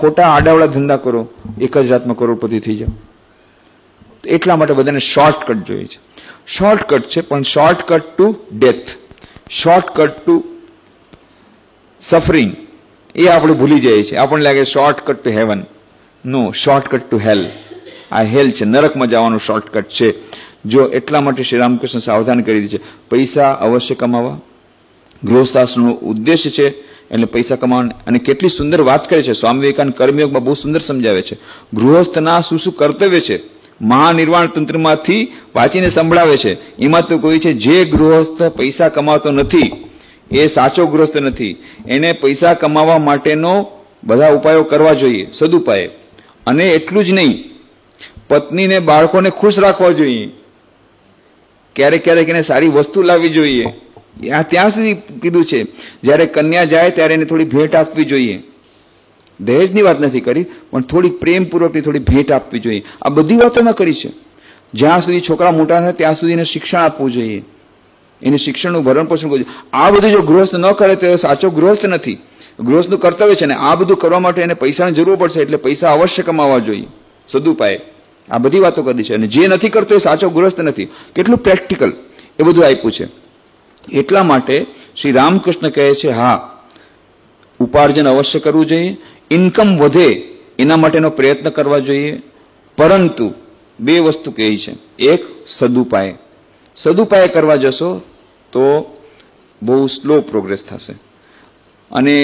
ખોટા આડાવડા ધંધા કરો એક જ રાતમાં કરોડપતિ થઈ જાઓ એટલા માટે બધાને શોર્ટકટ જોઈએ છે શોર્ટકટ છે પણ shortcut to death shortcut to suffering એ આપણે ભૂલી જઈએ છીએ આપણને લાગે shortcut to heaven no shortcut to hell આ હેલ છે નરકમાં જવાનું શોર્ટકટ છે જો એટલા માટે શ્રી રામકૃષ્ણ સાવધાન કરી દીધી છે પૈસા અવશ્ય કમાવા ગૃહસ્થાશ્રમનો ઉદ્દેશ્ય છે એટલે પૈસા કમાવાની અને કેટલી સુંદર વાત કરે છે સ્વામી વિવેકાનંદ કર્મયોગમાં બહુ સુંદર સમજાવે છે ગૃહસ્થના શું શું કર્તવ્ય છે મહાનિર્વાણ તંત્રમાંથી વાંચીને સંભળાવે છે એમાં તો કોઈ છે જે ગૃહસ્થ પૈસા કમાતો નથી એ સાચો ગ્રસ્ત નથી એને પૈસા કમાવા માટેનો બધા ઉપાયો કરવા જોઈએ સદુપાય અને એટલું જ નહીં પત્નીને બાળકોને ખુશ રાખવા જોઈએ ક્યારેક ક્યારેક એને સારી વસ્તુ લાવવી જોઈએ આ ત્યાં સુધી કીધું છે જ્યારે કન્યા જાય ત્યારે એને થોડી ભેટ આપવી જોઈએ દહેજની વાત નથી કરી પણ થોડીક પ્રેમપૂર્વકની થોડી ભેટ આપવી જોઈએ આ બધી વાતો મેં કરી છે જ્યાં સુધી છોકરા મોટા થાય ત્યાં સુધી એને શિક્ષણ આપવું જોઈએ એને શિક્ષણનું ભરણ પોષણ કરવું આ બધું જો ગૃહસ્થ ન કરે તો સાચો ગૃહસ્થ નથી ગૃહસ્થનું કર્તવ્ય છે ને આ બધું કરવા માટે એને પૈસાની જરૂર પડશે એટલે પૈસા અવશ્ય કમાવા જોઈએ સદુપાય આ બધી વાતો કરી છે અને જે નથી કરતો એ સાચો ગૃહસ્થ નથી કેટલું પ્રેક્ટિકલ એ બધું આપ્યું છે એટલા માટે શ્રી રામકૃષ્ણ કહે છે હા ઉપાર્જન અવશ્ય કરવું જોઈએ ઇન્કમ વધે એના માટેનો પ્રયત્ન કરવા જોઈએ પરંતુ બે વસ્તુ કહે છે એક સદુપાય સદુપાય કરવા જશો તો બહુ સ્લો પ્રોગ્રેસ થશે અને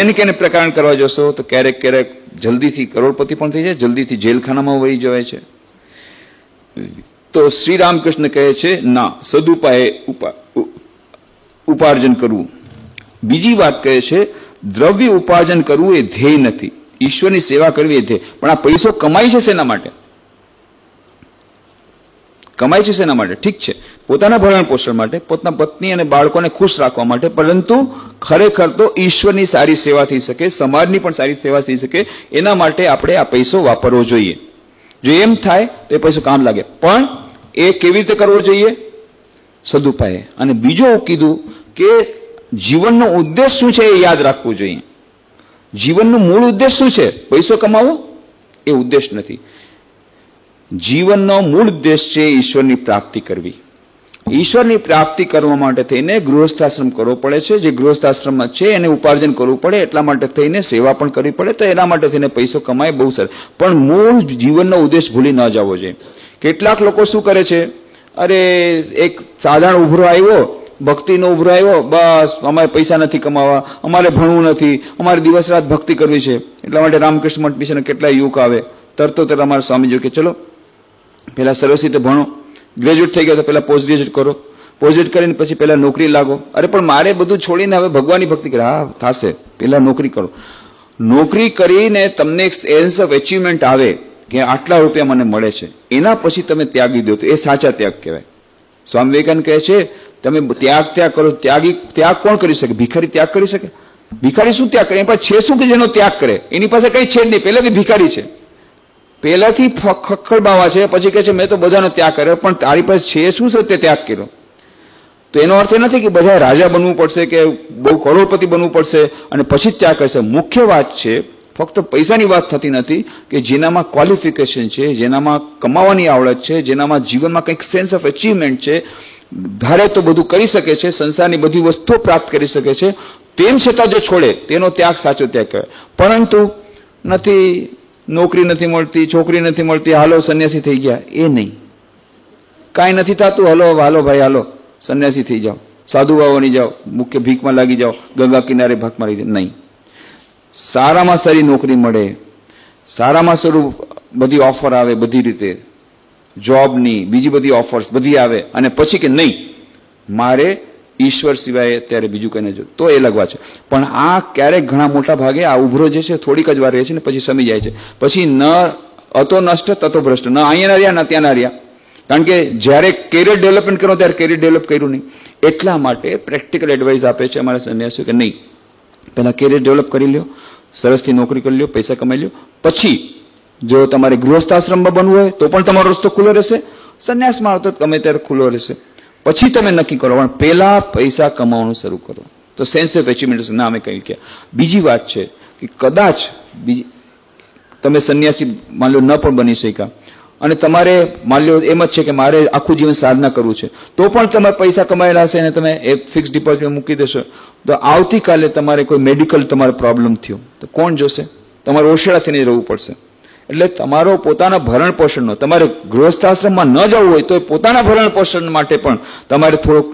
એને કેને પ્રકારણ કરવા જશો તો ક્યારેક ક્યારેક જલ્દીથી કરોડપતિ પણ થઈ જાય જલ્દીથી જેલખાનામાં વહી જવાય છે તો શ્રી રામકૃષ્ણ કહે છે ના સદુપાયે ઉપાર્જન કરવું બીજી વાત કહે છે દ્રવ્ય ઉપાર્જન કરવું એ ધ્યેય નથી ઈશ્વરની સેવા કરવી એ ધ્યેય પણ આ પૈસો કમાય છે શેના માટે કમાય છે શેના માટે ઠીક છે પોતાના ભરણ પોષણ માટે પોતાના પત્ની અને બાળકોને ખુશ રાખવા માટે પરંતુ ખરેખર તો ઈશ્વરની સારી સેવા થઈ શકે સમાજની પણ સારી સેવા થઈ શકે એના માટે આપણે આ પૈસો વાપરવો જોઈએ જો એમ થાય તો એ પૈસો કામ લાગે પણ એ કેવી રીતે કરવો જોઈએ સદુપાયે અને બીજો કીધું કે જીવનનો ઉદ્દેશ શું છે એ યાદ રાખવું જોઈએ જીવનનું મૂળ ઉદ્દેશ શું છે પૈસો કમાવો એ ઉદ્દેશ નથી જીવનનો મૂળ ઉદ્દેશ છે ઈશ્વરની પ્રાપ્તિ કરવી ઈશ્વરની પ્રાપ્તિ કરવા માટે થઈને ગૃહસ્થાશ્રમ કરવો પડે છે જે ગૃહસ્થાશ્રમમાં છે એને ઉપાર્જન કરવું પડે એટલા માટે થઈને સેવા પણ કરવી પડે તો એના માટે થઈને પૈસો કમાય બહુ સર પણ મૂળ જીવનનો ઉદ્દેશ ભૂલી ન જવો જોઈએ કેટલાક લોકો શું કરે છે અરે એક સાધારણ ઉભરો આવ્યો ભક્તિનો ઉભરાયો બસ અમારે પૈસા નથી કમાવા અમારે ભણવું નથી અમારે દિવસ રાત ભક્તિ કરવી છે એટલા માટે રામકૃષ્ણ મઠ મિશન કેટલાય યુવક આવે તરતો તરત અમારા સ્વામીજી કે ચલો પહેલા સરસ રીતે ભણો ગ્રેજ્યુએટ થઈ ગયો તો પહેલા પોસ્ટ ગ્રેજ્યુએટ કરો પોઝિટ કરીને પછી પહેલાં નોકરી લાગો અરે પણ મારે બધું છોડીને હવે ભગવાનની ભક્તિ કરે હા થશે પહેલાં નોકરી કરો નોકરી કરીને તમને એક સેન્સ ઓફ એચિવમેન્ટ આવે કે આટલા રૂપિયા મને મળે છે એના પછી તમે ત્યાગી દો તો એ સાચા ત્યાગ કહેવાય સ્વામી વિવેકાનંદ કહે છે તમે ત્યાગ ત્યાગ કરો ત્યાગી ત્યાગ કોણ કરી શકે ભિખારી ત્યાગ કરી શકે ભિખારી શું ત્યાગ કરે એ પાસે છે શું કે જેનો ત્યાગ કરે એની પાસે કંઈ છે જ નહીં પહેલાંથી ભિખારી છે પહેલાથી ખખડબાવા છે પછી કહે છે મેં તો બધાનો ત્યાગ કર્યો પણ તારી પાસે છે શું છે તે ત્યાગ કર્યો તો એનો અર્થ એ નથી કે બધા રાજા બનવું પડશે કે બહુ કરોડપતિ બનવું પડશે અને પછી જ ત્યાગ કરશે મુખ્ય વાત છે ફક્ત પૈસાની વાત થતી નથી કે જેનામાં ક્વોલિફિકેશન છે જેનામાં કમાવાની આવડત છે જેનામાં જીવનમાં કંઈક સેન્સ ઓફ અચીવમેન્ટ છે ધારે તો બધું કરી શકે છે સંસારની બધી વસ્તુઓ પ્રાપ્ત કરી શકે છે તેમ છતાં જો છોડે તેનો ત્યાગ સાચો ત્યાગ કહેવાય પરંતુ નથી નોકરી નથી મળતી છોકરી નથી મળતી હાલો સંન્યાસી થઈ ગયા એ નહીં કાંઈ નથી થતું હલો હાલો ભાઈ હાલો સંન્યાસી થઈ જાઓ સાધુ વાવોની જાઓ મુખ્ય ભીખમાં લાગી જાઓ ગંગા કિનારે ભાગમાં લાગી જાઓ નહીં સારામાં સારી નોકરી મળે સારામાં સારું બધી ઓફર આવે બધી રીતે જોબની બીજી બધી ઓફર્સ બધી આવે અને પછી કે નહીં મારે ઈશ્વર સિવાય ત્યારે બીજું કંઈ જો તો એ લગવા છે પણ આ ક્યારેક ઘણા મોટા ભાગે આ ઉભરો જે છે થોડીક જ વાર રહે છે ને પછી સમી જાય છે પછી ન અતો નષ્ટ તતો ભ્રષ્ટ ન અહીંયાના રહ્યા ન ત્યાંના રહ્યા કારણ કે જ્યારે કેરિયર ડેવલપમેન્ટ કરો ત્યારે કેરિયર ડેવલપ કર્યું નહીં એટલા માટે પ્રેક્ટિકલ એડવાઇસ આપે છે અમારા સન્યાસીઓ કે નહીં પહેલાં કેરિયર ડેવલપ કરી લ્યો સરસથી નોકરી કરી લ્યો પૈસા કમાઈ લ્યો પછી જો તમારે ગૃહસ્થ ગૃહસ્થાશ્રમમાં બનવું હોય તો પણ તમારો રસ્તો ખુલ્લો રહેશે સંન્યાસમાં આવતો ગમે ત્યારે ખુલ્લો રહેશે પછી તમે નક્કી કરો પણ પહેલા પૈસા કમાવાનું શરૂ કરો તો સેન્સ ઓફ એચિવમેન્ટ ના અમે કહ્યું કે બીજી વાત છે કે કદાચ બીજી તમે સંન્યાસી માન લો ન પણ બની શક્યા અને તમારે માન લો એમ જ છે કે મારે આખું જીવન સાધના કરવું છે તો પણ તમે પૈસા કમાયેલા હશે અને તમે એ ફિક્સ ડિપોઝિટમાં મૂકી દેશો તો આવતીકાલે તમારે કોઈ મેડિકલ તમારો પ્રોબ્લેમ થયો તો કોણ જોશે તમારે ઓશેળા થઈને રહેવું પડશે એટલે તમારો પોતાના ભરણ પોષણનો તમારે ગૃહસ્થાશ્રમમાં ન જવું હોય તો એ પોતાના ભરણ પોષણ માટે પણ તમારે થોડોક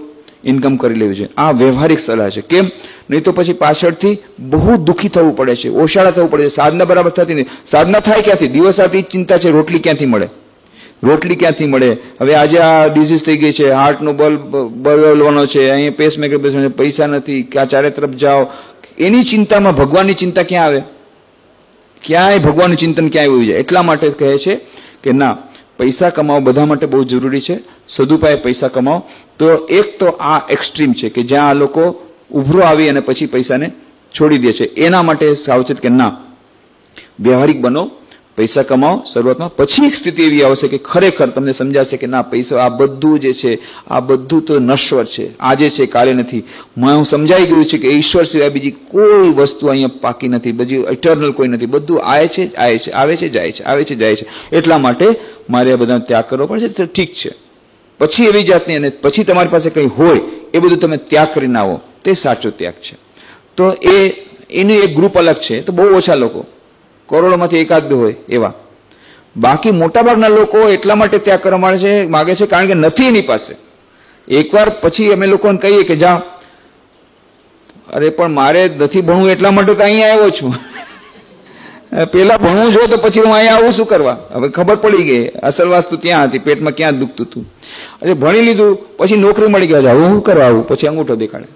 ઇન્કમ કરી લેવી છે આ વ્યવહારિક સલાહ છે કેમ નહીં તો પછી પાછળથી બહુ દુઃખી થવું પડે છે ઓશાળા થવું પડે છે સાધના બરાબર થતી નહીં સાધના થાય ક્યાંથી દિવસ રાત ચિંતા છે રોટલી ક્યાંથી મળે રોટલી ક્યાંથી મળે હવે આજે આ ડિઝીઝ થઈ ગઈ છે હાર્ટનો બલ્બ બદલવાનો છે અહીંયા પેસમેકર પૈસા નથી ક્યાં ચારે તરફ જાઓ એની ચિંતામાં ભગવાનની ચિંતા ક્યાં આવે ક્યાંય ભગવાનનું ચિંતન ક્યાંય હોવું જોઈએ એટલા માટે કહે છે કે ના પૈસા કમાવો બધા માટે બહુ જરૂરી છે સદુપાય પૈસા કમાવો તો એક તો આ એક્સ્ટ્રીમ છે કે જ્યાં આ લોકો ઉભરો આવી અને પછી પૈસાને છોડી દે છે એના માટે સાવચેત કે ના વ્યવહારિક બનો પૈસા કમાવો શરૂઆતમાં પછી એક સ્થિતિ એવી આવશે કે ખરેખર તમને સમજાશે કે ના પૈસા આ બધું જે છે આ બધું તો નશ્વર છે આજે છે કાલે નથી હું સમજાઈ ગયું છે કે ઈશ્વર સિવાય બીજી કોઈ વસ્તુ અહીંયા પાકી નથી બીજી ઇટર્નલ કોઈ નથી બધું આવે છે આવે છે આવે છે જાય છે આવે છે જાય છે એટલા માટે મારે આ બધાનો ત્યાગ કરવો પડશે તો ઠીક છે પછી એવી જાતની અને પછી તમારી પાસે કંઈ હોય એ બધું તમે ત્યાગ કરીને આવો તે સાચો ત્યાગ છે તો એ એનું એક ગ્રુપ અલગ છે તો બહુ ઓછા લોકો કરોડોમાંથી એકાદ હોય એવા બાકી મોટાભાગના લોકો એટલા માટે ત્યાગ કરવા માંગે છે માગે છે કારણ કે નથી એની પાસે એકવાર પછી અમે લોકોને કહીએ કે જા અરે પણ મારે નથી ભણવું એટલા માટે તો અહીંયા આવ્યો છું પેલા ભણવું જો તો પછી હું અહીંયા આવું શું કરવા હવે ખબર પડી ગઈ અસલ વાસ્તુ ત્યાં હતી પેટમાં ક્યાં દુખતું હતું અરે ભણી લીધું પછી નોકરી મળી ગયા હવે હું કરવા આવું પછી અંગૂઠો દેખાડે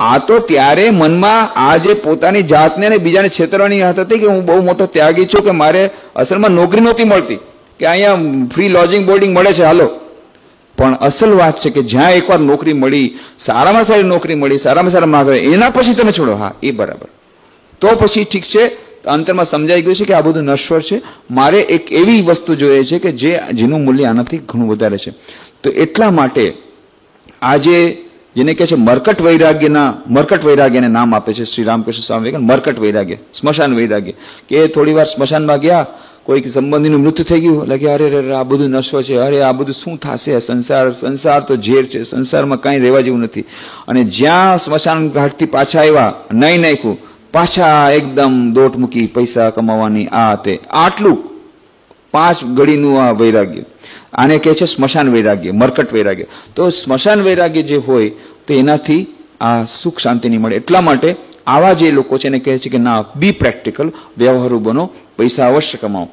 આ તો ત્યારે મનમાં આજે પોતાની જાતને અને બીજાને છેતરવાની હાથ હતી કે હું બહુ મોટો ત્યાગી છું કે મારે અસલમાં નોકરી નહોતી મળતી કે અહીંયા ફ્રી લોજિંગ બોર્ડિંગ મળે છે હાલો પણ અસલ વાત છે કે જ્યાં એકવાર નોકરી મળી સારામાં સારી નોકરી મળી સારામાં સારા માર્ક એના પછી તમે છોડો હા એ બરાબર તો પછી ઠીક છે અંતરમાં સમજાઈ ગયું છે કે આ બધું નશ્વર છે મારે એક એવી વસ્તુ જોઈએ છે કે જે જેનું મૂલ્ય આનાથી ઘણું વધારે છે તો એટલા માટે આજે જેને કહે છે મરકટ વૈરાગ્યના મરકટ વૈરાગ્યને નામ આપે છે શ્રી રામકૃષ્ણ સ્વામી મરકટ વૈરાગ્ય સ્મશાન વૈરાગ્ય કે એ થોડી વાર સ્મશાનમાં ગયા કોઈક સંબંધીનું મૃત્યુ થઈ ગયું લખે અરે અરે આ બધું નશો છે અરે આ બધું શું થશે સંસાર સંસાર તો ઝેર છે સંસારમાં કાંઈ રહેવા જેવું નથી અને જ્યાં સ્મશાન ઘાટથી પાછા આવ્યા નહીં નાખ્યું પાછા એકદમ દોટ મૂકી પૈસા કમાવાની આ તે આટલું પાંચ ગળીનું આ વૈરાગ્ય આને કહે છે સ્મશાન વૈરાગ્ય મરકટ વૈરાગ્ય તો સ્મશાન વૈરાગ્ય જે હોય તો એનાથી આ સુખ શાંતિ નહીં મળે એટલા માટે આવા જે લોકો છે એને કહે છે કે ના બી પ્રેક્ટિકલ વ્યવહારુ બનો પૈસા અવશ્ય કમાવો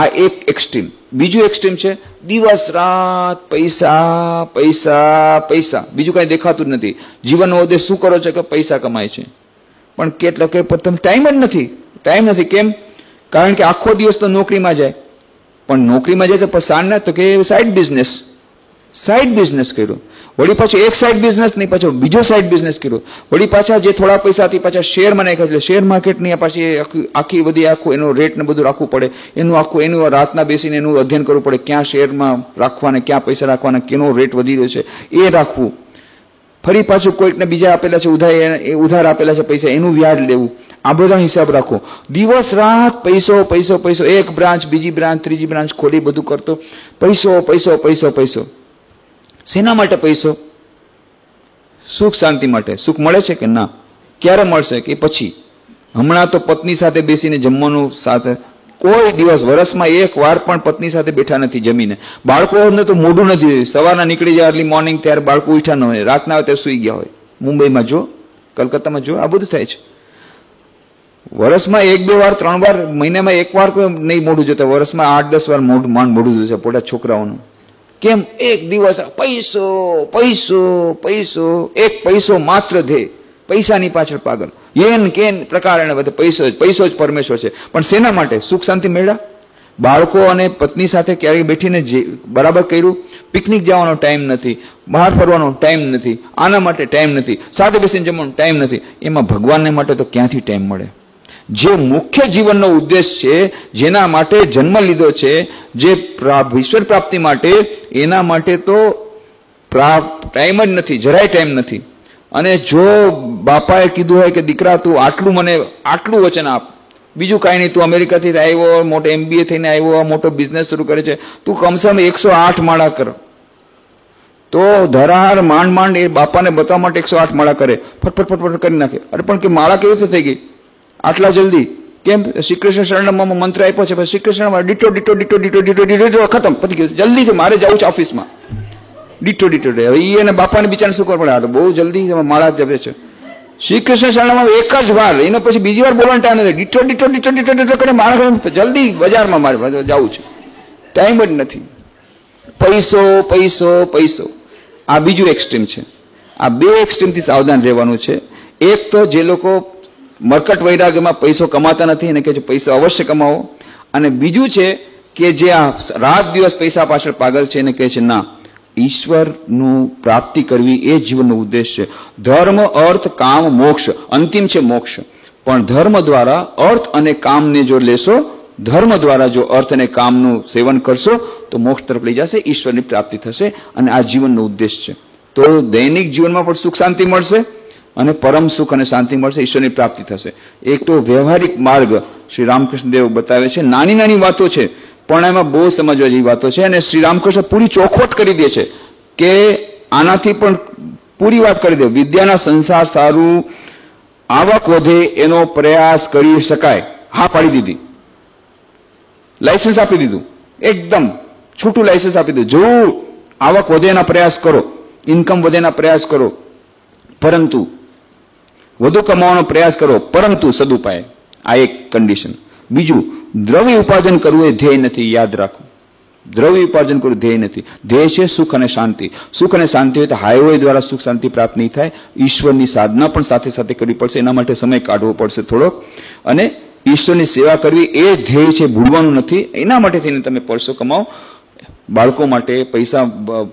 આ એક એક્સ્ટ્રીમ બીજું એક્સ્ટ્રીમ છે દિવસ રાત પૈસા પૈસા પૈસા બીજું કાંઈ દેખાતું જ નથી જીવનનો ઉદ્દેશ શું કરો છો કે પૈસા કમાય છે પણ કેટલો કે પ્રથમ ટાઈમ જ નથી ટાઈમ નથી કેમ કારણ કે આખો દિવસ તો નોકરીમાં જાય પણ નોકરીમાં જાય તો પસાર ના તો કે સાઈડ બિઝનેસ સાઈડ બિઝનેસ કર્યો વળી પાછો એક સાઈડ બિઝનેસ નહીં પાછો બીજો સાઈડ બિઝનેસ કર્યો વળી પાછા જે થોડા પૈસાથી પાછા શેરમાં નાખ્યા એટલે શેર માર્કેટની પાછી આખી બધી આખું એનો રેટ ને બધું રાખવું પડે એનું આખું એનું રાતના બેસીને એનું અધ્યયન કરવું પડે ક્યાં શેરમાં રાખવાને ક્યાં પૈસા રાખવાના કેનો રેટ વધી રહ્યો છે એ રાખવું ફરી પાછું કોઈકને બીજા આપેલા છે ઉધાર ઉધાર આપેલા છે પૈસા એનું વ્યાજ લેવું આ બધા હિસાબ રાખો દિવસ રાત પૈસો પૈસો પૈસો એક બ્રાન્ચ બીજી બ્રાન્ચ ત્રીજી બ્રાન્ચ ખોલી બધું કરતો પૈસો પૈસો પૈસો પૈસો શેના માટે પૈસો સુખ શાંતિ માટે સુખ મળે છે કે ના ક્યારે મળશે કે પછી હમણાં તો પત્ની સાથે બેસીને જમવાનું સાથે કોઈ દિવસ વર્ષમાં એક વાર પણ પત્ની સાથે બેઠા નથી જમીને બાળકોને તો મોઢું નથી સવારના નીકળી જાય અર્લી મોર્નિંગ ત્યારે બાળકો ઉઠ્યા ન હોય રાતના ત્યારે સૂઈ ગયા હોય મુંબઈમાં જો કલકત્તામાં જો આ બધું થાય છે વર્ષમાં એક બે વાર ત્રણ વાર મહિનામાં એક વાર કોઈ નહીં મોડું જોતા વર્ષમાં આઠ દસ વાર મોઢું માંડ મોઢું જોશે પોતા છોકરાઓનું કેમ એક દિવસ પૈસો પૈસો પૈસો એક પૈસો માત્ર ધ્યેય પૈસાની પાછળ પાગલ એન કેન પ્રકાર પ્રકારણે બધે પૈસો પૈસો જ પરમેશ્વર છે પણ શેના માટે સુખ શાંતિ મેળા બાળકો અને પત્ની સાથે ક્યારેય બેઠીને જે બરાબર કર્યું પિકનિક જવાનો ટાઈમ નથી બહાર ફરવાનો ટાઈમ નથી આના માટે ટાઈમ નથી સાથે બેસીને જમવાનો ટાઈમ નથી એમાં ભગવાનને માટે તો ક્યાંથી ટાઈમ મળે જે મુખ્ય જીવનનો ઉદ્દેશ છે જેના માટે જન્મ લીધો છે જે ઈશ્વર પ્રાપ્તિ માટે એના માટે તો ટાઈમ જ નથી જરાય ટાઈમ નથી અને જો બાપાએ કીધું હોય કે દીકરા તું આટલું મને આટલું વચન આપ બીજું કાંઈ નહીં તું અમેરિકાથી આવ્યો મોટો એમબીએ થઈને આવ્યો મોટો બિઝનેસ શરૂ કરે છે તું કમસમ એકસો આઠ માળા કર તો ધરાહાર માંડ માંડ એ બાપાને બતાવવા માટે એકસો આઠ માળા કરે ફટફટ ફટફટ કરી નાખે અરે પણ કે માળા કેવી રીતે થઈ ગઈ આટલા જલ્દી કેમ શ્રી કૃષ્ણ શરણમાં મંત્ર આપ્યો છે Shri ditto ditto ditto ditto ditto ditto ખતમ પતી ગયું જલ્દીથી મારે જવું છે ઓફિસમાં ડીટો ડીટો રહે હવે એને બાપાને બિચારને શું ખબર પડે આ તો બહુ જલ્દી માળા જપે છે શ્રી કૃષ્ણ શરણમાં એક જ વાર એને પછી બીજી વાર બોલવાનો ટાઈમ નથી ditto ditto ditto ditto ditto કરીને માણસ જલ્દી બજારમાં મારે જવું છે ટાઈમ જ નથી પૈસો પૈસો પૈસો આ બીજું એક્સ્ટ્રીમ છે આ બે એક્સ્ટ્રીમથી સાવધાન રહેવાનું છે એક તો જે લોકો મરકટ વૈરાગ્યમાં પૈસો કમાતા નથી એને કહે છે પૈસા અવશ્ય કમાવો અને બીજું છે કે જે આ રાત દિવસ પૈસા પાછળ પાગલ છે એને કહે છે ના ઈશ્વરનું પ્રાપ્તિ કરવી એ જીવનનો ઉદ્દેશ છે ધર્મ અર્થ કામ મોક્ષ અંતિમ છે મોક્ષ પણ ધર્મ દ્વારા અર્થ અને કામને જો લેશો ધર્મ દ્વારા જો અર્થ અને કામનું સેવન કરશો તો મોક્ષ તરફ લઈ જશે ઈશ્વરની પ્રાપ્તિ થશે અને આ જીવનનો ઉદ્દેશ છે તો દૈનિક જીવનમાં પણ સુખ શાંતિ મળશે અને પરમ સુખ અને શાંતિ મળશે ઈશ્વરની પ્રાપ્તિ થશે એક તો વ્યવહારિક માર્ગ શ્રી રામકૃષ્ણદેવ બતાવે છે નાની નાની વાતો છે પણ એમાં બહુ સમજવા જેવી વાતો છે અને શ્રી રામકૃષ્ણ પૂરી ચોખવટ કરી દે છે કે આનાથી પણ પૂરી વાત કરી દે વિદ્યાના સંસાર સારું આવક વધે એનો પ્રયાસ કરી શકાય હા પાડી દીધી લાયસન્સ આપી દીધું એકદમ છૂટું લાયસન્સ આપી દીધું જરૂર આવક વધે એના પ્રયાસ કરો ઇન્કમ વધેના પ્રયાસ કરો પરંતુ વધુ કમાવાનો પ્રયાસ કરો પરંતુ સદુપાય આ એક કન્ડિશન બીજું દ્રવ્ય ઉપાર્જન કરવું એ ધ્યેય નથી યાદ રાખવું દ્રવ્ય ઉપાર્જન કરવું ધ્યેય નથી ધ્યેય છે સુખ અને શાંતિ સુખ અને શાંતિ હોય તો હાઈવે દ્વારા સુખ શાંતિ પ્રાપ્ત નહીં થાય ઈશ્વરની સાધના પણ સાથે સાથે કરવી પડશે એના માટે સમય કાઢવો પડશે થોડોક અને ઈશ્વરની સેવા કરવી એ જ ધ્યેય છે ભૂલવાનું નથી એના માટે થઈને તમે પૈસો કમાવો બાળકો માટે પૈસા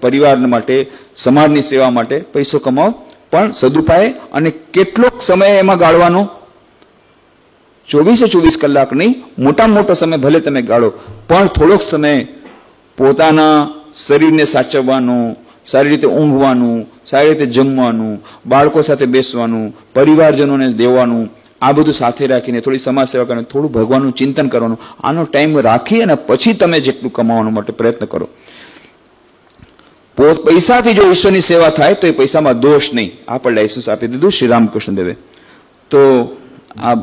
પરિવાર માટે સમાજની સેવા માટે પૈસો કમાવો પણ સદુપાય અને કેટલોક સમય એમાં ગાળવાનો ચોવીસે ચોવીસ કલાકની મોટા મોટો સમય ભલે તમે ગાળો પણ થોડોક સમય પોતાના શરીરને સાચવવાનું સારી રીતે ઊંઘવાનું સારી રીતે જમવાનું બાળકો સાથે બેસવાનું પરિવારજનોને દેવાનું આ બધું સાથે રાખીને થોડી સમાજ સેવા કરીને થોડું ભગવાનનું ચિંતન કરવાનું આનો ટાઈમ રાખી અને પછી તમે જેટલું કમાવાનું માટે પ્રયત્ન કરો પોત પૈસાથી જો ઈશ્વરની સેવા થાય તો એ પૈસામાં દોષ નહીં આ પણ લાયસન્સ આપી દીધું શ્રી રામકૃષ્ણ દેવે તો આ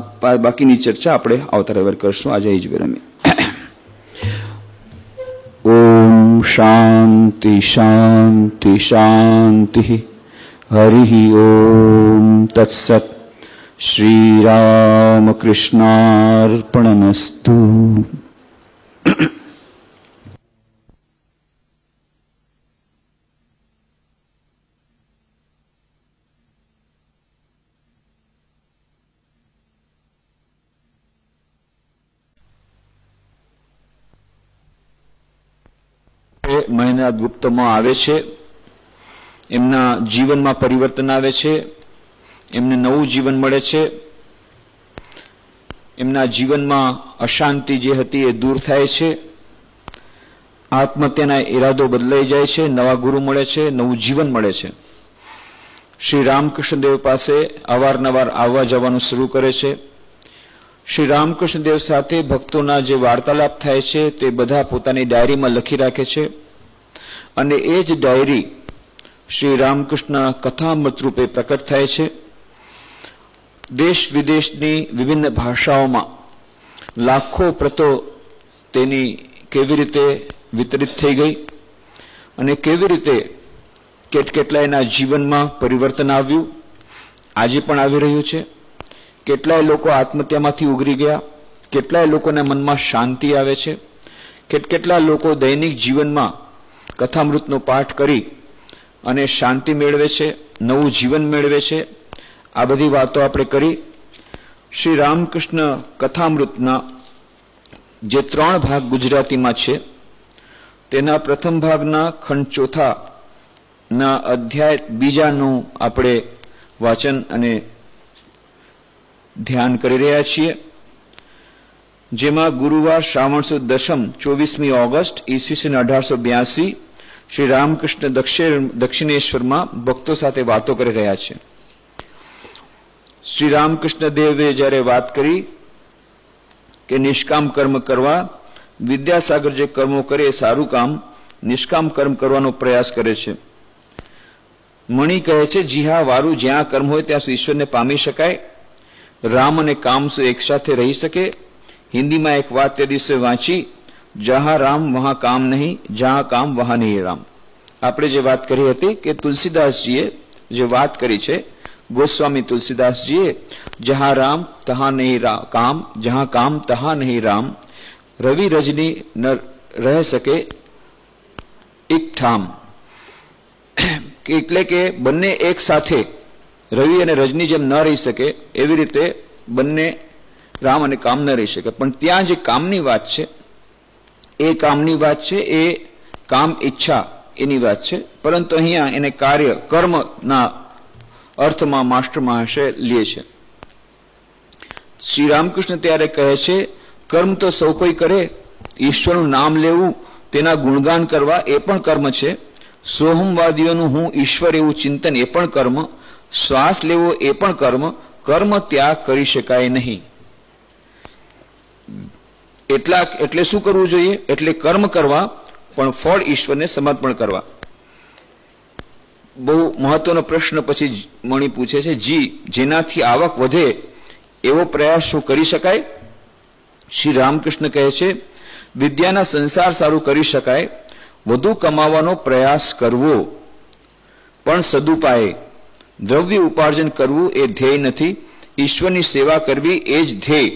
બાકીની ચર્ચા આપણે આવતા રવિવાર કરશું આજે જ વિરમે
ઓમ શાંતિ શાંતિ શાંતિ હરિ ઓમ તત્સત શ્રી રામકૃષ્ણાર્પણમસ્તુ
મહેનાદ ગુપ્તમાં આવે છે એમના જીવનમાં પરિવર્તન આવે છે એમને નવું જીવન મળે છે એમના જીવનમાં અશાંતિ જે હતી એ દૂર થાય છે આત્મહત્યાના ઇરાદો બદલાઈ જાય છે નવા ગુરુ મળે છે નવું જીવન મળે છે શ્રી રામકૃષ્ણદેવ પાસે અવારનવાર આવવા જવાનું શરૂ કરે છે શ્રી રામકૃષ્ણદેવ સાથે ભક્તોના જે વાર્તાલાપ થાય છે તે બધા પોતાની ડાયરીમાં લખી રાખે છે અને એ જ ડાયરી શ્રી રામકૃષ્ણ કથામૃત રૂપે પ્રકટ થાય છે દેશ વિદેશની વિભિન્ન ભાષાઓમાં લાખો પ્રતો તેની કેવી રીતે વિતરિત થઈ ગઈ અને કેવી રીતે કેટકેટલાયના જીવનમાં પરિવર્તન આવ્યું આજે પણ આવી રહ્યું છે કેટલાય લોકો આત્મહત્યામાંથી ઉગરી ગયા કેટલાય લોકોના મનમાં શાંતિ આવે છે કેટકેટલા લોકો દૈનિક જીવનમાં કથામૃતનો પાઠ કરી અને શાંતિ મેળવે છે નવું જીવન મેળવે છે આ બધી વાતો આપણે કરી શ્રી રામકૃષ્ણ કથામૃતના જે ત્રણ ભાગ ગુજરાતીમાં છે તેના પ્રથમ ભાગના ખંડ ચોથા ના અધ્યાય બીજાનું આપણે વાચન અને ધ્યાન કરી રહ્યા છીએ જેમાં ગુરુવાર શ્રાવણ સુદ દશમ ચોવીસમી ઓગસ્ટ ઈસવીસન અઢારસો બ્યાસી શ્રી રામકૃષ્ણ દક્ષિણેશ્વરમાં ભક્તો સાથે વાતો કરી રહ્યા છે શ્રી રામકૃષ્ણ દેવે જ્યારે વાત કરી કે નિષ્કામ કર્મ કરવા વિદ્યાસાગર જે કર્મો કરે એ સારું કામ નિષ્કામ કર્મ કરવાનો પ્રયાસ કરે છે મણી કહે છે જી હા વારું જ્યાં કર્મ હોય ત્યાં સુધી ઈશ્વરને પામી શકાય રામ અને કામ એક સાથે રહી શકે હિન્દીમાં એક વાત તે દિવસે વાંચી જહાં રામ વહાં કામ નહીં જહાં કામ વહા નહીં રામ આપણે જે વાત કરી હતી કે તુલસીદાસજીએ જે વાત કરી છે ગોસ્વામી તુલસીદાસજીએ જહાં રામ તહા નહીં કામ જહાં કામ તહાં નહીં રામ રવિ રજની ન રહે શકે એક ઠામ એટલે કે બંને એક સાથે રવિ અને રજની જેમ ન રહી શકે એવી રીતે બંને રામ અને કામ ન રહી શકે પણ ત્યાં જે કામની વાત છે એ કામની વાત છે એ કામ ઈચ્છા એની વાત છે પરંતુ અહીંયા એને કાર્ય કર્મના અર્થમાં માસ્ટર મહાશય લે છે શ્રી રામકૃષ્ણ ત્યારે કહે છે કર્મ તો સૌ કોઈ કરે ઈશ્વરનું નામ લેવું તેના ગુણગાન કરવા એ પણ કર્મ છે સોહમવાદીઓનું હું ઈશ્વર એવું ચિંતન એ પણ કર્મ શ્વાસ લેવો એ પણ કર્મ કર્મ ત્યાગ કરી શકાય નહીં એટલા એટલે શું કરવું જોઈએ એટલે કર્મ કરવા પણ ફળ ઈશ્વરને સમર્પણ કરવા બહુ મહત્વનો પ્રશ્ન પછી મણી પૂછે છે જી જેનાથી આવક વધે એવો પ્રયાસ શું કરી શકાય શ્રી રામકૃષ્ણ કહે છે વિદ્યાના સંસાર સારું કરી શકાય વધુ કમાવાનો પ્રયાસ કરવો પણ સદુપાયે દ્રવ્ય ઉપાર્જન કરવું એ ધ્યેય નથી ઈશ્વરની સેવા કરવી એ જ ધ્યેય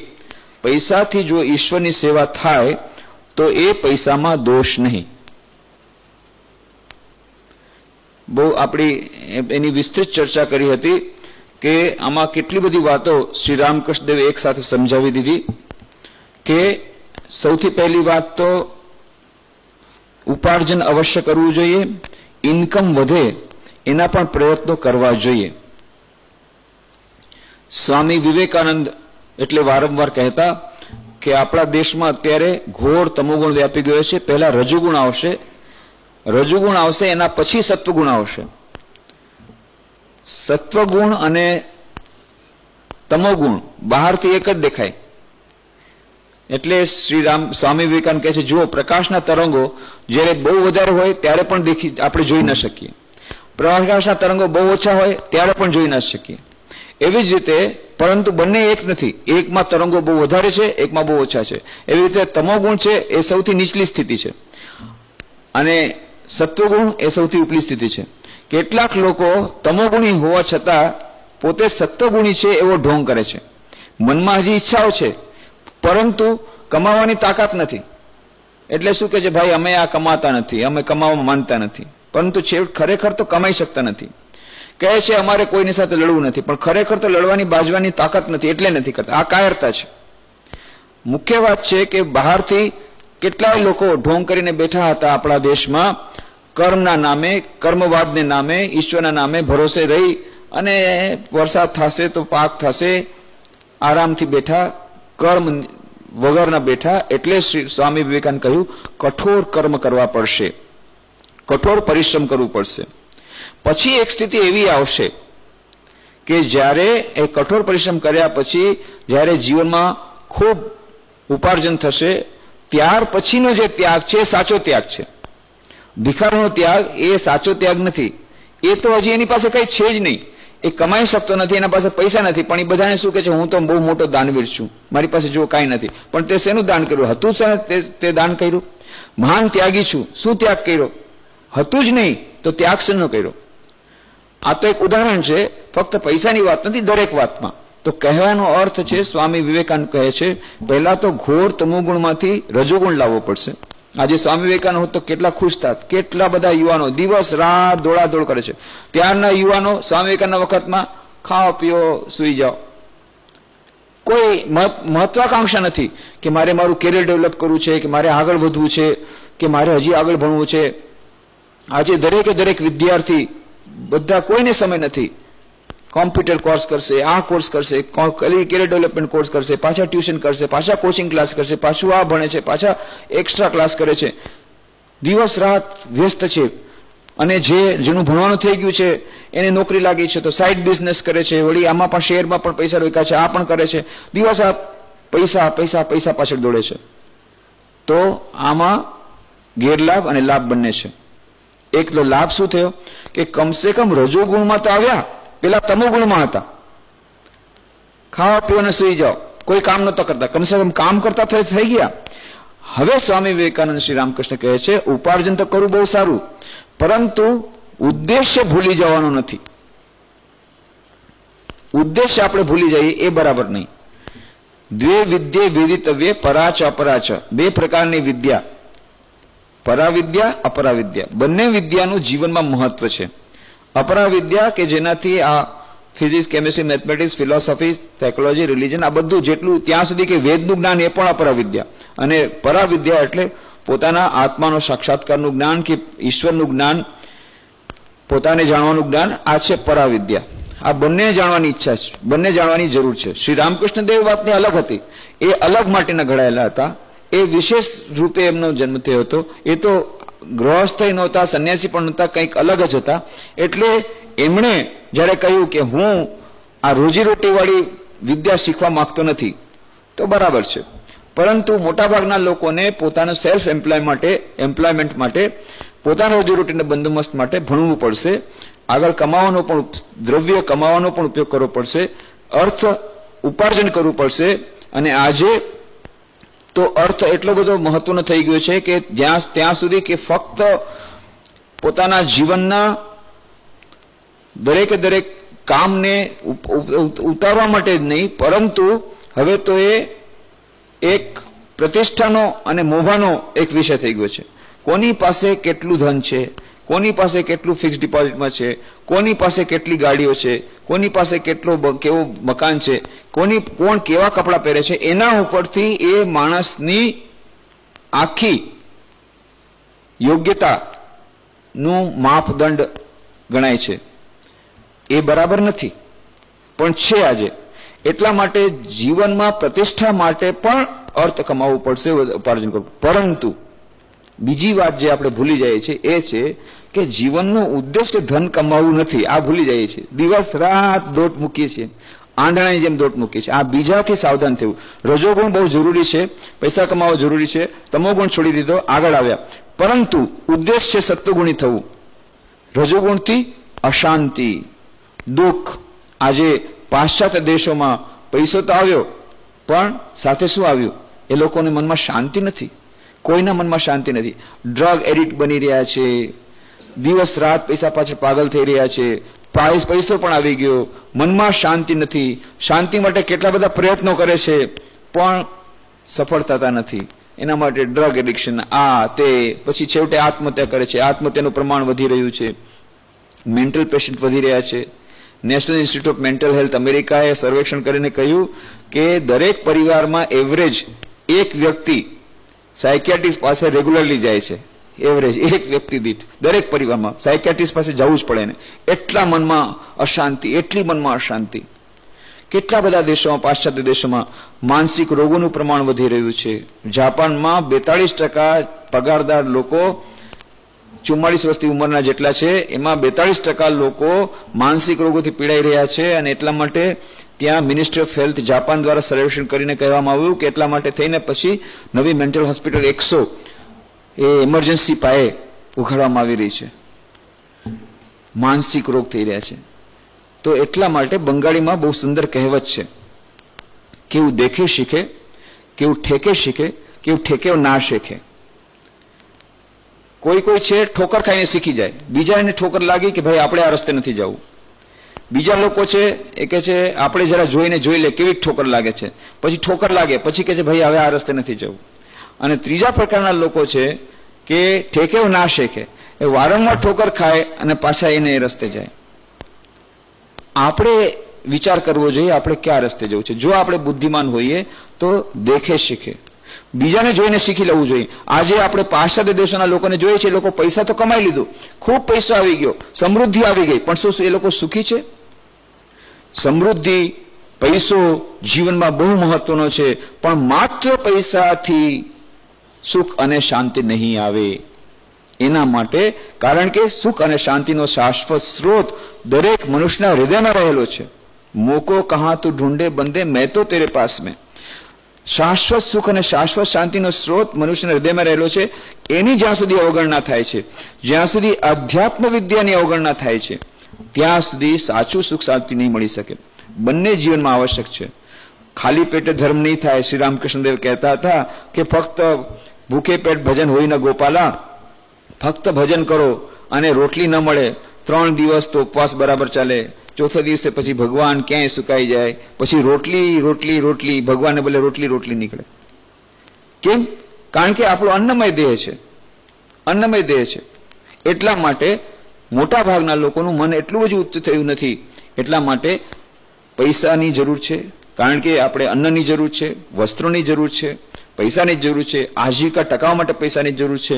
પૈસાથી જો ઈશ્વરની સેવા થાય તો એ પૈસામાં દોષ નહીં બહુ આપણી એની વિસ્તૃત ચર્ચા કરી હતી કે આમાં કેટલી બધી વાતો શ્રી રામકૃષ્ણદેવે એક સાથે સમજાવી દીધી કે સૌથી પહેલી વાત તો ઉપાર્જન અવશ્ય કરવું જોઈએ ઇન્કમ વધે એના પણ પ્રયત્નો કરવા જોઈએ સ્વામી વિવેકાનંદ એટલે વારંવાર કહેતા કે આપણા દેશમાં અત્યારે ઘોર તમોગુણ વ્યાપી ગયો છે પહેલા રજુગુણ આવશે રજુગુણ આવશે એના પછી સત્વગુણ આવશે સત્વગુણ અને તમોગુણ બહારથી એક જ દેખાય એટલે શ્રી રામ સ્વામી વિવેકાનંદ કહે છે જુઓ પ્રકાશના તરંગો જ્યારે બહુ વધારે હોય ત્યારે પણ દેખી આપણે જોઈ ન શકીએ પ્રકાશના તરંગો બહુ ઓછા હોય ત્યારે પણ જોઈ ન શકીએ એવી જ રીતે પરંતુ બંને એક નથી એકમાં તરંગો બહુ વધારે છે એકમાં બહુ ઓછા છે એવી રીતે તમો છે એ સૌથી નીચલી સ્થિતિ છે અને સત્વગુણ એ સૌથી ઉપલી સ્થિતિ છે કેટલાક લોકો તમોગુણી હોવા છતાં પોતે સત્વગુણી છે એવો ઢોંગ કરે છે મનમાં હજી ઈચ્છાઓ છે પરંતુ કમાવાની તાકાત નથી એટલે શું કે છે ભાઈ અમે આ કમાતા નથી અમે કમાવા માનતા નથી પરંતુ છેવટ ખરેખર તો કમાઈ શકતા નથી કહે છે અમારે કોઈની સાથે લડવું નથી પણ ખરેખર તો લડવાની બાજવાની તાકાત નથી એટલે નથી કરતા આ કાયરતા છે મુખ્ય વાત છે કે બહારથી કેટલાય લોકો ઢોંગ કરીને બેઠા હતા આપણા દેશમાં કર્મના નામે કર્મવાદને નામે ઈશ્વરના નામે ભરોસે રહી અને વરસાદ થશે તો પાક થશે આરામથી બેઠા કર્મ વગરના બેઠા એટલે શ્રી સ્વામી વિવેકાનંદ કહ્યું કઠોર કર્મ કરવા પડશે કઠોર પરિશ્રમ કરવું પડશે પછી એક સ્થિતિ એવી આવશે કે જ્યારે એ કઠોર પરિશ્રમ કર્યા પછી જ્યારે જીવનમાં ખૂબ ઉપાર્જન થશે ત્યાર પછીનો જે ત્યાગ છે સાચો ત્યાગ છે ભિખારીનો ત્યાગ એ સાચો ત્યાગ નથી એ તો હજી એની પાસે કંઈ છે જ નહીં એ કમાઈ શકતો નથી એના પાસે પૈસા નથી પણ એ બધાને શું કે છે હું તો બહુ મોટો દાનવીર છું મારી પાસે જો કાંઈ નથી પણ તે શેનું દાન કર્યું હતું છે તે દાન કર્યું મહાન ત્યાગી છું શું ત્યાગ કર્યો હતું જ નહીં તો ત્યાગ શેનો કર્યો આ તો એક ઉદાહરણ છે ફક્ત પૈસાની વાત નથી દરેક વાતમાં તો કહેવાનો અર્થ છે સ્વામી વિવેકાનંદ કહે છે પહેલા તો ઘોર તમોગુણમાંથી રજોગુણ લાવવો પડશે આજે સ્વામી વિવેકાનંદ હોત તો કેટલા ખુશ થાત કેટલા બધા યુવાનો દિવસ રાત દોડાદોડ કરે છે ત્યારના યુવાનો સ્વામી વિવેકાનંદના વખતમાં ખાઓ પીઓ સુઈ જાઓ કોઈ મહત્વાકાંક્ષા નથી કે મારે મારું કેરિયર ડેવલપ કરવું છે કે મારે આગળ વધવું છે કે મારે હજી આગળ ભણવું છે આજે દરેકે દરેક વિદ્યાર્થી બધા કોઈને સમય નથી કોમ્પ્યુટર કોર્સ કરશે આ કોર્સ કરશે કેરિયર ડેવલપમેન્ટ કોર્સ કરશે પાછા ટ્યુશન કરશે પાછા કોચિંગ ક્લાસ કરશે પાછું આ ભણે છે પાછા એક્સ્ટ્રા ક્લાસ કરે છે દિવસ રાત વ્યસ્ત છે અને જે જેનું ભણવાનું થઈ ગયું છે એને નોકરી લાગી છે તો સાઇડ બિઝનેસ કરે છે વળી આમાં પણ શેરમાં પણ પૈસા રોક્યા છે આ પણ કરે છે દિવસ આ પૈસા પૈસા પૈસા પાછળ દોડે છે તો આમાં ગેરલાભ અને લાભ બંને છે એકનો લાભ શું થયો કે કમસે કમ રજો ગુણમાં તો આવ્યા પેલા તમો ગુણમાં હતા ખાવા પીવાને સુઈ જાઓ કોઈ કામ નહોતા કરતા કમસે કમ કામ કરતા થઈ ગયા હવે સ્વામી વિવેકાનંદ શ્રી રામકૃષ્ણ કહે છે ઉપાર્જન તો કરવું બહુ સારું પરંતુ ઉદ્દેશ્ય ભૂલી જવાનો નથી ઉદ્દેશ્ય આપણે ભૂલી જઈએ એ બરાબર નહીં દ્વે વિદ્યે વિદિતવ્ય પરાચ અપરાચ બે પ્રકારની વિદ્યા પરાવિદ્યા અપરાવિદ્યા બંને વિદ્યાનું જીવનમાં મહત્વ છે અપરાવિદ્યા કે જેનાથી આ physics chemistry mathematics philosophy psychology religion આ બધું જેટલું ત્યાં સુધી કે વેદનું જ્ઞાન એ પણ અપરાવિદ્યા અને પરાવિદ્યા એટલે પોતાના આત્માનો સાક્ષાત્કારનું જ્ઞાન કે ઈશ્વરનું જ્ઞાન પોતાને જાણવાનું જ્ઞાન આ છે પરાવિદ્યા આ બંને જાણવાની ઈચ્છા છે બંને જાણવાની જરૂર છે શ્રી રામકૃષ્ણ દેવ વાતની અલગ હતી એ અલગ માટેના ઘડાયેલા હતા એ વિશેષ રૂપે એમનો જન્મ થયો હતો એ તો ગૃહસ્થ નહોતા સંન્યાસી પણ નહોતા કંઈક અલગ જ હતા એટલે એમણે જ્યારે કહ્યું કે હું આ રોજીરોટીવાળી વિદ્યા શીખવા માંગતો નથી તો બરાબર છે પરંતુ મોટાભાગના લોકોને પોતાના સેલ્ફ એમ્પ્લોય માટે એમ્પ્લોયમેન્ટ માટે પોતાના રોજીરોટીના બંદોબસ્ત માટે ભણવું પડશે આગળ કમાવાનો પણ દ્રવ્ય કમાવાનો પણ ઉપયોગ કરવો પડશે અર્થ ઉપાર્જન કરવું પડશે અને આજે તો અર્થ એટલો બધો મહત્વનો થઈ ગયો છે કે જ્યાં ત્યાં સુધી કે ફક્ત પોતાના જીવનના દરેકે દરેક કામને ઉતારવા માટે જ નહીં પરંતુ હવે તો એ એક પ્રતિષ્ઠાનો અને મોભાનો એક વિષય થઈ ગયો છે કોની પાસે કેટલું ધન છે કોની પાસે કેટલું ફિક્સ ડિપોઝિટમાં છે કોની પાસે કેટલી ગાડીઓ છે કોની પાસે કેટલો કેવો મકાન છે કોની કોણ કેવા કપડાં પહેરે છે એના ઉપરથી એ માણસની આખી યોગ્યતાનું માપદંડ ગણાય છે એ બરાબર નથી પણ છે આજે એટલા માટે જીવનમાં પ્રતિષ્ઠા માટે પણ અર્થ કમાવવું પડશે ઉપાર્જન કરવું પરંતુ બીજી વાત જે આપણે ભૂલી જઈએ છીએ એ છે કે જીવનનો ઉદ્દેશ્ય ધન કમાવવું નથી આ ભૂલી જઈએ છીએ દિવસ રાત દોટ મૂકીએ છીએ આંધળાની જેમ દોટ મૂકીએ છીએ આ બીજાથી સાવધાન થયું રજોગુણ બહુ જરૂરી છે પૈસા કમાવો જરૂરી છે તમો ગુણ છોડી દીધો આગળ આવ્યા પરંતુ ઉદ્દેશ છે સત્વગુણી થવું રજોગુણથી અશાંતિ દુઃખ આજે પાશ્ચાત્ય દેશોમાં પૈસો તો આવ્યો પણ સાથે શું આવ્યું એ લોકોને મનમાં શાંતિ નથી કોઈના મનમાં શાંતિ નથી ડ્રગ એડિક્ટ બની રહ્યા છે દિવસ રાત પૈસા પાછળ પાગલ થઈ રહ્યા છે પાયસ પૈસો પણ આવી ગયો મનમાં શાંતિ નથી શાંતિ માટે કેટલા બધા પ્રયત્નો કરે છે પણ સફળ થતા નથી એના માટે ડ્રગ એડિક્શન આ તે પછી છેવટે આત્મહત્યા કરે છે આત્મહત્યાનું પ્રમાણ વધી રહ્યું છે મેન્ટલ પેશન્ટ વધી રહ્યા છે national institute of mental health અમેરિકાએ સર્વેક્ષણ કરીને કહ્યું કે દરેક પરિવારમાં એવરેજ એક વ્યક્તિ સાયકિયાટ્રિસ્ટ પાસે રેગ્યુલરલી જાય છે એવરેજ એક વ્યક્તિ દીઠ દરેક પરિવારમાં સાયકિયાટ્રિસ્ટ પાસે જવું જ પડે ને એટલા મનમાં અશાંતિ એટલી મનમાં અશાંતિ કેટલા બધા દેશોમાં પાશ્ચાત્ય દેશોમાં માનસિક રોગોનું પ્રમાણ વધી રહ્યું છે જાપાનમાં બેતાળીસ ટકા પગારદાર લોકો ચુમ્માળીસ વર્ષની ઉંમરના જેટલા છે એમાં બેતાળીસ ટકા લોકો માનસિક રોગોથી પીડાઈ રહ્યા છે અને એટલા માટે ત્યાં મિનિસ્ટ્રી ઓફ હેલ્થ જાપાન દ્વારા સર્વેક્ષણ કરીને કહેવામાં આવ્યું કે એટલા માટે થઈને પછી નવી મેન્ટલ હોસ્પિટલ એકસો એ ઇમરજન્સી પાયે ઉઘાડવામાં આવી રહી છે માનસિક રોગ થઈ રહ્યા છે તો એટલા માટે બંગાળીમાં બહુ સુંદર કહેવત છે કેવું દેખે શીખે કેવું ઠેકે શીખે કેવું ઠેકે ના શીખે કોઈ કોઈ છે ઠોકર ખાઈને શીખી જાય બીજા એને ઠોકર લાગી કે ભાઈ આપણે આ રસ્તે નથી જવું બીજા લોકો છે એ કે છે આપણે જરા જોઈને જોઈ લે કેવી ઠોકર લાગે છે પછી ઠોકર લાગે પછી કે છે ભાઈ હવે આ રસ્તે નથી જવું અને ત્રીજા પ્રકારના લોકો છે કે ઠેકેવ ના શેખે એ વારંવાર ઠોકર ખાય અને પાછા એને એ રસ્તે જાય આપણે વિચાર કરવો જોઈએ આપણે કયા રસ્તે જવું છે જો આપણે બુદ્ધિમાન હોઈએ તો દેખે શીખે બીજાને જોઈને શીખી લેવું જોઈએ આજે આપણે પાશ્ચાત્ય દેશોના લોકોને જોઈએ છે એ લોકો પૈસા તો કમાઈ લીધું ખૂબ પૈસો આવી ગયો સમૃદ્ધિ આવી ગઈ પણ શું એ લોકો સુખી છે સમૃદ્ધિ પૈસો જીવનમાં બહુ મહત્વનો છે પણ માત્ર પૈસાથી સુખ અને શાંતિ નહીં આવે એના માટે કારણ કે સુખ અને શાંતિનો શાશ્વત સ્ત્રોત દરેક મનુષ્યના હૃદયમાં રહેલો છે મોકો કહા તું ઢૂંઢે બંદે મેં તો તેરે પાસ મેં શાશ્વત સુખ અને શાશ્વત શાંતિનો સ્ત્રોત મનુષ્યના હૃદયમાં રહેલો છે એની જ્યાં સુધી અવગણના થાય છે જ્યાં સુધી અધ્યાત્મ વિદ્યાની અવગણના થાય છે ત્યાં સુધી સાચું સુખ શાંતિ નહીં મળી શકે બંને જીવનમાં આવશ્યક છે ખાલી પેટે ધર્મ નહીં થાય શ્રી રામકૃષ્ણદેવ કહેતા હતા કે ફક્ત ભૂખે પેટ ભજન હોય ન ગોપાલા ફક્ત ભજન કરો અને રોટલી ન મળે ત્રણ દિવસ તો ઉપવાસ બરાબર ચાલે ચોથા દિવસે પછી ભગવાન ક્યાંય સુકાઈ જાય પછી રોટલી રોટલી રોટલી ભગવાનને બદલે રોટલી રોટલી નીકળે કેમ કારણ કે આપણો અન્નમય દેહ છે અન્નમય દેહ છે એટલા માટે મોટા ભાગના લોકોનું મન એટલું બધું ઉચ્ચ થયું નથી એટલા માટે પૈસાની જરૂર છે કારણ કે આપણે અન્નની જરૂર છે વસ્ત્રોની જરૂર છે પૈસાની જરૂર છે આજીવિકા ટકાવવા માટે પૈસાની જરૂર છે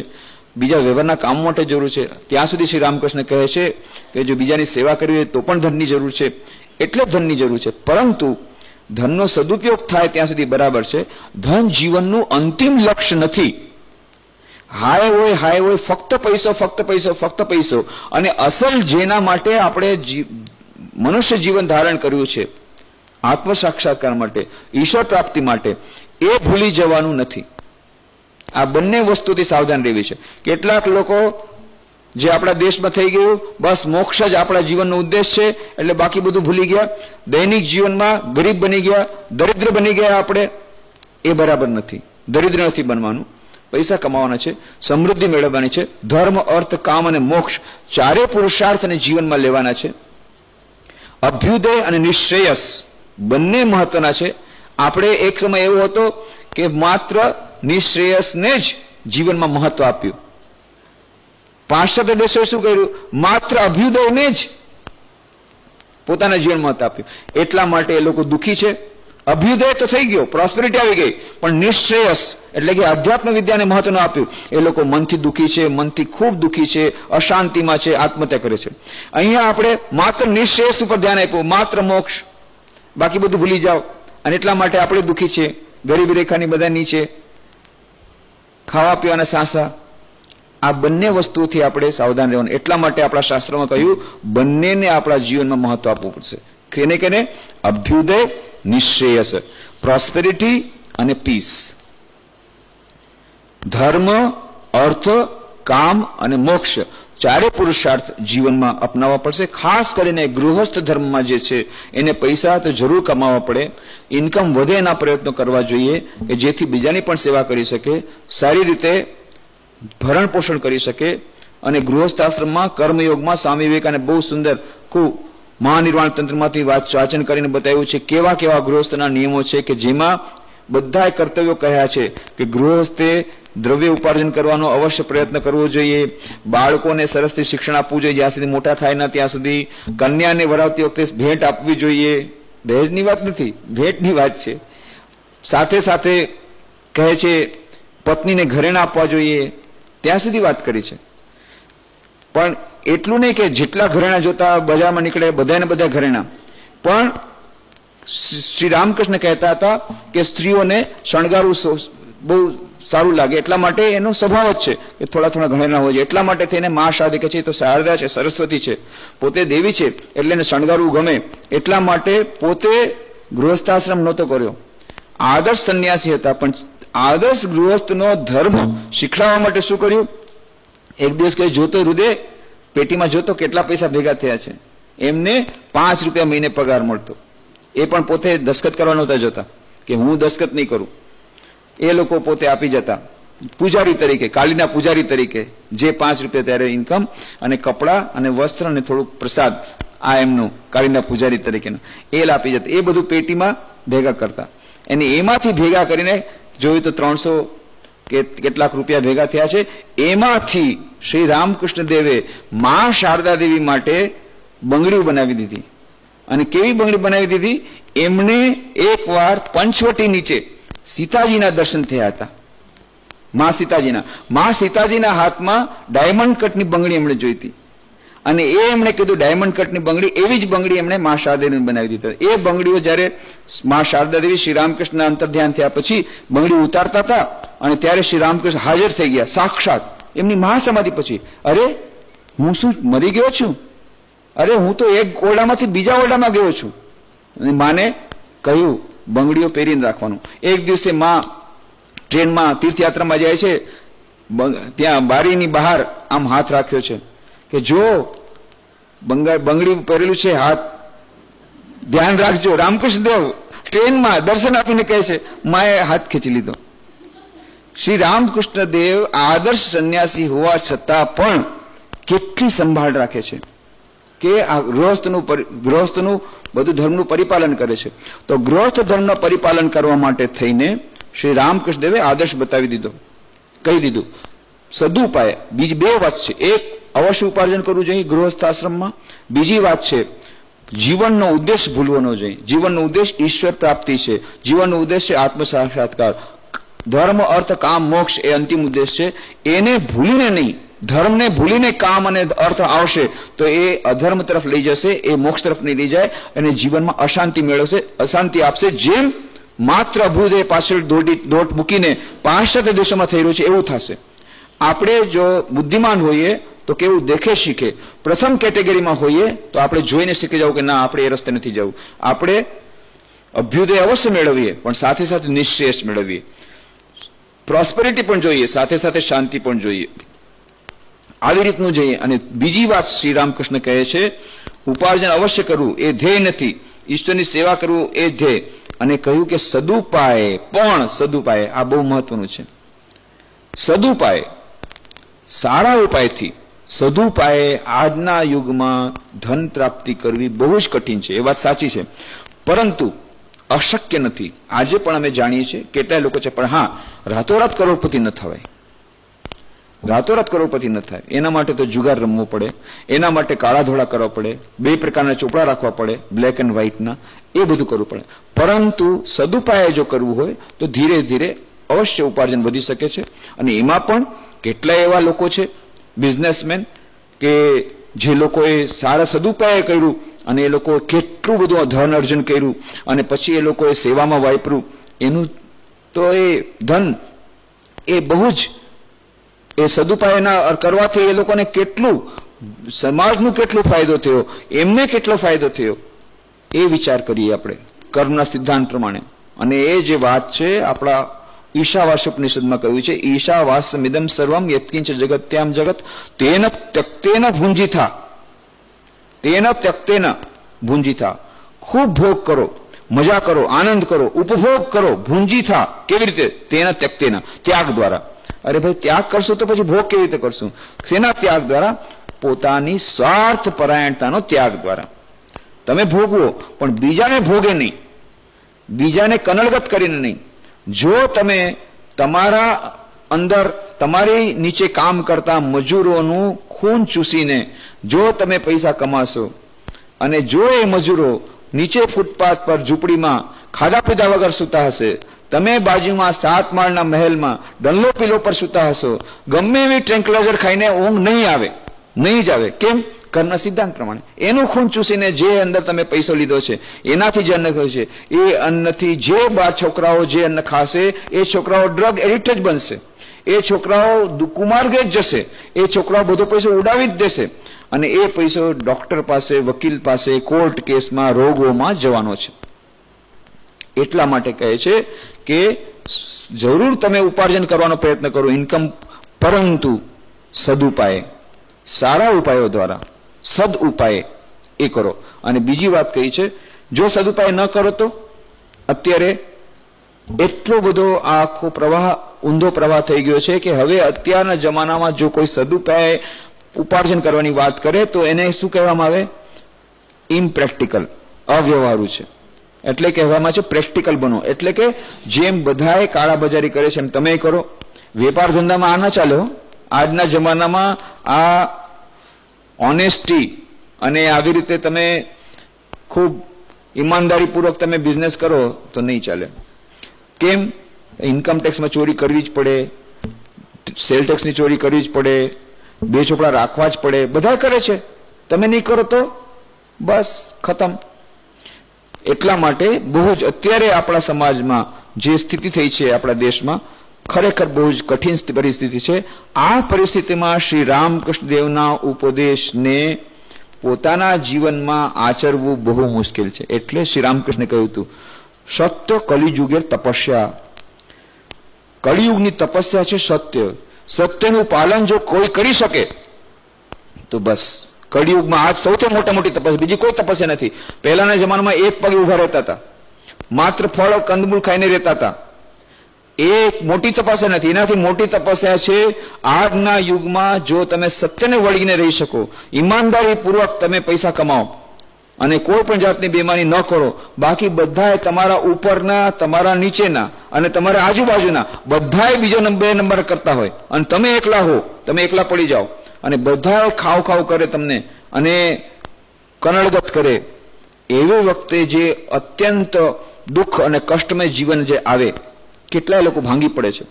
બીજા વ્યવહારના કામ માટે જરૂર છે ત્યાં સુધી શ્રી રામકૃષ્ણ કહે છે કે જો બીજાની સેવા કરવી હોય તો પણ ધનની જરૂર છે એટલે ધનની જરૂર છે પરંતુ ધનનો સદુપયોગ થાય ત્યાં સુધી બરાબર છે ધન જીવનનું અંતિમ લક્ષ્ય નથી હાય હોય હાય હોય ફક્ત પૈસો ફક્ત પૈસો ફક્ત પૈસો અને અસલ જેના માટે આપણે મનુષ્ય જીવન ધારણ કર્યું છે આત્મ સાક્ષાત્કાર માટે ઈશ્વર પ્રાપ્તિ માટે એ ભૂલી જવાનું નથી આ બંને વસ્તુથી સાવધાન રહેવી છે કેટલાક લોકો જે આપણા દેશમાં થઈ ગયું બસ મોક્ષ જ આપણા જીવનનો ઉદ્દેશ છે એટલે બાકી બધું ભૂલી ગયા દૈનિક જીવનમાં ગરીબ બની ગયા દરિદ્ર બની ગયા આપણે એ બરાબર નથી દરિદ્ર નથી બનવાનું પૈસા કમાવાના છે સમૃદ્ધિ મેળવવાની છે ધર્મ અર્થ કામ અને મોક્ષ ચારે પુરુષાર્થને જીવનમાં લેવાના છે અભ્યુદય અને નિશ્રેયસ બંને મહત્વના છે આપણે એક સમય એવો હતો કે માત્ર નિશ્રેયસને જ જીવનમાં મહત્વ આપ્યું પાશ્ચાત્ય દેશોએ શું કર્યું માત્ર અભ્યુદયને જ પોતાના જીવન મહત્વ આપ્યું એટલા માટે એ લોકો દુઃખી છે અભ્યુદય તો થઈ ગયો પ્રોસ્પરિટી આવી ગઈ પણ નિશ્રેયસ એટલે કે અધ્યાત્મ વિદ્યાને મહત્વ આપ્યું એ લોકો મનથી દુઃખી છે મનથી ખૂબ દુઃખી છે અશાંતિમાં છે આત્મહત્યા કરે છે અહીંયા આપણે માત્ર નિશ્રેયસ ઉપર ધ્યાન આપ્યું માત્ર મોક્ષ બાકી બધું ભૂલી જાઓ અને એટલા માટે આપણે દુઃખી છે ગરીબી રેખાની બધા નીચે ખાવા પીવાના સાસા આ બંને વસ્તુથી આપણે સાવધાન રહેવાનું એટલા માટે આપણા શાસ્ત્રમાં કહ્યું બંનેને આપણા જીવનમાં મહત્વ આપવું પડશે કેને કેને અભ્યુદય છે પ્રોસ્પેરિટી અને પીસ ધર્મ અર્થ કામ અને મોક્ષ ચારે પુરુષાર્થ જીવનમાં અપનાવવા પડશે ખાસ કરીને ગૃહસ્થ ધર્મમાં જે છે એને પૈસા તો જરૂર કમાવા પડે ઇન્કમ વધે એના પ્રયત્નો કરવા જોઈએ કે જેથી બીજાની પણ સેવા કરી શકે સારી રીતે ભરણ પોષણ કરી શકે અને ગૃહસ્થ આશ્રમમાં કર્મયોગમાં સ્વામી વિવેકાને બહુ સુંદર ખૂબ મહાનિર્વાણ તંત્રમાંથી વાંચન કરીને બતાવ્યું છે કેવા કેવા ગૃહસ્થના નિયમો છે કે જેમાં બધાએ કર્તવ્યો કહ્યા છે કે ગૃહસ્થે દ્રવ્ય ઉપાર્જન કરવાનો અવશ્ય પ્રયત્ન કરવો જોઈએ બાળકોને સરસથી શિક્ષણ આપવું જોઈએ જ્યાં સુધી મોટા થાય ના ત્યાં સુધી કન્યાને વરાવતી વખતે ભેટ આપવી જોઈએ દહેજની વાત નથી ભેટની વાત છે સાથે સાથે કહે છે પત્નીને ઘરેણા આપવા જોઈએ ત્યાં સુધી વાત કરી છે પણ એટલું નહીં કે જેટલા ઘરેણા જોતા બજારમાં નીકળે બધાને બધા ઘરેણા પણ શ્રી રામકૃષ્ણ કહેતા હતા કે સ્ત્રીઓને શણગારવું બહુ સારું લાગે એટલા માટે એનો સ્વભાવ જ છે કે થોડા થોડા ઘણેના હોય છે એટલા માટે થઈને મા શારદે છે તો શારદા છે સરસ્વતી છે પોતે દેવી છે એટલે એને શણગારવું ગમે એટલા માટે પોતે ગૃહસ્થાશ્રમ નહોતો કર્યો આદર્શ સંન્યાસી હતા પણ આદર્શ ગૃહસ્થનો ધર્મ શીખડાવવા માટે શું કર્યું એક દિવસ કહે જોતો રુદે પેટીમાં જોતો કેટલા પૈસા ભેગા થયા છે એમને પાંચ રૂપિયા મહિને પગાર મળતો એ પણ પોતે દસ્તખત કરવા નહોતા જોતા કે હું દસ્તખત નહીં કરું એ લોકો પોતે આપી જતા પૂજારી તરીકે કાલીના પૂજારી તરીકે જે પાંચ રૂપિયા ત્યારે ઇન્કમ અને કપડાં અને વસ્ત્ર અને થોડુંક પ્રસાદ આ એમનું કાલીના પૂજારી તરીકેનું એ આપી જતા એ બધું પેટીમાં ભેગા કરતા એને એમાંથી ભેગા કરીને જોયું તો ત્રણસો કે કેટલાક રૂપિયા ભેગા થયા છે એમાંથી શ્રી રામકૃષ્ણ દેવે મા શારદા દેવી માટે બંગડી બનાવી દીધી અને કેવી બંગડી બનાવી દીધી એમને એકવાર પંચવટી નીચે સીતાજીના દર્શન થયા હતા મા સીતાજીના મા સીતાજીના હાથમાં ડાયમંડ કટની બંગડી એમણે જોઈ હતી અને એ એમણે કીધું ડાયમંડ કટની બંગડી એવી જ બંગડી એમણે મા શારદાની બનાવી દીધી એ બંગડીઓ જ્યારે મા શારદા દેવી શ્રી રામકૃષ્ણના અંતર્ધ્યાન થયા પછી બંગડી ઉતારતા હતા અને ત્યારે શ્રી રામકૃષ્ણ હાજર થઈ ગયા સાક્ષાત એમની મહાસમાધિ પછી અરે હું શું મરી ગયો છું અરે હું તો એક ઓરડામાંથી બીજા ઓરડામાં ગયો છું અને માને કહ્યું બંગડીઓ પહેરીને રાખવાનું એક દિવસે મા ટ્રેનમાં તીર્થયાત્રામાં જાય છે ત્યાં બારીની બહાર આમ હાથ રાખ્યો છે કે જો બંગડી પહેરેલું છે હાથ ધ્યાન રાખજો રામકૃષ્ણ દેવ ટ્રેનમાં દર્શન આપીને કહે છે માએ હાથ ખેંચી લીધો શ્રી રામકૃષ્ણ દેવ આદર્શ સંન્યાસી હોવા છતાં પણ કેટલી સંભાળ રાખે છે કે આ ગૃહસ્થનું ગૃહસ્થનું બધું ધર્મનું પરિપાલન કરે છે તો ગૃહસ્થ ધર્મના પરિપાલન કરવા માટે થઈને શ્રી રામકૃષ્ણ દેવે આદર્શ બતાવી દીધો કહી દીધું સદુપાય બીજી બે વાત છે એક અવશ્ય ઉપાર્જન કરવું જોઈએ ગૃહસ્થ આશ્રમમાં બીજી વાત છે જીવનનો ઉદ્દેશ ભૂલવો ન જોઈએ જીવનનો ઉદ્દેશ ઈશ્વર પ્રાપ્તિ છે જીવનનો ઉદ્દેશ છે આત્મ સાક્ષાત્કાર ધર્મ અર્થ કામ મોક્ષ એ અંતિમ ઉદ્દેશ છે એને ભૂલીને નહીં ધર્મને ભૂલીને કામ અને અર્થ આવશે તો એ અધર્મ તરફ લઈ જશે એ મોક્ષ તરફ નહીં લઈ જાય અને જીવનમાં અશાંતિ મેળવશે અશાંતિ આપશે જેમ માત્ર ભૂદે પાછળ દોડી દોટ મૂકીને પાશ્ચાત્ય દેશોમાં થઈ રહ્યું છે એવું થશે આપણે જો બુદ્ધિમાન હોઈએ તો કેવું દેખે શીખે પ્રથમ કેટેગરીમાં હોઈએ તો આપણે જોઈને શીખી જવું કે ના આપણે એ રસ્તે નથી જવું આપણે અભ્યુદય અવશ્ય મેળવીએ પણ સાથે સાથે નિશ્ચય મેળવીએ પ્રોસ્પેરિટી પણ જોઈએ સાથે સાથે શાંતિ પણ જોઈએ આવી રીતનું જઈએ અને બીજી વાત શ્રી રામકૃષ્ણ કહે છે ઉપાર્જન અવશ્ય કરવું એ ધ્યેય નથી ઈશ્વરની સેવા કરવું એ ધ્યેય અને કહ્યું કે સદુપાય પણ સદુપાય આ બહુ મહત્વનું છે સદુપાય સારા ઉપાયથી સદુપાય આજના યુગમાં ધન પ્રાપ્તિ કરવી બહુ જ કઠિન છે એ વાત સાચી છે પરંતુ અશક્ય નથી આજે પણ અમે જાણીએ છીએ કેટલાય લોકો છે પણ હા રાતોરાત કરોડપતિ ન થવાય રાતોરાત કરોડપતિ ન થાય એના માટે તો જુગાર રમવો પડે એના માટે કાળા ધોળા કરવા પડે બે પ્રકારના ચોપડા રાખવા પડે બ્લેક એન્ડ વ્હાઇટના એ બધું કરવું પડે પરંતુ સદુપાયે જો કરવું હોય તો ધીરે ધીરે અવશ્ય ઉપાર્જન વધી શકે છે અને એમાં પણ કેટલાય એવા લોકો છે બિઝનેસમેન કે જે લોકોએ સારા સદુપાયે કર્યું અને એ લોકોએ કેટલું બધું ધન અર્જન કર્યું અને પછી એ લોકોએ સેવામાં વાપર્યું એનું તો એ ધન એ બહુ જ એ સદુપાયના કરવાથી એ લોકોને કેટલું સમાજનું કેટલો ફાયદો થયો એમને કેટલો ફાયદો થયો એ વિચાર કરીએ આપણે કર્મના સિદ્ધાંત પ્રમાણે અને એ જે વાત છે આપણા ઈશાવાસ ઉપનિષદમાં કહ્યું છે ઈશાવાસ મિદમ સર્વમ યત્કિંચ જગત્યામ જગત તેન ત્યક્તેન ભુંજીથા તેન ત્યક્તેન ભુંજીથા ખૂબ ભોગ કરો મજા કરો આનંદ કરો ઉપભોગ કરો ભુંજીથા કેવી રીતે તેના ત્યક્તેના ત્યાગ દ્વારા અરે ભાઈ ત્યાગ કરશું તો પછી ભોગ કેવી રીતે કરશું શેના ત્યાગ દ્વારા પોતાની સ્વાર્થ પરાયણતાનો ત્યાગ દ્વારા તમે ભોગવો પણ બીજાને ભોગે નહીં બીજાને કનળગત કરીને નહીં જો તમે તમારા અંદર તમારી નીચે કામ કરતા મજૂરોનું ખૂન ચૂસીને જો તમે પૈસા કમાશો અને જો એ મજૂરો નીચે ફૂટપાથ પર ઝૂંપડીમાં ખાધા પીધા વગર સૂતા હશે તમે બાજુમાં સાત માળના મહેલમાં ડલ્લો પીલો પર સૂતા હશો ગમે એવી ટ્રેન્કલાઇઝર ખાઈને ઊંઘ નહીં આવે નહીં જ આવે કેમ ઘરના સિદ્ધાંત પ્રમાણે એનું ખૂન ચૂસીને જે અંદર તમે પૈસો લીધો છે એનાથી જે અન્ન થયું છે એ અન્નથી જે બાર છોકરાઓ જે અન્ન ખાશે એ છોકરાઓ ડ્રગ એડિક્ટ જ બનશે એ છોકરાઓ કુમાર્ગે જ જશે એ છોકરાઓ બધો પૈસો ઉડાવી જ દેશે અને એ પૈસો ડોક્ટર પાસે વકીલ પાસે કોર્ટ કેસમાં રોગોમાં જવાનો છે એટલા માટે કહે છે કે જરૂર તમે ઉપાર્જન કરવાનો પ્રયત્ન કરો ઇન્કમ પરંતુ સદુપાયે સારા ઉપાયો દ્વારા સદ ઉપાયે એ કરો અને બીજી વાત કહી છે જો સદુપાય ન કરો તો અત્યારે એટલો બધો આ આખો પ્રવાહ ઊંધો પ્રવાહ થઈ ગયો છે કે હવે અત્યારના જમાનામાં જો કોઈ સદુપાય ઉપાર્જન કરવાની વાત કરે તો એને શું કહેવામાં આવે ઇમ્પ્રેક્ટિકલ અવ્યવહારુ છે એટલે કહેવામાં છે પ્રેક્ટિકલ બનો એટલે કે જેમ બધાએ કાળાબજારી કરે છે એમ તમે કરો વેપાર ધંધામાં આ ના ચાલ્યો આજના જમાનામાં આ ઓનેસ્ટી અને આવી રીતે તમે ખૂબ ઈમાનદારીપૂર્વક તમે બિઝનેસ કરો તો નહીં ચાલે કેમ ઇન્કમટેક્સમાં ચોરી કરવી જ પડે સેલ ટેક્સની ચોરી કરવી જ પડે બે ચોપડા રાખવા જ પડે બધા કરે છે તમે નહીં કરો તો બસ ખતમ એટલા માટે બહુ જ અત્યારે આપણા સમાજમાં જે સ્થિતિ થઈ છે આપણા દેશમાં ખરેખર બહુ જ કઠિન પરિસ્થિતિ છે આ પરિસ્થિતિમાં શ્રી રામકૃષ્ણ દેવના ઉપદેશને પોતાના જીવનમાં આચરવું બહુ મુશ્કેલ છે એટલે શ્રી રામકૃષ્ણે કહ્યું હતું સત્ય કલિયુગે તપસ્યા કળિયુગની તપસ્યા છે સત્ય સત્યનું પાલન જો કોઈ કરી શકે તો બસ કળિયુગમાં આ સૌથી મોટા મોટી તપસ્યા બીજી કોઈ તપસ્યા નથી પહેલાના જમાનામાં એક પગે ઉભા રહેતા હતા માત્ર ફળ કંદમૂળ ખાઈને રહેતા હતા એક મોટી તપાસ્યા નથી એનાથી મોટી તપસ્યા છે આજના યુગમાં જો તમે સત્યને વળગીને રહી શકો ઈમાનદારી પૂર્વક તમે પૈસા કમાવો અને કોઈ પણ જાતની બેમાની ન કરો બાકી બધાએ તમારા ઉપરના તમારા નીચેના અને તમારા આજુબાજુના બધાએ બીજો બે નંબર કરતા હોય અને તમે એકલા હો તમે એકલા પડી જાઓ અને બધાએ ખાવ ખાવ કરે તમને અને કનડગત કરે એવી વખતે જે અત્યંત દુઃખ અને કષ્ટમય જીવન જે આવે કેટલાય લોકો ભાંગી પડે છે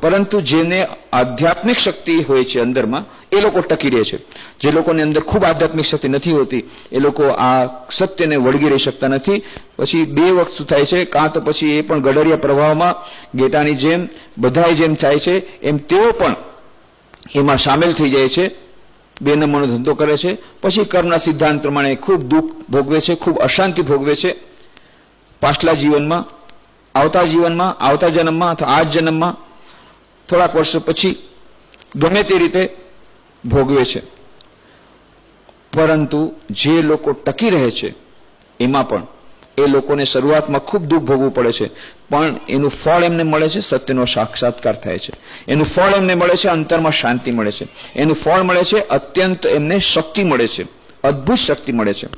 પરંતુ જેને આધ્યાત્મિક શક્તિ હોય છે અંદરમાં એ લોકો ટકી રહે છે જે લોકોની અંદર ખૂબ આધ્યાત્મિક શક્તિ નથી હોતી એ લોકો આ સત્યને વળગી રહી શકતા નથી પછી બે વખત થાય છે કાં તો પછી એ પણ ગઢરિયા પ્રવાહમાં ગેટાની જેમ બધાય જેમ થાય છે એમ તેઓ પણ એમાં સામેલ થઈ જાય છે બે નંબરનો ધંધો કરે છે પછી કર્મના સિદ્ધાંત પ્રમાણે ખૂબ દુઃખ ભોગવે છે ખૂબ અશાંતિ ભોગવે છે પાછલા જીવનમાં આવતા જીવનમાં આવતા જન્મમાં અથવા આ જન્મમાં થોડાક વર્ષો પછી ગમે તે રીતે ભોગવે છે પરંતુ જે લોકો ટકી રહે છે એમાં પણ એ લોકોને શરૂઆતમાં ખૂબ દુઃખ ભોગવું પડે છે પણ એનું ફળ એમને મળે છે સત્યનો સાક્ષાત્કાર થાય છે એનું ફળ એમને મળે છે અંતરમાં શાંતિ મળે છે એનું ફળ મળે છે અત્યંત એમને શક્તિ મળે છે અદ્ભુત શક્તિ મળે છે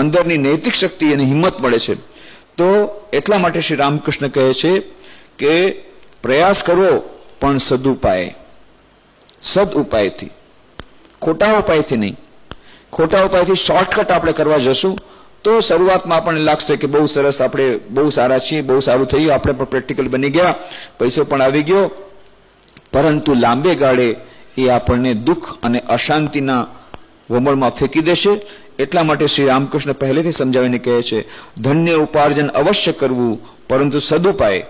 અંદરની નૈતિક શક્તિ અને હિંમત મળે છે તો એટલા માટે શ્રી રામકૃષ્ણ કહે છે કે પ્રયાસ કરવો પણ સદુપાય સદ ઉપાયથી ખોટા ઉપાયથી નહીં ખોટા ઉપાયથી શોર્ટકટ આપણે કરવા જશું તો શરૂઆતમાં આપણને લાગશે કે બહુ સરસ આપણે બહુ સારા છીએ બહુ સારું થયું આપણે પણ પ્રેક્ટિકલ બની ગયા પૈસો પણ આવી ગયો પરંતુ લાંબે ગાળે એ આપણને દુઃખ અને અશાંતિના વમળમાં ફેંકી દેશે એટલા માટે શ્રી રામકૃષ્ણ પહેલેથી સમજાવીને કહે છે ધન્ય ઉપાર્જન અવશ્ય કરવું પરંતુ સદુપાય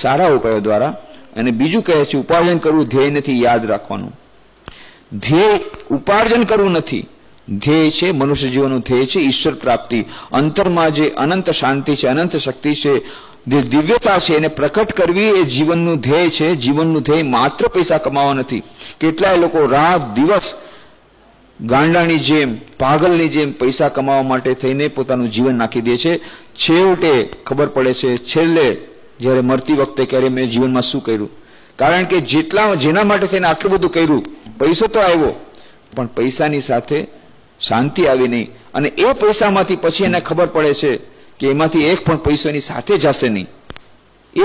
સારા ઉપાયો દ્વારા અને બીજું કહે છે ઉપાર્જન કરવું ધ્યેય નથી યાદ રાખવાનું ધ્યેય ઉપાર્જન કરવું નથી ધ્યેય છે મનુષ્ય જીવનનું ધ્યેય છે ઈશ્વર પ્રાપ્તિ અંતરમાં જે અનંત શાંતિ છે અનંત શક્તિ છે જે દિવ્યતા છે એને પ્રકટ કરવી એ જીવનનું ધ્યેય છે જીવનનું ધ્યેય માત્ર પૈસા કમાવા નથી કેટલાય લોકો રાત દિવસ ગાંડાની જેમ પાગલની જેમ પૈસા કમાવા માટે થઈને પોતાનું જીવન નાખી દે છે છેવટે ખબર પડે છે છેલ્લે જ્યારે મરતી વખતે ક્યારે મેં જીવનમાં શું કર્યું કારણ કે જેટલા જેના માટે થઈને આટલું બધું કર્યું પૈસો તો આવ્યો પણ પૈસાની સાથે શાંતિ આવી નહીં અને એ પૈસામાંથી પછી એને ખબર પડે છે કે એમાંથી એક પણ પૈસો એની સાથે જશે નહીં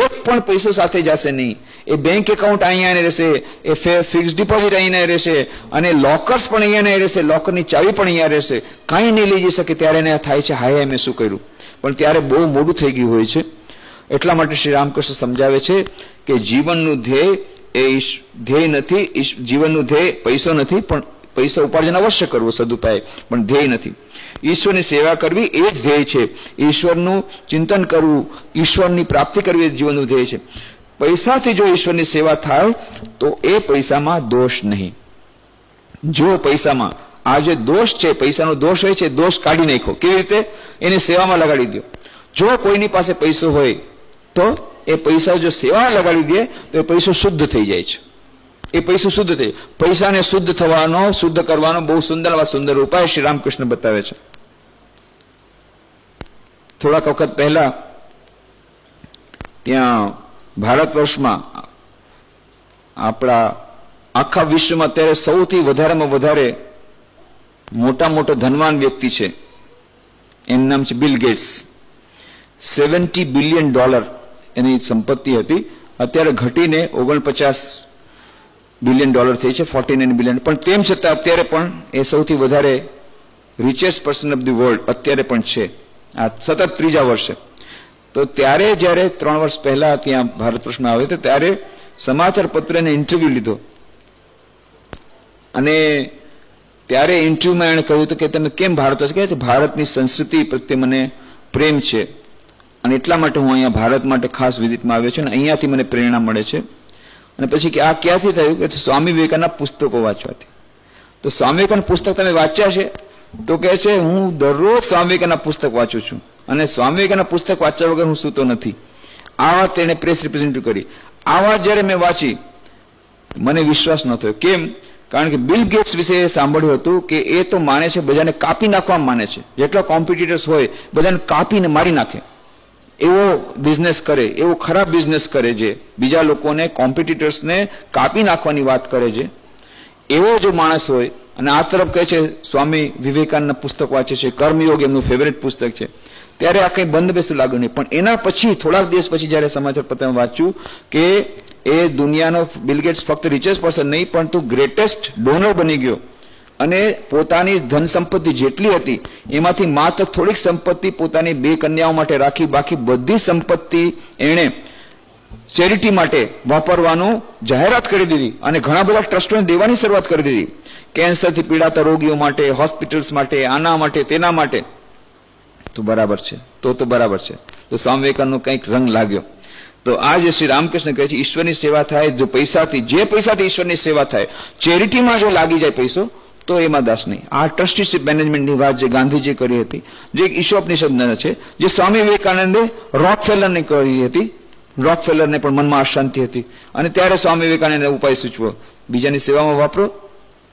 એક પણ પૈસો સાથે જશે નહીં એ બેંક એકાઉન્ટ અહીંયા રહેશે એ ફિક્સ ડિપોઝિટ અહીંયા રહેશે અને લોકર્સ પણ અહીંયા રહેશે લોકરની ચાવી પણ અહીંયા રહેશે કાંઈ નહીં લઈ જઈ શકે ત્યારે એને થાય છે હાય મેં શું કર્યું પણ ત્યારે બહુ મોડું થઈ ગયું હોય છે એટલા માટે શ્રી રામકૃષ્ણ સમજાવે છે કે જીવનનું ધ્યેય એ ધ્યેય નથી જીવનનું ધ્યેય પૈસો નથી પણ પૈસા ઉપાર્જન અવશ્ય કરવું સદુપાય પણ ધ્યેય નથી ઈશ્વરની સેવા કરવી એ જ ધ્યેય છે ઈશ્વરનું ચિંતન કરવું ઈશ્વરની પ્રાપ્તિ કરવી એ જીવનનું ધ્યેય છે પૈસાથી જો ઈશ્વરની સેવા થાય તો એ પૈસામાં દોષ નહીં જો પૈસામાં આ જે દોષ છે પૈસાનો દોષ હોય છે દોષ કાઢી નાખો કેવી રીતે એની સેવામાં લગાડી દો જો કોઈની પાસે પૈસો હોય તો એ પૈસા જો સેવા લગાડી દે તો એ પૈસો શુદ્ધ થઈ જાય છે એ પૈસું શુદ્ધ થયું પૈસાને શુદ્ધ થવાનો શુદ્ધ કરવાનો બહુ સુંદર સુંદર ઉપાય શ્રી રામકૃષ્ણ બતાવે છે થોડાક વખત પહેલા ત્યાં ભારત વર્ષમાં આપણા આખા વિશ્વમાં અત્યારે સૌથી વધારેમાં વધારે મોટા મોટો ધનવાન વ્યક્તિ છે એનું નામ છે Bill Gates seventy billion dollar એની સંપત્તિ હતી અત્યારે ઘટીને ઓગણપચાસ બિલિયન ડોલર થઈ છે ફોર્ટી નાઇન બિલિયન પણ તેમ છતાં અત્યારે પણ એ સૌથી વધારે richest person of the world અત્યારે પણ છે આ સતત ત્રીજા વર્ષે તો ત્યારે જ્યારે ત્રણ વર્ષ પહેલા ત્યાં ભારત પ્રશ્ન આવ્યો હતો ત્યારે સમાચાર પત્રને ઇન્ટરવ્યુ લીધો અને ત્યારે ઇન્ટરવ્યુમાં એણે કહ્યું હતું કે તમે કેમ ભારત કહે છે ભારતની સંસ્કૃતિ પ્રત્યે મને પ્રેમ છે અને એટલા માટે હું અહીંયા ભારત માટે ખાસ વિઝિટમાં આવ્યો છું અને અહીંયાથી મને પ્રેરણા મળે છે અને પછી કે આ ક્યાંથી થયું કે સ્વામી વિવેકાનંદના પુસ્તકો વાંચવાથી તો સ્વામી વિવેકાનંદ પુસ્તક તમે વાંચ્યા છે તો કહે છે હું દરરોજ સ્વામી વિવેકાનંદ પુસ્તક વાંચું છું અને સ્વામી વિવેકાનંદ પુસ્તક વાંચ્યા વગર હું સૂતો નથી આ તેણે પ્રેસ રિપ્રેઝેન્ટેટિવ કરી આવા જ્યારે મેં વાંચી મને વિશ્વાસ ન થયો કેમ કારણ કે બિલ ગેટ્સ વિશે સાંભળ્યું હતું કે એ તો માને છે બધાને કાપી નાખવા માને છે જેટલા કોમ્પિટિટર્સ હોય બધાને કાપીને મારી નાખે એવો બિઝનેસ કરે એવો ખરાબ બિઝનેસ કરે છે બીજા લોકોને કોમ્પિટિટર્સને કાપી નાખવાની વાત કરે છે એવો જો માણસ હોય અને આ તરફ કહે છે સ્વામી વિવેકાનંદ પુસ્તક વાંચે છે કર્મયોગ એમનું ફેવરેટ પુસ્તક છે ત્યારે આ કંઈ બંધ બેસતું લાગ્યું નહીં પણ એના પછી થોડાક દિવસ પછી જ્યારે સમાચાર પત્રમાં વાંચ્યું કે એ દુનિયાનો બિલગેટ્સ ફક્ત રિચેસ્ટ પર્સન નહીં પરંતુ ગ્રેટેસ્ટ ડોનર બની ગયો અને પોતાની ધન સંપત્તિ જેટલી હતી એમાંથી માત્ર થોડીક સંપત્તિ પોતાની બે કન્યાઓ માટે રાખી બાકી બધી સંપત્તિ એણે ચેરિટી માટે વાપરવાનું જાહેરાત કરી દીધી અને ઘણા બધા ટ્રસ્ટોને દેવાની શરૂઆત કરી દીધી કેન્સરથી પીડાતા રોગીઓ માટે હોસ્પિટલ્સ માટે આના માટે તેના માટે તો બરાબર છે તો તો બરાબર છે તો સ્વામી વિવેકાનંદનો કંઈક રંગ લાગ્યો તો આ જે શ્રી રામકૃષ્ણ કહે છે ઈશ્વરની સેવા થાય જો પૈસાથી જે પૈસાથી ઈશ્વરની સેવા થાય ચેરિટીમાં જો લાગી જાય પૈસો તો એમાં દાસ નહીં આ ટ્રસ્ટીશીપ મેનેજમેન્ટની વાત જે ગાંધીજી કરી હતી જે એક ઈશોપનિષદના છે જે સ્વામી વિવેકાનંદે રોકફેલરને કરી હતી રોકફેલરને પણ મનમાં અશાંતિ હતી અને ત્યારે સ્વામી વિવેકાનંદે ઉપાય સૂચવો બીજાની સેવામાં વાપરો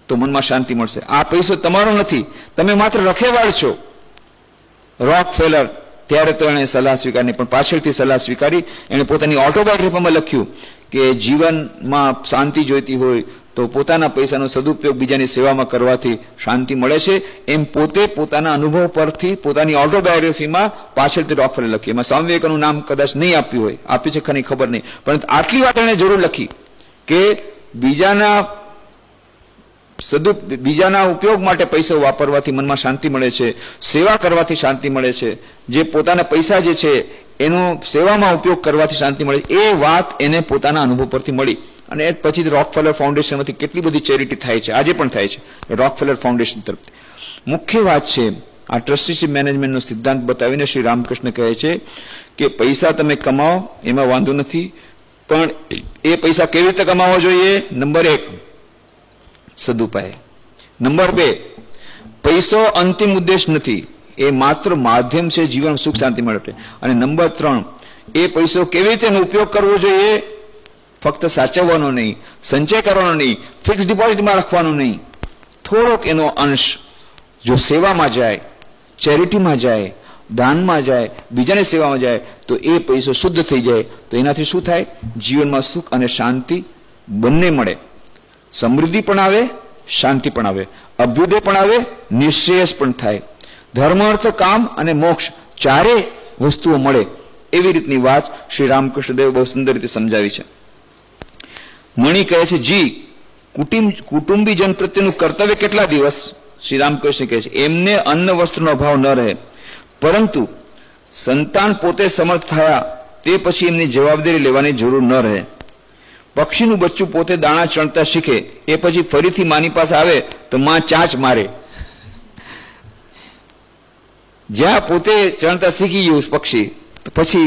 તો મનમાં શાંતિ મળશે આ પૈસો તમારો નથી તમે માત્ર રખેવાળ છો રોક ફેલર ત્યારે તો એણે સલાહ સ્વીકારી પણ પાછળથી સલાહ સ્વીકારી એણે પોતાની ઓટોબાયોગ્રાફીમાં લખ્યું કે જીવનમાં શાંતિ જોઈતી હોય તો પોતાના પૈસાનો સદુપયોગ બીજાની સેવામાં કરવાથી શાંતિ મળે છે એમ પોતે પોતાના અનુભવ પરથી પોતાની ઓટોબાયોગ્રાફીમાં પાછળથી ડોક્ટરે લખી એમાં સ્વામી નામ કદાચ નહીં આપ્યું હોય આપ્યું છે ખરી ખબર નહીં પરંતુ આટલી વાત એણે જરૂર લખી કે બીજાના સદુ બીજાના ઉપયોગ માટે પૈસો વાપરવાથી મનમાં શાંતિ મળે છે સેવા કરવાથી શાંતિ મળે છે જે પોતાના પૈસા જે છે એનો સેવામાં ઉપયોગ કરવાથી શાંતિ મળે એ વાત એને પોતાના અનુભવ પરથી મળી અને એ પછી રોકફેલર ફાઉન્ડેશનમાંથી કેટલી બધી ચેરિટી થાય છે આજે પણ થાય છે રોકફેલર ફાઉન્ડેશન તરફથી મુખ્ય વાત છે આ ટ્રસ્ટીશીપ મેનેજમેન્ટનો સિદ્ધાંત બતાવીને શ્રી રામકૃષ્ણ કહે છે કે પૈસા તમે કમાવો એમાં વાંધો નથી પણ એ પૈસા કેવી રીતે કમાવો જોઈએ નંબર એક સદુપાય નંબર બે પૈસો અંતિમ ઉદ્દેશ નથી એ માત્ર માધ્યમ છે જીવન સુખ શાંતિ માટે અને નંબર ત્રણ એ પૈસો કેવી રીતે ઉપયોગ કરવો જોઈએ ફક્ત સાચવવાનો નહીં સંચય કરવાનો નહીં ફિક્સ ડિપોઝિટમાં રાખવાનો નહીં થોડોક એનો અંશ જો સેવામાં જાય ચેરિટીમાં જાય દાનમાં જાય બીજાની સેવામાં જાય તો એ પૈસો શુદ્ધ થઈ જાય તો એનાથી શું થાય જીવનમાં સુખ અને શાંતિ બંને મળે સમૃદ્ધિ પણ આવે શાંતિ પણ આવે અભ્યુદય પણ આવે નિશ્રેયસ પણ થાય ધર્મ અર્થ કામ અને મોક્ષ ચારે વસ્તુઓ મળે એવી રીતની વાત શ્રી રામકૃષ્ણદેવ બહુ સુંદર રીતે સમજાવી છે મણી કહે છે જી કુટુંબ કુટુંબીજન પ્રત્યેનું કર્તવ્ય કેટલા દિવસ શ્રી રામકૃષ્ણ કહે છે એમને અન્ન વસ્ત્રનો અભાવ ન રહે પરંતુ સંતાન પોતે સમર્થ થયા તે પછી એમની જવાબદારી લેવાની જરૂર ન રહે પક્ષીનું બચ્ચું પોતે દાણા ચણતા શીખે એ પછી ફરીથી માની પાસે આવે તો માં ચાંચ મારે જ્યાં પોતે ચણતા શીખી ગયું પક્ષી પછી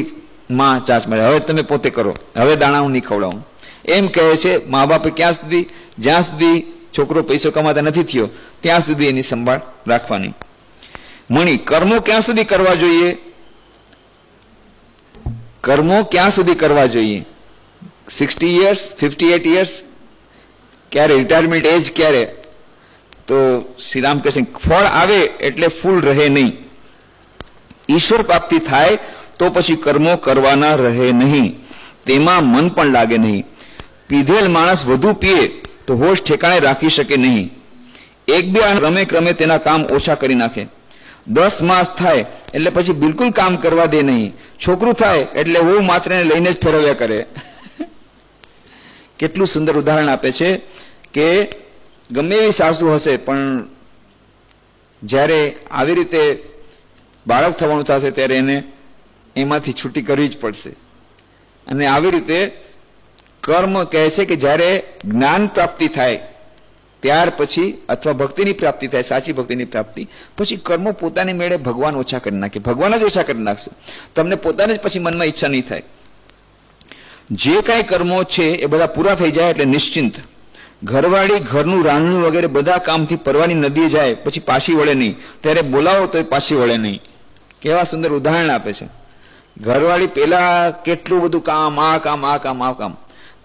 માં ચાંચ મારે હવે તમે પોતે કરો હવે દાણા હું નહીં એમ કહે છે મા બાપે ક્યાં સુધી જ્યાં સુધી છોકરો પૈસો કમાતા નથી થયો ત્યાં સુધી એની સંભાળ રાખવાની મણી કર્મો ક્યાં સુધી કરવા જોઈએ કર્મો ક્યાં સુધી કરવા જોઈએ sixty years fifty eight years ક્યારે રિટાયરમેન્ટ એજ ક્યારે તો શ્રી રામકૃષ્ણ ફળ આવે એટલે ફૂલ રહે નહીં ઈશ્વર પ્રાપ્તિ થાય તો પછી કર્મો કરવાના રહે નહીં તેમાં મન પણ લાગે નહીં પીધેલ માણસ વધુ પીએ તો હોશ ઠેકાણે રાખી શકે નહીં એક બે ક્રમે ક્રમે તેના કામ ઓછા કરી નાખે દસ માસ થાય એટલે પછી બિલકુલ કામ કરવા દે નહીં છોકરું થાય એટલે હું માત્ર લઈને જ ફેરવ્યા કરે કેટલું સુંદર ઉદાહરણ આપે છે કે ગમે એવી સાસુ હશે પણ જ્યારે આવી રીતે બાળક થવાનું થશે ત્યારે એને એમાંથી છૂટી કરવી જ પડશે અને આવી રીતે કર્મ કહે છે કે જ્યારે જ્ઞાન પ્રાપ્તિ થાય ત્યાર પછી અથવા ભક્તિની પ્રાપ્તિ થાય સાચી ભક્તિની પ્રાપ્તિ પછી કર્મો પોતાને મેળે ભગવાન ઓછા કરી નાખે ભગવાન જ ઓછા કરી નાખશે તમને પોતાને જ પછી મનમાં ઈચ્છા નહીં થાય જે કાંઈ કર્મો છે એ બધા પૂરા થઈ જાય એટલે નિશ્ચિંત ઘરવાળી ઘરનું રાંધણું વગેરે બધા કામથી પરવાની નદીએ જાય પછી પાછી વળે નહીં ત્યારે બોલાવો તો એ પાછી વળે નહીં કેવા સુંદર ઉદાહરણ આપે છે ઘરવાળી પેલા કેટલું બધું કામ આ કામ આ કામ આ કામ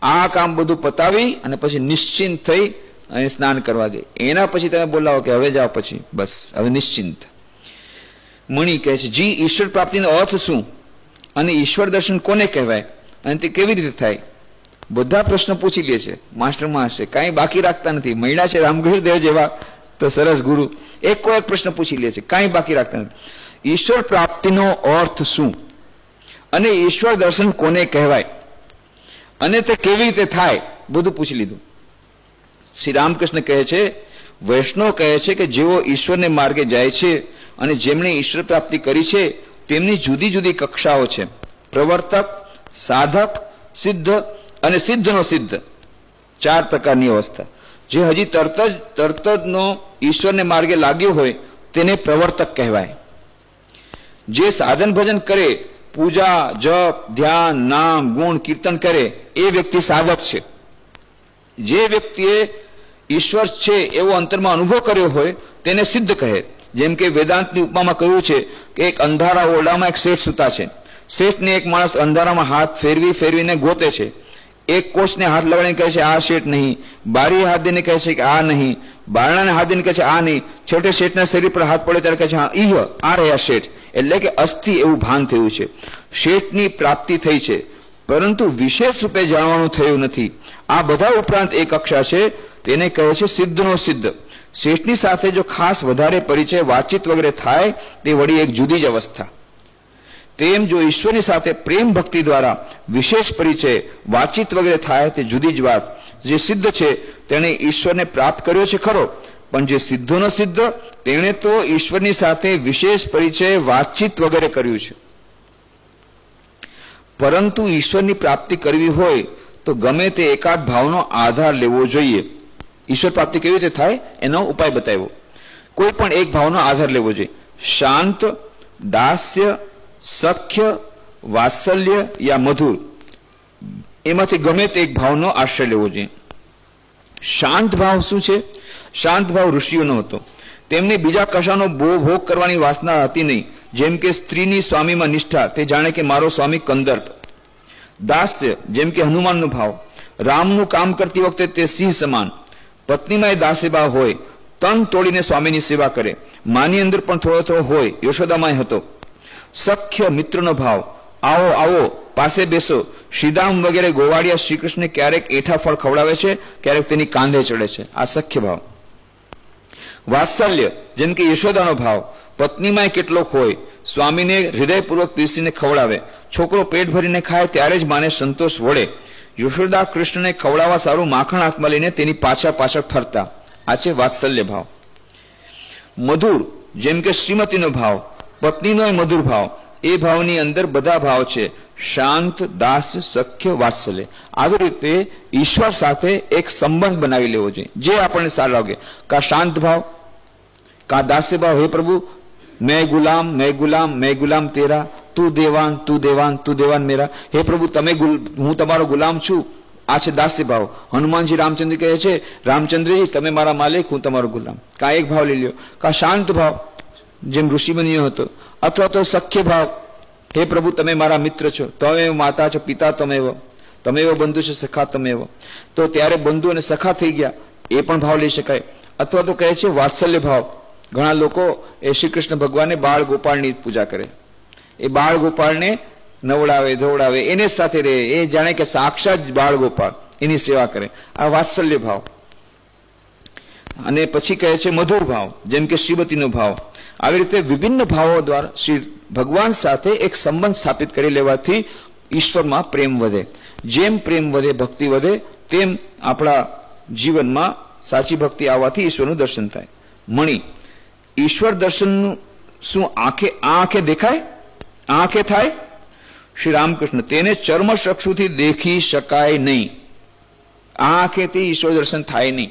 આ કામ બધું પતાવી અને પછી નિશ્ચિંત થઈ અને સ્નાન કરવા ગઈ એના પછી તમે બોલાવો કે હવે જાઓ પછી બસ હવે નિશ્ચિંત મણી કહે છે જી ઈશ્વર પ્રાપ્તિનો અર્થ શું અને ઈશ્વર દર્શન કોને કહેવાય અને તે કેવી રીતે થાય બધા પ્રશ્ન પૂછી લે છે માસ્ટર મહાશે કાંઈ બાકી રાખતા નથી મહિલા છે રામગીર દેવ જેવા તો સરસ ગુરુ એકો એક પ્રશ્ન પૂછી લે છે કાંઈ બાકી રાખતા નથી ઈશ્વર પ્રાપ્તિનો અર્થ શું અને ઈશ્વર દર્શન કોને કહેવાય અને તે કેવી રીતે થાય બધું પૂછી લીધું શ્રી રામકૃષ્ણ કહે છે વૈષ્ણવ કહે છે કે જેઓ ઈશ્વરને માર્ગે જાય છે અને જેમણે ઈશ્વર પ્રાપ્તિ કરી છે તેમની જુદી જુદી કક્ષાઓ છે પ્રવર્તક સાધક સિદ્ધ અને સિદ્ધનો સિદ્ધ ચાર પ્રકારની અવસ્થા જે હજી તરત જ તરત જનો ઈશ્વરને માર્ગે લાગ્યો હોય તેને પ્રવર્તક કહેવાય જે સાધન ભજન કરે પૂજા જપ ધ્યાન નામ ગુણ કીર્તન કરે એ વ્યક્તિ સાવક છે જે વ્યક્તિએ ઈશ્વર છે એવો અંતરમાં અનુભવ કર્યો હોય તેને સિદ્ધ કહે જેમ કે વેદાંતની ઉપમામાં કહ્યું છે કે એક અંધારા ઓરડામાં એક શેઠ સૂતા છે શેઠને એક માણસ અંધારામાં હાથ ફેરવી ફેરવીને ગોતે છે એક કોષને હાથ લગાડીને કહે છે આ શેઠ નહીં બારી હાથ દઈને કહે છે કે આ નહીં બારણાને હાથ દઈને કહે છે આ નહીં છેવટે શેઠના શરીર પર હાથ પડે ત્યારે કહે છે આ ઈહ આ રહ્યા શેઠ એટલે કે અસ્થિ એવું ભાન થયું છે શેઠની પ્રાપ્તિ થઈ છે પરંતુ વિશેષ રૂપે જાણવાનું થયું નથી આ બધા ઉપરાંત એક કક્ષા છે તેને કહે છે સિદ્ધનો સિદ્ધ શેઠની સાથે જો ખાસ વધારે પરિચય વાતચીત વગેરે થાય તે વળી એક જુદી જ અવસ્થા તેમ જો ઈશ્વરની સાથે પ્રેમ ભક્તિ દ્વારા વિશેષ પરિચય વાતચીત વગેરે થાય તે જુદી જ વાત જે સિદ્ધ છે તેણે ઈશ્વરને પ્રાપ્ત કર્યો છે ખરો પણ જે સિદ્ધોનો સિદ્ધ તેણે તો ઈશ્વરની સાથે વિશેષ પરિચય વાતચીત વગેરે કર્યું છે પરંતુ ઈશ્વરની પ્રાપ્તિ કરવી હોય તો ગમે તે એકાદ ભાવનો આધાર લેવો જોઈએ ઈશ્વર પ્રાપ્તિ કેવી રીતે થાય એનો ઉપાય બતાવ્યો કોઈ પણ એક ભાવનો આધાર લેવો જોઈએ શાંત દાસ્ય સખ્ય વાત્સલ્ય યા મધુર એમાંથી ગમે તે એક ભાવનો આશ્રય લેવો જોઈએ શાંત ભાવ શું છે શાંત ભાવ ઋષિઓનો હતો તેમને બીજા કશાનો ભોગ કરવાની વાસના હતી નહીં જેમ કે સ્ત્રીની સ્વામીમાં નિષ્ઠા તે જાણે કે મારો સ્વામી કંદર્પ દાસ્ય જેમ કે હનુમાનનો ભાવ રામનું કામ કરતી વખતે તે સિંહ સમાન પત્નીમાં એ દાસ્યભાવ હોય તન તોડીને સ્વામીની સેવા કરે માની અંદર પણ થોડો થોડો હોય યશોદામાં હતો સખ્ય મિત્રનો ભાવ આવો આવો પાસે બેસો શ્રીધામ વગેરે ગોવાળિયા શ્રીકૃષ્ણ ક્યારેક એઠા ફળ ખવડાવે છે ક્યારેક તેની કાંધે ચડે છે આ સખ્ય ભાવ વાત્સલ્ય જેમ કે યશોદાનો ભાવ પત્નીમાં કેટલોક હોય સ્વામીને હૃદયપૂર્વક પીસીને ખવડાવે છોકરો પેટ ભરીને ખાય ત્યારે જ માને સંતોષ વળે યશોદા કૃષ્ણને ખવડાવવા સારું માખણ હાથમાં લઈને તેની પાછા પાછળ ફરતા આ છે વાત્સલ્ય ભાવ મધુર જેમ કે શ્રીમતીનો ભાવ પત્નીનો મધુર ભાવ એ ભાવની અંદર બધા ભાવ છે શાંત દાસ સખ્ય વાત્સલ્ય આવી રીતે ઈશ્વર સાથે એક સંબંધ બનાવી લેવો જોઈએ જે આપણને સારો લાગે કા શાંત ભાવ કા દાસ્ય ભાવ હે પ્રભુ મેં ગુલામ મેં ગુલામ મેં ગુલામ તેરા તું દેવાન તું દેવાન તું દેવાન મેરા હે પ્રભુ તમે હું તમારો ગુલામ છું આ છે દાસ્ય ભાવ હનુમાનજી રામચંદ્ર કહે છે રામચંદ્રજી તમે મારા માલિક હું તમારો ગુલામ કા એક ભાવ લઈ લ્યો કા શાંત ભાવ જેમ ઋષિ બન્યો હતો અથવા તો સખ્ય ભાવ હે પ્રભુ તમે મારા મિત્ર છો તમે માતા છો પિતા તમે એવો તમે એવો બંધુ છે સખા તમે એવો તો ત્યારે બંધુ અને સખા થઈ ગયા એ પણ ભાવ લઈ શકાય અથવા તો કહે છે વાત્સલ્ય ભાવ ઘણા લોકો એ શ્રી કૃષ્ણ ભગવાને બાળ ગોપાળની પૂજા કરે એ બાળ ગોપાળને નવડાવે ધોવડાવે એને સાથે રહે એ જાણે કે સાક્ષાત બાળ ગોપાળ એની સેવા કરે આ વાત્સલ્ય ભાવ અને પછી કહે છે મધુર ભાવ જેમ કે શ્રીમતીનો ભાવ આવી રીતે વિભિન્ન ભાવો દ્વારા શ્રી ભગવાન સાથે એક સંબંધ સ્થાપિત કરી લેવાથી ઈશ્વરમાં પ્રેમ વધે જેમ પ્રેમ વધે ભક્તિ વધે તેમ આપણા જીવનમાં સાચી ભક્તિ આવવાથી ઈશ્વરનું દર્શન થાય મણી ઈશ્વર દર્શનનું શું આંખે આંખે દેખાય આંખે થાય શ્રી રામકૃષ્ણ તેને ચર્મ ચક્ષુથી દેખી શકાય નહીં આ આંખેથી ઈશ્વર દર્શન થાય નહીં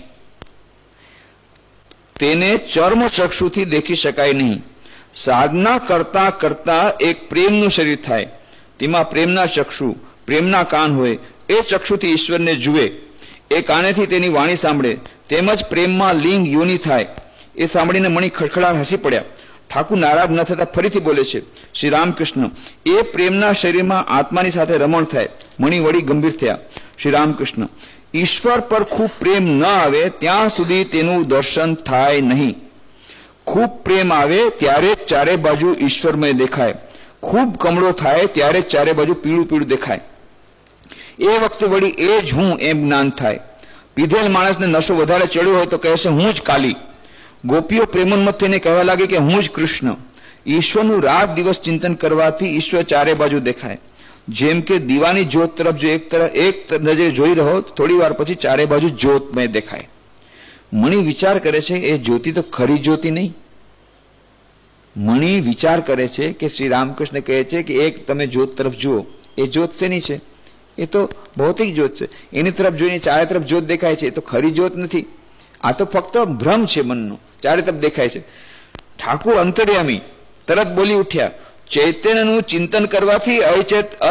તેને ચર્મ ચક્ષુથી દેખી શકાય નહીં સાધના કરતા કરતા એક પ્રેમનું શરીર થાય તેમાં પ્રેમના ચક્ષુ પ્રેમના કાન હોય એ ચક્ષુથી ઈશ્વરને જુએ એ કાનેથી તેની વાણી સાંભળે તેમજ પ્રેમમાં લિંગ યોનિ થાય એ સાંભળીને મણી ખડખડાટ હસી પડ્યા ઠાકુર નારાજ ન થતા ફરીથી બોલે છે શ્રી રામકૃષ્ણ એ પ્રેમના શરીરમાં આત્માની સાથે રમણ થાય મણી વળી ગંભીર થયા શ્રી રામકૃષ્ણ ઈશ્વર પર ખૂબ પ્રેમ ન આવે ત્યાં સુધી તેનું દર્શન થાય નહીં ખૂબ પ્રેમ આવે ત્યારે ચારે બાજુ ઈશ્વરમય દેખાય ખૂબ કમળો થાય ત્યારે ચારે બાજુ પીળું પીળું દેખાય એ વખતે વળી એ જ હું એમ જ્ઞાન થાય પીધેલ માણસને નશો વધારે ચડ્યો હોય તો કહે છે હું જ કાલી ગોપીઓ પ્રેમોન્મત થઈને કહેવા લાગે કે હું જ કૃષ્ણ ઈશ્વરનું રાત દિવસ ચિંતન કરવાથી ઈશ્વર ચારે બાજુ દેખાય જેમ કે દીવાની જ્યોત તરફ જો એક તરફ એક નજરે જોઈ રહો થોડી વાર પછી ચારે બાજુ જ્યોતમય દેખાય મણી વિચાર કરે છે એ જ્યોતિ તો ખરી જ્યોતિ નહીં મણી વિચાર કરે છે કે શ્રી રામકૃષ્ણ કહે છે કે એક તમે જ્યોત તરફ જુઓ એ જ્યોત શેની છે એ તો ભૌતિક જ્યોત છે એની તરફ જોઈને ચારે તરફ જ્યોત દેખાય છે એ તો ખરી જ્યોત નથી આ તો ફક્ત ભ્રમ છે મનનો ચારે તરફ દેખાય છે ઠાકુર અંતર્યામી તરત બોલી ઉઠ્યા ચૈતન્યનું ચિંતન કરવાથી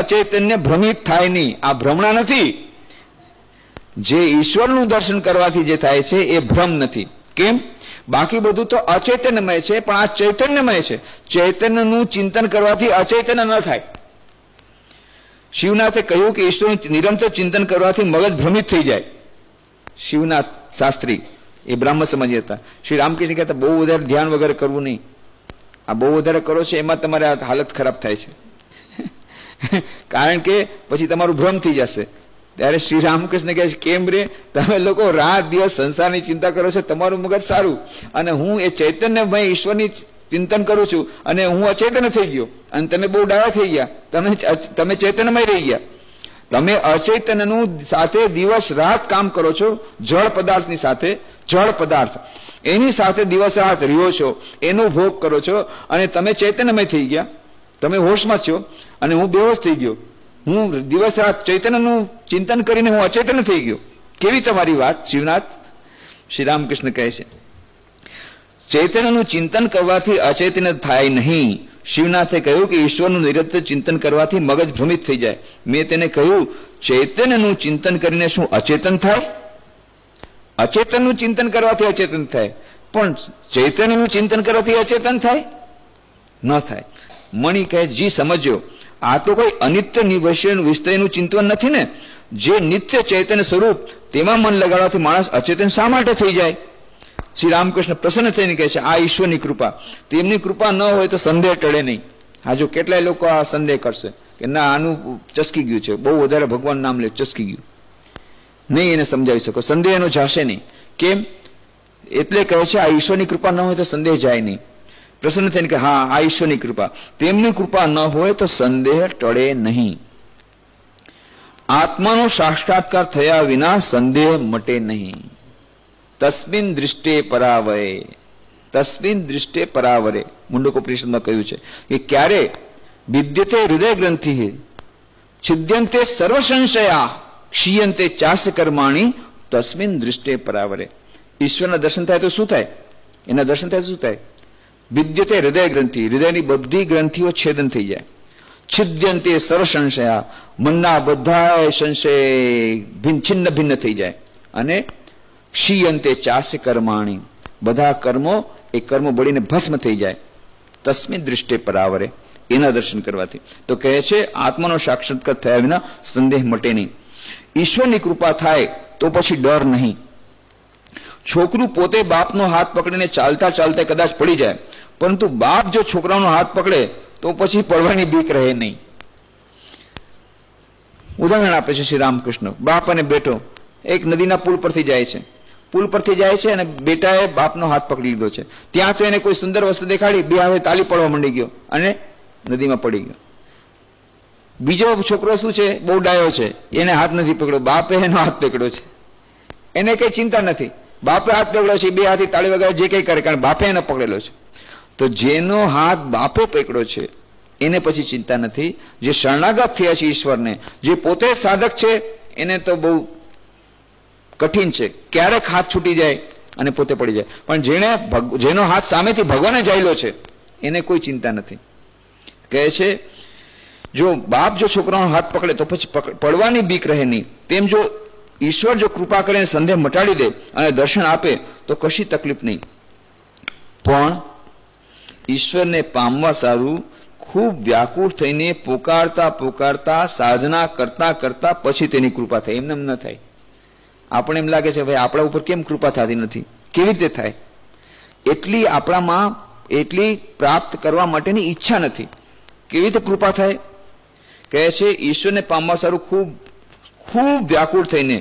અચૈતન્ય ભ્રમિત થાય નહીં આ ભ્રમણા નથી જે ઈશ્વરનું દર્શન કરવાથી જે થાય છે એ ભ્રમ નથી કેમ બાકી બધું તો અચૈતન્યમય છે પણ આ ચૈતન્યમય છે ચૈતન્યનું ચિંતન કરવાથી અચૈતન્ય ન થાય શિવનાથે કહ્યું કે ઈશ્વરનું નિરંતર ચિંતન કરવાથી મગજ ભ્રમિત થઈ જાય શિવનાથ શાસ્ત્રી એ બ્રાહ્મ સમજી હતા શ્રી રામકૃષ્ણ કહેતા બહુ વધારે ધ્યાન વગર કરવું નહીં આ બહુ વધારે કરો છો એમાં તમારે હાલત ખરાબ થાય છે કારણ કે પછી તમારું ભ્રમ થઈ જશે ત્યારે શ્રી રામકૃષ્ણ કહે છે કેમ રે તમે લોકો રાત દિવસ સંસારની ચિંતા કરો છો તમારું મગજ સારું અને હું એ ચૈતન્યમય ઈશ્વરની ચિંતન કરું છું અને હું અચેતન થઈ ગયો અને તમે બહુ ડાળા થઈ ગયા તમે તમે ચેતનમય રહી ગયા તમે અચેતનનું સાથે દિવસ રાત કામ કરો છો જળ પદાર્થની સાથે જળ પદાર્થ એની સાથે દિવસ રાત રહ્યો છો એનો ભોગ કરો છો અને તમે ચૈતન્યમય થઈ ગયા તમે હોશમાં છો અને હું બેહોશ થઈ ગયો હું દિવસ રાત ચૈતન્યનું ચિંતન કરીને હું અચેતન થઈ ગયો કેવી તમારી વાત શિવનાથ શ્રી રામકૃષ્ણ કહે છે ચૈતન્યનું ચિંતન કરવાથી અચેતન થાય નહીં શિવનાથે કહ્યું કે ઈશ્વરનું નિરંતર ચિંતન કરવાથી મગજ ભ્રમિત થઈ જાય મેં તેને કહ્યું ચૈતન્યનું ચિંતન કરીને શું અચેતન થાય અચેતનનું ચિંતન કરવાથી અચેતન થાય પણ ચૈતન્યનું ચિંતન કરવાથી અચેતન થાય ન થાય મણિ કહે જી સમજ્યો આ તો કોઈ અનિત્ય નિવશ્યનું વિસ્તયનું ચિંતન નથી ને જે નિત્ય ચૈતન્ય સ્વરૂપ તેમાં મન લગાડવાથી માણસ અચેતન શા માટે થઈ જાય શ્રી રામકૃષ્ણ પ્રસન્ન થઈને કહે છે આ ઈશ્વરની કૃપા તેમની કૃપા ન હોય તો સંદેહ ટળે નહીં હા જો કેટલાય લોકો આ સંદેહ કરશે કે ના આનું ચસકી ગયું છે બહુ વધારે ભગવાન નામ લે ચસકી ગયું નહીં એને સમજાવી શકો સંદેહ એનો જાશે નહીં કેમ એટલે કહે છે આ ઈશ્વરની કૃપા ન હોય તો સંદેહ જાય નહીં પ્રસન્ન થઈને કે હા આ ઈશ્વરની કૃપા તેમની કૃપા ન હોય તો સંદેહ ટળે નહીં આત્માનો સાક્ષાત્કાર થયા વિના સંદેહ મટે નહીં તસ્મિન દ્રષ્ટે પરાવય તસ્મિન દૃષ્ટે પરાવરે મુંડકોપનિષદમાં કહ્યું છે કે ક્યારે વિદ્યતે હૃદય ગ્રંથિ છિદ્યંતે સર્વ સંશયા ક્ષીયંતે ચાસ્ય કર્માણી તસ્મિન દૃષ્ટે પરાવરે ઈશ્વરના દર્શન થાય તો શું થાય એના દર્શન થાય શું થાય વિદ્યતે હૃદય ગ્રંથિ હૃદયની બધી ગ્રંથિઓ છેદન થઈ જાય છિદ્યંતે સંશયા મનના બધા સંશય છિન્ન ભિન્ન થઈ જાય અને ક્ષીયંતે ચાસ કર્માણી બધા કર્મો એ કર્મો બળીને ભસ્મ થઈ જાય તસ્મિન દૃષ્ટે પરાવરે એના દર્શન કરવાથી તો કહે છે આત્માનો સાક્ષાત્કાર થયા વિના સંદેહ મટે નહીં ઈશ્વરની કૃપા થાય તો પછી ડર નહીં છોકરું પોતે બાપનો હાથ પકડીને ચાલતા ચાલતા કદાચ પડી જાય પરંતુ બાપ જો છોકરાનો હાથ પકડે તો પછી પડવાની બીક રહે નહીં ઉદાહરણ આપે છે શ્રી રામકૃષ્ણ બાપ અને બેટો એક નદીના પુલ પરથી જાય છે પુલ પરથી જાય છે અને બેટાએ બાપનો હાથ પકડી લીધો છે ત્યાં તો એને કોઈ સુંદર વસ્તુ દેખાડી બે હવે તાલી પડવા માંડી ગયો અને નદીમાં પડી ગયો બીજો છોકરો શું છે બહુ ડાયો છે એને હાથ નથી પકડ્યો બાપે એનો હાથ પકડ્યો છે એને કઈ ચિંતા નથી બાપે હાથ પકડ્યો છે બે હાથી તાળી વગર જે કઈ કરે કારણ બાપે એને પકડેલો છે તો જેનો હાથ બાપે પકડ્યો છે એને પછી ચિંતા નથી જે શરણાગત થયા છે ઈશ્વરને જે પોતે સાધક છે એને તો બહુ કઠિન છે ક્યારેક હાથ છૂટી જાય અને પોતે પડી જાય પણ જેણે જેનો હાથ સામેથી ભગવાને જાયેલો છે એને કોઈ ચિંતા નથી કહે છે જો બાપ જો છોકરાનો હાથ પકડે તો પછી પડવાની બીક રહે નહીં તેમ જો ઈશ્વર જો કૃપા કરીને સંદેહ મટાડી દે અને દર્શન આપે તો કશી તકલીફ નહીં પણ ઈશ્વરને પામવા સારું ખૂબ વ્યાકુળ થઈને પોકારતા પોકારતા સાધના કરતા કરતા પછી તેની કૃપા થાય એમને એમ ન થાય આપણે એમ લાગે છે ભાઈ આપણા ઉપર કેમ કૃપા થતી નથી કેવી રીતે થાય એટલી આપણામાં એટલી પ્રાપ્ત કરવા માટેની ઈચ્છા નથી કેવી રીતે કૃપા થાય કહે છે ઈશ્વરને પામવા સારું ખૂબ ખૂબ વ્યાકુળ થઈને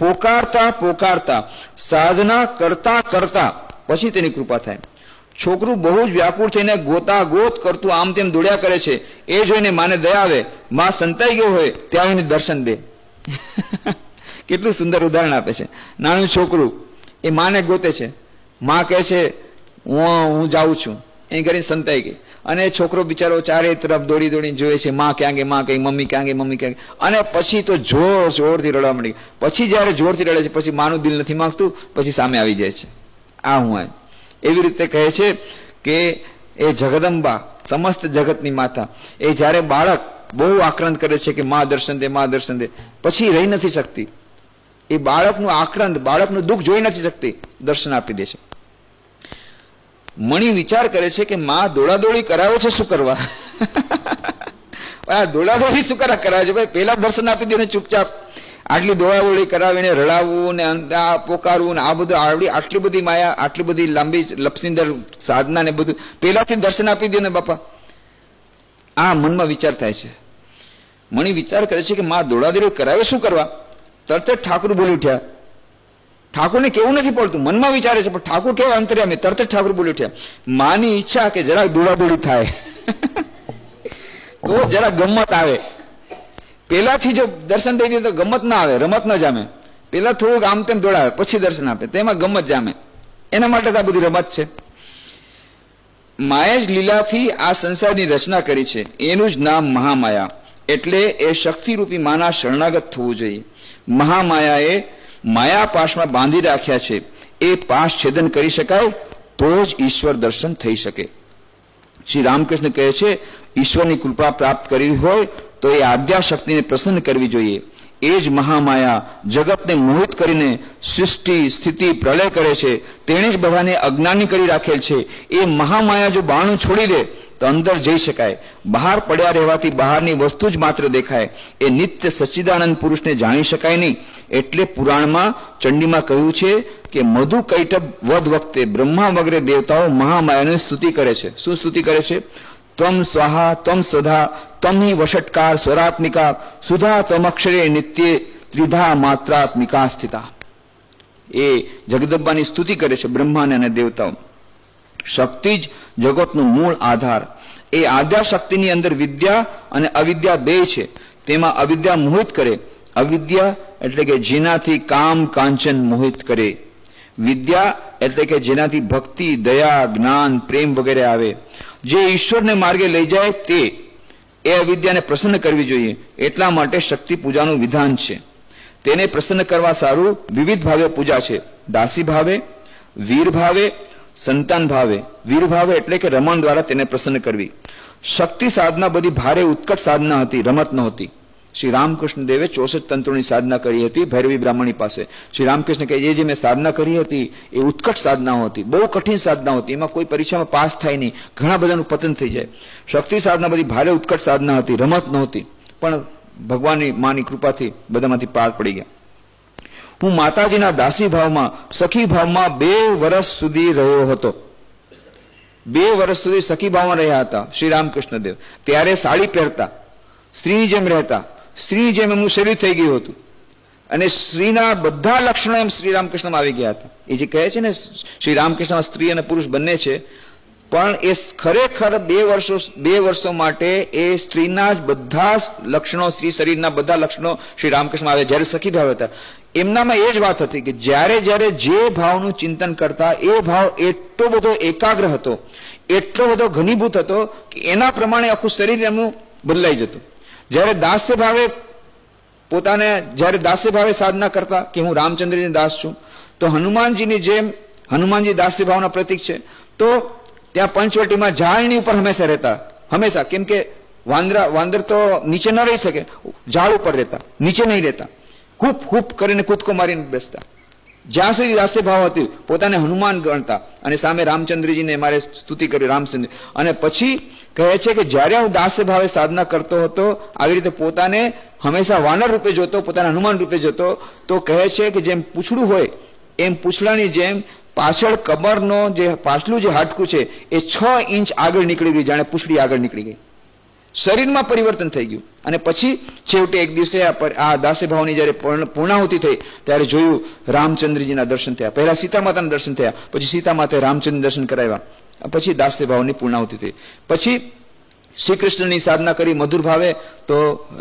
પોકારતા પોકારતા સાધના કરતા કરતા પછી તેની કૃપા થાય છોકરું બહુ જ વ્યાકુળ થઈને ગોતા ગોત કરતું આમ તેમ દોડ્યા કરે છે એ જોઈને માને દયા આવે મા સંતાઈ ગયો હોય ત્યાં એને દર્શન દે કેટલું સુંદર ઉદાહરણ આપે છે નાનું છોકરું એ માને ગોતે છે મા કહે છે હું હું જાઉં છું એ કરીને સંતાઈ ગઈ અને છોકરો બિચારો ચારે તરફ દોડી દોડીને જોવે છે માં ક્યાં ગઈ માં કઈ મમ્મી ક્યાં ગઈ મમ્મી ક્યાં ગઈ અને પછી તો જોર જોરથી રડવા માંડી પછી જ્યારે જોરથી રડે છે પછી માનું દિલ નથી માંગતું પછી સામે આવી જાય છે આ હું એવી રીતે કહે છે કે એ જગદંબા સમસ્ત જગતની માતા એ જ્યારે બાળક બહુ આક્રંદ કરે છે કે મા દર્શન દે મા દર્શન દે પછી રહી નથી શકતી એ બાળકનું આક્રંદ બાળકનું દુઃખ જોઈ નથી શકતી દર્શન આપી દે છે મણી વિચાર કરે છે કે માં દોડાદોડી કરાવે છે શું કરવા આ દોડાદોડી શું કરા કરાવે છે ભાઈ પેલા દર્શન આપી દે ને ચૂપચાપ આટલી દોડાદોડી કરાવીને રડાવવું ને આ પોકારવું ને આ બધું આવડી આટલી બધી માયા આટલી બધી લાંબી લપસીંદર સાધના ને બધું પેલાથી દર્શન આપી દે ને બાપા આ મનમાં વિચાર થાય છે મણી વિચાર કરે છે કે માં દોડાદોડી કરાવે શું કરવા તરત જ ઠાકુર બોલી ઉઠ્યા ઠાકોરને કેવું નથી પડતું મનમાં વિચારે છે પણ ઠાકોર કેવા અંતર્યામી તરત જ ઠાકોર બોલી ઉઠ્યા માની ઈચ્છા કે જરાક દોડાદોડી થાય તો જરા ગમત આવે પેલાથી જો દર્શન થઈ ગયું તો ગમત ના આવે રમત ન જામે પેલા થોડુંક આમ તેમ દોડાવે પછી દર્શન આપે તેમાં ગમત જામે એના માટે આ બધી રમત છે માયા જ લીલાથી આ સંસારની રચના કરી છે એનું જ નામ મહામાયા એટલે એ શક્તિરૂપી માના શરણાગત થવું જોઈએ મહામાયાએ માયાપાશમાં બાંધી રાખ્યા છે એ પાશ છેદન કરી શકાય તો જ ઈશ્વર દર્શન થઈ શકે શ્રી રામકૃષ્ણ કહે છે ઈશ્વરની કૃપા પ્રાપ્ત કરવી હોય તો એ આદ્યાશક્તિને પ્રસન્ન કરવી જોઈએ એ જ મહામાયા જગતને મોહિત કરીને સૃષ્ટિ સ્થિતિ પ્રલય કરે છે તેણે જ બધાને અજ્ઞાની કરી રાખેલ છે એ મહામાયા જો બાણું છોડી દે તો અંદર જઈ શકાય બહાર પડ્યા રહેવાથી બહારની વસ્તુ જ માત્ર દેખાય એ નિત્ય સચ્ચિદાનંદ પુરુષને જાણી શકાય નહીં એટલે પુરાણમાં ચંડીમાં કહ્યું છે કે મધુ કૈટભ વધ વખતે બ્રહ્મા વગેરે દેવતાઓ મહામાયાની સ્તુતિ કરે છે શું સ્તુતિ કરે છે ત્વમ સ્વાહા ત્વમ સધા ત્વમ હિ વષટકાર સ્વરાત્મિકા સુધા ત્વમક્ષરે નિત્ય ત્રિધા માત્રાત્મિકા સ્થિતા એ જગદબ્બાની સ્તુતિ કરે છે બ્રહ્માને અને દેવતાઓ શક્તિ જ જગતનું મૂળ આધાર એ આદ્યા શક્તિની અંદર વિદ્યા અને અવિદ્યા બે છે તેમાં અવિદ્યા મોહિત કરે અવિદ્યા એટલે કે જેનાથી કામ કાંચન મોહિત કરે વિદ્યા એટલે કે જેનાથી ભક્તિ દયા જ્ઞાન પ્રેમ વગેરે આવે જે ઈશ્વરને માર્ગે લઈ જાય તે એ અવિદ્યાને પ્રસન્ન કરવી જોઈએ એટલા માટે શક્તિ પૂજાનું વિધાન છે તેને પ્રસન્ન કરવા સારું વિવિધ ભાવે પૂજા છે દાસી ભાવે વીર ભાવે સંતાન ભાવે વીર ભાવે એટલે કે રમણ દ્વારા તેને પ્રસન્ન કરવી શક્તિ સાધના બધી ભારે ઉત્કટ સાધના હતી રમત નહોતી શ્રી રામકૃષ્ણ દેવે ચોસઠ તંત્રોની સાધના કરી હતી ભૈરવી બ્રાહ્મણી પાસે શ્રી રામકૃષ્ણ કહે જે જે મેં સાધના કરી હતી એ ઉત્કટ સાધનાઓ હતી બહુ કઠિન સાધના હતી એમાં કોઈ પરીક્ષામાં પાસ થાય નહીં ઘણા બધાનું પતન થઈ જાય શક્તિ સાધના બધી ભારે ઉત્કટ સાધના હતી રમત નહોતી પણ ભગવાનની માની કૃપાથી બધામાંથી પાર પડી ગયા હું માતાજીના દાસી ભાવમાં સખી ભાવમાં બે વર્ષ સુધી રહ્યો હતો બે વર્ષ સુધી સખી ભાવમાં રહ્યા હતા શ્રી રામકૃષ્ણદેવ ત્યારે સાડી પહેરતા સ્ત્રીની જેમ રહેતા સ્ત્રીની જેમ એમનું શરીર થઈ ગયું હતું અને સ્ત્રીના બધા લક્ષણો એમ શ્રી રામકૃષ્ણમાં આવી ગયા હતા એ જે કહે છે ને શ્રી રામકૃષ્ણમાં સ્ત્રી અને પુરુષ બંને છે પણ એ ખરેખર બે વર્ષો બે વર્ષો માટે એ સ્ત્રીના જ બધા લક્ષણો સ્ત્રી શરીરના બધા લક્ષણો શ્રી રામકૃષ્ણ આવ્યા જ્યારે સખી ભાવ હતા એમનામાં એ જ વાત હતી કે જ્યારે જ્યારે જે ભાવનું ચિંતન કરતા એ ભાવ એટલો બધો એકાગ્ર હતો એટલો બધો ઘનીભૂત હતો કે એના પ્રમાણે આખું શરીર એમનું બદલાઈ જતું જ્યારે દાસ્ય ભાવે પોતાને જ્યારે દાસ્ય ભાવે સાધના કરતા કે હું રામચંદ્રની દાસ છું તો હનુમાનજીની જેમ હનુમાનજી દાસ્ય ભાવના પ્રતિક છે તો ત્યાં પંચવટીમાં ઝાડની ઉપર હંમેશા રહેતા હંમેશા કેમ કે વાંદરા વાંદર તો નીચે ન રહી શકે ઝાડ ઉપર રહેતા નીચે નહીં રહેતા હુપ હુપ કરીને કૂદકો મારીને બેસતા જ્યાં સુધી દાસ્ય ભાવ હતી પોતાને હનુમાન ગણતા અને સામે રામચંદ્રજીને મારે સ્તુતિ કરી રામચંદ્ર અને પછી કહે છે કે જ્યારે હું દાસ્ય ભાવે સાધના કરતો હતો આવી રીતે પોતાને હંમેશા વાનર રૂપે જોતો પોતાને હનુમાન રૂપે જોતો તો કહે છે કે જેમ પૂછડું હોય એમ પૂછડાની જેમ પાછળ કમરનો જે પાછલું જે હાડકું છે એ છ ઇંચ આગળ નીકળી ગઈ જાણે પૂછડી આગળ નીકળી ગઈ શરીરમાં પરિવર્તન થઈ ગયું અને પછી છેવટે એક દિવસે આ દાસે દાસેભાવની જ્યારે પૂર્ણાહુતિ થઈ ત્યારે જોયું રામચંદ્રજીના દર્શન થયા પહેલા સીતા માતાના દર્શન થયા પછી સીતા માતાએ રામચંદ્ર દર્શન કરાવ્યા પછી દાસે દાસેભાવની પૂર્ણાહુતિ થઈ પછી શ્રી કૃષ્ણની સાધના કરી મધુર ભાવે તો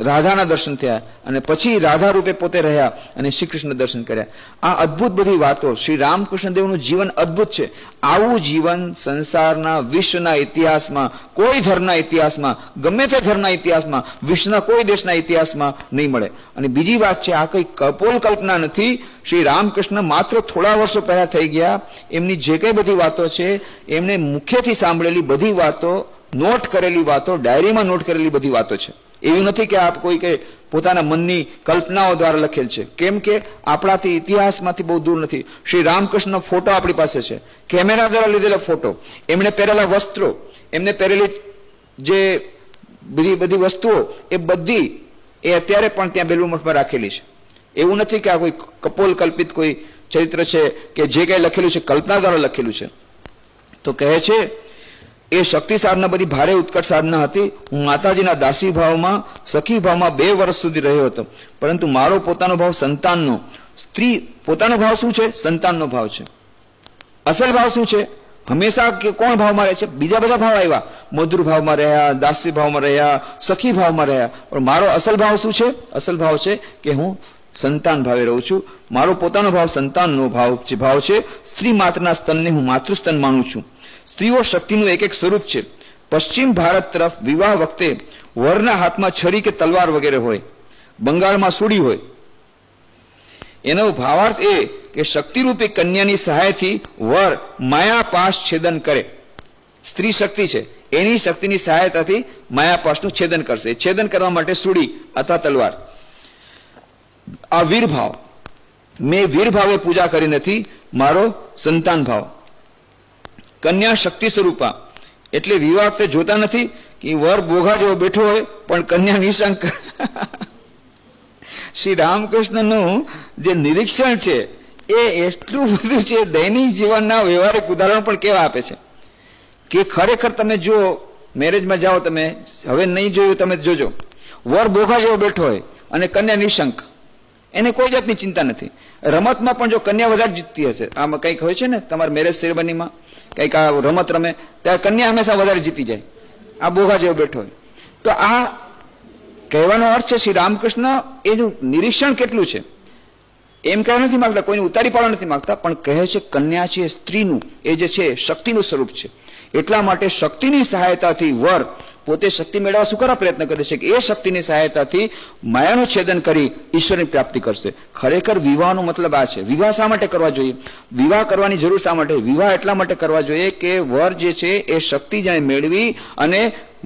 રાધાના દર્શન થયા અને પછી રાધા રૂપે પોતે રહ્યા અને શ્રી કૃષ્ણ દર્શન કર્યા આ અદ્ભુત બધી વાતો શ્રી રામકૃષ્ણદેવનું જીવન અદ્ભુત છે આવું જીવન સંસારના વિશ્વના ઇતિહાસમાં કોઈ ધર્મના ઇતિહાસમાં ગમે તે ધર્મના ઇતિહાસમાં વિશ્વના કોઈ દેશના ઇતિહાસમાં નહીં મળે અને બીજી વાત છે આ કંઈ કપોલ કલ્પના નથી શ્રી રામકૃષ્ણ માત્ર થોડા વર્ષો પહેલા થઈ ગયા એમની જે કંઈ બધી વાતો છે એમને મુખ્યથી સાંભળેલી બધી વાતો નોટ કરેલી વાતો ડાયરીમાં નોટ કરેલી બધી વાતો છે એવું નથી કે આપ કોઈ કે પોતાના મનની કલ્પનાઓ દ્વારા લખેલ છે કેમ કે આપણાથી ઇતિહાસમાંથી બહુ દૂર નથી શ્રી રામકૃષ્ણનો ફોટો આપણી પાસે છે કેમેરા દ્વારા લીધેલો ફોટો એમણે પહેરેલા વસ્ત્રો એમને પહેરેલી જે બધી બધી વસ્તુઓ એ બધી એ અત્યારે પણ ત્યાં બેલુ મઠમાં રાખેલી છે એવું નથી કે આ કોઈ કપોલ કલ્પિત કોઈ ચરિત્ર છે કે જે કંઈ લખેલું છે કલ્પના દ્વારા લખેલું છે તો કહે છે એ શક્તિ સાધના બધી ભારે ઉત્કટ સાધના હતી હું માતાજીના દાસી ભાવમાં સખી ભાવમાં બે વર્ષ સુધી રહ્યો હતો પરંતુ મારો પોતાનો ભાવ સંતાનનો સ્ત્રી પોતાનો ભાવ શું છે સંતાનનો ભાવ છે અસલ ભાવ શું છે હંમેશા કે કોણ ભાવમાં રહે છે બીજા બધા ભાવ આવ્યા મધુર ભાવમાં રહ્યા દાસી ભાવમાં રહ્યા સખી ભાવમાં રહ્યા પણ મારો અસલ ભાવ શું છે અસલ ભાવ છે કે હું સંતાન ભાવે રહું છું મારો પોતાનો ભાવ સંતાનનો ભાવ ભાવ છે સ્ત્રી માત્રના સ્તનને હું માતૃસ્તન માનું છું સ્ત્રીઓ શક્તિનું એક એક સ્વરૂપ છે પશ્ચિમ ભારત તરફ વિવાહ વખતે વરના હાથમાં છરી કે તલવાર વગેરે હોય બંગાળમાં સુડી હોય એનો ભાવાર્થ એ કે શક્તિરૂપી કન્યાની સહાયથી વર માયાપાશ છેદન કરે સ્ત્રી શક્તિ છે એની શક્તિની સહાયતાથી માયાપાશનું છેદન કરશે છેદન કરવા માટે સુડી અથવા તલવાર આ વીરભાવ મેં વીરભાવે પૂજા કરી નથી મારો સંતાન ભાવ કન્યા શક્તિ સ્વરૂપા એટલે વિવાહ વખતે જોતા નથી કે વર બોઘા જેવો બેઠો હોય પણ કન્યા નિશંક શ્રી રામકૃષ્ણનું જે નિરીક્ષણ છે એ એટલું બધું છે દૈનિક જીવનના વ્યવહારિક ઉદાહરણ પણ કેવા આપે છે કે ખરેખર તમે જો મેરેજમાં જાઓ તમે હવે નહીં જોયું તમે જોજો વર બોઘા જેવો બેઠો હોય અને કન્યા નિશંક એને કોઈ જાતની ચિંતા નથી રમતમાં પણ જો કન્યા વધારે જીતતી હશે આમાં કંઈક હોય છે ને તમારા મેરેજ સેરેમનીમાં કંઈક આ રમત રમે ત્યારે કન્યા હંમેશા વધારે જીતી જાય આ બોઘા જેવો બેઠો હોય તો આ કહેવાનો અર્થ છે શ્રી રામકૃષ્ણ એનું નિરીક્ષણ કેટલું છે એમ કહેવા નથી માગતા કોઈને ઉતારી પાડવા નથી માંગતા પણ કહે છે કન્યા છે સ્ત્રીનું એ જે છે શક્તિનું સ્વરૂપ છે એટલા માટે શક્તિની સહાયતાથી વર પોતે શક્તિ મેળવવા શું કરવા પ્રયત્ન કરે છે કે એ શક્તિની સહાયતાથી માયાનું છેદન કરી ઈશ્વરની પ્રાપ્તિ કરશે ખરેખર વિવાહનો મતલબ આ છે વિવાહ શા માટે કરવા જોઈએ વિવાહ કરવાની જરૂર શા માટે વિવાહ એટલા માટે કરવા જોઈએ કે વર જે છે એ શક્તિ જાણે મેળવી અને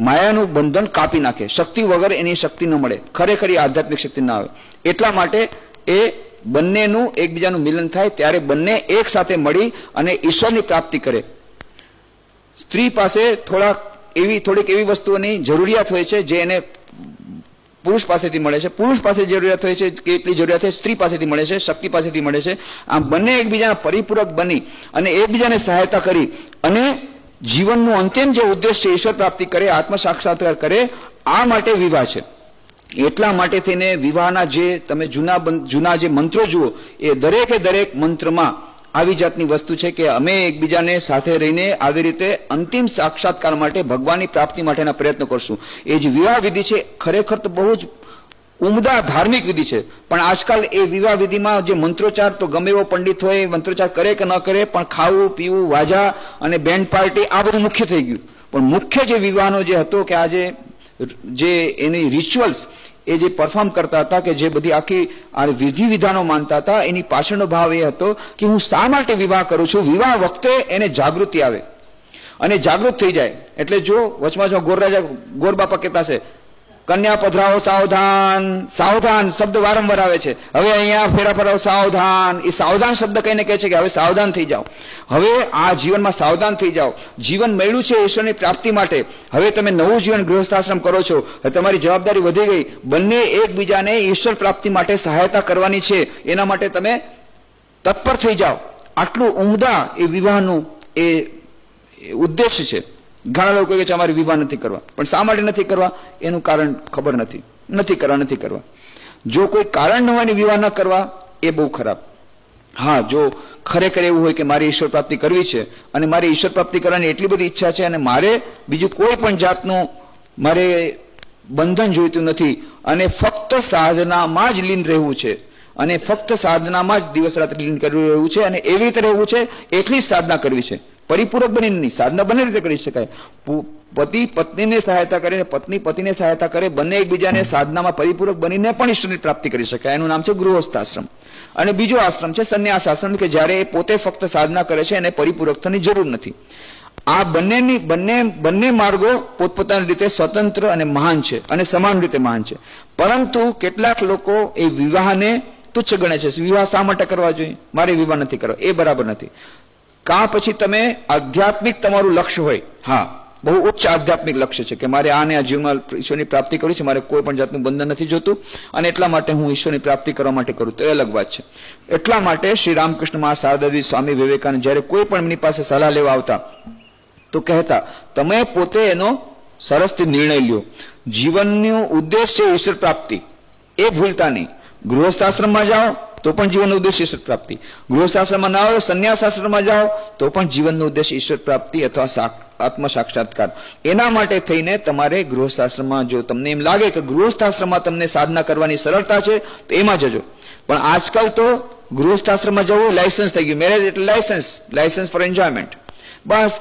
માયાનું બંધન કાપી નાખે શક્તિ વગર એની શક્તિ ન મળે ખરેખર આધ્યાત્મિક શક્તિ ના આવે એટલા માટે એ બંનેનું એકબીજાનું મિલન થાય ત્યારે બંને એક સાથે મળી અને ઈશ્વરની પ્રાપ્તિ કરે સ્ત્રી પાસે થોડા એવી થોડીક એવી વસ્તુઓની જરૂરિયાત હોય છે જે એને પુરુષ પાસેથી મળે છે પુરુષ પાસે જરૂરિયાત હોય છે કેટલી જરૂરિયાત હોય સ્ત્રી પાસેથી મળે છે શક્તિ પાસેથી મળે છે આમ બંને એકબીજાના પરિપૂરક બની અને એકબીજાને સહાયતા કરી અને જીવનનું અંતિમ જે ઉદ્દેશ છે ઈશ્વર પ્રાપ્તિ કરે આત્મ સાક્ષાત્કાર કરે આ માટે વિવાહ છે એટલા માટે થઈને વિવાહના જે તમે જૂના જૂના જે મંત્રો જુઓ એ દરેકે દરેક મંત્રમાં આવી જાતની વસ્તુ છે કે અમે એકબીજાને સાથે રહીને આવી રીતે અંતિમ સાક્ષાત્કાર માટે ભગવાનની પ્રાપ્તિ માટેના પ્રયત્ન કરશું એ જ વિવાહ વિધિ છે ખરેખર તો બહુ જ ઉમદા ધાર્મિક વિધિ છે પણ આજકાલ એ વિવાહ વિધિમાં જે મંત્રોચ્ચાર તો ગમે એવો પંડિત હોય મંત્રોચ્ચાર કરે કે ન કરે પણ ખાવું પીવું વાજા અને બેન્ડ પાર્ટી આ બધું મુખ્ય થઈ ગયું પણ મુખ્ય જે વિવાહનો જે હતો કે આજે જે એની રિચ્યુઅલ્સ એ જે પરફોર્મ કરતા હતા કે જે બધી આખી આ વિધિ વિધાનો માનતા હતા એની પાછળનો ભાવ એ હતો કે હું શા માટે વિવાહ કરું છું વિવાહ વખતે એને જાગૃતિ આવે અને જાગૃત થઈ જાય એટલે જો વચમાં જો ગોર રાજા ગોર બાપા કહેતા છે કન્યા પધરાવો સાવધાન સાવધાન શબ્દ વારંવાર આવે છે હવે અહીંયા ફેરા ફેરાવો સાવધાન એ સાવધાન શબ્દ કહીને કહે છે કે હવે સાવધાન થઈ જાઓ હવે આ જીવનમાં સાવધાન થઈ જાઓ જીવન મળ્યું છે ઈશ્વરની પ્રાપ્તિ માટે હવે તમે નવું જીવન ગૃહસ્થાશ્રમ કરો છો તમારી જવાબદારી વધી ગઈ બંને એકબીજાને ઈશ્વર પ્રાપ્તિ માટે સહાયતા કરવાની છે એના માટે તમે તત્પર થઈ જાઓ આટલું ઉમદા એ વિવાહનું એ ઉદ્દેશ છે ઘણા લોકો કે છે અમારે વિવાહ નથી કરવા પણ શા માટે નથી કરવા એનું કારણ ખબર નથી નથી કરવા નથી કરવા જો કોઈ કારણ ન હોય વિવાહ ન કરવા એ બહુ ખરાબ હા જો ખરેખર એવું હોય કે મારી ઈશ્વર પ્રાપ્તિ કરવી છે અને મારી ઈશ્વર પ્રાપ્તિ કરવાની એટલી બધી ઈચ્છા છે અને મારે બીજું કોઈ પણ જાતનું મારે બંધન જોઈતું નથી અને ફક્ત સાધનામાં જ લીન રહેવું છે અને ફક્ત સાધનામાં જ દિવસ રાત લીન કરવું રહેવું છે અને એવી રીતે રહેવું છે એટલી જ સાધના કરવી છે પરિપૂરક બનીને સાધના બંને રીતે કરી શકાય પતિ પત્નીને સહાયતા કરીને પત્ની પતિને સહાયતા કરે બંને એકબીજાને સાધનામાં પરિપૂરક બનીને પણ ઈશ્વરની પ્રાપ્તિ કરી શકાય એનું નામ છે ગૃહસ્થ આશ્રમ અને બીજો આશ્રમ છે સંન્યાસ આશ્રમ કે જ્યારે એ પોતે ફક્ત સાધના કરે છે એને પરિપૂરકતાની જરૂર નથી આ બંનેની બંને બંને માર્ગો પોતપોતાની રીતે સ્વતંત્ર અને મહાન છે અને સમાન રીતે મહાન છે પરંતુ કેટલાક લોકો એ વિવાહને તુચ્છ ગણે છે વિવાહ શા માટે કરવા જોઈએ મારે વિવાહ નથી કરવા એ બરાબર નથી કાં પછી તમે આધ્યાત્મિક તમારું લક્ષ્ય હોય હા બહુ ઉચ્ચ આધ્યાત્મિક લક્ષ્ય છે કે મારે આને આ જીવનમાં ઈશ્વરની પ્રાપ્તિ કરવી છે મારે કોઈ પણ જાતનું બંધન નથી જોતું અને એટલા માટે હું ઈશ્વરની પ્રાપ્તિ કરવા માટે કરું તો એ અલગ વાત છે એટલા માટે શ્રી રામકૃષ્ણ મહા શારદાજી સ્વામી વિવેકાનંદ જ્યારે કોઈ પણ એમની પાસે સલાહ લેવા આવતા તો કહેતા તમે પોતે એનો સરસથી નિર્ણય લ્યો જીવનનો ઉદ્દેશ છે ઈશ્વર પ્રાપ્તિ એ ભૂલતા નહીં ગૃહસ્થાશ્રમમાં જાઓ તો પણ જીવનનો ઉદ્દેશ ઈશ્વર પ્રાપ્તિ ગૃહશાસ્ત્રમાં ના આવે સંન્યાસ જાઓ તો પણ જીવનનો ઉદ્દેશ ઈશ્વર પ્રાપ્તિ અથવા આત્મ સાક્ષાત્કાર એના માટે થઈને તમારે ગૃહસ્થાશ્રમમાં જો તમને એમ લાગે કે ગૃહસ્થાશ્રમમાં તમને સાધના કરવાની સરળતા છે તો એમાં જજો પણ આજકાલ તો ગૃહસ્થાશ્રમમાં જવું લાયસન્સ થઈ ગયું મેરેજ એટલે લાયસન્સ લાયસન્સ ફોર એન્જોયમેન્ટ બસ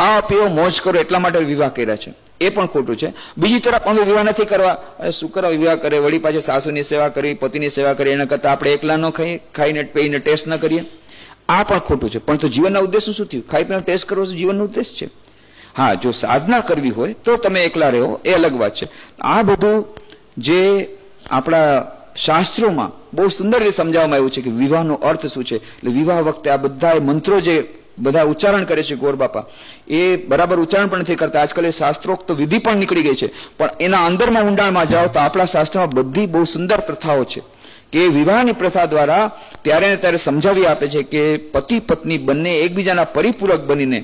ખાવા પીવો મોજ કરો એટલા માટે વિવાહ કર્યા છે એ પણ ખોટું છે બીજી તરફ અમે વિવાહ નથી કરવા અરે શું કરવા વિવાહ કરે વળી પાછી સાસુની સેવા કરવી પતિની સેવા કરી એના કરતાં આપણે એકલા ન ખાઈ ખાઈને પીને ટેસ્ટ ન કરીએ આ પણ ખોટું છે પણ તો જીવનના ઉદ્દેશ શું થયું ખાઈ પીને ટેસ્ટ કરવો જીવનનો ઉદ્દેશ છે હા જો સાધના કરવી હોય તો તમે એકલા રહો એ અલગ વાત છે આ બધું જે આપણા શાસ્ત્રોમાં બહુ સુંદર રીતે સમજાવવામાં આવ્યું છે કે વિવાહનો અર્થ શું છે એટલે વિવાહ વખતે આ બધા મંત્રો જે બધા ઉચ્ચારણ કરે છે ગોર બાપા એ બરાબર ઉચ્ચારણ પણ નથી કરતા આજકાલ એ શાસ્ત્રોક્ત વિધિ પણ નીકળી ગઈ છે પણ એના અંદરમાં ઊંડાણમાં જાઓ તો આપણા શાસ્ત્રમાં બધી બહુ સુંદર પ્રથાઓ છે કે વિવાહની પ્રથા દ્વારા ત્યારે ને ત્યારે સમજાવી આપે છે કે પતિ પત્ની બંને એકબીજાના પરિપૂરક બનીને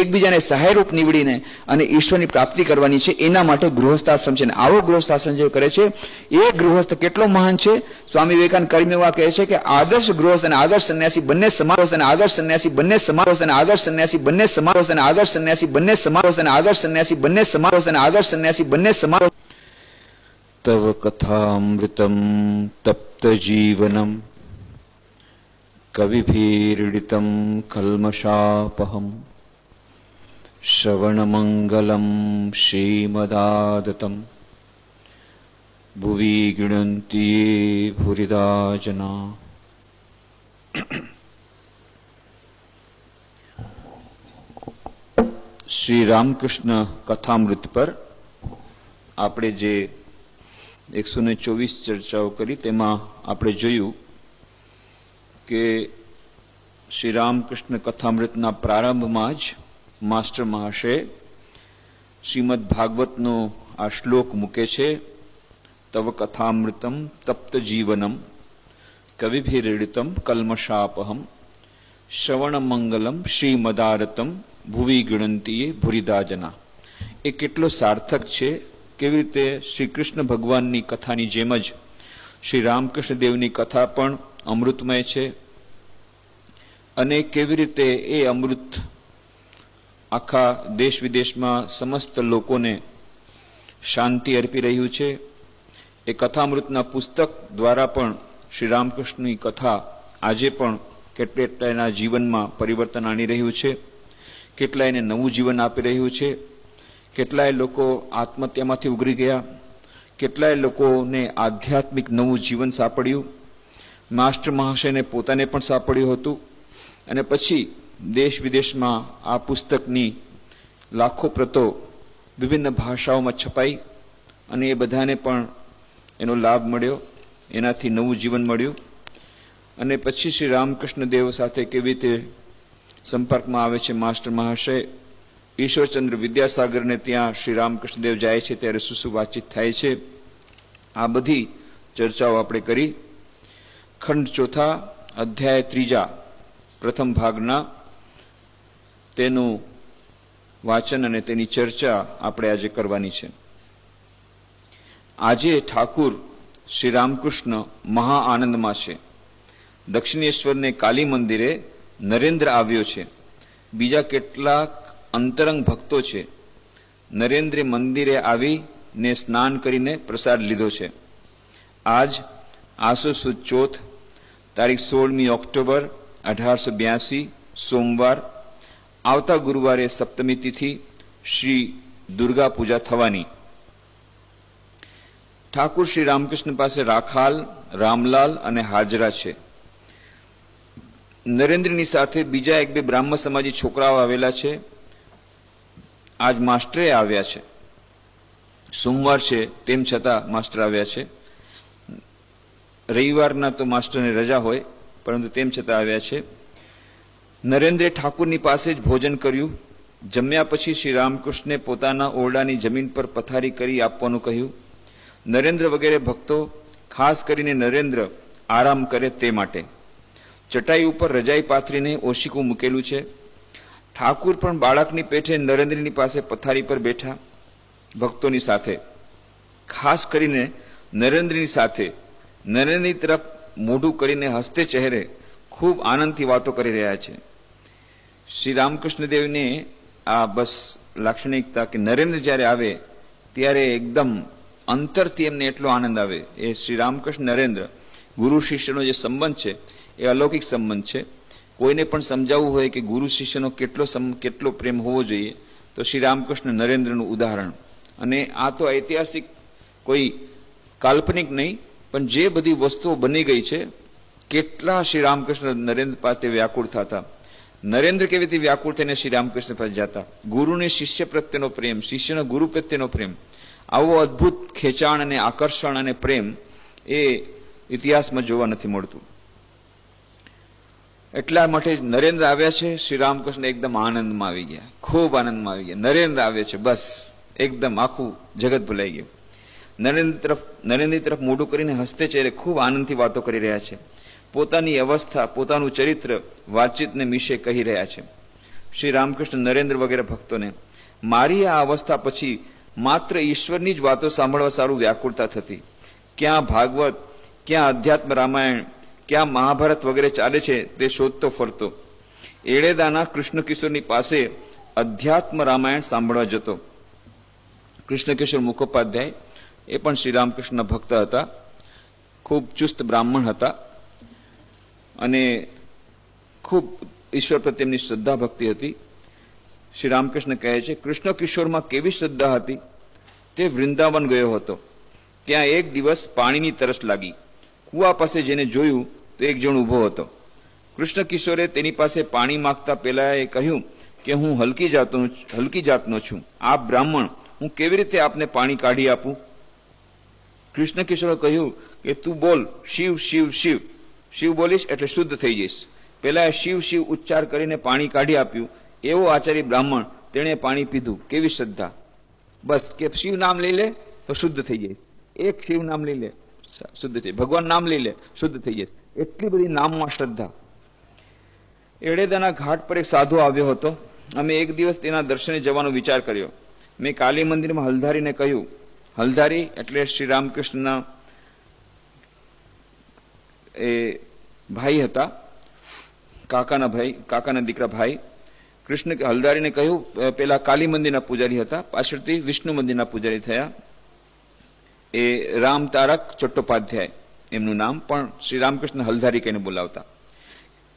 એકબીજાને સહાયરૂપ નીવડીને અને ઈશ્વરની પ્રાપ્તિ કરવાની છે એના માટે ગૃહસ્થાશ્રમ છે આવો ગૃહસ્થાશ્રમ જે કરે છે એ ગૃહસ્થ કેટલો મહાન છે સ્વામી વિવેકાનંદ કર્મીમાં કહે છે કે આદર્શ ગૃહસ્થ અને આદર્શ સંન્યાસી બંને સમારોહ અને આદર્શ સંન્યાસી બંને સમારોહ અને આદર્શ સંન્યાસી બંને સમારોહ અને આદર્શ સંન્યાસી બંને સમારોહ અને આદર્શ સંન્યાસી બંને સમારોહ અને આદર્શ સંન્યાસી બંને સમારોહ
तव कथामृतम् तप्तजीवनम् कविभिडितम् कल्मषापहम् श्रवणमङ्गलम् श्रीमदादतम् भुवि गिणन्ती भुरिदाजना
श्रीरामकृष्ण जे એકસો ને ચોવીસ ચર્ચાઓ કરી તેમાં આપણે જોયું કે શ્રી રામકૃષ્ણ કથામૃતના પ્રારંભમાં જ માસ્ટર મહાશય શ્રીમદ ભાગવતનો આ શ્લોક મૂકે છે તવ કથામૃતમ તપ્ત જીવનમ કવિભિરીડિતમ કલ્મશાપહમ શ્રવણમંગલમ શ્રીમદારતમ ભુવિ ગણંતીએ ભૂરિદાજના એ કેટલો સાર્થક છે કેવી રીતે શ્રી કૃષ્ણ ભગવાનની કથાની જેમ જ શ્રી રામકૃષ્ણદેવની કથા પણ અમૃતમય છે અને કેવી રીતે એ અમૃત આખા દેશ વિદેશમાં સમસ્ત લોકોને શાંતિ અર્પી રહ્યું છે એ કથામૃતના પુસ્તક દ્વારા પણ શ્રી રામકૃષ્ણની કથા આજે પણ કેટલાયના જીવનમાં પરિવર્તન આણી રહ્યું છે એને નવું જીવન આપી રહ્યું છે કેટલાય લોકો આત્મહત્યામાંથી ઉગરી ગયા કેટલાય લોકોને આધ્યાત્મિક નવું જીવન સાંપડ્યું માસ્ટર મહાશયને પોતાને પણ સાંપડ્યું હતું અને પછી દેશ વિદેશમાં આ પુસ્તકની લાખો પ્રતો વિભિન્ન ભાષાઓમાં છપાઈ અને એ બધાને પણ એનો લાભ મળ્યો એનાથી નવું જીવન મળ્યું અને પછી શ્રી રામકૃષ્ણ દેવ સાથે કેવી રીતે સંપર્કમાં આવે છે માસ્ટર મહાશય ઈશ્વરચંદ્ર વિદ્યાસાગરને ત્યાં શ્રી રામકૃષ્ણદેવ જાય છે ત્યારે સુસુ વાતચીત થાય છે આ બધી ચર્ચાઓ આપણે કરી ખંડ ચોથા અધ્યાય ત્રીજા પ્રથમ ભાગના તેનું વાચન અને તેની ચર્ચા આપણે આજે કરવાની છે આજે ઠાકુર શ્રી રામકૃષ્ણ મહા આનંદમાં છે દક્ષિણેશ્વરને કાલી મંદિરે નરેન્દ્ર આવ્યો છે બીજા કેટલાક અંતરંગ ભક્તો છે નરેન્દ્ર મંદિરે આવીને સ્નાન કરીને પ્રસાદ લીધો છે આજ આસો સુદ ચોથ તારીખ સોળમી ઓક્ટોબર અઢારસો બ્યાસી સોમવાર આવતા ગુરુવારે સપ્તમી તિથિ શ્રી દુર્ગા પૂજા થવાની ઠાકુર શ્રી રામકૃષ્ણ પાસે રાખાલ રામલાલ અને હાજરા છે નરેન્દ્રની સાથે બીજા એક બે બ્રાહ્મ સમાજી છોકરાઓ આવેલા છે આજ માસ્ટરે આવ્યા છે સોમવાર છે તેમ છતાં માસ્ટર આવ્યા છે રવિવારના તો માસ્ટરને રજા હોય પરંતુ તેમ છતાં આવ્યા છે નરેન્દ્રે ઠાકુરની પાસે જ ભોજન કર્યું જમ્યા પછી શ્રી રામકૃષ્ણે પોતાના ઓરડાની જમીન પર પથારી કરી આપવાનું કહ્યું નરેન્દ્ર વગેરે ભક્તો ખાસ કરીને નરેન્દ્ર આરામ કરે તે માટે ચટાઈ ઉપર રજાઈ પાથરીને ઓશિકું મૂકેલું છે ઠાકુર પણ બાળકની પેઠે નરેન્દ્રની પાસે પથારી પર બેઠા ભક્તોની સાથે ખાસ કરીને નરેન્દ્રની સાથે નરેન્દ્રની તરફ મોઢું કરીને હસ્તે ચહેરે ખૂબ આનંદથી વાતો કરી રહ્યા છે શ્રી રામકૃષ્ણદેવને આ બસ લાક્ષણિકતા કે નરેન્દ્ર જ્યારે આવે ત્યારે એકદમ અંતરથી એમને એટલો આનંદ આવે એ શ્રી રામકૃષ્ણ નરેન્દ્ર ગુરુ શિષ્યનો જે સંબંધ છે એ અલૌકિક સંબંધ છે કોઈને પણ સમજાવવું હોય કે ગુરુ શિષ્યનો કેટલો કેટલો પ્રેમ હોવો જોઈએ તો શ્રી રામકૃષ્ણ નરેન્દ્રનું ઉદાહરણ અને આ તો ઐતિહાસિક કોઈ કાલ્પનિક નહીં પણ જે બધી વસ્તુઓ બની ગઈ છે કેટલા શ્રી રામકૃષ્ણ નરેન્દ્ર પાસે વ્યાકુળ થતા નરેન્દ્ર કેવી રીતે વ્યાકુળ થઈને શ્રી રામકૃષ્ણ પાસે જતા ગુરુને શિષ્ય પ્રત્યેનો પ્રેમ શિષ્યનો ગુરુ પ્રત્યેનો પ્રેમ આવો અદ્ભુત ખેંચાણ અને આકર્ષણ અને પ્રેમ એ ઇતિહાસમાં જોવા નથી મળતું એટલા માટે નરેન્દ્ર આવ્યા છે શ્રી રામકૃષ્ણ એકદમ આનંદમાં આવી ગયા ખૂબ આનંદમાં આવી ગયા નરેન્દ્ર આવે છે બસ એકદમ આખું જગત ભૂલાઈ ગયું નરેન્દ્ર તરફ નરેન્દ્ર તરફ મોઢું કરીને હસતે ચહેરે ખૂબ આનંદથી વાતો કરી રહ્યા છે પોતાની અવસ્થા પોતાનું ચરિત્ર વાતચીતને મિશે કહી રહ્યા છે શ્રી રામકૃષ્ણ નરેન્દ્ર વગેરે ભક્તોને મારી આ અવસ્થા પછી માત્ર ઈશ્વરની જ વાતો સાંભળવા સારું વ્યાકુળતા થતી ક્યાં ભાગવત ક્યાં અધ્યાત્મ રામાયણ કે આ મહાભારત વગેરે ચાલે છે તે શોધતો ફરતો એળેદાના કૃષ્ણ કિશોરની પાસે અધ્યાત્મ રામાયણ સાંભળવા જતો કૃષ્ણ કિશોર મુખોપાધ્યાય એ પણ શ્રી રામકૃષ્ણ ભક્ત હતા ખૂબ ચુસ્ત બ્રાહ્મણ હતા અને ખૂબ ઈશ્વર પ્રત્યે તેમની શ્રદ્ધા ભક્તિ હતી શ્રી રામકૃષ્ણ કહે છે કૃષ્ણ કિશોરમાં કેવી શ્રદ્ધા હતી તે વૃંદાવન ગયો હતો ત્યાં એક દિવસ પાણીની તરસ લાગી કુવા પાસે જેને જોયું તો એક જણ ઊભો હતો કૃષ્ણ કિશોરે તેની પાસે પાણી માગતા પહેલા એ કહ્યું કે હું હલકી જાતનો હલકી જાતનો છું આ બ્રાહ્મણ હું કેવી રીતે આપને પાણી કાઢી આપું કૃષ્ણ કિશોરે કહ્યું કે તું બોલ શિવ શિવ શિવ શિવ બોલીશ એટલે શુદ્ધ થઈ જઈશ પહેલા શિવ શિવ ઉચ્ચાર કરીને પાણી કાઢી આપ્યું એવો આચાર્ય બ્રાહ્મણ તેણે પાણી પીધું કેવી શ્રદ્ધા બસ કે શિવ નામ લઈ લે તો શુદ્ધ થઈ જાય એક શિવ નામ લઈ લે શુદ્ધ થઈ ભગવાન નામ લઈ લે શુદ્ધ થઈ જાય એટલી બધી નામમાં શ્રદ્ધા એડે ઘાટ પર એક સાધુ આવ્યો હતો અમે એક દિવસ તેના દર્શને જવાનો વિચાર કર્યો મેં કાલી મંદિરમાં હલધારીને કહ્યું હલધારી એટલે શ્રી રામકૃષ્ણના એ ભાઈ હતા કાકાના ભાઈ કાકાના દીકરા ભાઈ કૃષ્ણ હલદારીને કહ્યું પેલા કાલી મંદિરના પૂજારી હતા પાછળથી વિષ્ણુ મંદિરના પૂજારી થયા એ રામ તારક ચટ્ટોપાધ્યાય એમનું નામ પણ શ્રી રામકૃષ્ણ હલધારી કહીને બોલાવતા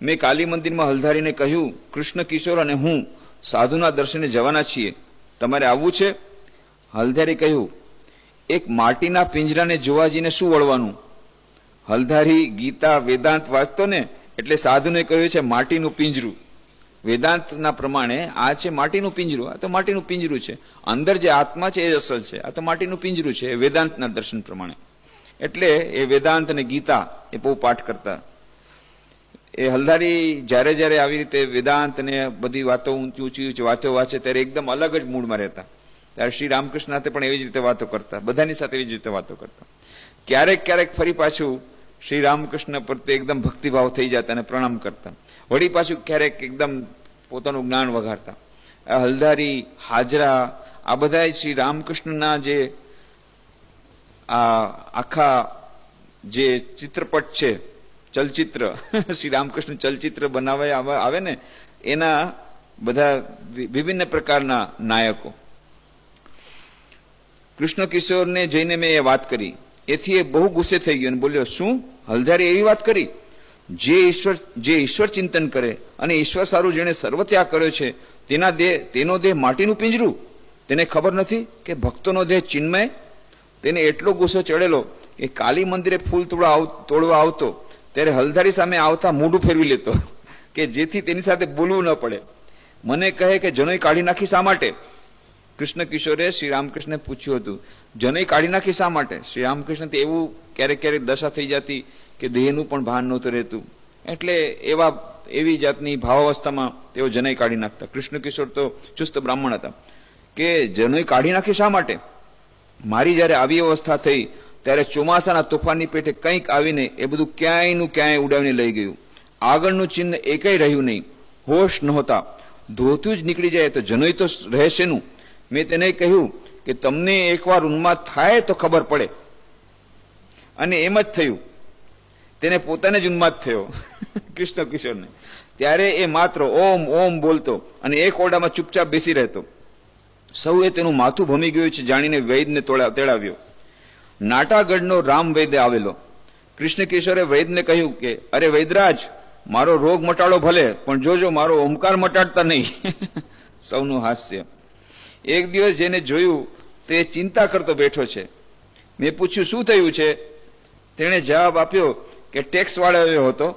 મેં કાલી મંદિરમાં હલધારીને કહ્યું કૃષ્ણ કિશોર અને હું સાધુના દર્શને જવાના છીએ તમારે આવવું છે હલધારી કહ્યું એક માટીના પિંજરાને જોવા જઈને શું વળવાનું હલધારી ગીતા વેદાંત વાંચતો ને એટલે સાધુને કહ્યું છે માટીનું પિંજરું વેદાંતના પ્રમાણે આ છે માટીનું પિંજરું આ તો માટીનું પિંજરું છે અંદર જે આત્મા છે એ અસલ છે આ તો માટીનું પિંજરું છે એ વેદાંતના દર્શન પ્રમાણે એટલે એ વેદાંત અને ગીતા એ બહુ પાઠ કરતા એ હલ્લારી જ્યારે જ્યારે આવી રીતે વેદાંત અને બધી વાતો ઊંચી ઊંચી ઊંચી વાતો વાંચે ત્યારે એકદમ અલગ જ મૂડમાં રહેતા ત્યારે શ્રી રામકૃષ્ણ સાથે પણ એવી જ રીતે વાતો કરતા બધાની સાથે એવી જ રીતે વાતો કરતા ક્યારેક ક્યારેક ફરી પાછું શ્રી રામકૃષ્ણ પ્રત્યે એકદમ ભક્તિભાવ થઈ જતા અને પ્રણામ કરતા વળી પાછું ક્યારેક એકદમ પોતાનું જ્ઞાન વઘારતા હલધારી હાજરા આ બધા શ્રી રામકૃષ્ણના જે આ આખા જે ચિત્રપટ છે ચલચિત્ર શ્રી રામકૃષ્ણ ચલચિત્ર બનાવે આવે ને એના બધા વિભિન્ન પ્રકારના નાયકો કૃષ્ણ કિશોરને જઈને મેં એ વાત કરી એથી એ બહુ ગુસ્સે થઈ ગયો અને બોલ્યો શું હલધારી એવી વાત કરી જે ઈશ્વર જે ઈશ્વર ચિંતન કરે અને ઈશ્વર સારું જેણે સર્વત્યાગ કર્યો છે તેના દેહ તેનો દેહ માટીનું પિંજરું તેને ખબર નથી કે ભક્તોનો દેહ ચિન્મય તેને એટલો ગુસ્સો ચડેલો કે કાલી મંદિરે ફૂલ તોડવા તોડવા આવતો ત્યારે હલધારી સામે આવતા મોઢું ફેરવી લેતો કે જેથી તેની સાથે બોલવું ન પડે મને કહે કે જનોઈ કાઢી નાખી શા માટે કૃષ્ણ કિશોરે શ્રી રામકૃષ્ણને પૂછ્યું હતું જનોઈ કાઢી નાખી શા માટે શ્રી રામકૃષ્ણ એવું ક્યારેક ક્યારેક દશા થઈ જતી કે દેહનું પણ ભાન નહોતું રહેતું એટલે એવા એવી જાતની ભાવાવસ્થામાં તેઓ જનય કાઢી નાખતા કૃષ્ણ કિશોર તો ચુસ્ત બ્રાહ્મણ હતા કે જનય કાઢી નાખી શા માટે મારી જ્યારે આવી અવસ્થા થઈ ત્યારે ચોમાસાના તોફાનની પેટે કંઈક આવીને એ બધું ક્યાંયનું ક્યાંય ઉડાવીને લઈ ગયું આગળનું ચિહ્ન એકેય રહ્યું નહીં હોશ નહોતા ધોતું જ નીકળી જાય તો જનોય તો રહેશેનું મેં તેને કહ્યું કે તમને એકવાર ઊનમાં થાય તો ખબર પડે અને એમ જ થયું તેને પોતાને જ ઉન્માદ થયો કૃષ્ણ કિશોરને ત્યારે એ માત્ર ઓમ ઓમ બોલતો અને એક ઓરડામાં ચૂપચાપ બેસી રહેતો સૌએ તેનું માથું ભમી ગયું છે જાણીને વૈદને તેડાવ્યો નાટાગઢનો રામ વૈદ્ય આવેલો કૃષ્ણ કિશોરે વૈદને કહ્યું કે અરે વૈદરાજ મારો રોગ મટાડો ભલે પણ જોજો મારો ઓમકાર મટાડતા નહીં સૌનું હાસ્ય એક દિવસ જેને જોયું તે ચિંતા કરતો બેઠો છે મેં પૂછ્યું શું થયું છે તેણે જવાબ આપ્યો કે ટેક્સવાળો એવો હતો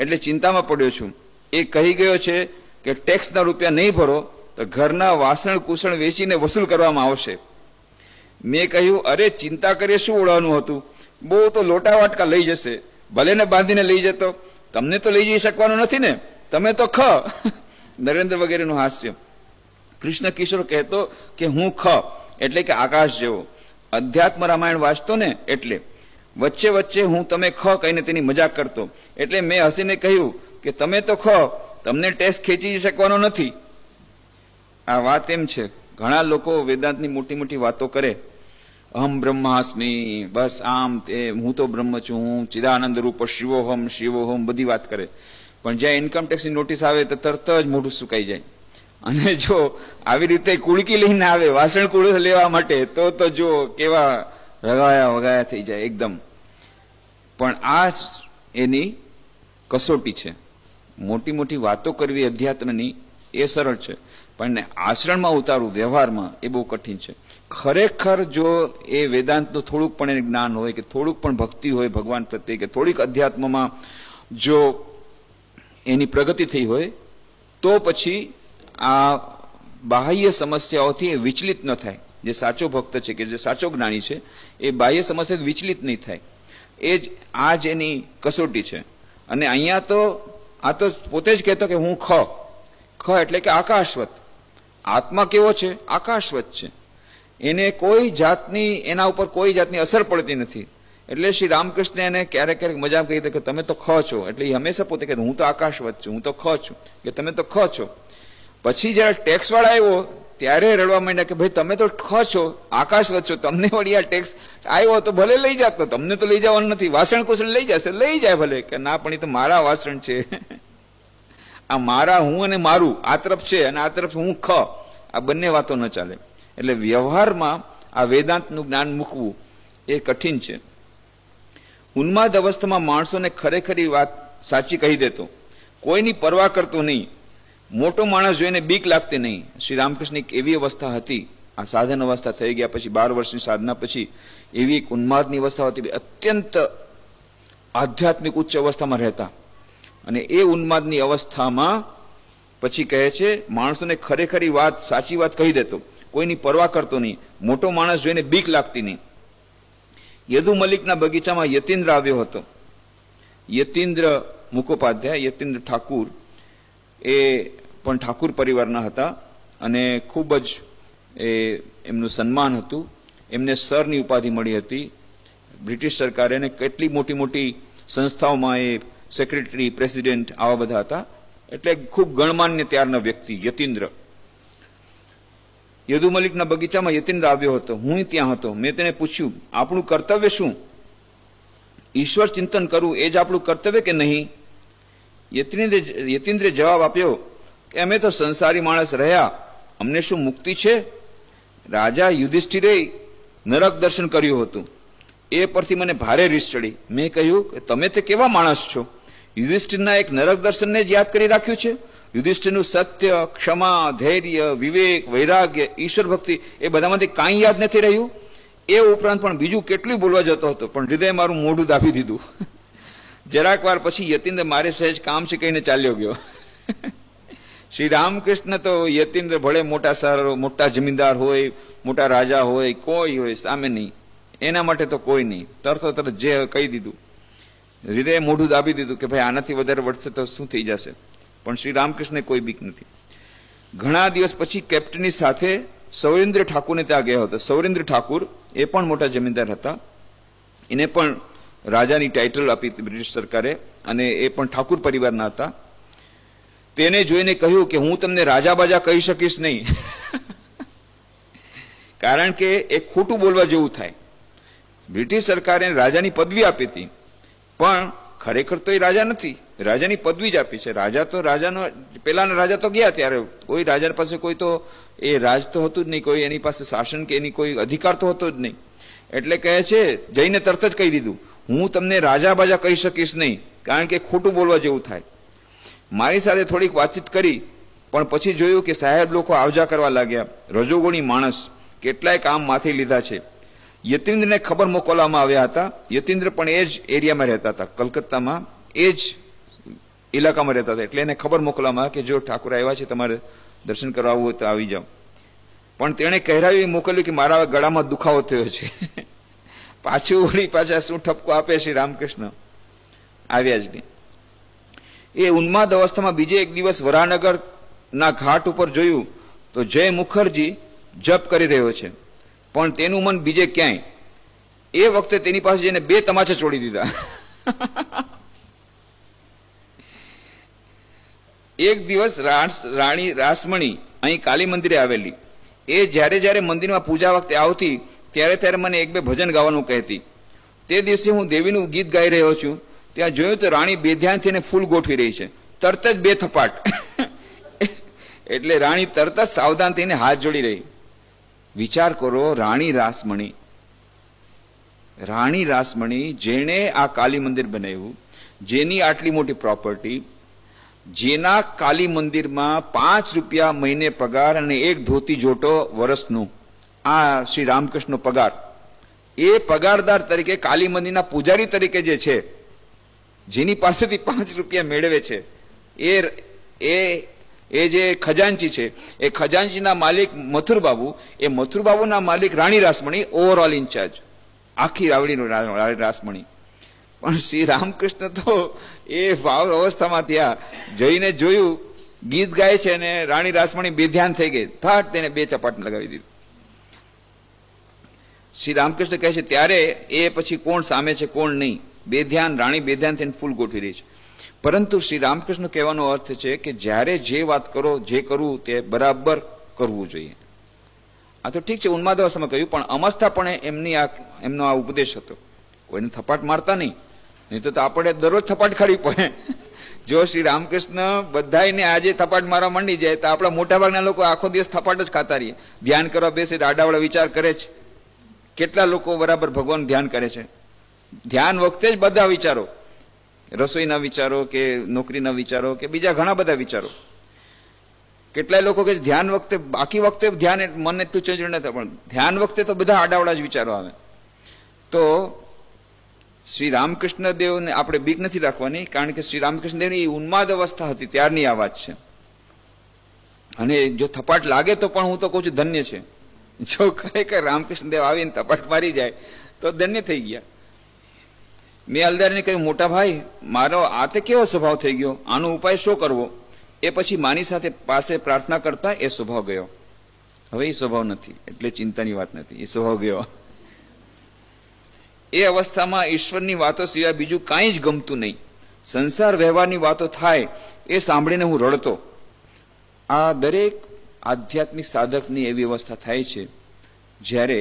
એટલે ચિંતામાં પડ્યો છું એ કહી ગયો છે કે ટેક્સના રૂપિયા નહીં ભરો તો ઘરના વાસણ કુસણ વેચીને વસૂલ કરવામાં આવશે મેં કહ્યું અરે ચિંતા કરીએ શું ઓળવાનું હતું બહુ તો લોટા વાટકા લઈ જશે ભલે ને બાંધીને લઈ જતો તમને તો લઈ જઈ શકવાનું નથી ને તમે તો ખ નરેન્દ્ર વગેરેનું હાસ્ય કૃષ્ણ કિશોર કહેતો કે હું ખ એટલે કે આકાશ જેવો અધ્યાત્મ રામાયણ વાંચતો ને એટલે વચ્ચે વચ્ચે હું તમે ખ કહીને તેની મજાક કરતો એટલે મેં હસીને કહ્યું કે તમે તો ખ તમને ટેસ્ટ ખેંચી શકવાનો નથી આ વાત એમ છે ઘણા લોકો વેદાંતની મોટી મોટી વાતો કરે અહમ બ્રહ્માસ્મિ બસ આમ તે હું તો બ્રહ્મ છું હું ચિદાનંદ રૂપ શિવોહમ શિવોહમ બધી વાત કરે પણ જ્યાં ઇન્કમ ટેક્સની નોટિસ આવે તો તરત જ મોઢું સુકાઈ જાય અને જો આવી રીતે કુળકી લઈને આવે વાસણ કુળ લેવા માટે તો તો જો કેવા રગાયા વગાયા થઈ જાય એકદમ પણ આ એની કસોટી છે મોટી મોટી વાતો કરવી અધ્યાત્મની એ સરળ છે પણ આચરણમાં ઉતારવું વ્યવહારમાં એ બહુ કઠિન છે ખરેખર જો એ વેદાંતનું થોડુંક પણ એને જ્ઞાન હોય કે થોડુંક પણ ભક્તિ હોય ભગવાન પ્રત્યે કે થોડીક અધ્યાત્મમાં જો એની પ્રગતિ થઈ હોય તો પછી આ બાહ્ય સમસ્યાઓથી એ વિચલિત ન થાય જે સાચો ભક્ત છે કે જે સાચો જ્ઞાની છે એ બાહ્ય સમસ્યા વિચલિત નહીં થાય એ જ આ જ એની કસોટી છે અને અહીંયા તો આ તો પોતે જ કહેતો કે હું ખ ખ એટલે કે આકાશવત આત્મા કેવો છે આકાશવત છે એને કોઈ જાતની એના ઉપર કોઈ જાતની અસર પડતી નથી એટલે શ્રી રામકૃષ્ણ એને ક્યારેક ક્યારેક મજાક કહી કે તમે તો ખ છો એટલે એ હંમેશા પોતે કહે હું તો આકાશવત છું હું તો ખ છું કે તમે તો ખ છો પછી જ્યારે ટેક્સવાળા આવ્યો ત્યારે રડવા માંડ્યા કે ભાઈ તમે તો ઠ છો આકાશ વચ્ચો તમને વળી આ ટેક્સ આવ્યો તો ભલે લઈ જાતો તમને તો લઈ જવાનું નથી વાસણ કુસણ લઈ જશે લઈ જાય ભલે કે ના પણ એ તો મારા વાસણ છે આ મારા હું અને મારું આ તરફ છે અને આ તરફ હું ખ આ બંને વાતો ન ચાલે એટલે વ્યવહારમાં આ વેદાંતનું જ્ઞાન મૂકવું એ કઠિન છે ઉન્માદ અવસ્થામાં માણસોને ખરેખરી વાત સાચી કહી દેતો કોઈની પરવા કરતો નહીં મોટો માણસ જોઈને બીક લાગતી નહીં શ્રી રામકૃષ્ણ એક એવી અવસ્થા હતી આ સાધન અવસ્થા થઈ ગયા પછી બાર વર્ષની સાધના પછી એવી એક ઉન્માદની અવસ્થા હતી અત્યંત આધ્યાત્મિક ઉચ્ચ અવસ્થામાં રહેતા અને એ ઉન્માદની અવસ્થામાં પછી કહે છે માણસોને ખરેખરી વાત સાચી વાત કહી દેતો કોઈની પરવા કરતો નહીં મોટો માણસ જોઈને બીક લાગતી નહીં યદુ મલિકના બગીચામાં યતીન્દ્ર આવ્યો હતો યતીન્દ્ર મુખોપાધ્યાય યતિન્દ્ર ઠાકુર એ પણ ઠાકુર પરિવારના હતા અને ખૂબ જ એ એમનું સન્માન હતું એમને સરની ઉપાધિ મળી હતી બ્રિટિશ સરકારે એને કેટલી મોટી મોટી સંસ્થાઓમાં એ સેક્રેટરી પ્રેસિડેન્ટ આવા બધા હતા એટલે ખૂબ ગણમાન્ય ત્યારના વ્યક્તિ યતીન્દ્ર યદુ મલિકના બગીચામાં યતીન્દ્ર આવ્યો હતો હું ત્યાં હતો મેં તેને પૂછ્યું આપણું કર્તવ્ય શું ઈશ્વર ચિંતન કરવું એ જ આપણું કર્તવ્ય કે નહીં યતિન્દ્રે યતિન્દ્રે જવાબ આપ્યો કે અમે તો સંસારી માણસ રહ્યા અમને શું મુક્તિ છે રાજા યુધિષ્ઠિરે નરક દર્શન કર્યું હતું એ પરથી મને ભારે રીસ ચડી મેં કહ્યું કે તમે તે કેવા માણસ છો યુધિષ્ઠિરના એક નરક દર્શનને જ યાદ કરી રાખ્યું છે યુધિષ્ઠિરનું સત્ય ક્ષમા ધૈર્ય વિવેક વૈરાગ્ય ઈશ્વર ભક્તિ એ બધામાંથી કાંઈ યાદ નથી રહ્યું એ ઉપરાંત પણ બીજું કેટલું બોલવા જતો હતો પણ હૃદય મારું મોઢું દાબી દીધું જરાક વાર પછી યતીન્દ્ર મારે સહેજ કામ છે કહીને ચાલ્યો ગયો શ્રી રામકૃષ્ણ તો યતીન્દ્ર ભલે મોટા સારો મોટા જમીનદાર હોય મોટા રાજા હોય કોઈ હોય સામે નહીં એના માટે તો કોઈ નહીં તરતો તરત જે કહી દીધું હૃદય મોઢું દાબી દીધું કે ભાઈ આનાથી વધારે વધશે તો શું થઈ જશે પણ શ્રી રામકૃષ્ણને કોઈ બીક નથી ઘણા દિવસ પછી કેપ્ટનની સાથે સૌરેન્દ્ર ઠાકુરને ત્યાં ગયા હતા સૌરેન્દ્ર ઠાકુર એ પણ મોટા જમીનદાર હતા એને પણ રાજાની ટાઇટલ આપી બ્રિટિશ સરકારે અને એ પણ ઠાકુર પરિવારના હતા તેને જોઈને કહ્યું કે હું તમને રાજા બાજા કહી શકીશ નહીં કારણ કે એ ખોટું બોલવા જેવું થાય બ્રિટિશ સરકારે રાજાની પદવી આપી હતી પણ ખરેખર તો એ રાજા નથી રાજાની પદવી જ આપી છે રાજા તો રાજાનો પેલાના રાજા તો ગયા ત્યારે કોઈ રાજા પાસે કોઈ તો એ રાજ તો હતું જ નહીં કોઈ એની પાસે શાસન કે એની કોઈ અધિકાર તો હતો જ નહીં એટલે કહે છે જઈને તરત જ કહી દીધું હું તમને રાજા બાજા કહી શકીશ નહીં કારણ કે ખોટું બોલવા જેવું થાય મારી સાથે થોડીક વાતચીત કરી પણ પછી જોયું કે સાહેબ લોકો આવજા કરવા લાગ્યા રજોગુણી માણસ કેટલાય કામ માથે લીધા છે યતિન્દ્રને ખબર મોકલવામાં આવ્યા હતા યતિન્દ્ર પણ એ જ એરિયામાં રહેતા હતા કલકત્તામાં એ જ ઇલાકામાં રહેતા હતા એટલે એને ખબર મોકલવામાં કે જો ઠાકુર આવ્યા છે તમારે દર્શન કરવા આવવું હોય તો આવી જાઓ પણ તેણે કહેરાવી મોકલ્યું કે મારા ગળામાં દુખાવો થયો છે પાછું વળી પાછા શું ઠપકો આપે છે રામકૃષ્ણ આવ્યા જ નહીં એ ઉન્માદ અવસ્થામાં બીજે એક દિવસ વરાનગરના ઘાટ ઉપર જોયું તો જય મુખર્જી જપ કરી રહ્યો છે પણ તેનું મન બીજે ક્યાંય એ વખતે તેની પાસે જઈને બે તમાચા છોડી દીધા એક દિવસ રાણી રાસમણી અહીં કાલી મંદિરે આવેલી એ જ્યારે જ્યારે મંદિરમાં પૂજા વખતે આવતી ત્યારે ત્યારે મને એક બે ભજન ગાવાનું કહેતી તે દિવસે હું દેવીનું ગીત ગાઈ રહ્યો છું ત્યાં જોયું તો રાણી બેધ્યાન થઈને ફૂલ ગોઠવી રહી છે તરત જ બે થપાટ એટલે રાણી તરત જ સાવધાન થઈને હાથ જોડી રહી વિચાર કરો રાણી રાસમણી રાણી રાસમણી જેણે આ કાલી મંદિર બનાવ્યું જેની આટલી મોટી પ્રોપર્ટી જેના કાલી મંદિરમાં પાંચ રૂપિયા મહિને પગાર અને એક ધોતી જોટો વર્ષનું આ શ્રી રામકૃષ્ણનો પગાર એ પગારદાર તરીકે કાલી મંદિરના પૂજારી તરીકે જે છે જેની પાસેથી પાંચ રૂપિયા મેળવે છે એ એ એ જે ખજાનચી છે એ ખજાનચીના માલિક મથુરબાબુ એ મથુરબાબુના માલિક રાણી રાસમણી ઓવરઓલ ઇન્ચાર્જ આખી રાવડીનું રાસમણી પણ શ્રી રામકૃષ્ણ તો એ ભાવ અવસ્થામાં ત્યાં જઈને જોયું ગીત ગાય છે અને રાણી રાસમણી બેધ્યાન થઈ ગઈ થાટ તેને બે ચપાટ લગાવી દીધી શ્રી રામકૃષ્ણ કહે છે ત્યારે એ પછી કોણ સામે છે કોણ નહીં બે ધ્યાન રાણી બે ધ્યાન થઈને ફૂલ ગોઠવી રહી છે પરંતુ શ્રી રામકૃષ્ણ કહેવાનો અર્થ છે કે જ્યારે જે વાત કરો જે કરવું તે બરાબર કરવું જોઈએ આ તો ઠીક છે ઉન્માદવા સમય કહ્યું પણ અમસ્થાપણે એમની આ એમનો આ ઉપદેશ હતો કોઈને થપાટ મારતા નહીં નહીં તો આપણે દરરોજ થપાટ ખાવી પડે જો શ્રી રામકૃષ્ણ બધાને આજે થપાટ મારવા માંડી જાય તો આપણા મોટાભાગના લોકો આખો દિવસ થપાટ જ ખાતા રહીએ ધ્યાન કરવા બેસે આડાવાળા વિચાર કરે છે કેટલા લોકો બરાબર ભગવાન ધ્યાન કરે છે ધ્યાન વખતે જ બધા વિચારો રસોઈના વિચારો કે નોકરીના વિચારો કે બીજા ઘણા બધા વિચારો કેટલાય લોકો કે ધ્યાન વખતે બાકી વખતે ધ્યાન મન એટલું ચંચળ નથી પણ ધ્યાન વખતે તો બધા આડાવડા જ વિચારો આવે તો શ્રી રામકૃષ્ણ દેવને આપણે બીક નથી રાખવાની કારણ કે શ્રી રામકૃષ્ણ દેવની ઉન્માદ અવસ્થા હતી ત્યારની આ વાત છે અને જો થપાટ લાગે તો પણ હું તો કહું છું ધન્ય છે જો રામકૃષ્ણ દેવ આવીને તપાસ મારી જાય તો ધન્ય થઈ ગયા મેં અલદારને કહ્યું મોટા ભાઈ મારો આ તે કેવો સ્વભાવ થઈ ગયો આનો ઉપાય શું કરવો એ પછી માની સાથે પાસે પ્રાર્થના કરતા એ સ્વભાવ ગયો હવે એ સ્વભાવ નથી એટલે ચિંતાની વાત નથી એ સ્વભાવ ગયો એ અવસ્થામાં ઈશ્વરની વાતો સિવાય બીજું કાંઈ જ ગમતું નહીં સંસાર વ્યવહારની વાતો થાય એ સાંભળીને હું રડતો આ દરેક આધ્યાત્મિક સાધકની એવી અવસ્થા થાય છે જ્યારે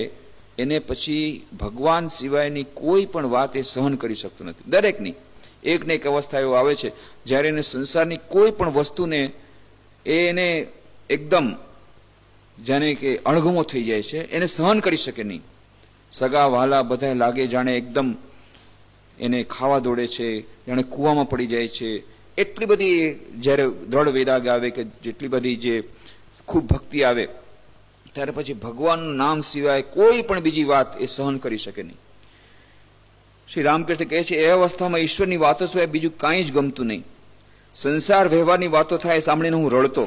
એને પછી ભગવાન સિવાયની કોઈ પણ વાત એ સહન કરી શકતો નથી દરેકની એકને એક અવસ્થા એવો આવે છે જ્યારે એને સંસારની કોઈ પણ વસ્તુને એને એકદમ જાણે કે અણગમો થઈ જાય છે એને સહન કરી શકે નહીં સગા વહાલા બધા લાગે જાણે એકદમ એને ખાવા દોડે છે જાણે કૂવામાં પડી જાય છે એટલી બધી જ્યારે દ્રઢ વેદાગ આવે કે જેટલી બધી જે ખૂબ ભક્તિ આવે ત્યારે પછી ભગવાનનું નામ સિવાય કોઈ પણ બીજી વાત એ સહન કરી શકે નહીં શ્રી રામકૃષ્ણ કહે છે એ અવસ્થામાં ઈશ્વરની વાતો સિવાય બીજું કાંઈ જ ગમતું નહીં સંસાર વ્યવહારની વાતો થાય સાંભળીને હું રડતો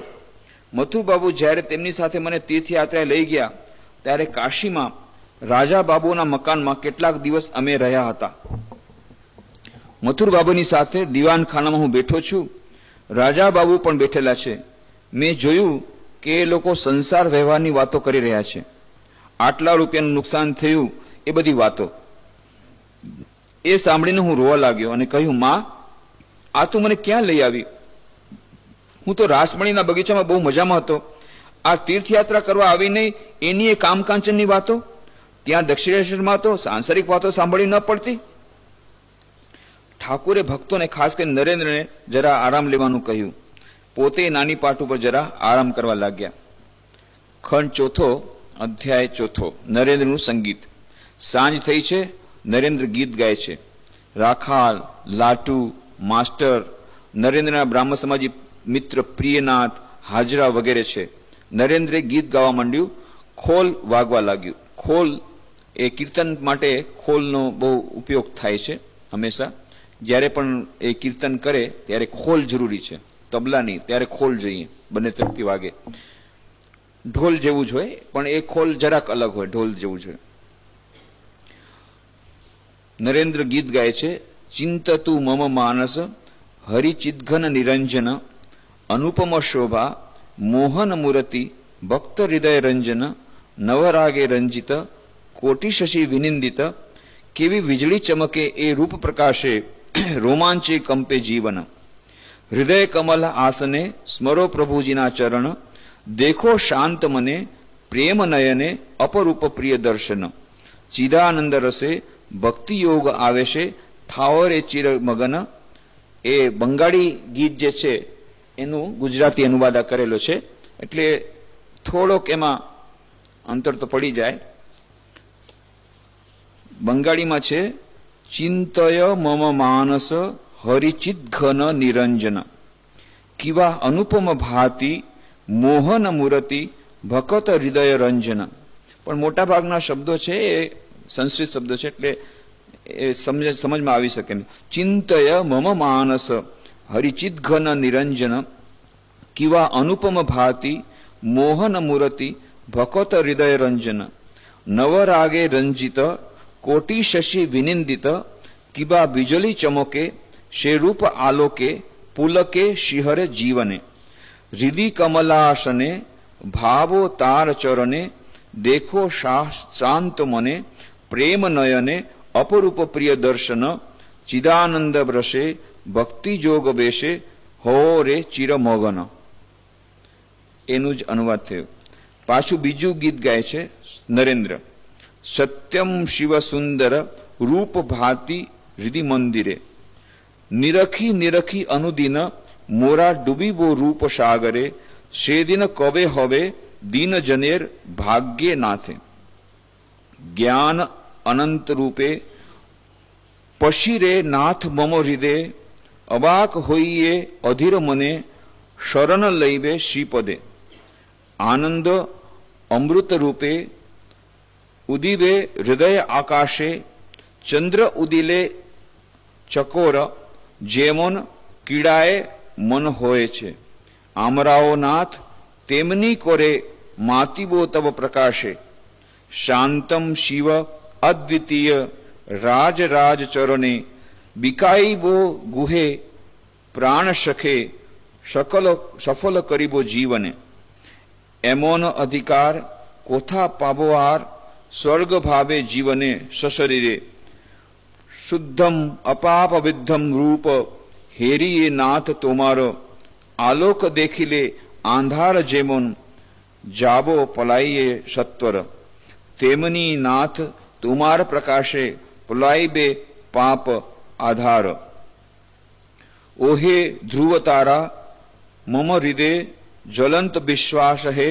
મથુબાબુ જ્યારે તેમની સાથે મને તીર્થયાત્રાએ લઈ ગયા ત્યારે કાશીમાં રાજા બાબુના મકાનમાં કેટલાક દિવસ અમે રહ્યા હતા મથુર બાબુની સાથે દીવાનખાનામાં હું બેઠો છું રાજા બાબુ પણ બેઠેલા છે મેં જોયું કે એ લોકો સંસાર વ્યવહારની વાતો કરી રહ્યા છે આટલા રૂપિયાનું નુકસાન થયું એ બધી વાતો એ સાંભળીને હું રોવા લાગ્યો અને કહ્યું માં આ તું મને ક્યાં લઈ આવી હું તો રાસમણીના બગીચામાં બહુ મજામાં હતો આ તીર્થયાત્રા કરવા આવીને એની એ કામકાંચનની વાતો ત્યાં દક્ષિણેશ્વરમાં તો સાંસારિક વાતો સાંભળી ન પડતી ઠાકુરે ભક્તોને ખાસ કરીને નરેન્દ્રને જરા આરામ લેવાનું કહ્યું પોતે નાની પાઠ ઉપર જરા આરામ કરવા લાગ્યા ખંડ ચોથો અધ્યાય ચોથો નરેન્દ્રનું સંગીત સાંજ થઈ છે નરેન્દ્ર ગીત ગાય છે રાખાલ લાટુ માસ્ટર નરેન્દ્રના બ્રાહ્મ સમાજી મિત્ર પ્રિયનાથ હાજરા વગેરે છે નરેન્દ્રે ગીત ગાવા માંડ્યું ખોલ વાગવા લાગ્યું ખોલ એ કીર્તન માટે ખોલનો બહુ ઉપયોગ થાય છે હંમેશા જ્યારે પણ એ કીર્તન કરે ત્યારે ખોલ જરૂરી છે તબલાની ત્યારે ખોલ જોઈએ બંને તરફથી વાગે ઢોલ જેવું જ પણ એ ખોલ જરાક અલગ હોય ઢોલ જેવું છે નરેન્દ્ર ગીત ગાય છે ચિંતતુ મમ માનસ હરિચિદઘન નિરંજન અનુપમ શોભા મોહન મૂર્તિ ભક્ત હૃદય રંજન નવરાગે રંજિત કોટિશશી વિનિંદિત કેવી વીજળી ચમકે એ રૂપ પ્રકાશે રોમાંચે કંપે જીવન હૃદય કમલ આસને સ્મરો પ્રભુજીના ચરણ દેખો શાંત મને પ્રેમ નયને અપરૂપ પ્રિય દર્શન ચિદાનંદ રસે ભક્તિ યોગ આવે છે થાવરે ચિરમગન એ બંગાળી ગીત જે છે એનું ગુજરાતી અનુવાદ કરેલો છે એટલે થોડોક એમાં અંતર તો પડી જાય બંગાળીમાં છે ચિંતય મમ માનસ હરિચિત ઘન નિરંજન કિવા અનુપમ भाती મોહન મૂર્તિ ભકત હૃદય રંજન પણ મોટા ભાગના શબ્દો છે એ સંસ્કૃત શબ્દો છે એટલે એ સમજ સમજમાં આવી શકે નહીં ચિંતય મમ માનસ હરિચિત ઘન નિરંજન કિવા અનુપમ ભાતિ મોહન મૂર્તિ ભકત હૃદય રંજન નવરાગે રંજિત કોટી શશી વિનિંદિત કિબા બિજલી ચમકે શેરૂપ આલોકે પુલકે શિહરે જીવને હૃદિ કમલાસને ભાવો તાર ચરણે દેખો શાંત મને પ્રેમ નયને અપરૂપ પ્રિય દર્શન ચિદાનંદ બ્રશે ભક્તિ જોગ બેશે હો રે ચિરમોગન એનું જ અનુવાદ થયો પાછું બીજું ગીત ગાય છે નરેન્દ્ર સત્યમ શિવ સુંદર રૂપ ભાતી હૃદય મંદિરે নিরখি নিরখি অনুদিন মোরা ডুবিব রূপ সাগরে সেদিন কবে হবে দীনজনের ভাগ্যে নাথে জ্ঞান অনন্ত রূপে পশিরে নাথ মম হৃদে অবাক হইয়ে অধীর মনে শরণ লইবে শ্রীপদে আনন্দ অমৃত রূপে ઉદીવે હૃદય આકાશે ચંદ્ર ઉદિલે ચકોર যেমন ক্রীড়ায় মন হয়েছে আমরাও নাথ তেমনি করে মাতিব তব প্রকাশে শান্তম শিব অদ্বিতীয় রাজ রাজ চরণে বিকাইব গুহে প্রাণ সখে সকল সফল করিব জীবনে এমন অধিকার কোথা পাব আর স্বর্গভাবে জীবনে সশরীরে શુદ્ધમ અપાપ વિદ્ધમ રૂપ હેરીએ નાથ તોમાર આલોક દેખીલે આંધાર જેમોન જાબો પલાઈએ સત્વર તેમની નાથ તુમાર પ્રકાશે પલાઈબે પાપ આધાર ઓહે ધ્રુવ તારા મમ હૃદય જ્વલંત વિશ્વાસ હે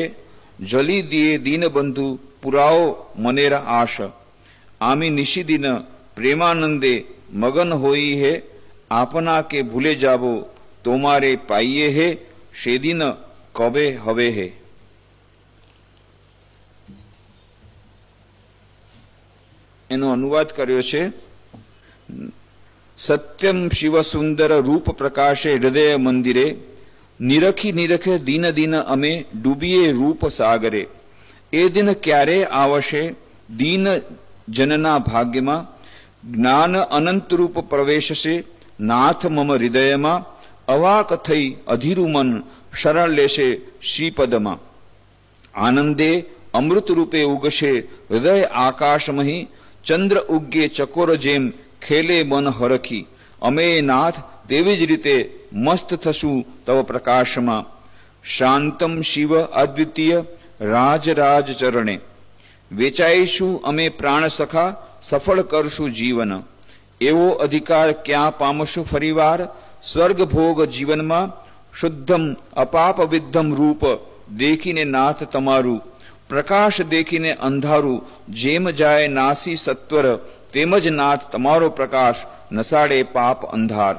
જલી દિયે દીનબંધુ પુરાઓ મનેરા આશ આમી નિશિદિન પ્રેમાનંદે મગન હોઈ હે આપના કે ભૂલે જાવો તમારે પાઈએ હે શેદીન કબે હવે હે એનો અનુવાદ કર્યો છે સત્યમ શિવ સુંદર રૂપ પ્રકાશે હૃદય મંદિરે નિરખી નિરખે દિન દિન અમે ડૂબીએ રૂપ સાગરે એ દિન ક્યારે આવશે દિન જનના ભાગ્યમાં જ્ઞાન અનંતરૂપ પ્રવેશશે નાથ મમ હૃદયમાં અવાક થઈ અધીરુમન શરણ લેશે શ્રીપદમાં આનંદે અમૃતરૂપે ઉગશે હૃદય આકાશમહી ચંદ્ર ઉગ્ગે ચકોર જેમ ખેલે મન હરખી અમે નાથ તેવી જ રીતે મસ્ત થશું તવ પ્રકાશમાં શાંતમ શિવ અદ્વિતીય રાજરાજ ચરણે વેચાઈશું અમે પ્રાણ સખા સફળ કરશું જીવન એવો અધિકાર ક્યાં પામશું ફરીવાર સ્વર્ગ ભોગ જીવનમાં શુદ્ધમ અપાપ વિદ્ધમ રૂપ દેખીને નાથ તમારું પ્રકાશ દેખીને અંધારું જેમ જાય નાસી સત્વર તેમજ નાથ તમારો પ્રકાશ નસાડે પાપ અંધાર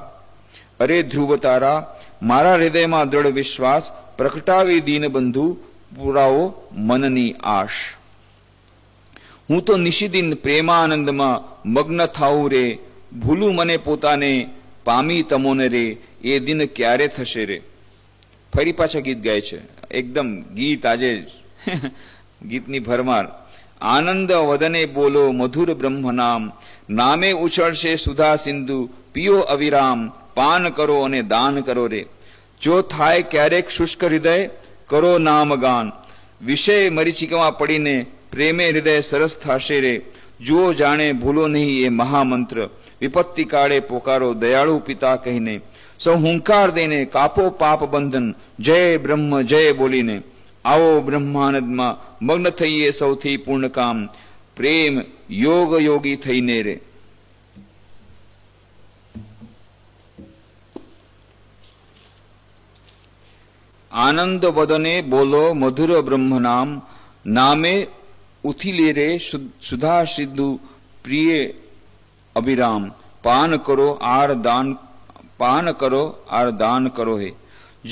અરે ધ્રુવ તારા મારા હૃદયમાં દ્રઢ વિશ્વાસ પ્રગટાવી દીનબંધુ પુરાવો મનની આશ હું તો નિશિદિન પ્રેમાનંદમાં મગ્ન થાઉં રે ભૂલું મને પોતાને પામી તમોને રે એ દિન ક્યારે થશે રે ફરી પાછા ગીત ગાય છે એકદમ ગીત આજે ગીતની ભરમાર આનંદ વદને બોલો મધુર બ્રહ્મ નામ નામે ઉછળશે સુધા સિંધુ પીઓ અવિરામ પાન કરો અને દાન કરો રે જો થાય ક્યારેક શુષ્ક હૃદય કરો નામ ગાન વિષય મરીચિકામાં પડીને પ્રેમે હૃદય સરસ થશે રે જુઓ જાણે ભૂલો નહીં એ મહામંત્ર વિપત્તિ કાળે પોકારો દયાળુ પિતા કહીને સૌ હુંકાર દઈને કાપો પાપ બંધન જય બ્રહ્મ જય બોલીને આવો બ્રહ્માનંદમાં મગ્ન થઈએ સૌથી પૂર્ણ કામ પ્રેમ યોગ યોગી થઈને રે આનંદ વદને બોલો મધુર બ્રહ્મ નામ નામે उथिले रे सुधा सिद्धु प्रिय अभिराम पान करो आर दान पान करो आर दान करो हे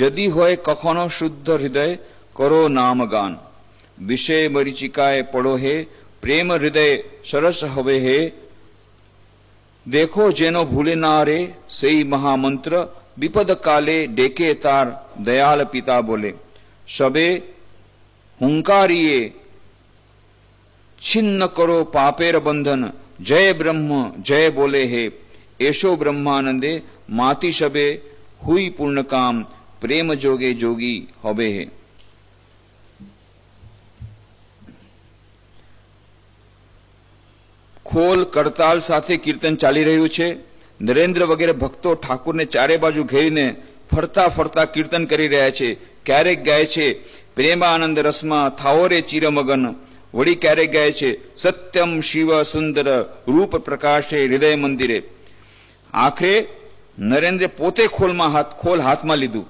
यदि होए कखनो शुद्ध हृदय करो नाम गान विषय मरीचिकाए पढ़ो हे प्रेम हृदय सरस हवे हे देखो जेनो भूले ना रे सही महामंत्र विपद काले डेके तार दयाल पिता बोले सबे हुंकारिये છિન્ન કરો પાપેર બંધન જય બ્રહ્મ જય બોલે હે એશો બ્રહ્માનંદે માતિશબે હુઈ પૂર્ણકામ પ્રેમ જોગે જોગી હવે હે ખોલ કડતાલ સાથે કીર્તન ચાલી રહ્યું છે નરેન્દ્ર વગેરે ભક્તો ઠાકુરને ચારે બાજુ ઘેરીને ફરતા ફરતા કીર્તન કરી રહ્યા છે ક્યારેક ગાય છે પ્રેમાનંદ રસમાં થાઓરે ચિરમગન વળી ક્યારે ગાય છે સત્યમ શિવ સુંદર રૂપ પ્રકાશે હૃદય મંદિરે આખરે નરેન્દ્ર પોતે ખોલમાં હાથ ખોલ હાથમાં લીધું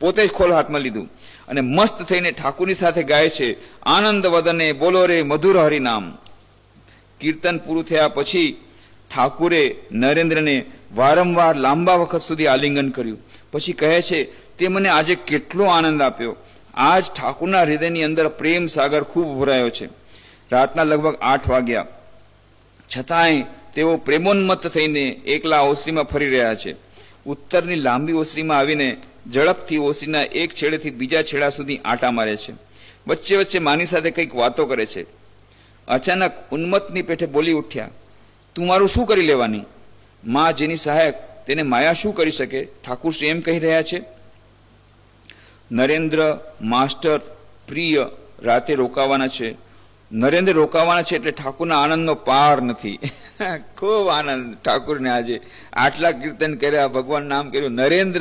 પોતે જ ખોલ હાથમાં લીધું અને મસ્ત થઈને ઠાકુરની સાથે ગાય છે આનંદ વદને બોલો રે મધુર હરિનામ કીર્તન પૂરું થયા પછી ઠાકુરે નરેન્દ્રને વારંવાર લાંબા વખત સુધી આલિંગન કર્યું પછી કહે છે તે મને આજે કેટલો આનંદ આપ્યો આ જ ઠાકુરના હૃદયની અંદર પ્રેમ સાગર ખૂબ ભરાયો છે રાતના લગભગ આઠ વાગ્યા છતાંય તેઓ પ્રેમોન્મત્ત થઈને એકલા ઓસરીમાં ફરી રહ્યા છે ઉત્તરની લાંબી ઓસરીમાં આવીને ઝડપથી ઓસરીના એક છેડેથી બીજા છેડા સુધી આટા મારે છે વચ્ચે વચ્ચે માની સાથે કંઈક વાતો કરે છે અચાનક ઉન્મત્તની પેઠે બોલી ઉઠ્યા તું મારું શું કરી લેવાની મા જેની સહાયક તેને માયા શું કરી શકે ઠાકુર શ્રી એમ કહી રહ્યા છે નરેન્દ્ર માસ્ટર પ્રિય રાતે રોકાવાના છે નરેન્દ્ર રોકાવાના છે એટલે ઠાકુરના આનંદનો પાર નથી ખૂબ આનંદ ઠાકુરને આજે આટલા કીર્તન કર્યા ભગવાન નામ કર્યું નરેન્દ્ર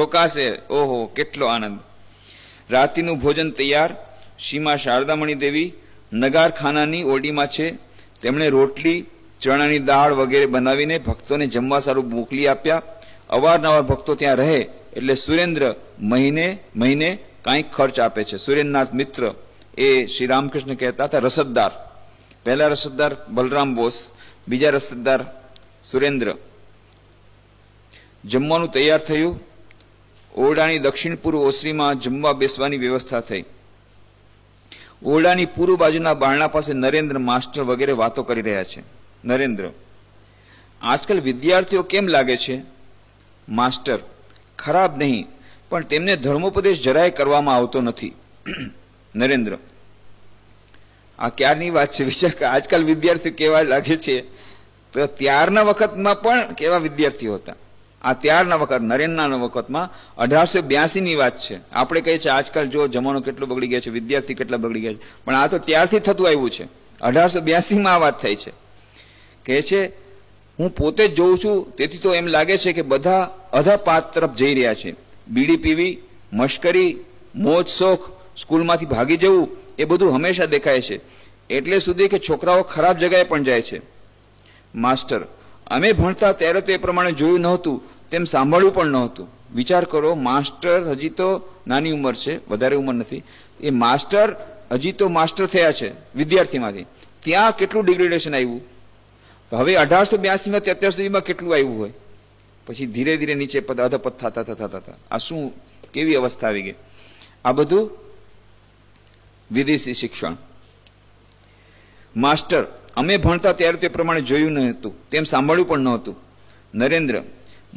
રોકાશે ઓહો કેટલો આનંદ રાતીનું ભોજન તૈયાર સીમા શારદામણી દેવી નગારખાનાની ઓડીમાં છે તેમણે રોટલી ચણાની દાળ વગેરે બનાવીને ભક્તોને જમવા સારું મોકલી આપ્યા અવારનવાર ભક્તો ત્યાં રહે એટલે સુરેન્દ્ર મહિને મહિને કાંઈક ખર્ચ આપે છે સુરેન્દ્રનાથ મિત્ર એ શ્રી રામકૃષ્ણ કહેતા હતા રસદદાર પહેલા રસદદાર બલરામ બોસ બીજા રસદદાર સુરેન્દ્ર જમવાનું તૈયાર થયું ઓરડાની દક્ષિણ પૂર્વ ઓસરીમાં જમવા બેસવાની વ્યવસ્થા થઈ ઓરડાની પૂર્વ બાજુના બારણા પાસે નરેન્દ્ર માસ્ટર વગેરે વાતો કરી રહ્યા છે નરેન્દ્ર આજકાલ વિદ્યાર્થીઓ કેમ લાગે છે માસ્ટર ખરાબ નહીં પણ તેમને ધર્મોપદેશ જરાય કરવામાં આવતો નથી નરેન્દ્ર આ ક્યારની વાત છે વિચાર આજકાલ વિદ્યાર્થીઓ કેવા લાગે છે તો ત્યારના વખતમાં પણ કેવા વિદ્યાર્થીઓ હતા આ ત્યારના વખત નરેન્દ્રના વખતમાં અઢારસો બ્યાસીની વાત છે આપણે કહીએ છીએ આજકાલ જો જમાનો કેટલો બગડી ગયો છે વિદ્યાર્થી કેટલા બગડી ગયા છે પણ આ તો ત્યારથી થતું આવ્યું છે અઢારસો બ્યાસીમાં આ વાત થઈ છે કહે છે હું પોતે જ જોઉં છું તેથી તો એમ લાગે છે કે બધા અધા પાત તરફ જઈ રહ્યા છે બીડી પીવી મશ્કરી મોજ શોખ સ્કૂલમાંથી ભાગી જવું એ બધું હંમેશા દેખાય છે એટલે સુધી કે છોકરાઓ ખરાબ જગ્યાએ પણ જાય છે માસ્ટર અમે ભણતા ત્યારે તે પ્રમાણે જોયું નહોતું તેમ સાંભળ્યું પણ નહોતું વિચાર કરો માસ્ટર હજી તો નાની ઉંમર છે વધારે ઉંમર નથી એ માસ્ટર હજી તો માસ્ટર થયા છે વિદ્યાર્થીમાંથી ત્યાં કેટલું ડિગ્રેડેશન આવ્યું તો હવે અઢારસો બ્યાસીમાંથી અત્યાર સુધીમાં કેટલું આવ્યું હોય પછી ધીરે ધીરે નીચે અધપત થતા થતા થતા આ શું કેવી અવસ્થા આવી ગઈ આ બધું વિદેશી શિક્ષણ માસ્ટર અમે ભણતા ત્યારે તે પ્રમાણે જોયું ન હતું તેમ સાંભળ્યું પણ ન હતું નરેન્દ્ર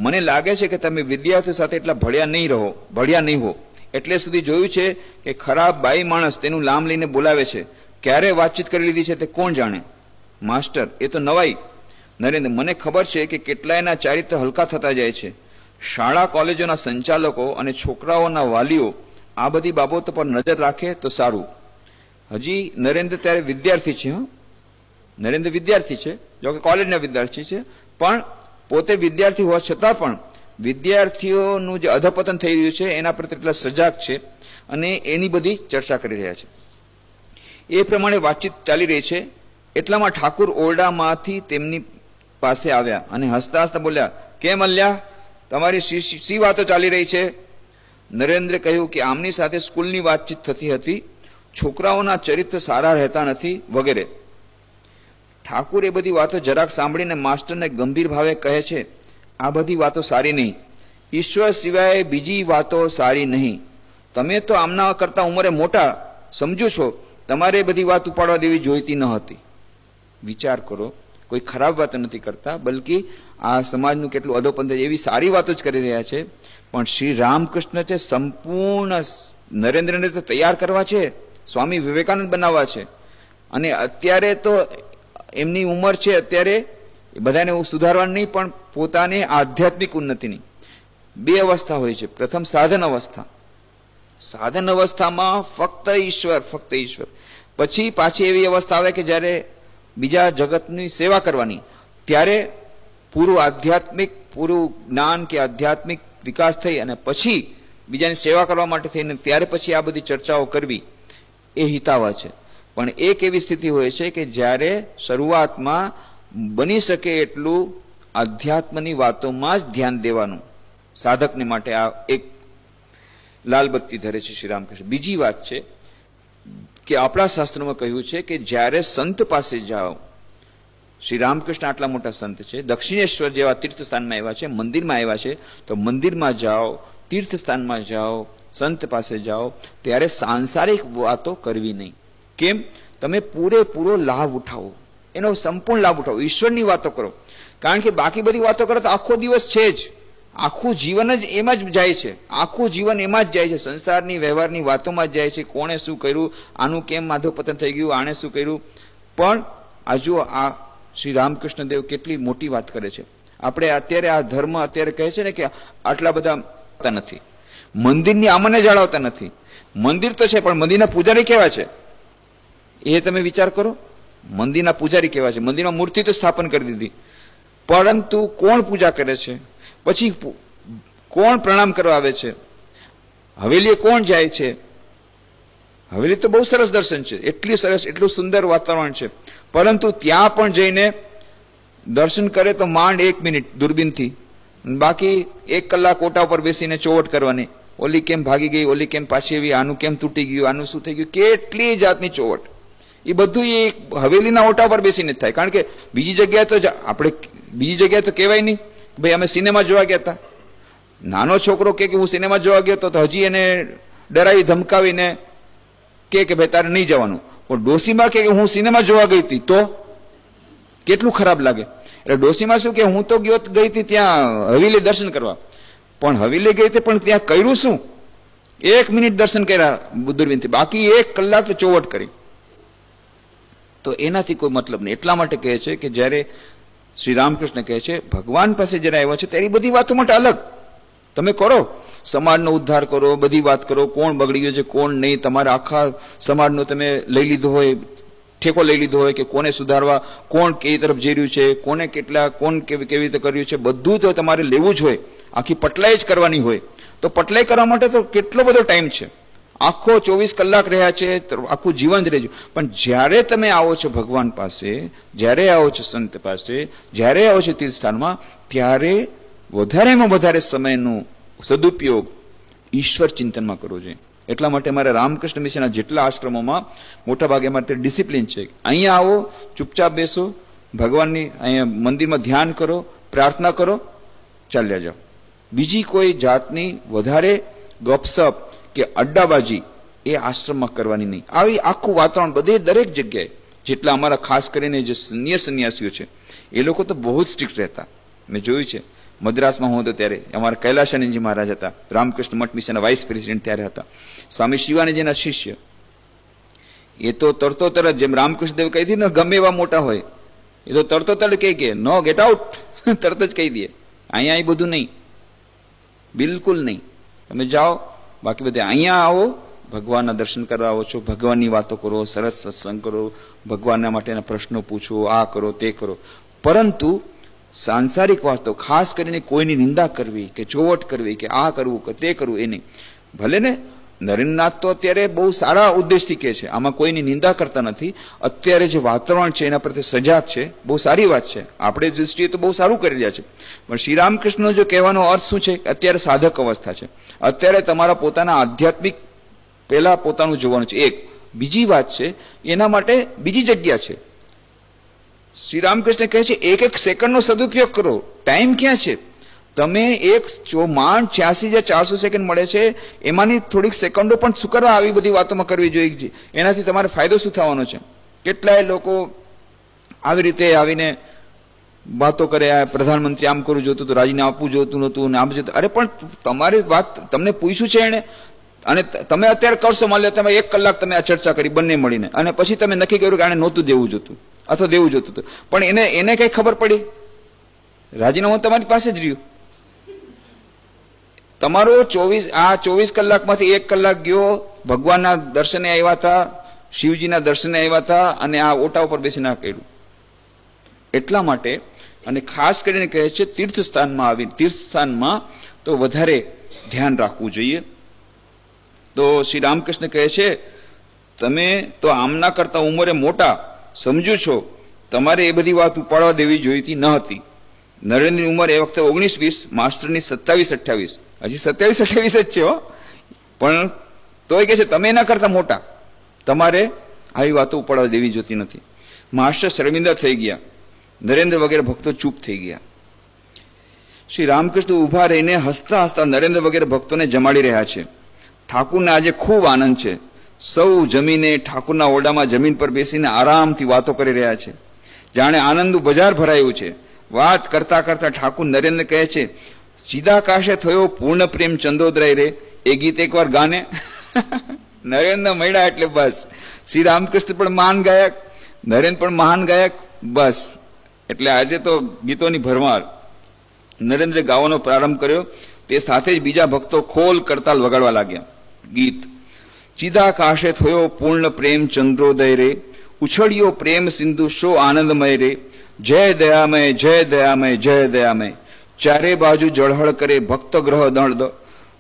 મને લાગે છે કે તમે વિદ્યાર્થીઓ સાથે એટલા ભળ્યા નહીં રહો ભળ્યા નહીં હો એટલે સુધી જોયું છે કે ખરાબ બાઈ માણસ તેનું લામ લઈને બોલાવે છે ક્યારે વાતચીત કરી લીધી છે તે કોણ જાણે માસ્ટર એ તો નવાઈ નરેન્દ્ર મને ખબર છે કે કેટલાયના ચારિત્ર હલકા થતા જાય છે શાળા કોલેજોના સંચાલકો અને છોકરાઓના વાલીઓ આ બધી બાબતો પર નજર રાખે તો સારું હજી નરેન્દ્ર ત્યારે વિદ્યાર્થી છે નરેન્દ્ર વિદ્યાર્થી છે જો કે કોલેજના વિદ્યાર્થી છે પણ પોતે વિદ્યાર્થી હોવા છતાં પણ વિદ્યાર્થીઓનું જે અધપતન થઈ રહ્યું છે એના પ્રત્યે એટલા સજાગ છે અને એની બધી ચર્ચા કરી રહ્યા છે એ પ્રમાણે વાતચીત ચાલી રહી છે એટલામાં ઠાકુર ઓરડામાંથી તેમની પાસે આવ્યા અને હસતા હસતા બોલ્યા કેમ અલ્યા તમારી સી વાતો ચાલી રહી છે નરેન્દ્રે કહ્યું કે આમની સાથે સ્કૂલની વાતચીત થતી હતી છોકરાઓના ચરિત્ર સારા રહેતા નથી વગેરે ઠાકુર એ બધી વાતો જરાક સાંભળીને માસ્ટરને ગંભીર ભાવે કહે છે આ બધી વાતો સારી નહીં ઈશ્વર સિવાય બીજી વાતો સારી નહીં તમે તો આમના કરતાં ઉંમરે મોટા સમજો છો તમારે બધી વાત ઉપાડવા દેવી જોઈતી ન હતી વિચાર કરો કોઈ ખરાબ વાત નથી કરતા બલકી આ સમાજનું કેટલું અધોપંથ એવી સારી વાતો જ કરી રહ્યા છે પણ શ્રી રામકૃષ્ણ છે સંપૂર્ણ નરેન્દ્રને તો તૈયાર કરવા છે સ્વામી વિવેકાનંદ બનાવવા છે અને અત્યારે તો એમની ઉંમર છે અત્યારે બધાને હું સુધારવાની નહીં પણ પોતાની આધ્યાત્મિક ઉન્નતિની બે અવસ્થા હોય છે પ્રથમ સાધન અવસ્થા સાધન અવસ્થામાં ફક્ત ઈશ્વર ફક્ત ઈશ્વર પછી પાછી એવી અવસ્થા આવે કે જ્યારે બીજા જગતની સેવા કરવાની ત્યારે પૂરું આધ્યાત્મિક પૂરું જ્ઞાન કે આધ્યાત્મિક વિકાસ થઈ અને પછી બીજાની સેવા કરવા માટે થઈને ત્યારે પછી આ બધી ચર્ચાઓ કરવી એ હિતાવહ છે પણ એક એવી સ્થિતિ હોય છે કે જ્યારે શરૂઆતમાં બની શકે એટલું આધ્યાત્મની વાતોમાં જ ધ્યાન દેવાનું સાધકને માટે આ એક લાલબત્તી ધરે છે શ્રી રામકૃષ્ણ બીજી વાત છે કે આપણા શાસ્ત્રોમાં કહ્યું છે કે જ્યારે સંત પાસે જાઓ શ્રી રામકૃષ્ણ આટલા મોટા સંત છે દક્ષિણેશ્વર જેવા તીર્થસ્થાનમાં આવ્યા છે મંદિરમાં આવ્યા છે તો મંદિરમાં જાઓ તીર્થસ્થાનમાં જાઓ સંત પાસે જાઓ ત્યારે સાંસારિક વાતો કરવી નહીં કેમ તમે પૂરેપૂરો લાભ ઉઠાવો એનો સંપૂર્ણ લાભ ઉઠાવો ઈશ્વરની વાતો કરો કારણ કે બાકી બધી વાતો કરો તો આખો દિવસ છે જ આખું જીવન જ એમાં જ જાય છે આખું જીવન એમાં જ જાય છે સંસારની વ્યવહારની વાતોમાં જ જાય છે કોણે શું કર્યું આનું કેમ માધવપતન થઈ ગયું આણે શું કર્યું પણ આજુ આ શ્રી રામકૃષ્ણદેવ કેટલી મોટી વાત કરે છે આપણે અત્યારે આ ધર્મ અત્યારે કહે છે ને કે આટલા બધા નથી મંદિરની આમને જાળવતા નથી મંદિર તો છે પણ મંદિરના પૂજારી કેવા છે એ તમે વિચાર કરો મંદિરના પૂજારી કેવા છે મંદિરમાં મૂર્તિ તો સ્થાપન કરી દીધી પરંતુ કોણ પૂજા કરે છે પછી કોણ પ્રણામ કરવા આવે છે હવેલીએ કોણ જાય છે હવેલી તો બહુ સરસ દર્શન છે એટલી સરસ એટલું સુંદર વાતાવરણ છે પરંતુ ત્યાં પણ જઈને દર્શન કરે તો માંડ એક મિનિટ દૂરબીનથી બાકી એક કલાક ઓટા પર બેસીને ચોવટ કરવાની ઓલી કેમ ભાગી ગઈ ઓલી કેમ પાછી આવી આનું કેમ તૂટી ગયું આનું શું થઈ ગયું કેટલી જાતની ચોવટ એ બધું એ હવેલીના ઓટા પર બેસીને જ થાય કારણ કે બીજી જગ્યાએ તો આપણે બીજી જગ્યાએ તો કહેવાય નહીં ભાઈ અમે સિનેમા જોવા ગયા હતા નાનો છોકરો કે હું સિનેમા જોવા ગયો તો હજી એને ડરાવી ધમકાવીને કે કે ભાઈ તારે નહીં જવાનું પણ ડોસીમાં કે હું સિનેમા જોવા ગઈ હતી તો કેટલું ખરાબ લાગે એટલે ડોસીમાં શું કે હું તો ગયો ગઈ હતી ત્યાં હવેલી દર્શન કરવા પણ હવેલી ગઈ હતી પણ ત્યાં કર્યું શું એક મિનિટ દર્શન કર્યા દુર્વિનથી બાકી એક કલાક ચોવટ કરી તો એનાથી કોઈ મતલબ નહીં એટલા માટે કહે છે કે જ્યારે શ્રી રામકૃષ્ણ કહે છે ભગવાન પાસે જરા આવ્યા છે તેની બધી વાતો માટે અલગ તમે કરો સમાજનો ઉદ્ધાર કરો બધી વાત કરો કોણ બગડી ગયો છે કોણ નહીં તમારા આખા સમાજનો તમે લઈ લીધો હોય ઠેકો લઈ લીધો હોય કે કોને સુધારવા કોણ કઈ તરફ જઈ રહ્યું છે કોને કેટલા કોણ કેવી રીતે કર્યું છે બધું તો તમારે લેવું જ હોય આખી પટલાઈ જ કરવાની હોય તો પટલાઈ કરવા માટે તો કેટલો બધો ટાઈમ છે આખો ચોવીસ કલાક રહ્યા છે આખું જીવન જ રહેજો પણ જ્યારે તમે આવો છો ભગવાન પાસે જ્યારે આવો છો સંત પાસે જ્યારે આવો છો તીર્થસ્થાનમાં ત્યારે વધારેમાં વધારે સમયનો સદુપયોગ ઈશ્વર ચિંતનમાં કરવો જોઈએ એટલા માટે મારે રામકૃષ્ણ મિશનના જેટલા આશ્રમોમાં મોટાભાગે અમારે તે ડિસિપ્લિન છે અહીંયા આવો ચૂપચાપ બેસો ભગવાનની અહીંયા મંદિરમાં ધ્યાન કરો પ્રાર્થના કરો ચાલ્યા જાઓ બીજી કોઈ જાતની વધારે ગપસપ કે અડ્ડાબાજી એ આશ્રમમાં કરવાની નહીં આવી આખું વાતાવરણ બધે દરેક જગ્યાએ જેટલા અમારા ખાસ કરીને જે સન્ય સંન્યાસીઓ છે એ લોકો તો બહુ જ સ્ટ્રિક્ટ રહેતા મેં જોયું છે મદ્રાસમાં હું હતો ત્યારે અમારા કૈલાશ આનંદજી મહારાજ હતા રામકૃષ્ણ મઠ મિશનના વાઇસ પ્રેસિડેન્ટ ત્યારે હતા સ્વામી શિવાનંદજીના શિષ્ય એ તો તરતો તરત જેમ રામકૃષ્ણ દેવ કહી ને ગમે એવા મોટા હોય એ તો તરતો તરત કહી કે નો ગેટ આઉટ તરત જ કહી દે અહીંયા બધું નહીં બિલકુલ નહીં તમે જાઓ બાકી બધે અહીંયા આવો ભગવાનના દર્શન કરવા આવો છો ભગવાનની વાતો કરો સરસ સત્સંગ કરો ભગવાનના માટેના પ્રશ્નો પૂછો આ કરો તે કરો પરંતુ સાંસારિક વાતો ખાસ કરીને કોઈની નિંદા કરવી કે ચોવટ કરવી કે આ કરવું કે તે કરવું એ નહીં ભલે ને નરેન્દ્રનાથ તો અત્યારે બહુ સારા ઉદ્દેશથી કહે છે આમાં કોઈની નિંદા કરતા નથી અત્યારે જે વાતાવરણ છે એના પ્રત્યે સજાગ છે બહુ સારી વાત છે આપણે દૃષ્ટિએ તો બહુ સારું કરી રહ્યા છે પણ શ્રી રામકૃષ્ણ જો કહેવાનો અર્થ શું છે અત્યારે સાધક અવસ્થા છે અત્યારે તમારા પોતાના આધ્યાત્મિક પહેલા પોતાનું જોવાનું છે એક બીજી વાત છે એના માટે બીજી જગ્યા છે શ્રી રામકૃષ્ણ કહે છે એક એક સેકન્ડનો સદુપયોગ કરો ટાઈમ ક્યાં છે તમે એક માંડ છ્યાસી જે ચારસો સેકન્ડ મળે છે એમાંની થોડીક સેકન્ડો પણ શું કરવા આવી બધી વાતોમાં કરવી જોઈએ એનાથી તમારે ફાયદો શું થવાનો છે કેટલાય લોકો આવી રીતે આવીને વાતો કરે પ્રધાનમંત્રી આમ કરવું જોતું હતું રાજીને આપવું જોતું નહોતું ને આમ જોતું અરે પણ તમારી વાત તમને પૂછ્યું છે એણે અને તમે અત્યારે કરશો માની લો તમે એક કલાક તમે આ ચર્ચા કરી બંને મળીને અને પછી તમે નક્કી કર્યું કે આને નહોતું દેવું જોતું અથવા દેવું જોતું હતું પણ એને એને કંઈ ખબર પડી રાજીનામું તમારી પાસે જ રહ્યું તમારો ચોવીસ આ ચોવીસ કલાકમાંથી એક કલાક ગયો ભગવાનના દર્શને આવ્યા હતા શિવજીના દર્શને આવ્યા હતા અને આ ઓટા ઉપર બેસી ના કર્યું એટલા માટે અને ખાસ કરીને કહે છે તીર્થસ્થાનમાં આવી તીર્થસ્થાનમાં તો વધારે ધ્યાન રાખવું જોઈએ તો શ્રી રામકૃષ્ણ કહે છે તમે તો આમના કરતા ઉંમરે મોટા સમજો છો તમારે એ બધી વાત ઉપાડવા દેવી જોઈતી ન હતી નરેન્દ્રની ઉંમર એ વખતે ઓગણીસ વીસ માસ્ટરની સત્તાવીસ અઠ્યાવીસ હજી સત્યાવીસ અઠ્યાવીસ જ છે હો પણ તોય કે છે તમે એના કરતા મોટા તમારે આવી વાતો ઉપાડવા દેવી જોતી નથી માસ્ટર શર્મિંદા થઈ ગયા નરેન્દ્ર વગેરે ભક્તો ચૂપ થઈ ગયા શ્રી રામકૃષ્ણ ઉભા રહીને હસતા હસતા નરેન્દ્ર વગેરે ભક્તોને જમાડી રહ્યા છે ઠાકુરને આજે ખૂબ આનંદ છે સૌ જમીને ઠાકુરના ઓરડામાં જમીન પર બેસીને આરામથી વાતો કરી રહ્યા છે જાણે આનંદનું બજાર ભરાયું છે વાત કરતા કરતા ઠાકુર નરેન્દ્ર કહે છે ચિદાકાશે થયો પૂર્ણ પ્રેમ ચંદોદરાય રે એ ગીત એકવાર ગાને નરેન્દ્ર મળ્યા એટલે બસ શ્રી રામકૃષ્ણ પણ મહાન ગાયક નરેન્દ્ર પણ મહાન ગાયક બસ એટલે આજે તો ગીતોની ભરમાર નરેન્દ્ર ગાવાનો પ્રારંભ કર્યો તે સાથે જ બીજા ભક્તો ખોલ કરતાલ વગાડવા લાગ્યા ગીત કાશે થયો પૂર્ણ પ્રેમ ચંદ્રોદય રે ઉછળ્યો પ્રેમ સિંધુ શો આનંદમય રે જય દયામય જય દયામય જય દયામય ચારે બાજુ જળહળ કરે ભક્ત ગ્રહ દળ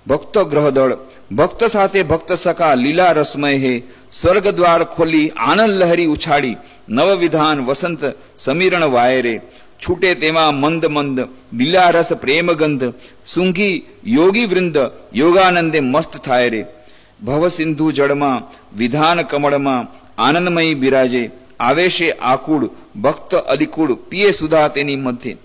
ભક્ત ગ્રહ દળ ભક્ત સાથે ભક્ત સખા લીલા રસમય હે સ્વર્ગ દ્વાર ખોલી આનંદ લહેરી ઉછાળી નવ વિધાન વસંત સમીરણ વાયરે છૂટે તેમાં મંદ મંદ દિલારસ પ્રેમગંધ સુંઘી યોગી વૃંદ યોગાનંદે મસ્ત થાય રે ભવસિંધુ જળમાં વિધાન કમળમાં આનંદમયી બિરાજે આવેશે આકુળ ભક્ત અલિકુળ પીએ સુધા તેની મધ્યે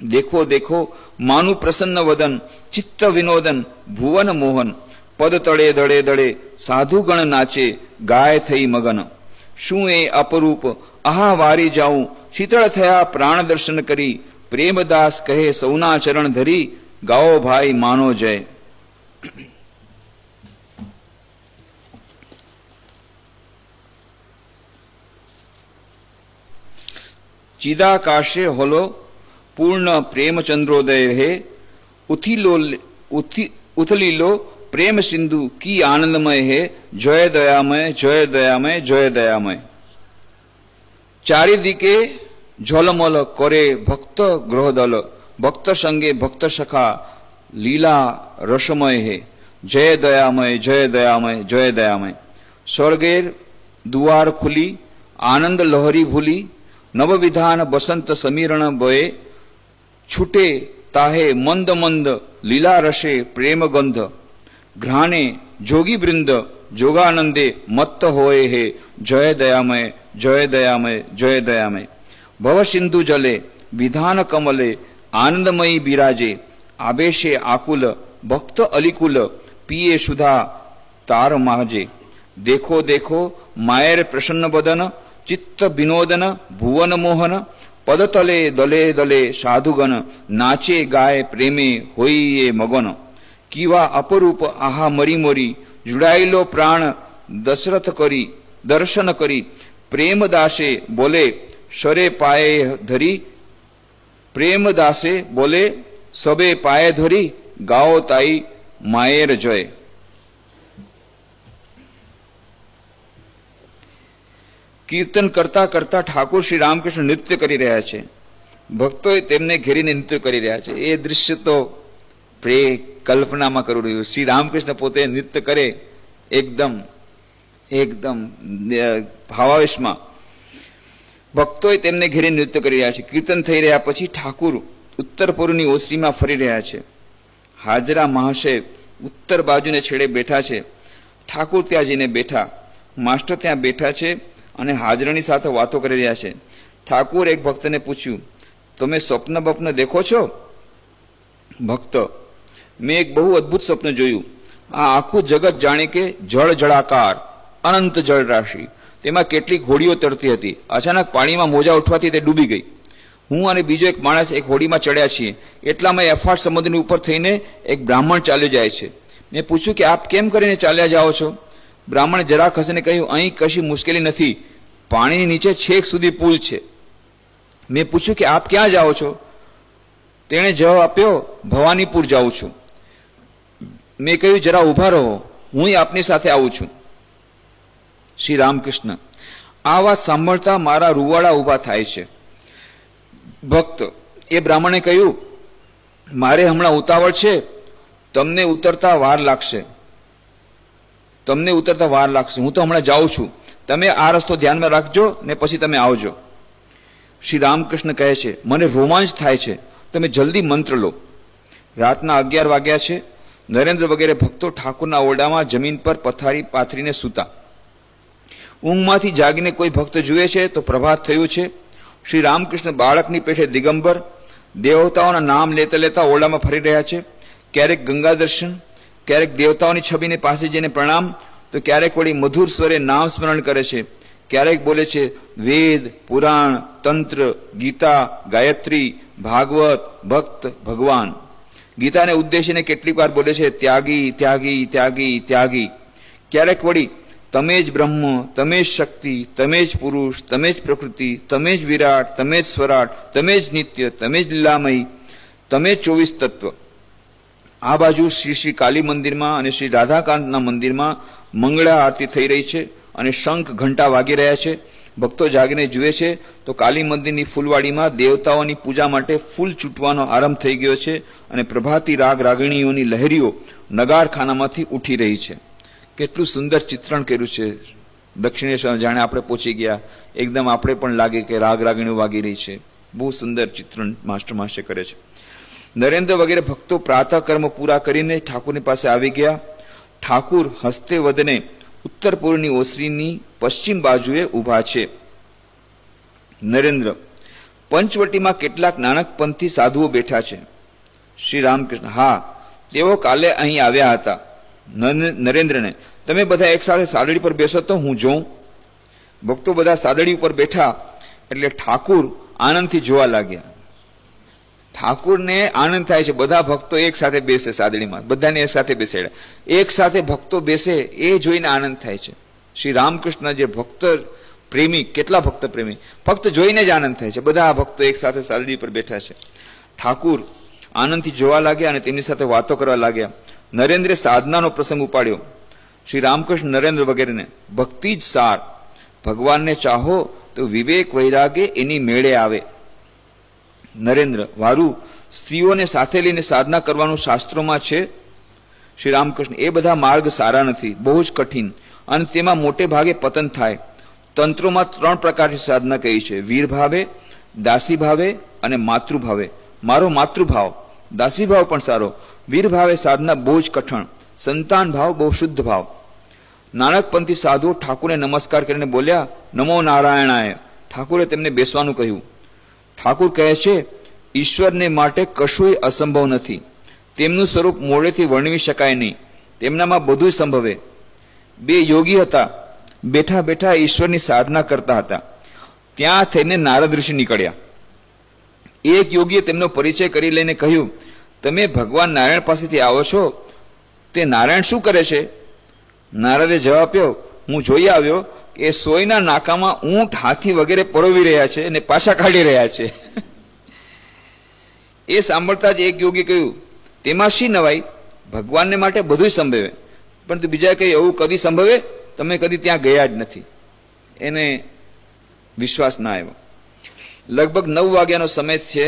દેખો દેખો માનું પ્રસન્ન વદન ચિત્ત વિનોદન ભુવન મોહન પદ તળે દળે દળે સાધુગણ નાચે ગાય થઈ મગન શું એ અપરૂપ આહા વારી જાઉં શીતળ થયા પ્રાણ દર્શન કરી પ્રેમદાસ કહે સૌના ચરણ ધરી ગાઓ ભાઈ માનો જય ચિદાકાશે હોલો પૂર્ણ પ્રેમ ચંદ્રોદય હે ઉથિલો ઉથલીલો પ્રેમ સિંધુ કી આનંદમય હે જય દયામય જય દયામય જય દયામય চারিদিকে ঝলমল করে ভক্ত গ্রহদল ভক্ত সঙ্গে ভক্ত সখা লীলা রসময় হে জয় দয়াময় জয় দয়াময় জয় দয়াময় স্বর্গের দুয়ার খুলি আনন্দ লহরী ভুলি নববিধান বসন্ত সমীরণ বয়ে છૂટે તાહે મંદ મંદ લીલા રસે પ્રેમગંધ ઘ્રાણે જોગીવૃંદ જોગાનંદે મત્ત હોય હે જય દયામય જય દયામય જય દયામય ભવસિંધુ જલે વિધાન કમલે આનંદમયી બિરાજે આબેશે આકુલ ભક્ત અલિકુલ પીએ સુધા તાર માજે દેખો દેખો માયર પ્રસન્ન બદન ચિત્ત વિનોદન ભુવન મોહન પદતલે દલે દલે સાધુગણ નાચે ગાય પ્રેમે હોઈએ મગન કીવા અપરૂપ આહા મરી મરી જુડાયેલો પ્રાણ દશરથ કરી દર્શન કરી પ્રેમદાસે બોલે સરે પાયે ધરી પ્રેમદાસે બોલે સબે પાયે ધરી ગાઓ તાઈ માયેર જય કીર્તન કરતા કરતા ઠાકોર શ્રી રામકૃષ્ણ નૃત્ય કરી રહ્યા છે ભક્તોએ તેમને ઘેરીને નૃત્ય કરી રહ્યા છે એ દૃશ્ય તો પ્રે કલ્પનામાં કરું રહ્યું શ્રી રામકૃષ્ણ પોતે નૃત્ય કરે એકદમ એકદમ ભાવાવેશમાં ભક્તોએ તેમને ઘેરી નૃત્ય કરી રહ્યા છે કીર્તન થઈ રહ્યા પછી ઠાકુર ઉત્તર પૂર્વની ઓસરીમાં ફરી રહ્યા છે હાજરા મહાશય ઉત્તર બાજુને છેડે બેઠા છે ઠાકુર ત્યાં જઈને બેઠા માસ્ટર ત્યાં બેઠા છે અને હાજરની સાથે વાતો કરી રહ્યા છે ઠાકુર એક ભક્તને પૂછ્યું તમે સ્વપ્ન બપ્ન દેખો છો ભક્ત મેં એક બહુ અદ્ભુત સ્વપ્ન જોયું આ આખું જગત જાણે કે જળ જળાકાર અનંત જળ રાશિ તેમાં કેટલી હોડીઓ તરતી હતી અચાનક પાણીમાં મોજા ઉઠવાથી તે ડૂબી ગઈ હું અને બીજો એક માણસ એક હોડીમાં ચડ્યા છીએ એટલામાં એફાટ સમુદ્રની ઉપર થઈને એક બ્રાહ્મણ ચાલ્યો જાય છે મેં પૂછ્યું કે આપ કેમ કરીને ચાલ્યા જાઓ છો બ્રાહ્મણ જરા ખસીને કહ્યું અહીં કશી મુશ્કેલી નથી પાણીની નીચે છેક સુધી પુલ છે મેં પૂછ્યું કે આપ ક્યાં જાઓ છો તેણે જવાબ આપ્યો ભવાનીપુર જાઉં છું મેં કહ્યું જરા ઊભા રહો હું આપની સાથે આવું છું શ્રી રામકૃષ્ણ આ વાત સાંભળતા મારા રૂવાડા ઊભા થાય છે ભક્ત એ બ્રાહ્મણે કહ્યું મારે હમણાં ઉતાવળ છે તમને ઉતરતા વાર લાગશે તમને ઉતરતા વાર લાગશે હું તો હમણાં જાઉં છું તમે આ રસ્તો ધ્યાનમાં રાખજો ને પછી તમે આવજો શ્રી રામકૃષ્ણ કહે છે મને રોમાંચ થાય છે તમે જલ્દી મંત્ર લો રાતના અગિયાર વાગ્યા છે નરેન્દ્ર વગેરે ભક્તો ઠાકુરના ઓરડામાં જમીન પર પથારી પાથરીને સૂતા ઊંઘમાંથી જાગીને કોઈ ભક્ત જુએ છે તો પ્રભાત થયું છે શ્રી રામકૃષ્ણ બાળકની પેઠે દિગંબર દેવતાઓના નામ લેતા લેતા ઓરડામાં ફરી રહ્યા છે ક્યારેક ગંગા દર્શન ક્યારેક દેવતાઓની છબીને પાસે જઈને પ્રણામ તો ક્યારેક વળી મધુર સ્વરે નામ સ્મરણ કરે છે ક્યારેક બોલે છે વેદ પુરાણ તંત્ર ગીતા ગાયત્રી ભાગવત ભક્ત ભગવાન ગીતાને ઉદ્દેશીને કેટલીક વાર બોલે છે ત્યાગી ત્યાગી ત્યાગી ત્યાગી ક્યારેક વળી તમે જ બ્રહ્મ તમે જ શક્તિ તમે જ પુરુષ તમે જ પ્રકૃતિ તમે જ વિરાટ તમે જ સ્વરાટ તમે જ નિત્ય તમે જ લીલામય તમે ચોવીસ તત્વ આ બાજુ શ્રી શ્રી કાલી મંદિરમાં અને શ્રી રાધાકાંતના મંદિરમાં મંગળા આરતી થઈ રહી છે અને શંખ ઘંટા વાગી રહ્યા છે ભક્તો જાગીને જુએ છે તો કાલી મંદિરની ફૂલવાડીમાં દેવતાઓની પૂજા માટે ફૂલ ચૂંટવાનો આરંભ થઈ ગયો છે અને પ્રભાતી રાગ રાગણીઓની લહેરીઓ નગારખાનામાંથી ઉઠી રહી છે કેટલું સુંદર ચિત્રણ કર્યું છે દક્ષિણેશ્વર જાણે આપણે પહોંચી ગયા એકદમ આપણે પણ લાગે કે રાગ રાગણીઓ વાગી રહી છે બહુ સુંદર ચિત્રણ માસ્ટર માસ્ટર કરે છે નરેન્દ્ર વગેરે ભક્તો પ્રાતઃ કર્મ પૂરા કરીને ઠાકુરની પાસે આવી ગયા ઠાકુર હસ્તે વદને ઉત્તર પૂર્વની ઓસરીની પશ્ચિમ બાજુએ ઊભા છે નરેન્દ્ર પંચવટીમાં કેટલાક નાનકપંથી સાધુઓ બેઠા છે શ્રી રામકૃષ્ણ હા તેઓ કાલે અહીં આવ્યા હતા નરેન્દ્રને તમે બધા એકસાથે સાદડી પર બેસો તો હું જોઉં ભક્તો બધા સાદડી ઉપર બેઠા એટલે ઠાકુર આનંદથી જોવા લાગ્યા ઠાકુરને આનંદ થાય છે બધા ભક્તો એક સાથે બેસે સાદડીમાં બધાને એક સાથે બેસાડ્યા એક સાથે ભક્તો બેસે એ જોઈને આનંદ થાય છે શ્રી રામકૃષ્ણ જે ભક્ત પ્રેમી કેટલા ભક્ત પ્રેમી ફક્ત જોઈને જ આનંદ થાય છે બધા ભક્તો એક સાથે સાદડી પર બેઠા છે ઠાકુર આનંદથી જોવા લાગ્યા અને તેની સાથે વાતો કરવા લાગ્યા નરેન્દ્રે સાધનાનો પ્રસંગ ઉપાડ્યો શ્રી રામકૃષ્ણ નરેન્દ્ર વગેરેને ભક્તિ જ સાર ભગવાનને ચાહો તો વિવેક વૈરાગે એની મેળે આવે નરેન્દ્ર વારુ સ્ત્રીઓને સાથે લઈને સાધના કરવાનું શાસ્ત્રોમાં છે શ્રી રામકૃષ્ણ એ બધા માર્ગ સારા નથી બહુ જ કઠિન અને તેમાં મોટે ભાગે પતન થાય તંત્રોમાં ત્રણ પ્રકારની સાધના કહી છે વીર ભાવે દાસી ભાવે અને માતૃભાવે મારો માતૃભાવ દાસી ભાવ પણ સારો વીર ભાવે સાધના બહુ જ કઠણ સંતાન ભાવ બહુ શુદ્ધ ભાવ નાનકપંથી સાધુઓ ઠાકુરને નમસ્કાર કરીને બોલ્યા નમો નારાયણાય ઠાકુરે તેમને બેસવાનું કહ્યું ઠાકુર કહે છે ઈશ્વરને માટે કશુંય અસંભવ નથી તેમનું સ્વરૂપ મોડેથી વર્ણવી શકાય નહીં તેમનામાં બધું સંભવે બે યોગી હતા બેઠા બેઠા ઈશ્વરની સાધના કરતા હતા ત્યાં થઈને નારદ ઋષિ નીકળ્યા એક યોગીએ તેમનો પરિચય કરી લઈને કહ્યું તમે ભગવાન નારાયણ પાસેથી આવો છો તે નારાયણ શું કરે છે નારદે જવાબ આપ્યો હું જોઈ આવ્યો કે સોયના નાકામાં ઊંટ હાથી વગેરે પરોવી રહ્યા છે અને પાછા કાઢી રહ્યા છે એ સાંભળતા જ એક યોગી કહ્યું તેમાં શી નવાઈ ભગવાનને માટે બધું સંભવે પરંતુ બીજા કંઈ એવું કદી સંભવે તમે કદી ત્યાં ગયા જ નથી એને વિશ્વાસ ના આવ્યો લગભગ નવ વાગ્યાનો સમય છે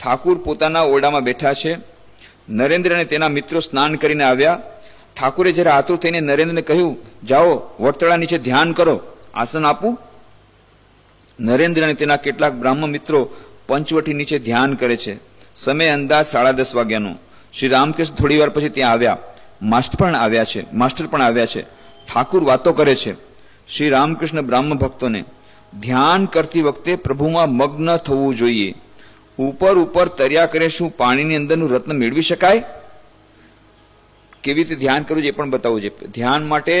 ઠાકુર પોતાના ઓરડામાં બેઠા છે નરેન્દ્ર અને તેના મિત્રો સ્નાન કરીને આવ્યા ઠાકુરે જ્યારે આતુર થઈને નરેન્દ્રને કહ્યું જાઓ વડતળા નીચે ધ્યાન કરો આસન આપું નરેન્દ્ર અને તેના કેટલાક બ્રાહ્મણ મિત્રો પંચવટી નીચે ધ્યાન કરે છે સમય અંદાજ સાડા દસ વાગ્યાનો શ્રી રામકૃષ્ણ થોડી વાર પછી ત્યાં આવ્યા માસ્ટર પણ આવ્યા છે માસ્ટર પણ આવ્યા છે ઠાકુર વાતો કરે છે શ્રી રામકૃષ્ણ બ્રાહ્મણ ભક્તોને ધ્યાન કરતી વખતે પ્રભુમાં મગ્ન થવું જોઈએ ઉપર ઉપર તર્યા કરે શું પાણીની અંદરનું રત્ન મેળવી શકાય કેવી રીતે ધ્યાન કરવું છે એ પણ બતાવવું જોઈએ ધ્યાન માટે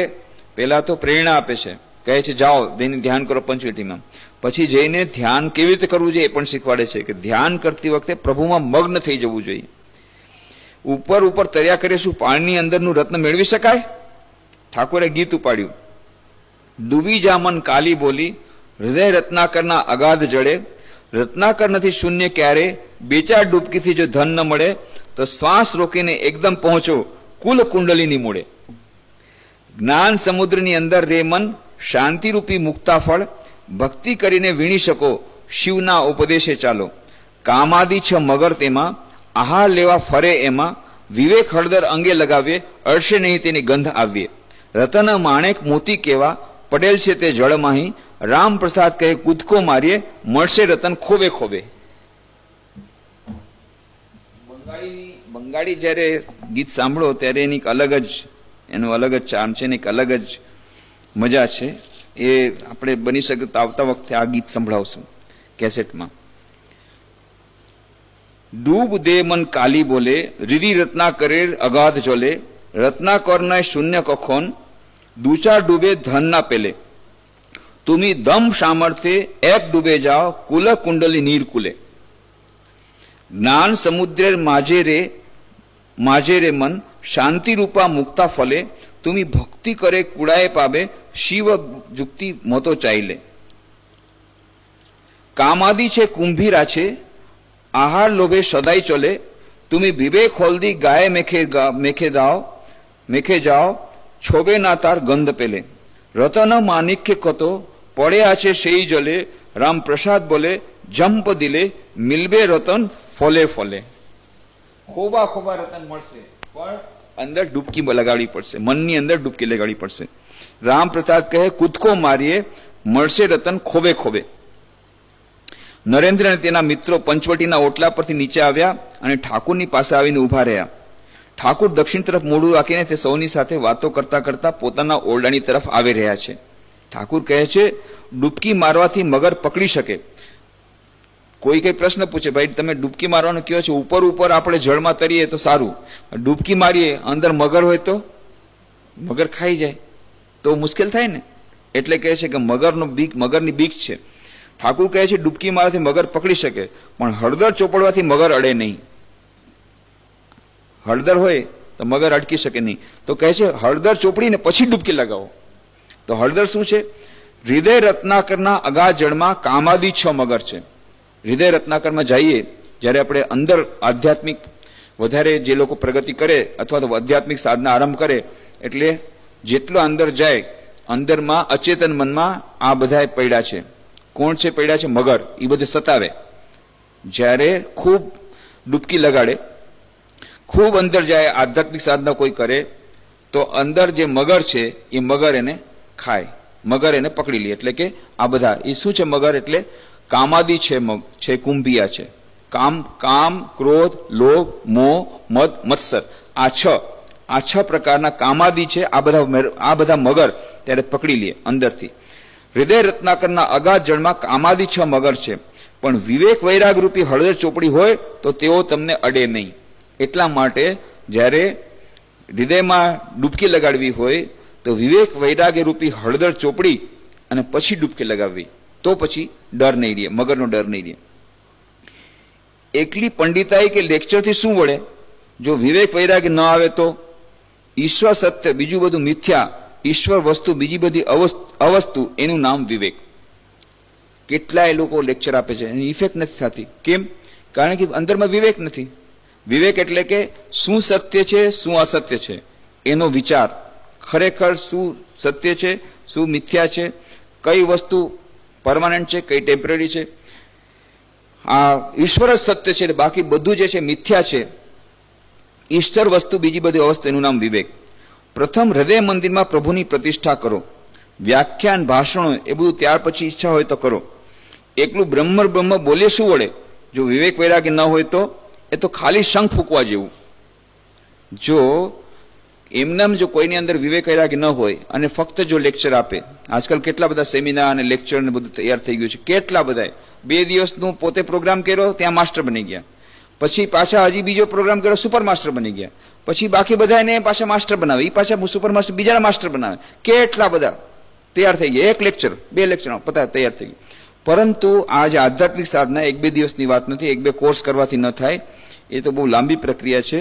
પહેલાં તો પ્રેરણા આપે છે કહે છે જાઓ તેને ધ્યાન કરો પંચવીટીમાં પછી જઈને ધ્યાન કેવી રીતે કરવું જોઈએ એ પણ શીખવાડે છે કે ધ્યાન કરતી વખતે પ્રભુમાં મગ્ન થઈ જવું જોઈએ ઉપર ઉપર તર્યા કરે શું પાણીની અંદરનું રત્ન મેળવી શકાય ઠાકોરે ગીત ઉપાડ્યું ડૂબી જા મન કાલી બોલી હૃદય રત્નાકરના અગાધ જડે રત્નાકર નથી શૂન્ય ક્યારે બે ચાર ડૂબકીથી જો ધન ન મળે તો શ્વાસ રોકીને એકદમ પહોંચો કુલ કુંડલીની મૂળે જ્ઞાન સમુદ્રની અંદર રે મન શાંતિરૂપી ફળ ભક્તિ કરીને વીણી શકો શિવના ઉપદેશે ચાલો કામાદી છ મગર તેમાં આહાર લેવા ફરે એમાં વિવેક હળદર અંગે લગાવીએ અડશે નહીં તેની ગંધ આવીએ રતન માણેક મોતી કેવા પડેલ છે તે જળમાહી રામપ્રસાદ કહે કૂદકો મારીએ મળશે રતન ખોબે ખોબે બંગાળીની બંગાળી જ્યારે ગીત સાંભળો ત્યારે એની અલગ જ એનો અલગ જ ચાર્મ છે એની અલગ જ મજા છે એ આપણે બની શકે આવતા વખતે આ ગીત સંભળાવશું કેસેટમાં ડૂબ દે મન કાલી બોલે રીરી રત્ના કરે અગાધ જોલે રત્ના કર્ણ શૂન્ય કખોન દુચા ડૂબે ધનના પેલે તુમી દમ સામર્થ્ય એપ ડૂબે જાઓ કુલ કુંડલી નીર કુલે જ્ઞાન સમુદ્રેર માજે રે মন শান্তি রূপা মুক্তা ফলে তুমি ভক্তি করে কুড়ায় পাবে শিব যুক্তি মতো চাইলে কামাদি ছে কুম্ভীর আছে আহার লোভে সদাই চলে তুমি বিবেক হলদি গায়ে মেখে মেখে দাও মেখে যাও ছবে না তার গন্ধ পেলে রতন মানিককে কত পড়ে আছে সেই জলে রামপ্রসাদ বলে জম্প দিলে মিলবে রতন ফলে ফলে ખોબા ખોબા રતન મળશે પણ અંદર ડૂબકી લગાડવી પડશે મનની અંદર ડૂબકી લગાડવી પડશે રામ પ્રસાદ કહે કૂદકો મારીએ મળશે રતન ખોબે ખોબે નરેન્દ્ર અને તેના મિત્રો પંચવટીના ઓટલા પરથી નીચે આવ્યા અને ઠાકુરની પાસે આવીને ઊભા રહ્યા ઠાકુર દક્ષિણ તરફ મોઢું રાખીને તે સૌની સાથે વાતો કરતા કરતા પોતાના ઓરડાની તરફ આવી રહ્યા છે ઠાકુર કહે છે ડૂબકી મારવાથી મગર પકડી શકે કોઈ કઈ પ્રશ્ન પૂછે ભાઈ તમે ડૂબકી મારવાનું કયો છો ઉપર ઉપર આપણે જળમાં તરીએ તો સારું ડૂબકી મારીએ અંદર મગર હોય તો મગર ખાઈ જાય તો મુશ્કેલ થાય ને એટલે કહે છે કે મગરનો બીક મગરની બીક છે ઠાકુર કહે છે ડૂબકી મારવાથી મગર પકડી શકે પણ હળદર ચોપડવાથી મગર અડે નહીં હળદર હોય તો મગર અટકી શકે નહીં તો કહે છે હળદર ચોપડીને પછી ડૂબકી લગાવો તો હળદર શું છે હૃદય રત્નાકરના અગા જળમાં કામાદી છ મગર છે હૃદય રત્નાકરમાં જઈએ જ્યારે આપણે અંદર આધ્યાત્મિક વધારે જે લોકો પ્રગતિ કરે અથવા તો આધ્યાત્મિક સાધના આરંભ કરે એટલે જેટલો અંદર જાય અંદરમાં અચેતન મનમાં આ બધા પૈડા છે કોણ છે પૈડા છે મગર એ બધે સતાવે જ્યારે ખૂબ ડૂબકી લગાડે ખૂબ અંદર જાય આધ્યાત્મિક સાધના કોઈ કરે તો અંદર જે મગર છે એ મગર એને ખાય મગર એને પકડી લે એટલે કે આ બધા એ શું છે મગર એટલે કામાદી છે મગ છે કુંભિયા છે કામ કામ ક્રોધ લોભ મોહ મદ મત્સર આ છ આ છ પ્રકારના કામાદી છે આ બધા આ બધા મગર ત્યારે પકડી લે અંદરથી હૃદય રત્નાકરના અગાધ જળમાં કામાદી છ મગર છે પણ વિવેક વૈરાગ રૂપી હળદર ચોપડી હોય તો તેઓ તમને અડે નહીં એટલા માટે જ્યારે હૃદયમાં ડૂબકી લગાડવી હોય તો વિવેક વૈરાગ્ય રૂપી હળદર ચોપડી અને પછી ડૂબકી લગાવવી તો પછી ડર નહીં રહે મગરનો ડર નહીં રહે એકલી પંડિતાઈ કે લેક્ચરથી શું વળે જો વિવેક વૈરાગ્ય ન આવે તો ઈશ્વર સત્ય બીજું બધું મિથ્યા ઈશ્વર વસ્તુ બીજી બધી અવસ્તુ એનું નામ વિવેક કેટલાય લોકો લેક્ચર આપે છે એની ઇફેક્ટ નથી થતી કેમ કારણ કે અંદરમાં વિવેક નથી વિવેક એટલે કે શું સત્ય છે શું અસત્ય છે એનો વિચાર ખરેખર શું સત્ય છે શું મિથ્યા છે કઈ વસ્તુ પરમાનન્ટ છે કઈ ટેમ્પરરી છે આ ઈશ્વર જ સત્ય છે બાકી બધું જે છે મિથ્યા છે ઈશ્વર વસ્તુ બીજી બધી અવસ્થા એનું નામ વિવેક પ્રથમ હૃદય મંદિરમાં પ્રભુની પ્રતિષ્ઠા કરો વ્યાખ્યાન ભાષણો એ બધું ત્યાર પછી ઈચ્છા હોય તો કરો એકલું બ્રહ્મ બ્રહ્મ બોલીએ શું વળે જો વિવેક વૈરાગ્ય ન હોય તો એ તો ખાલી શંખ ફૂંકવા જેવું જો એમનામ જો કોઈની અંદર વિવેક વૈરાગ ન હોય અને ફક્ત જો લેક્ચર આપે આજકાલ કેટલા બધા સેમિનાર અને લેક્ચર ને બધું તૈયાર થઈ ગયું છે કેટલા બધાએ બે દિવસનું પોતે પ્રોગ્રામ કર્યો ત્યાં માસ્ટર બની ગયા પછી પાછા હજી બીજો પ્રોગ્રામ કર્યો સુપર માસ્ટર બની ગયા પછી બાકી બધા એને પાછા માસ્ટર બનાવે એ પાછા સુપર માસ્ટર બીજા માસ્ટર બનાવે કેટલા બધા તૈયાર થઈ ગયા એક લેક્ચર બે લેક્ચર પતા તૈયાર થઈ ગયા પરંતુ આજ આધ્યાત્મિક સાધના એક બે દિવસની વાત નથી એક બે કોર્સ કરવાથી ન થાય એ તો બહુ લાંબી પ્રક્રિયા છે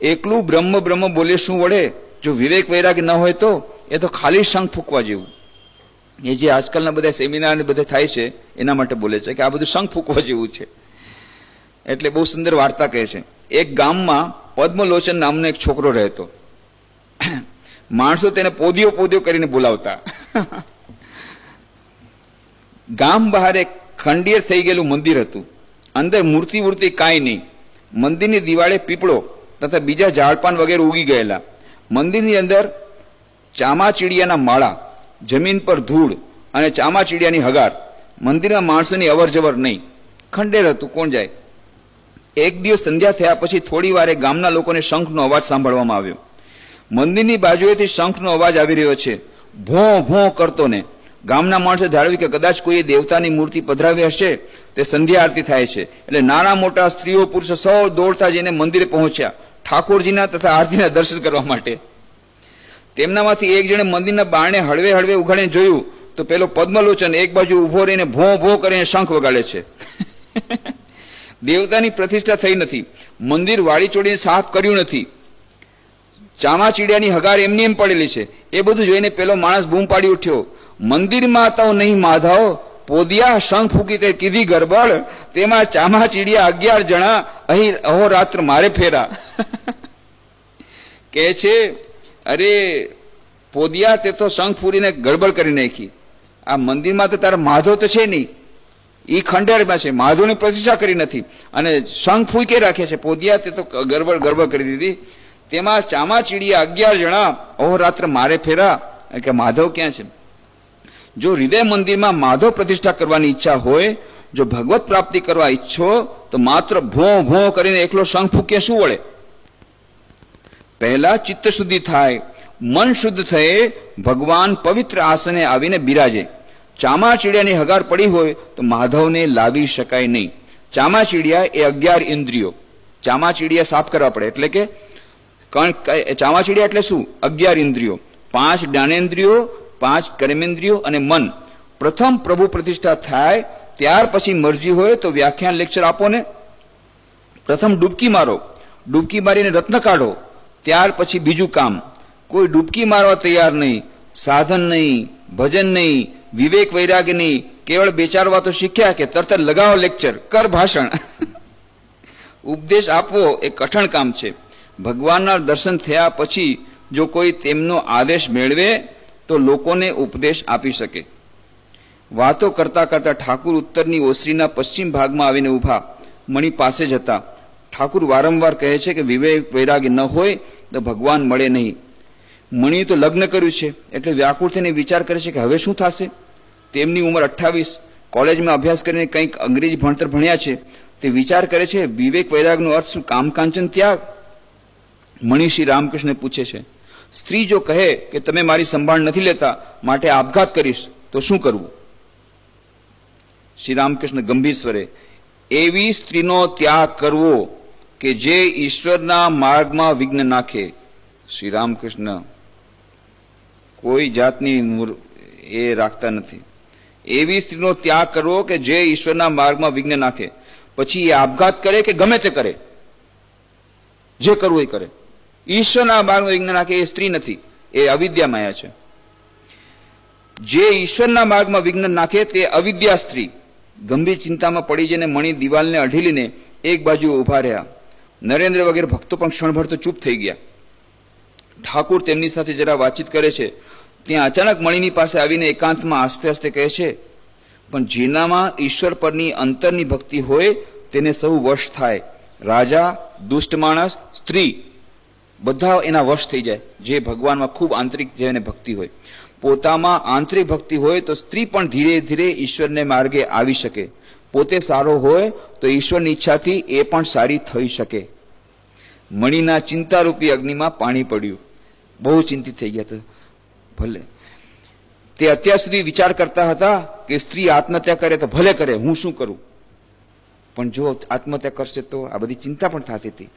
એકલું બ્રહ્મ બ્રહ્મ બોલે શું વળે જો વિવેક વૈરાગ ન હોય તો એ તો ખાલી શંખ ફૂંકવા જેવું એ જે આજકાલના બધા સેમિનાર ને બધા થાય છે એના માટે બોલે છે કે આ બધું શંખ ફૂંકવા જેવું છે એટલે બહુ સુંદર વાર્તા કહે છે એક ગામમાં પદ્મલોચન નામનો એક છોકરો રહેતો માણસો તેને પોદીઓ પોદીઓ કરીને બોલાવતા ગામ બહાર એક ખંડિયર થઈ ગયેલું મંદિર હતું અંદર મૂર્તિ મૂર્તિ કાંઈ નહીં મંદિરની દિવાળે પીપળો તથા બીજા ઝાડપાન વગેરે ઉગી ગયેલા મંદિરની અંદર ચામાચીડિયાના માળા જમીન પર ધૂળ અને ચામાચીડિયાની હગાર મંદિરના માણસોની અવરજવર નહીં ખંડેર હતું કોણ જાય એક દિવસ સંધ્યા થયા પછી થોડી વારે ગામના લોકોને શંખનો અવાજ સાંભળવામાં આવ્યો મંદિરની બાજુએથી શંખનો અવાજ આવી રહ્યો છે ભોં ભોં કરતો ને ગામના માણસે ધારવી કે કદાચ કોઈએ દેવતાની મૂર્તિ પધરાવી હશે તે સંધ્યા આરતી થાય છે એટલે નાના મોટા સ્ત્રીઓ પુરુષો સૌ દોડતા જઈને મંદિરે પહોંચ્યા ઠાકોરજીના તથા આરતીના દર્શન કરવા માટે તેમનામાંથી એક જણે મંદિરના બારણે હળવે હળવે ઉઘાડીને જોયું તો પેલો પદ્મલોચન એક બાજુ ઉભો રહીને ભો ભો કરીને શંખ વગાડે છે દેવતાની પ્રતિષ્ઠા થઈ નથી મંદિર વાળી ચોડીને સાફ કર્યું નથી ચામાચીડિયાની હગાર એમની એમ પડેલી છે એ બધું જોઈને પેલો માણસ બૂમ પાડી ઉઠ્યો મંદિરમાં તાવ નહીં માધાઓ પોદિયા શંખ ફૂકી તે કીધી ગરબડ તેમાં ચામા ચીડિયા અગિયાર જણા અહીં અહોરાત્ર મારે ફેરા કે છે અરે પોદિયા તે તો શંખ ફૂરીને ગડબડ કરી નાખી આ મંદિરમાં તો તારા માધો તો છે નહીં એ ખંડેરમાં છે માધોની પ્રતિષ્ઠા કરી નથી અને શંખ ફૂકે રાખે છે પોદિયા તે તો ગરબડ ગરબડ કરી દીધી તેમાં ચામા ચામાચીડિયા અગિયાર જણા અહોરાત્ર મારે ફેરા કે માધવ ક્યાં છે જો હૃદય મંદિરમાં માધવ પ્રતિષ્ઠા કરવાની ઈચ્છા હોય જો ભગવત પ્રાપ્તિ કરવા ઈચ્છો તો માત્ર ભો ભો કરીને એકલો શંખ ફૂકે શું વળે પહેલા ચિત્ત શુદ્ધિ થાય મન શુદ્ધ થયે ભગવાન પવિત્ર આસને આવીને બિરાજે ચામાચીડિયાની હગાર પડી હોય તો માધવને લાવી શકાય નહીં ચામાચીડિયા એ અગિયાર ઇન્દ્રિયો ચામાચીડિયા સાફ કરવા પડે એટલે કે ચામાચીડિયા એટલે શું અગિયાર ઇન્દ્રિયો પાંચ જ્ઞાનેન્દ્રિયો પાંચ કર્મેન્દ્રિયો અને મન પ્રથમ પ્રભુ પ્રતિષ્ઠા થાય ત્યાર પછી મરજી હોય તો વ્યાખ્યાન લેક્ચર આપો ને પ્રથમ ડૂબકી મારો ડૂબકી મારીને રત્ન કાઢો ત્યાર પછી બીજું કામ કોઈ ડૂબકી મારવા તૈયાર નહીં સાધન નહીં ભજન નહીં વિવેક વૈરાગ્ય નહીં કેવળ બેચારવા તો શીખ્યા કે તરત લગાવો લેક્ચર કર ભાષણ ઉપદેશ આપવો એ કઠણ કામ છે ભગવાનના દર્શન થયા પછી જો કોઈ તેમનો આદેશ મેળવે તો લોકોને ઉપદેશ આપી શકે વાતો કરતા કરતા ઠાકુર ઉત્તરની ઓસરીના પશ્ચિમ ભાગમાં આવીને ઊભા મણી પાસે જતા ઠાકુર વારંવાર કહે છે કે વિવેક વૈરાગ્ય ન હોય તો ભગવાન મળે નહીં મણીએ તો લગ્ન કર્યું છે એટલે વ્યાકુળ થઈને વિચાર કરે છે કે હવે શું થશે તેમની ઉંમર અઠ્ઠાવીસ કોલેજમાં અભ્યાસ કરીને કંઈક અંગ્રેજી ભણતર ભણ્યા છે તે વિચાર કરે છે વિવેક વૈરાગનો અર્થ શું કામકાંચન ત્યાગ મણી શ્રી રામકૃષ્ણ પૂછે છે સ્ત્રી જો કહે કે તમે મારી સંભાળ નથી લેતા માટે આપઘાત કરીશ તો શું કરવું શ્રી રામકૃષ્ણ ગંભીર સ્વરે એવી સ્ત્રીનો ત્યાગ કરવો કે જે ઈશ્વરના માર્ગમાં વિઘ્ન નાખે શ્રી રામકૃષ્ણ કોઈ જાતની એ રાખતા નથી એવી સ્ત્રીનો ત્યાગ કરવો કે જે ઈશ્વરના માર્ગમાં વિઘ્ન નાખે પછી એ આપઘાત કરે કે ગમે તે કરે જે કરવું એ કરે ઈશ્વરના માર્ગનું વિજ્ઞાન રાખે એ સ્ત્રી નથી એ અવિદ્યા માયા છે જે ઈશ્વરના માર્ગમાં વિઘ્ન નાખે તે અવિદ્યા સ્ત્રી ગંભીર ચિંતામાં પડી જઈને મણી દિવાલને અઢીલીને એક બાજુ ઊભા રહ્યા નરેન્દ્ર વગેરે ભક્તો પણ ક્ષણભર તો ચૂપ થઈ ગયા ઠાકુર તેમની સાથે જરા વાતચીત કરે છે ત્યાં અચાનક મણીની પાસે આવીને એકાંતમાં આસ્તે આસ્તે કહે છે પણ જેનામાં ઈશ્વર પરની અંતરની ભક્તિ હોય તેને સૌ વશ થાય રાજા દુષ્ટ માણસ સ્ત્રી બધા એના વશ થઈ જાય જે ભગવાનમાં ખૂબ આંતરિક જેને ભક્તિ હોય પોતામાં આંતરિક ભક્તિ હોય તો સ્ત્રી પણ ધીરે ધીરે ઈશ્વરને માર્ગે આવી શકે પોતે સારો હોય તો ઈશ્વરની ઈચ્છાથી એ પણ સારી થઈ શકે મણીના ચિંતારૂપી અગ્નિમાં પાણી પડ્યું બહુ ચિંતિત થઈ ગયા હતા ભલે તે અત્યાર સુધી વિચાર કરતા હતા કે સ્ત્રી આત્મહત્યા કરે તો ભલે કરે હું શું કરું પણ જો આત્મહત્યા કરશે તો આ બધી ચિંતા પણ થતી હતી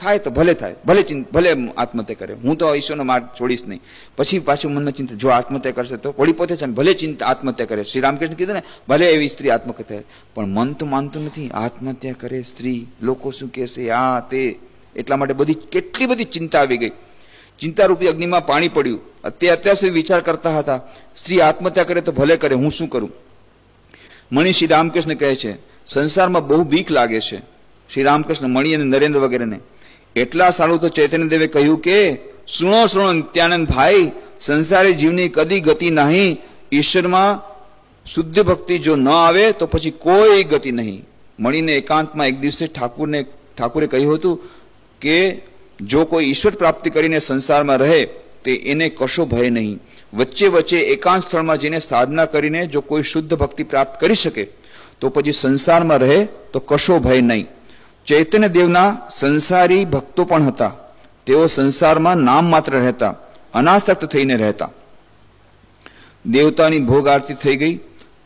થાય તો ભલે થાય ભલે ભલે આત્મહત્યા કરે હું તો ઈશ્વરનો માર્ગ છોડીશ નહીં પછી પાછું મનમાં ચિંતા જો આત્મહત્યા કરશે તો વળી પોતે છે ભલે ચિંતા આત્મહત્યા કરે શ્રી રામકૃષ્ણ કીધું ને ભલે એવી સ્ત્રી આત્મહત્યા પણ મન તો માનતું નથી આત્મહત્યા કરે સ્ત્રી લોકો શું કહેશે આ તે એટલા માટે બધી કેટલી બધી ચિંતા આવી ગઈ ચિંતારૂપી અગ્નિમાં પાણી પડ્યું અત્યારે અત્યાર સુધી વિચાર કરતા હતા સ્ત્રી આત્મહત્યા કરે તો ભલે કરે હું શું કરું મણી શ્રી રામકૃષ્ણ કહે છે સંસારમાં બહુ બીક લાગે છે શ્રી રામકૃષ્ણ મણી અને નરેન્દ્ર વગેરેને એટલા સારું તો ચૈતન્યદેવે કહ્યું કે સુણો સુણો નિત્યાનંદ ભાઈ સંસારી જીવની કદી ગતિ નહીં ઈશ્વરમાં શુદ્ધ ભક્તિ જો ન આવે તો પછી કોઈ ગતિ નહીં મણીને એકાંતમાં એક દિવસે ઠાકુરને ઠાકુરે કહ્યું હતું કે જો કોઈ ઈશ્વર પ્રાપ્તિ કરીને સંસારમાં રહે તે એને કશો ભય નહીં વચ્ચે વચ્ચે એકાંત સ્થળમાં જઈને સાધના કરીને જો કોઈ શુદ્ધ ભક્તિ પ્રાપ્ત કરી શકે તો પછી સંસારમાં રહે તો કશો ભય નહીં ચૈતન્ય દેવના સંસારી ભક્તો પણ હતા તેઓ સંસારમાં નામ માત્ર રહેતા અનાસક્ત થઈને રહેતા દેવતાની ભોગ આરતી થઈ ગઈ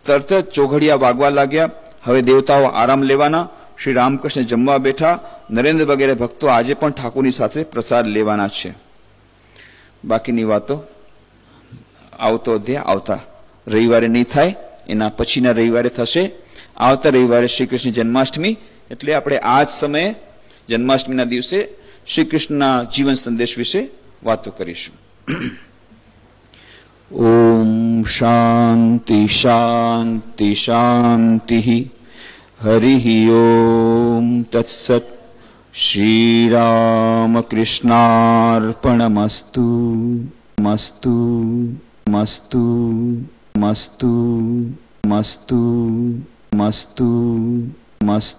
તરત જ ચોઘડિયા વાગવા લાગ્યા હવે દેવતાઓ આરામ લેવાના શ્રી રામકૃષ્ણ જમવા બેઠા નરેન્દ્ર વગેરે ભક્તો આજે પણ ઠાકોરની સાથે પ્રસાદ લેવાના છે બાકીની વાતો આવતો અધ્યાય આવતા રવિવારે નહીં થાય એના પછીના રવિવારે થશે આવતા રવિવારે શ્રી કૃષ્ણ જન્માષ્ટમી એટલે આપણે આજ સમે જન્માષ્ટમીના દિવસે શ્રી કૃષ્ણના જીવન સંદેશ વિશે વાત કરીશું
ૐ શાંતિ શાંતિ શાંતિ હરિ ૐ તત્સત્ શ્રી રામ કૃષ્ણાર્પણમസ്തു મസ്തു મസ്തു મസ്തു મസ്തു મസ്തു